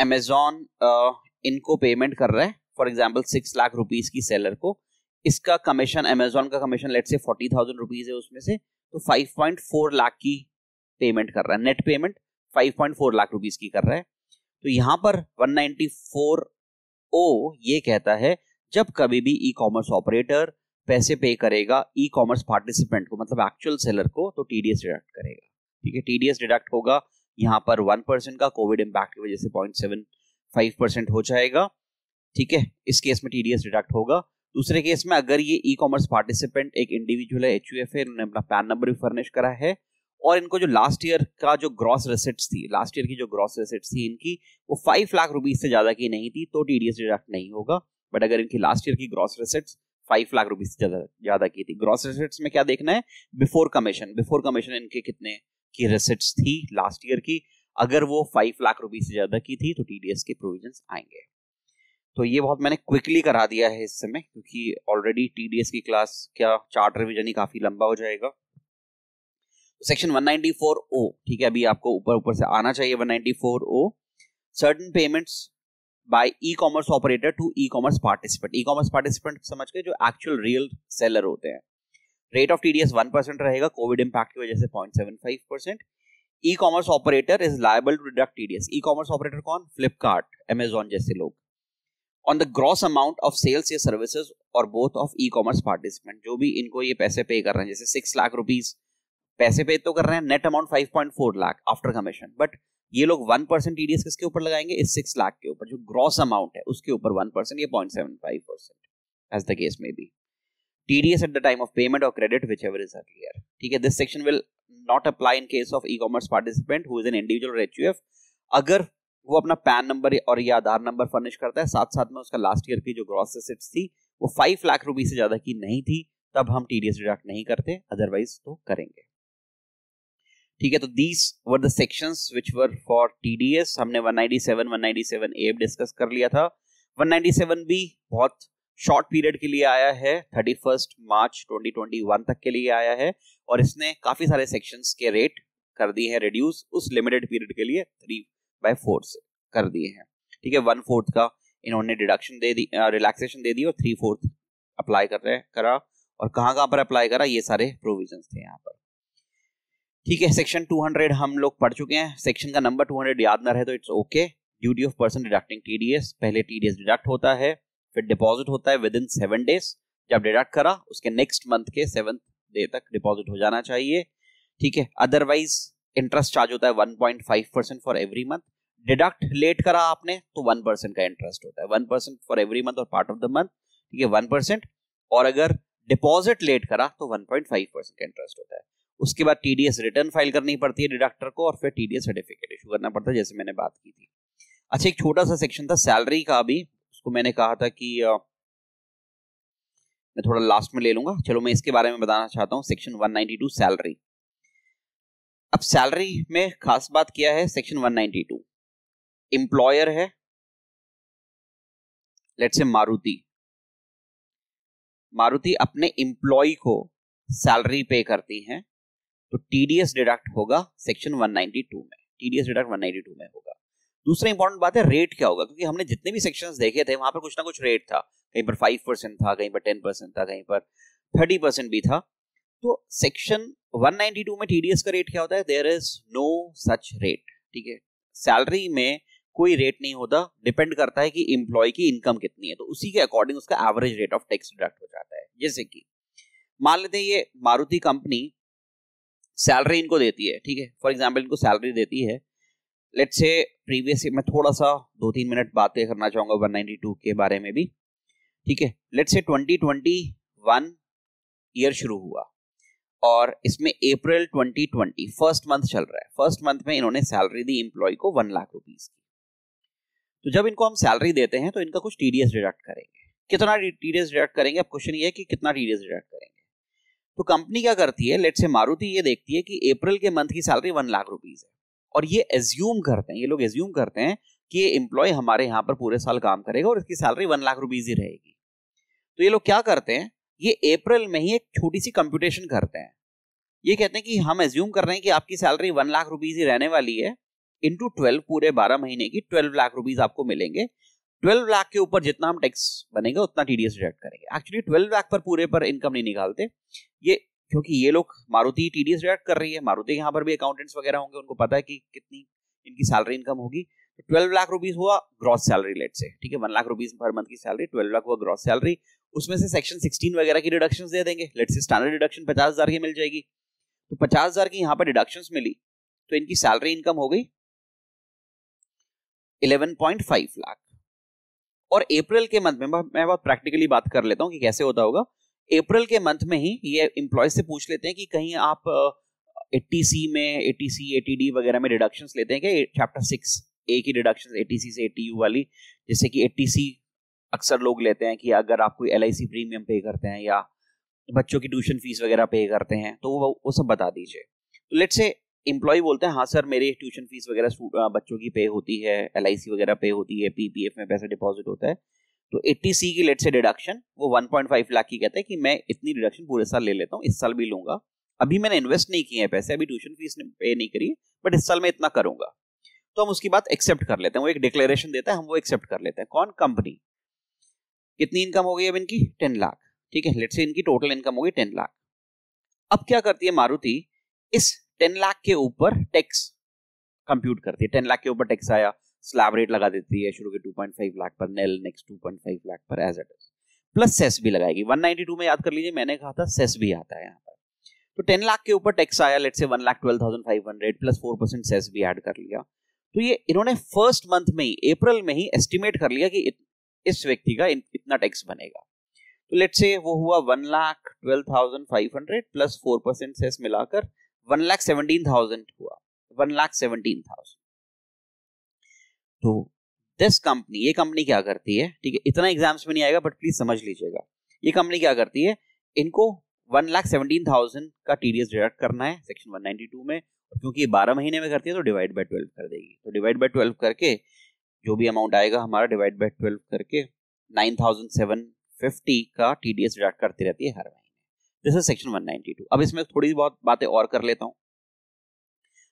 अमेजोन इनको पेमेंट कर रहा है for example six lakh rupees की सेलर को इसका कमीशन अमेजोन का commission let say forty thousand rupees है उसमें से तो फाइव पॉइंट फोर लाख की पेमेंट कर रहा है net payment five point four lakh rupees की कर रहा है तो यहाँ पर वन नाइनटी फोर ओ ये कहता है जब कभी भी ई कॉमर्स ऑपरेटर पैसे पे करेगा ई कॉमर्स पार्टिसिपेंट को मतलब एक्चुअल सेलर को तो टीडीएस डिडक्ट करेगा ठीक है टीडीएस डिडक्ट होगा यहाँ पर वन परसेंट का कोविड इम्पैक्ट की वजह से पॉइंट सेवन फाइव परसेंट हो जाएगा ठीक है इस केस में टीडीएस डिडक्ट होगा दूसरे केस में अगर ये ई कॉमर्स पार्टिसिपेंट एक इंडिविजुअल है एच है उन्होंने अपना पैन नंबर भी फर्निश करा है और इनको जो लास्ट ईयर का जो ग्रॉस रेसिट्स थी लास्ट ईयर की जो ग्रॉस रिसिट्स थी इनकी वो फाइव लाख रुपीज से ज़्यादा की नहीं थी तो टी डिडक्ट नहीं होगा बट अगर इनकी लास्ट ईयर की gross receipts five lakh rupees से ज़्यादा ज़्यादा की थी ग्रॉस रेसिट्स में क्या देखना है बिफोर कमीशन बिफोर कमीशन इनके कितने की रेसिट्स थी लास्ट ईयर की अगर वो फाइव लाख रुपीज से ज़्यादा की थी तो टी के प्रोविजन आएंगे तो ये बहुत मैंने क्विकली करा दिया है इस समय क्योंकि ऑलरेडी टी की क्लास क्या चार्ट रिविजन ही काफ़ी लंबा हो जाएगा सेक्शन 194 ओ ठीक है अभी आपको ऊपर ऊपर से आना चाहिए 194 O certain payments by ecommerce operator to ecommerce participant ecommerce participant समझ के जो एक्चुअल रियल सेलर होते हैं rate of TDS one percent रहेगा कोविड इम्पैक्ट की वजह से point seven five percent ecommerce operator is liable to deduct TDS ecommerce operator कौन फ्लिपकार्ट एमेजॉन जैसे लोग on the gross amount of sales या सर्विसेज और both of ecommerce participant जो भी इनको ये पैसे पे कर रहे हैं जैसे सिक्स लाख रुपीज पैसे पे तो कर रहे हैं net amount 5.4 lakh after commission but ये लोग वन परसेंट टीडीएस किसके ऊपर लगाएंगे इस सिक्स लाख के ऊपर जो ग्रॉस अमाउंट है उसके ऊपर वन परसेंट या point seven five percent as the case में be TDS at the time of payment और credit whichever is earlier ठीक है this section will not apply in case of ecommerce participant who is an individual H अगर वो अपना PAN number और या आधार number furnish करता है साथ साथ में उसका लास्ट ईयर की जो ग्रॉस एसेट्स थी वो फाइव लाख रुपीज से ज्यादा की नहीं थी तब हम टीडीएस डिडक्ट नहीं करते अदरवाइज तो करेंगे ठीक है तो these were the section which were for T D S हमने 197 सेवन ए डिस्कस कर लिया था 197 भी बहुत शॉर्ट पीरियड के लिए आया है 31 मार्च 2021 तक के लिए आया है और इसने काफी सारे सेक्शंस के रेट कर दिए हैं रिड्यूस उस लिमिटेड पीरियड के लिए थ्री बाय फोर से कर दिए हैं ठीक है वन फोर्थ का इन्होंने डिडक्शन दे दी रिलैक्सेशन दे दी और थ्री फोर्थ अप्लाई कर रहे करा और कहाँ कहाँ पर अप्लाई करा ये सारे प्रोविजन थे यहाँ पर ठीक है सेक्शन 200 हम लोग पढ़ चुके हैं सेक्शन का नंबर 200 याद ना रहे तो it's okay duty of person deducting TDS पहले टीडीएस डिडक्ट होता है फिर डिपॉजिट होता है विद इन सेवन डेज जब डिडक्ट करा उसके नेक्स्ट मंथ के सेवन डे तक डिपॉजिट हो जाना चाहिए ठीक है अदरवाइज इंटरेस्ट चार्ज होता है one point five percent for every month deduct late करा आपने तो वन परसेंट का इंटरेस्ट होता है one percent for every month और पार्ट ऑफ द मंथ ठीक है वन परसेंट और अगर डिपॉजिट लेट करा तो वन पॉइंट फाइव परसेंट का इंटरेस्ट होता है उसके बाद टीडीएस रिटर्न फाइल करनी पड़ती है डिडक्टर को और फिर टीडीएस सर्टिफिकेट इशू करना पड़ता है जैसे मैंने बात की थी अच्छा एक छोटा सा सेक्शन था सैलरी का अभी उसको मैंने कहा था कि आ, मैं थोड़ा लास्ट में ले लूंगा चलो मैं इसके बारे में बताना चाहता हूँ सेक्शन 192 सैलरी अब सैलरी में खास बात क्या है सेक्शन 192 एम्प्लॉयर है लेट्स से मारुति मारुति अपने एम्प्लॉय को सैलरी पे करती है तो टीडीएस डिडक्ट होगा सेक्शन 192 में टीडीएस डिडक्ट 192 में होगा दूसरा इंपॉर्टेंट बात है रेट क्या होगा क्योंकि हमने जितने भी सेक्शंस देखे थे वहां पर कुछ ना कुछ रेट था कहीं पर 5 परसेंट था कहीं पर 10 परसेंट था कहीं पर 30 परसेंट भी था तो सेक्शन 192 में टीडीएस का रेट क्या होता है there is no such rate ठीक है सैलरी में कोई रेट नहीं होता डिपेंड करता है कि इंप्लॉय की इनकम कितनी है तो उसी के अकॉर्डिंग उसका average rate of tax deduct हो जाता है जैसे कि मान लेते हैं ये मारुति कंपनी सैलरी इनको देती है ठीक है फॉर एग्जाम्पल इनको सैलरी देती है लेट से प्रीवियस मैं थोड़ा सा दो तीन मिनट बातें करना चाहूँगा टू के बारे में भी ठीक है लेट से वन ईयर शुरू हुआ और इसमें April twenty twenty first month चल रहा है फर्स्ट मंथ में इन्होंने सैलरी दी इंप्लॉय को वन लाख रुपीज की तो जब इनको हम सैलरी देते हैं तो इनका कुछ टी डी एस डिडक्ट करेंगे कितना टीडीएस डिडक्ट करेंगे अब क्वेश्चन ये है कि कितना टीडीएस डिडक्ट करेंगे तो कंपनी क्या करती है लेट से मारुति ये देखती है कि अप्रैल के मंथ की सैलरी वन लाख रुपीज है और ये एज्यूम करते हैं ये लोग एज्यूम करते हैं कि ये एम्प्लॉय हमारे यहाँ पर पूरे साल काम करेगा और इसकी सैलरी वन लाख रुपीज ही रहेगी तो ये लोग क्या करते हैं ये अप्रैल में ही एक छोटी सी कंप्यूटेशन करते हैं ये कहते हैं कि हम एज्यूम कर रहे हैं कि आपकी सैलरी वन लाख रुपीज ही रहने वाली है इंटू ट्वेल्व पूरे बारह महीने की ट्वेल्व लाख रुपीज आपको मिलेंगे ट्वेल्व लाख के ऊपर जितना हम टैक्स बनेगा उतना टीडीएस डिडक्ट करेंगे एक्चुअली ट्वेल्व लाख पर पूरे पर इनकम नहीं निकालते ये क्योंकि ये लोग मारुति टीडीएस डिडक्ट कर रही है मारुति यहाँ पर भी अकाउंटेंट्स वगैरह होंगे उनको पता है कि कितनी इनकी सैलरी इनकम होगी तो ट्वेल्व लाख रुपीज हुआ ग्रॉस सैलरी लेट से ठीक है one lakh rupees per month की सैलरी ट्वेल्व लाख हुआ ग्रॉस सैलरी उसमें से सेक्शन सिक्सटीन वगैरह की डिडक्शन दे देंगे लेट से स्टैंडर्ड डिडक्शन पचास हजार की मिल जाएगी तो पचास हजार की यहाँ पर डिडक्शन मिली तो इनकी सैलरी इनकम हो गई इलेवन पॉइंट फाइव लाख और अप्रैल के मंथ में मैं बहुत प्रैक्टिकली बात कर लेता हूँ कि कैसे होता होगा अप्रैल के मंथ में ही ये एम्प्लॉयज से पूछ लेते हैं कि कहीं आप ए में ए टी वगैरह में डिडक्शन लेते हैं क्या चैप्टर सिक्स ए की डिडक्शन ए से ए वाली जैसे कि ए अक्सर लोग लेते हैं कि अगर आप कोई एल प्रीमियम पे करते हैं या बच्चों की ट्यूशन फीस वगैरह पे करते हैं तो वो वो सब बता दीजिए तो लेट्स से एम्प्लॉय बोलते हैं हाँ सर मेरे ट्यूशन फीस वगैरह बच्चों की पे होती है एल वगैरह पे होती है पी में पैसा डिपॉजिट होता है तो 80 सी की लेट से डिडक्शन वो 1.5 लाख की कहते हैं कि मैं इतनी डिडक्शन पूरे साल ले लेता हूँ इस साल भी लूंगा अभी मैंने इन्वेस्ट नहीं किए हैं पैसे अभी ट्यूशन फीस पे नहीं करी बट इस साल मैं इतना करूंगा तो हम उसकी बात एक्सेप्ट कर लेते हैं वो एक डिक्लेरेशन देता है हम वो एक्सेप्ट कर लेते हैं कौन कंपनी कितनी इनकम हो गई अब इनकी टेन लाख ठीक है लेट से इनकी टोटल इनकम होगी टेन लाख अब क्या करती है मारुति इस टेन लाख के ऊपर टैक्स कंप्यूट करती है टेन लाख के ऊपर टैक्स आया स्लैब रेट लगा देती है शुरू के टू पॉइंट फाइव लाख पर nail next two point five lakh पर एज एट प्लस सेस भी लगाएगी वन नाइनटी टू में याद कर लीजिए मैंने कहा था सेस भी आता है यहाँ पर तो टेन लाख के ऊपर टैक्स आया let's say one lakh twelve thousand five hundred plus four percent cess भी ऐड कर लिया तो ये इन्होंने फर्स्ट मंथ में ही अप्रैल में ही एस्टिमेट कर लिया कि इस व्यक्ति का इतना टैक्स बनेगा तो लेट से वो हुआ one lakh twelve thousand five hundred plus four percent cess मिलाकर वन लाख सेवनटीन थाउजेंड हुआ वन लाख सेवनटीन थाउजेंड तो दिस कंपनी ये कंपनी क्या करती है ठीक है इतना एग्जाम्स में नहीं आएगा बट प्लीज समझ लीजिएगा ये कंपनी क्या करती है इनको वन लाख सेवनटीन थाउजेंड का टी डिडक्ट करना है सेक्शन वन नाइनटी टू में क्योंकि ये बारह महीने में करती है तो डिवाइड बाई ट्वेल्व कर देगी तो डिवाइड बाई ट्वेल्व करके जो भी अमाउंट आएगा हमारा डिवाइड बाई ट्वेल्व करके नाइन थाउजेंड सेवन फिफ्टी का टी डिडक्ट करती रहती है हर महीने दिस इज सेक्शन 192 अब इसमें थोड़ी बहुत बातें और कर लेता हूँ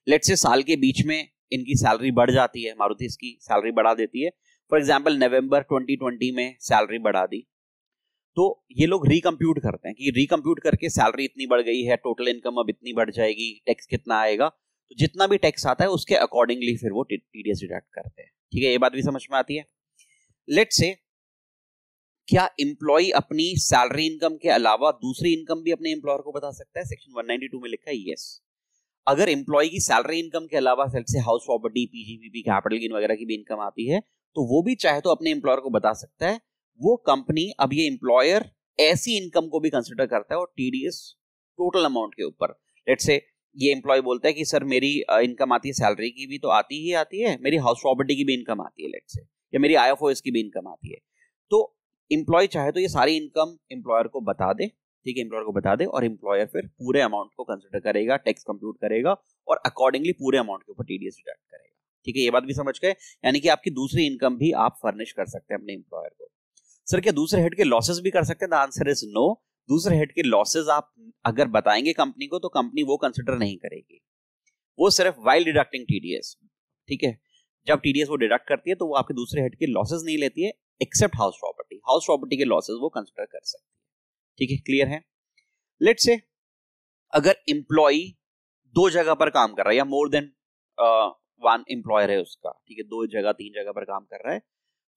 लेट से साल के बीच में इनकी सैलरी बढ़ जाती है मारुति इसकी सैलरी बढ़ा देती है फॉर एग्जाम्पल नवंबर 2020 में सैलरी बढ़ा दी तो ये लोग रिकम्प्यूट करते हैं कि रिकम्प्यूट करके सैलरी इतनी बढ़ गई है टोटल इनकम अब इतनी बढ़ जाएगी टैक्स कितना आएगा तो जितना भी टैक्स आता है उसके अकॉर्डिंगली फिर वो टी डी डिडक्ट करते हैं ठीक है ये बात भी समझ में आती है लेट से क्या इंप्लॉई अपनी सैलरी इनकम के अलावा दूसरी इनकम भी अपने एम्प्लॉयर को बता सकता है सेक्शन 192 में लिखा है यस अगर इंप्लॉई की सैलरी इनकम के अलावा से house property PGBP capital gain वगैरह की भी इनकम आती है तो वो भी चाहे तो अपने एम्प्लॉयर को बता सकता है वो कंपनी अब ये इंप्लॉयर ऐसी इनकम को भी कंसिडर करता है और टीडीएस टोटल अमाउंट के ऊपर लेट से ये एम्प्लॉय बोलता है कि सर मेरी इनकम आती है सैलरी की भी तो आती ही आती है मेरी हाउस प्रॉपर्टी की भी इनकम आती है लेट से या मेरी आई की भी इनकम आती है तो इंप्लॉय चाहे तो ये सारी इनकम एम्प्लॉयर को बता दे ठीक है एम्प्लॉयर को बता दे और एम्प्लॉयर फिर पूरे अमाउंट को कंसिडर करेगा टैक्स कंप्यूट करेगा और अकॉर्डिंगली पूरे अमाउंट के ऊपर टीडीएस डिडक्ट करेगा ठीक है ये बात भी समझ गए यानी कि आपकी दूसरी इनकम भी आप फर्निश कर सकते हैं अपने एम्प्लॉयर को सर क्या दूसरे हेड के लॉसेस भी कर सकते हैं द आंसर इज नो दूसरे हेड के लॉसेज आप अगर बताएंगे कंपनी को तो कंपनी वो कंसिडर नहीं करेगी वो सिर्फ वाइल डिडक्टिंग टीडीएस ठीक है जब टीडीएस वो डिडक्ट करती है तो वो आपके दूसरे हेड के लॉसेज नहीं लेती है except house property property house property के लॉसेज वो कंसिडर कर सकती है ठीक है क्लियर है लेट से अगर इंप्लॉई दो जगह पर काम कर रहा है या मोर देन वन एम्प्लॉयर है उसका ठीक है दो जगह तीन जगह पर काम कर रहा है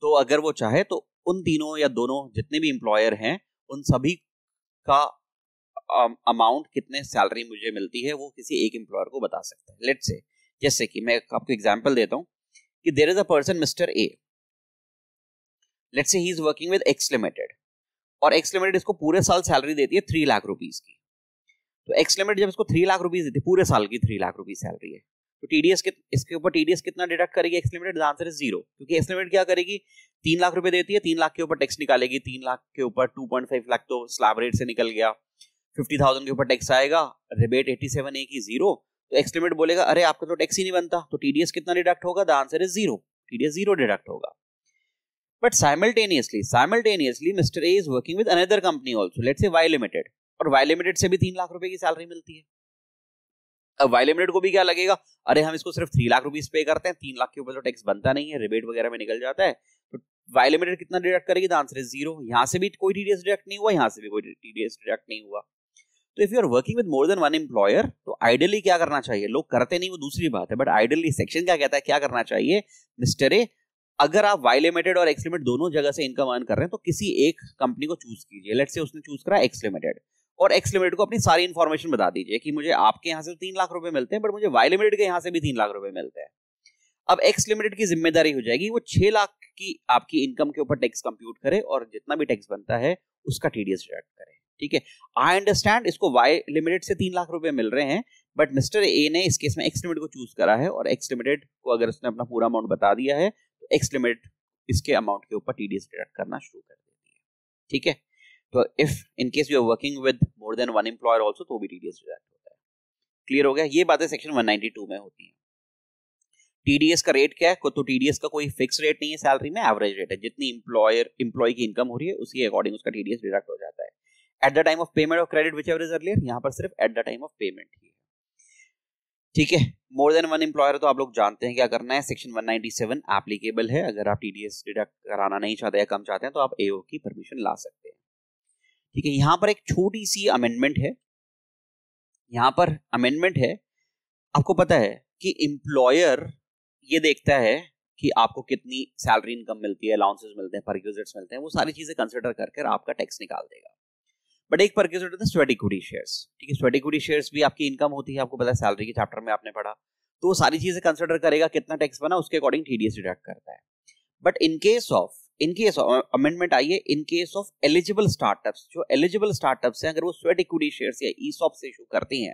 तो अगर वो चाहे तो उन तीनों या दोनों जितने भी एम्प्लॉयर हैं उन सभी का अमाउंट uh, कितने सैलरी मुझे मिलती है वो किसी एक एम्प्लॉयर को बता सकता है लेट से जैसे कि मैं आपको एग्जाम्पल देता हूँ कि there is a person mister A let's say he is working with X limited और एक्स लिमिटेड इसको पूरे साल सैलरी देती है थ्री लाख रुपीज की तो एक्स लिमिटेड जब इसको थ्री लाख रुपीज देती है पूरे साल की थ्री लाख रुपीज सैलरी है तो टीडीएस के इसके ऊपर टीडीएस कितना डिडक्ट करेगी X limited answer is zero क्योंकि एक्स लिमिटेड क्या करेगी तीन लाख रुपए देती है तीन लाख के ऊपर टैक्स निकालेगी तीन लाख के ऊपर टू पॉइंट फाइव लाख तो स्लैब रेट से निकल गया फिफ्टी थाउजेंड के ऊपर टैक्स आएगा रिबेट एटी सेवन ए की जीरो तो एक्स लिमिट बोलेगा अरे आपका तो टैक्स ही नहीं बनता तो टीडीएस कितना डिडक्ट होगा the answer is zero TDS zero deduct होगा But simultaneously, simultaneously, Mr. A is working with another company also, let's say Y Limited. और Y Limited से भी तीन लाख रुपए की सैलरी मिलती है अब Y Limited को भी क्या लगेगा अरे हम इसको सिर्फ थ्री लाख रुपीज पे करते हैं तीन लाख के ऊपर तो टैक्स बनता नहीं है रिबेट वगैरह में निकल जाता है तो Y Limited कितना डिडक्ट करेगी द आंसर इज जीरो यहाँ से भी कोई टीडीएस डिडक्ट नहीं हुआ यहाँ से भी कोई टीडीएस डिडक्ट नहीं हुआ तो if you are working with more than one employer तो आइडियली क्या करना चाहिए लोग करते नहीं वो दूसरी बात है बट आइडियली सेक्शन क्या कहता है क्या करना चाहिए मिस्टर ए अगर आप वाई लिमिटेड और एक्स लिमिटेड दोनों जगह से इनकम अर्न कर रहे हैं तो किसी एक कंपनी को चूज कीजिए लेट से उसने चूज करा एक्स लिमिटेड और एक्स लिमिटेड को अपनी सारी इन्फॉर्मेशन बता दीजिए कि मुझे आपके यहाँ से तो तीन लाख रुपए मिलते हैं बट मुझे वाई लिमिटेड के यहाँ से भी तीन लाख रुपए मिलते हैं अब एक्स लिमिटेड की जिम्मेदारी हो जाएगी वो छह लाख की आपकी इनकम के ऊपर टैक्स कंप्यूट करे और जितना भी टैक्स बनता है उसका टीडीएस डिडक्ट करे ठीक है आई अंडरस्टैंड इसको वाई लिमिटेड से तीन लाख रुपए मिल रहे हैं बट मिस्टर ए ने इस केस में एक्स लिमिटेड को चूज करा है और एक्स लिमिटेड को अगर उसने अपना पूरा अमाउंट बता दिया है एक्स लिमिट इसके अमाउंट के ऊपर टीडीएस डी डिडक्ट करना शुरू कर देती है ठीक है तो if in case you are working with more than one employer also तो भी टी डी डिडक्ट होता है क्लियर हो गया ये बातें सेक्शन 192 में होती हैं टीडीएस का रेट क्या है तो टीडीएस का कोई फिक्स रेट नहीं है सैलरी में एवरेज रेट है जितनी इंप्लॉयर इंप्लॉय की इनकम हो रही है उसी अकॉर्डिंग उसका टीडीएस डिडक्ट हो जाता है at the time of payment और क्रेडिट विच एवरेज अर्लियर यहाँ पर सिर्फ at the time of payment ही ठीक है मोर देन वन एम्प्लॉयर तो आप लोग जानते हैं क्या करना है सेक्शन 197 एप्लीकेबल है अगर आप टीडीएस डिडक्ट कराना नहीं चाहते या कम चाहते हैं तो आप एओ की परमिशन ला सकते हैं ठीक है यहाँ पर एक छोटी सी अमेंडमेंट है यहाँ पर अमेंडमेंट है आपको पता है कि एम्प्लॉयर ये देखता है कि आपको कितनी सैलरी इनकम मिलती है अलाउंसेज मिलते हैं पर मिलते हैं वो सारी चीज़ें कंसिडर कर आपका टैक्स निकाल देगा बट एक परकेज होता था स्वेट इक्विटी शेयर्स ठीक है स्वेट इक्विटी शेयर्स भी आपकी इनकम होती है आपको पता है सैलरी के चैप्टर में आपने पढ़ा तो वो सारी चीजें कंसिडर करेगा कितना टैक्स बना उसके अकॉर्डिंग टीडीएस डिडक्ट करता है but in case of in case of amendment आई है in case of eligible startup जो एलिजिबल स्टार्टअप है अगर वो स्वेट इक्विटी शेयर या ई से इशू करती हैं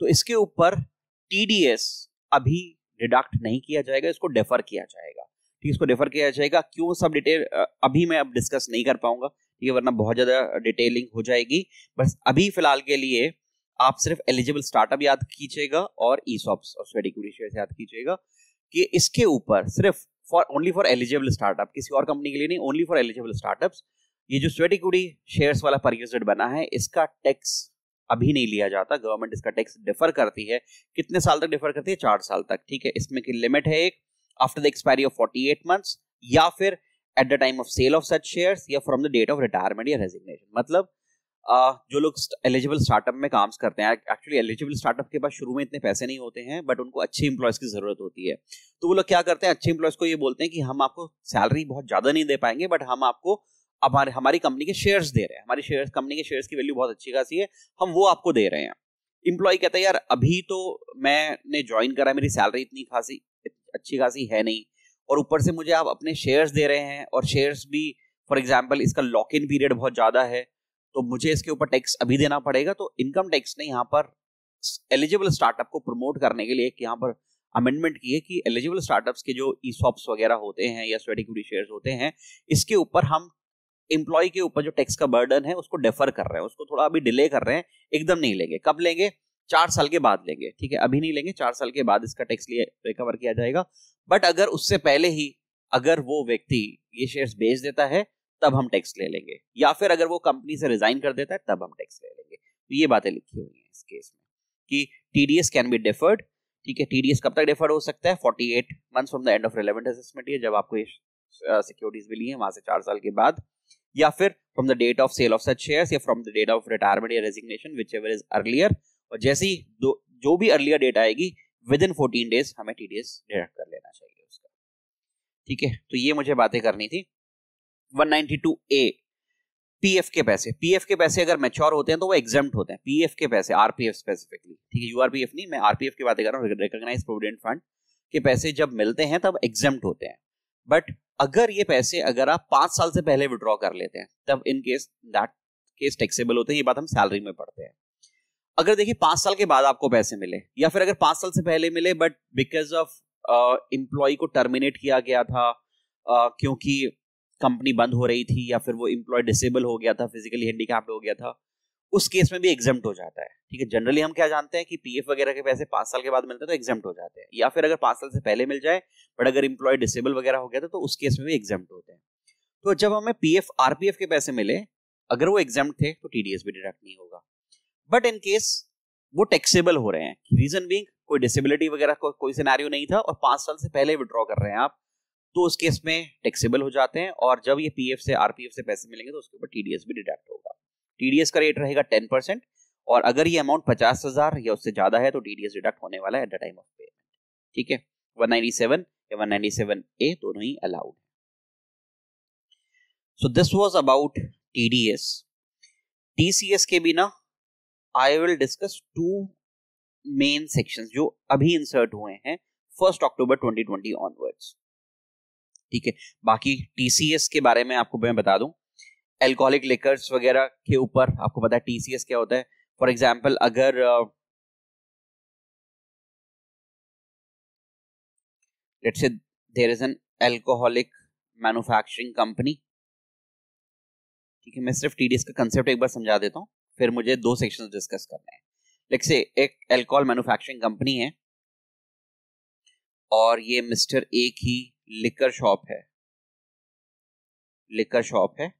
तो इसके ऊपर टीडीएस अभी डिडक्ट नहीं किया जाएगा इसको डेफर किया जाएगा ठीक इसको डेफर किया जाएगा क्यों सब डिटेल अभी मैं अब डिस्कस नहीं कर पाऊंगा क्योंकि वरना बहुत ज़्यादा डिटेलिंग हो जाएगी बस अभी फिलहाल के लिए आप सिर्फ एलिजिबल स्टार्टअप याद कीजिएगा और ई सॉप्स और स्वेडिक शेयर्स याद कीजिएगा कि इसके ऊपर सिर्फ for only for eligible startup किसी और कंपनी के लिए नहीं ओनली फॉर एलिजिबल स्टार्टअप्स ये जो स्वेडिकुडी शेयर्स वाला पर बना है इसका टैक्स अभी नहीं लिया जाता गवर्नमेंट इसका टैक्स डिफर करती है कितने साल तक डिफर करती है चार साल तक ठीक है इसमें की लिमिट है एक after the expiry of forty eight months या फिर at the time of sale of such shares या from the date of retirement या रेजिग्नेशन मतलब Uh, जो लोग एलिजिबल स्टार्टअप में काम करते हैं एक्चुअली एलिजिबल स्टार्टअप के पास शुरू में इतने पैसे नहीं होते हैं बट उनको अच्छे इंप्लॉयज़ की ज़रूरत होती है तो वो लोग क्या करते हैं अच्छे इंप्लॉयज़ को ये बोलते हैं कि हम आपको सैलरी बहुत ज़्यादा नहीं दे पाएंगे बट हम आपको हमारे हमारी कंपनी के शेयर्स दे रहे हैं हमारी शेयर्स कंपनी के शेयर्स की वैल्यू बहुत अच्छी खासी है हम वो आपको दे रहे हैं इंप्लॉय कहता है यार अभी तो मैंने ज्वाइन करा मेरी सैलरी इतनी खासी अच्छी खासी है नहीं और ऊपर से मुझे आप अपने शेयर्स दे रहे हैं और शेयर्स भी फॉर एग्जाम्पल इसका लॉक इन पीरियड बहुत ज़्यादा है तो मुझे इसके ऊपर टैक्स अभी देना पड़ेगा तो इनकम टैक्स ने यहाँ पर एलिजिबल स्टार्टअप को प्रमोट करने के लिए एक यहाँ पर अमेंडमेंट की है कि एलिजिबल स्टार्टअप्स के जो ई सॉप्स वगैरह होते हैं या स्वेट इक्विटी शेयर्स होते हैं इसके ऊपर हम एम्प्लॉय के ऊपर जो टैक्स का बर्डन है उसको डेफर कर रहे हैं उसको थोड़ा अभी डिले कर रहे हैं एकदम नहीं लेंगे कब लेंगे चार साल के बाद लेंगे ठीक है अभी नहीं लेंगे चार साल के बाद इसका टैक्स लिए रिकवर किया जाएगा बट अगर उससे पहले ही अगर वो व्यक्ति ये शेयर्स बेच देता है तब हम टैक्स ले लेंगे या फिर अगर वो कंपनी से रिजाइन कर देता है तब हम टैक्स ले लेंगे तो ये बातें लिखी हुई हैं इस केस में कि T D S can be deferred ठीक है टीडीएस कब तक डेफर्ड हो सकता है 48 eight month from the end of relevant assessment year जब आपको ये सिक्योरिटीज मिली है वहां से चार साल के बाद या फिर from the date of sale of such shares या from the date of retirement या resignation whichever is earlier और जैसी जो भी अर्लियर डेट आएगी विद इन फोर्टीन डेज हमें टी डी डिडक्ट कर लेना चाहिए उसका ठीक है तो ये मुझे बातें करनी थी 192 ए पीएफ के पैसे पीएफ के पैसे अगर मेच्योर होते हैं तो वो एग्जाम होते हैं पीएफ के पैसे आरपीएफ स्पेसिफिकली ठीक है यूआरपीएफ नहीं मैं आरपीएफ की बातें कर रहा हूँ रिकोगनाइज प्रोविडेंट फंड के पैसे जब मिलते हैं तब एग्जाम होते हैं बट अगर ये पैसे अगर आप पांच साल से पहले विड्रॉ कर लेते हैं तब in case that case taxable होते हैं ये बात हम सैलरी में पढ़ते हैं अगर देखिए पांच साल के बाद आपको पैसे मिले या फिर अगर पांच साल से पहले मिले बट बिकॉज ऑफ इम्प्लॉय को टर्मिनेट किया गया था uh, क्योंकि कंपनी बंद हो रही थी या फिर वो इम्प्लॉय डिसेबल हो गया था फिजिकली हैंडीकैप्ड हो गया था उस केस में भी एग्जाम हो जाता है ठीक है जनरली हम क्या जानते हैं कि पीएफ वगैरह के पैसे पांच साल के बाद मिलते हैं तो एग्जाम हो जाते हैं या फिर अगर पांच साल से पहले मिल जाए बट अगर इम्प्लॉय डिसेबल वगैरह हो गया था तो उस केस में भी एग्जाम होते हैं तो जब हमें पीएफ आरपीएफ के पैसे मिले अगर वो एग्जाम थे तो टीडीएस भी डिडक्ट नहीं होगा बट इन केस वो टैक्सेबल हो रहे हैं रीजन बींग कोई डिसेबिलिटी वगैरह को, कोई सिनेरियो नहीं था और पांच साल से पहले विड्रॉ कर रहे हैं आप तो उस केस में टैक्सेबल हो जाते हैं और जब ये पीएफ से आरपीएफ से पैसे मिलेंगे तो उसके ऊपर टीडीएस भी डिडक्ट होगा टीडीएस का रेट रहेगा टेन परसेंट और अगर ये अमाउंट पचास हजार या उससे ज्यादा है तो टीडीएस डिडक्ट होने वाला है at the time of payment ठीक है वन नाइनटी सेवन या वन नाइनटी सेवन ए दोनों ही allowed so this was about TDS TCS के बिना I will discuss two main sections जो अभी इंसर्ट हुए हैं फर्स्ट अक्टूबर 2020 ऑनवर्ड्स ठीक है बाकी टीसीएस के बारे में आपको मैं बता दूं एल्कोहलिक लिकर्स वगैरह के ऊपर आपको पता है टीसीएस क्या होता है फॉर एग्जाम्पल अगर let's say there is an alcoholic manufacturing company ठीक है मैं सिर्फ टीडीएस का कंसेप्ट एक बार समझा देता हूँ फिर मुझे दो सेक्शंस डिस्कस करने हैं लेट्स से एक अल्कोहल मैन्युफैक्चरिंग कंपनी है और ये मिस्टर ए की लिकर शॉप है लिकर शॉप है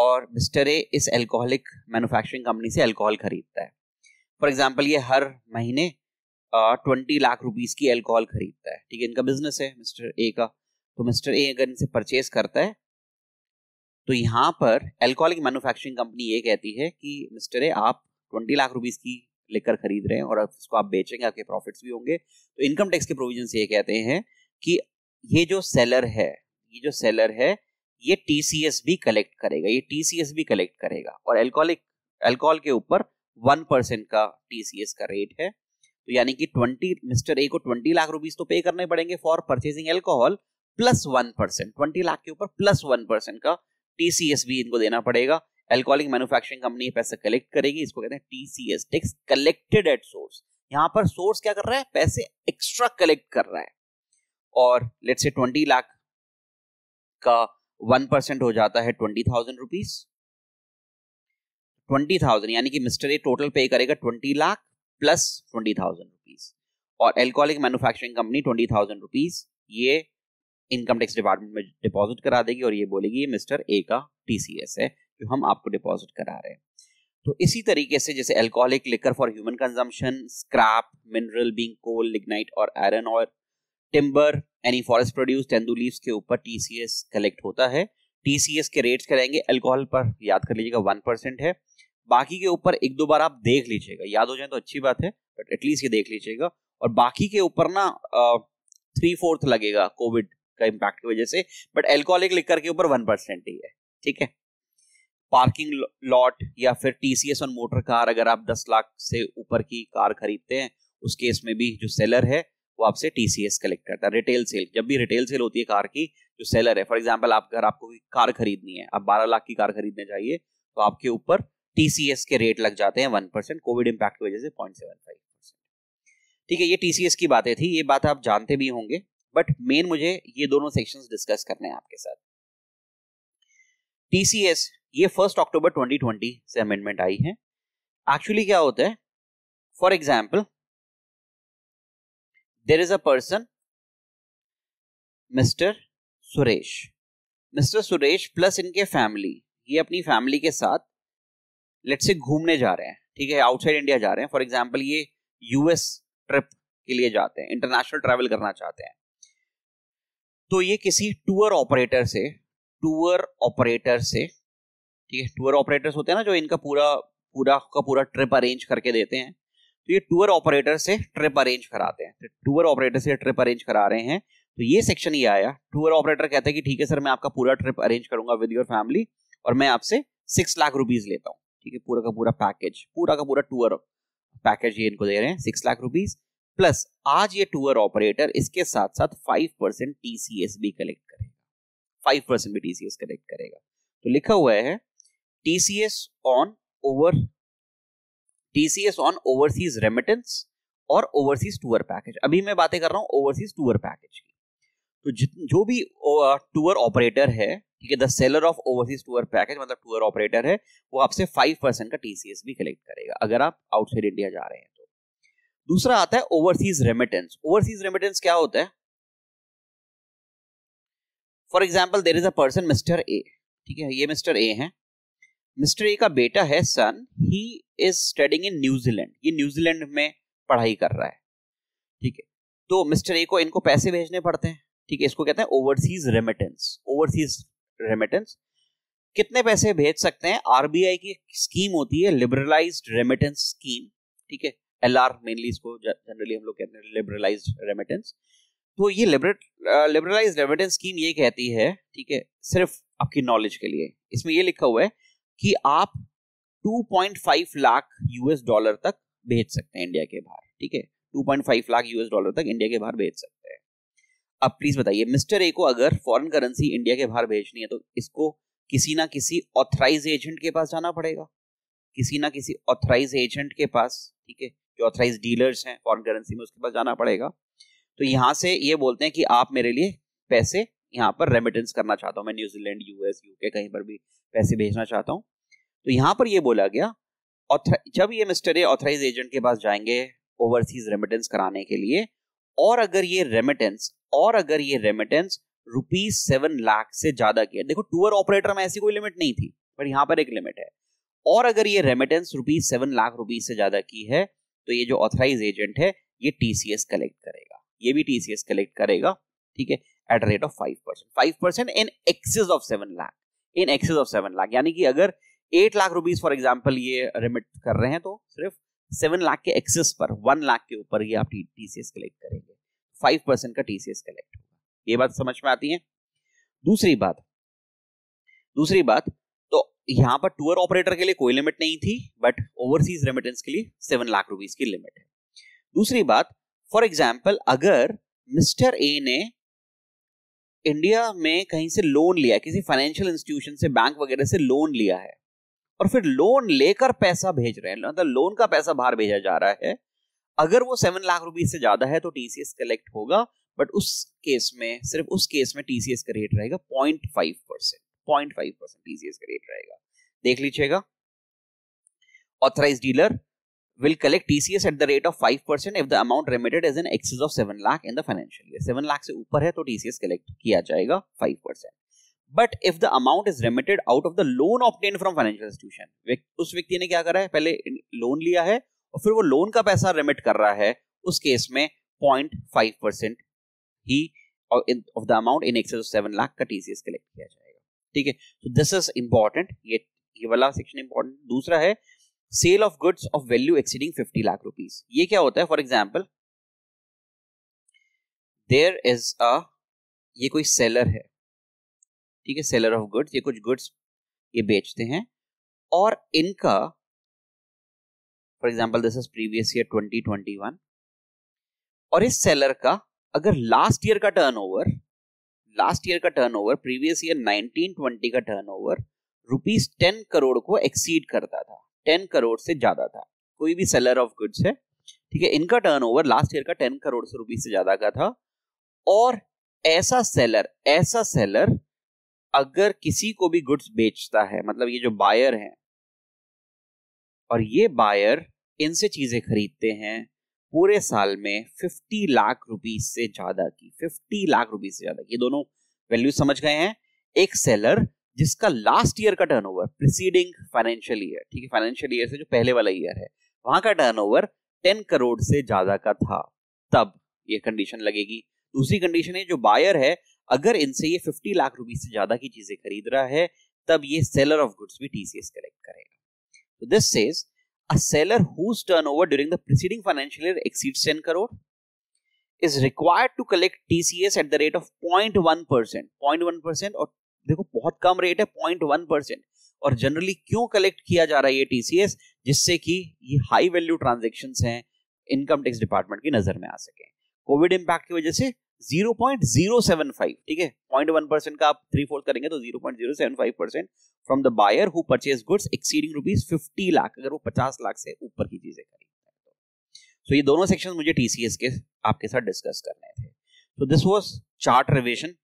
और मिस्टर ए इस अल्कोहलिक मैन्युफैक्चरिंग कंपनी से अल्कोहल खरीदता है फॉर एग्जाम्पल ये हर महीने ट्वेंटी लाख रुपीज़ की अल्कोहल खरीदता है ठीक है इनका बिजनेस है मिस्टर ए का तो मिस्टर ए अगर इनसे परचेज करता है तो यहाँ पर एल्कोहलिक मैन्युफैक्चरिंग कंपनी ये कहती है कि मिस्टर ए आप ट्वेंटी लाख रुपीज़ की लेकर खरीद रहे हैं और इसको आप बेचेंगे आपके प्रॉफिट्स भी होंगे तो इनकम टैक्स के प्रोविजन ये कहते हैं कि ये जो सेलर है ये जो सेलर है ये टीसीएस भी कलेक्ट करेगा ये टीसीएस भी कलेक्ट करेगा और एल्कोहलिक एल्कोहल के ऊपर वन परसेंट का टीसीएस का रेट है तो यानी कि ट्वेंटी मिस्टर ए को ट्वेंटी लाख रुपीज तो पे करने पड़ेंगे for purchasing alcohol plus one percent twenty lakh के ऊपर प्लस वन परसेंट का टीसीएस भी इनको देना पड़ेगा एल्कोहलिक मैन्युफैक्चरिंग कंपनी पैसे कलेक्ट करेगी इसको कहते हैं TCS tax collected at source यहाँ पर सोर्स क्या कर रहा है पैसे एक्स्ट्रा कलेक्ट कर रहा है और लेट से ट्वेंटी लाख का वन परसेंट हो जाता है twenty thousand rupees twenty thousand यानी कि मिस्टर ए टोटल पे करेगा twenty lakh plus twenty thousand rupees और alcoholic manufacturing company twenty thousand rupees ये इनकम टैक्स डिपार्टमेंट में डिपॉजिट करा देगी और ये बोलेगी ये मिस्टर ए का टीसीएस है जो हम आपको डिपॉजिट करा रहे हैं तो इसी तरीके से जैसे alcoholic liquor for human consumption scrap mineral being coal lignite और आयरन और timber any forest produce tendu leaves के ऊपर टीसीएस कलेक्ट होता है टीसीएस के रेट्स रहेंगे एल्कोहल पर याद कर लीजिएगा वन परसेंट है बाकी के ऊपर एक दो बार आप देख लीजिएगा याद हो जाए तो अच्छी बात है बट एटलीस्ट ये देख लीजिएगा और बाकी के ऊपर ना थ्री फोर्थ लगेगा कोविड का इम्पैक्ट की वजह से बट एल्कोहलिक लिकर के ऊपर वन परसेंट ही है ठीक है पार्किंग लॉट या फिर टीसीएस ऑन मोटर कार अगर आप दस लाख से ऊपर की कार खरीदते हैं उस केस में भी जो सेलर है वो आपसे टीसीएस कलेक्ट करता है रिटेल सेल जब भी रिटेल सेल होती है कार की जो सेलर है फॉर एग्जाम्पल आप अगर आपको कार खरीदनी है आप बारह लाख की कार खरीदने चाहिए तो आपके ऊपर टीसीएस के रेट लग जाते हैं वन परसेंट कोविड इम्पैक्ट की वजह से पॉइंट सेवन फाइव परसेंट ठीक है ये टीसीएस की बातें थी ये बात आप जानते भी होंगे बट मेन मुझे ये दोनों सेक्शंस डिस्कस करने हैं आपके साथ टीसीएस ये फर्स्ट अक्टूबर 2020 से अमेंडमेंट आई है एक्चुअली क्या होता है for example there is a person mister Suresh mister Suresh plus इनके फैमिली ये अपनी फैमिली के साथ लेट से घूमने जा रहे हैं ठीक है आउटसाइड इंडिया जा रहे हैं फॉर एग्जाम्पल ये यूएस ट्रिप के लिए जाते हैं इंटरनेशनल ट्रैवल करना चाहते हैं तो ये किसी टूर ऑपरेटर से टूर ऑपरेटर से ठीक है टूर ऑपरेटर्स होते हैं ना जो इनका पूरा पूरा का पूरा ट्रिप अरेंज करके देते हैं तो ये टूर ऑपरेटर से ट्रिप अरेंज कराते हैं तो टूर ऑपरेटर से ट्रिप अरेंज करा रहे हैं तो ये सेक्शन ये आया टूर ऑपरेटर कहते हैं कि ठीक है सर मैं आपका पूरा ट्रिप अरेंज करूंगा विद योर फैमिली और मैं आपसे सिक्स लाख रुपीज लेता हूँ ठीक है पूरा का पूरा पैकेज पूरा का पूरा टूर पैकेज ये इनको दे रहे हैं सिक्स लाख रुपीज प्लस आज ये टूर ऑपरेटर इसके साथ साथ फाइव परसेंट टीसीएस भी कलेक्ट करेगा फाइव परसेंट भी टीसीएस कलेक्ट करेगा तो लिखा हुआ है TCS on over TCS on overseas remittance और ओवरसीज टूर पैकेज अभी मैं बातें कर रहा हूँ ओवरसीज टूर पैकेज की तो जो भी टूर ऑपरेटर है ठीक है the seller of overseas tour package मतलब टूर ऑपरेटर है वो आपसे फाइव परसेंट का टीसीएस भी कलेक्ट करेगा अगर आप आउटसाइड इंडिया जा रहे हैं दूसरा आता है ओवरसीज रेमिटेंस ओवरसीज रेमिटेंस क्या होता है for example there is a person mister A ठीक है ये मिस्टर ए है मिस्टर ए का बेटा है son he is studying in New Zealand ये न्यूजीलैंड में पढ़ाई कर रहा है ठीक है तो मिस्टर ए को इनको पैसे भेजने पड़ते हैं ठीक है इसको कहते हैं ओवरसीज रेमिटेंस ओवरसीज रेमिटेंस कितने पैसे भेज सकते हैं आरबीआई की स्कीम होती है लिबरलाइज्ड रेमिटेंस स्कीम ठीक है एल आर मेनली इसको जनरली हम लोग कहते हैं लिबरलाइज रेमिटेंस तो ये लिबरलाइज रेमिटेंस स्कीम ये कहती है ठीक है सिर्फ आपकी नॉलेज के लिए इसमें ये लिखा हुआ है कि आप 2.5 लाख यूएस डॉलर तक भेज सकते हैं इंडिया के बाहर ठीक है 2.5 लाख यूएस डॉलर तक इंडिया के बाहर भेज सकते हैं अब प्लीज बताइए मिस्टर ए को अगर फॉरेन करेंसी इंडिया के बाहर भेजनी है तो इसको किसी ना किसी ऑथराइज एजेंट के पास जाना पड़ेगा किसी ना किसी ऑथराइज एजेंट के पास ठीक है जो ऑथराइज डीलर्स हैं फॉरन करेंसी में उसके पास जाना पड़ेगा तो यहाँ से ये बोलते हैं कि आप मेरे लिए पैसे यहाँ पर रेमिटेंस करना चाहता हूँ मैं न्यूजीलैंड यूएस यूके कहीं पर भी पैसे भेजना चाहता हूँ तो यहाँ पर ये बोला गया जब ये मिस्टर ए ऑथराइज एजेंट के पास जाएंगे ओवरसीज रेमिटेंस कराने के लिए और अगर ये रेमिटेंस और अगर ये रेमिटेंस रुपीज सेवन लाख से ज्यादा की है देखो टूर ऑपरेटर में ऐसी कोई लिमिट नहीं थी पर यहाँ पर एक लिमिट है और अगर ये remittance rupees seven lakh rupees से ज्यादा की है तो ये जो ऑथराइज एजेंट है ये टीसीएस कलेक्ट करेगा ये भी टीसीएस कलेक्ट करेगा ठीक है at rate of five percent five percent in excess of seven lakh in excess of seven lakh यानी कि अगर eight lakh rupees for example ये रिमिट कर रहे हैं तो सिर्फ सेवन लाख के एक्सेस पर वन लाख के ऊपर ये आप टीसीएस कलेक्ट करेंगे फाइव परसेंट का टीसीएस कलेक्ट होगा ये बात समझ में आती है दूसरी बात दूसरी बात यहाँ पर टूर ऑपरेटर के लिए कोई लिमिट नहीं थी बट ओवरसीज रेमिटेंस के लिए सेवन लाख रुपीज की लिमिट है दूसरी बात फॉर एग्जाम्पल अगर मिस्टर ए ने इंडिया में कहीं से लोन लिया किसी फाइनेंशियल इंस्टीट्यूशन से बैंक वगैरह से लोन लिया है और फिर लोन लेकर पैसा भेज रहे हैं मतलब लोन का पैसा बाहर भेजा जा रहा है अगर वो सेवन लाख रुपीज से ज्यादा है तो टीसीएस कलेक्ट होगा बट उस केस में सिर्फ उस केस में टीसीएस का रेट रहेगा point five percent point five percent TCS का रेट रहेगा देख लीजिएगा authorised dealer will collect TCS at the rate of 5% if the amount remitted is in excess of 7 lakh in the financial year. 7 lakh से ऊपर है तो TCS collect किया जाएगा 5%. But if the amount is remitted out of the loan obtained from financial institution, उस व्यक्ति ने क्या करा है पहले लोन लिया है और फिर वो लोन का पैसा रिमिट कर रहा है उस केस में 0.5% ही of the amount in excess of 7 lakh का TCS collect किया जाएगा ठीक है तो दिस इज इंपॉर्टेंट ये ये वाला सेक्शन इंपॉर्टेंट दूसरा है sale of goods of value exceeding fifty lakh rupees ये क्या होता है for example there is a ये कोई सेलर है ठीक है सेलर ऑफ गुड्स ये कुछ गुड्स ये बेचते हैं और इनका for example this is previous year 2021 और इस सेलर का अगर लास्ट ईयर का टर्नओवर लास्ट ईयर का टर्नओवर प्रीवियस ईयर 1920 का टर्नओवर रुपीस टेन करोड़ को एक्सीड करता था टेन करोड़ से ज्यादा था कोई भी सेलर ऑफ गुड्स है ठीक है इनका टर्नओवर लास्ट ईयर का टेन करोड़ से रुपीज से ज्यादा का था और ऐसा सेलर ऐसा सेलर अगर किसी को भी गुड्स बेचता है मतलब ये जो बायर है और ये बायर इनसे चीजें खरीदते हैं पूरे साल में 50 लाख रुपीज से ज्यादा की 50 लाख रुपीज से ज्यादा की ये दोनों वैल्यू समझ गए हैं एक सेलर जिसका लास्ट ईयर का टर्नओवर प्रीसीडिंग फाइनेंशियल ईयर ठीक है फाइनेंशियल ईयर से जो पहले वाला ईयर है वहां का टर्नओवर 10 करोड़ से ज्यादा का था तब ये कंडीशन लगेगी दूसरी कंडीशन है जो बायर है अगर इनसे ये 50 लाख रुपीज से ज्यादा की चीजें खरीद रहा है तब ये सेलर ऑफ गुड्स भी टीसीएस कलेक्ट करेगा तो this says a seller whose turnover during the preceding financial year exceeds 10 crore is required to collect TCS at the rate of 0.1 0.1% और देखो बहुत कम रेट है 0.1% और जनरली क्यों कलेक्ट किया जा रहा है ये TCS जिससे कि ये हाई वैल्यू ट्रांजेक्शन हैं इनकम टैक्स डिपार्टमेंट की नजर में आ सके कोविड इम्पैक्ट की वजह से ठीक है का आप थ्री फोर्थ करेंगे तो percent from the buyer who purchase goods exceeding rupees lakh अगर वो लाख से ऊपर की चीजें खरीदता है तो so, ये दोनों सेक्शन मुझे टीसीएस के आपके साथ डिस्कस करने थे तो this chart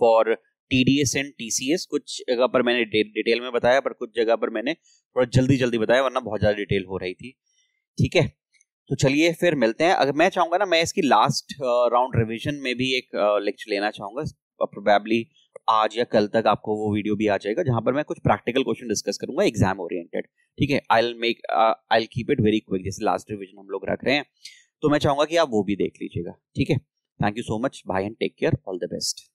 for TDS and TCS कुछ जगह पर मैंने डि डिटेल में बताया पर कुछ जगह पर मैंने थोड़ा जल्दी जल्दी बताया वरना बहुत ज्यादा डिटेल हो रही थी ठीक है तो चलिए फिर मिलते हैं अगर मैं चाहूंगा ना मैं इसकी लास्ट राउंड रिविजन में भी एक uh, लेक्चर लेना चाहूँगा प्रोबेबली uh, आज या कल तक आपको वो वीडियो भी आ जाएगा जहां पर मैं कुछ प्रैक्टिकल क्वेश्चन डिस्कस करूंगा एग्जाम ओरिएंटेड ठीक है I make I keep it very quick जैसे लास्ट रिविजन हम लोग रख रहे हैं तो मैं चाहूँगा कि आप वो भी देख लीजिएगा ठीक है thank you so much bye and take care all the best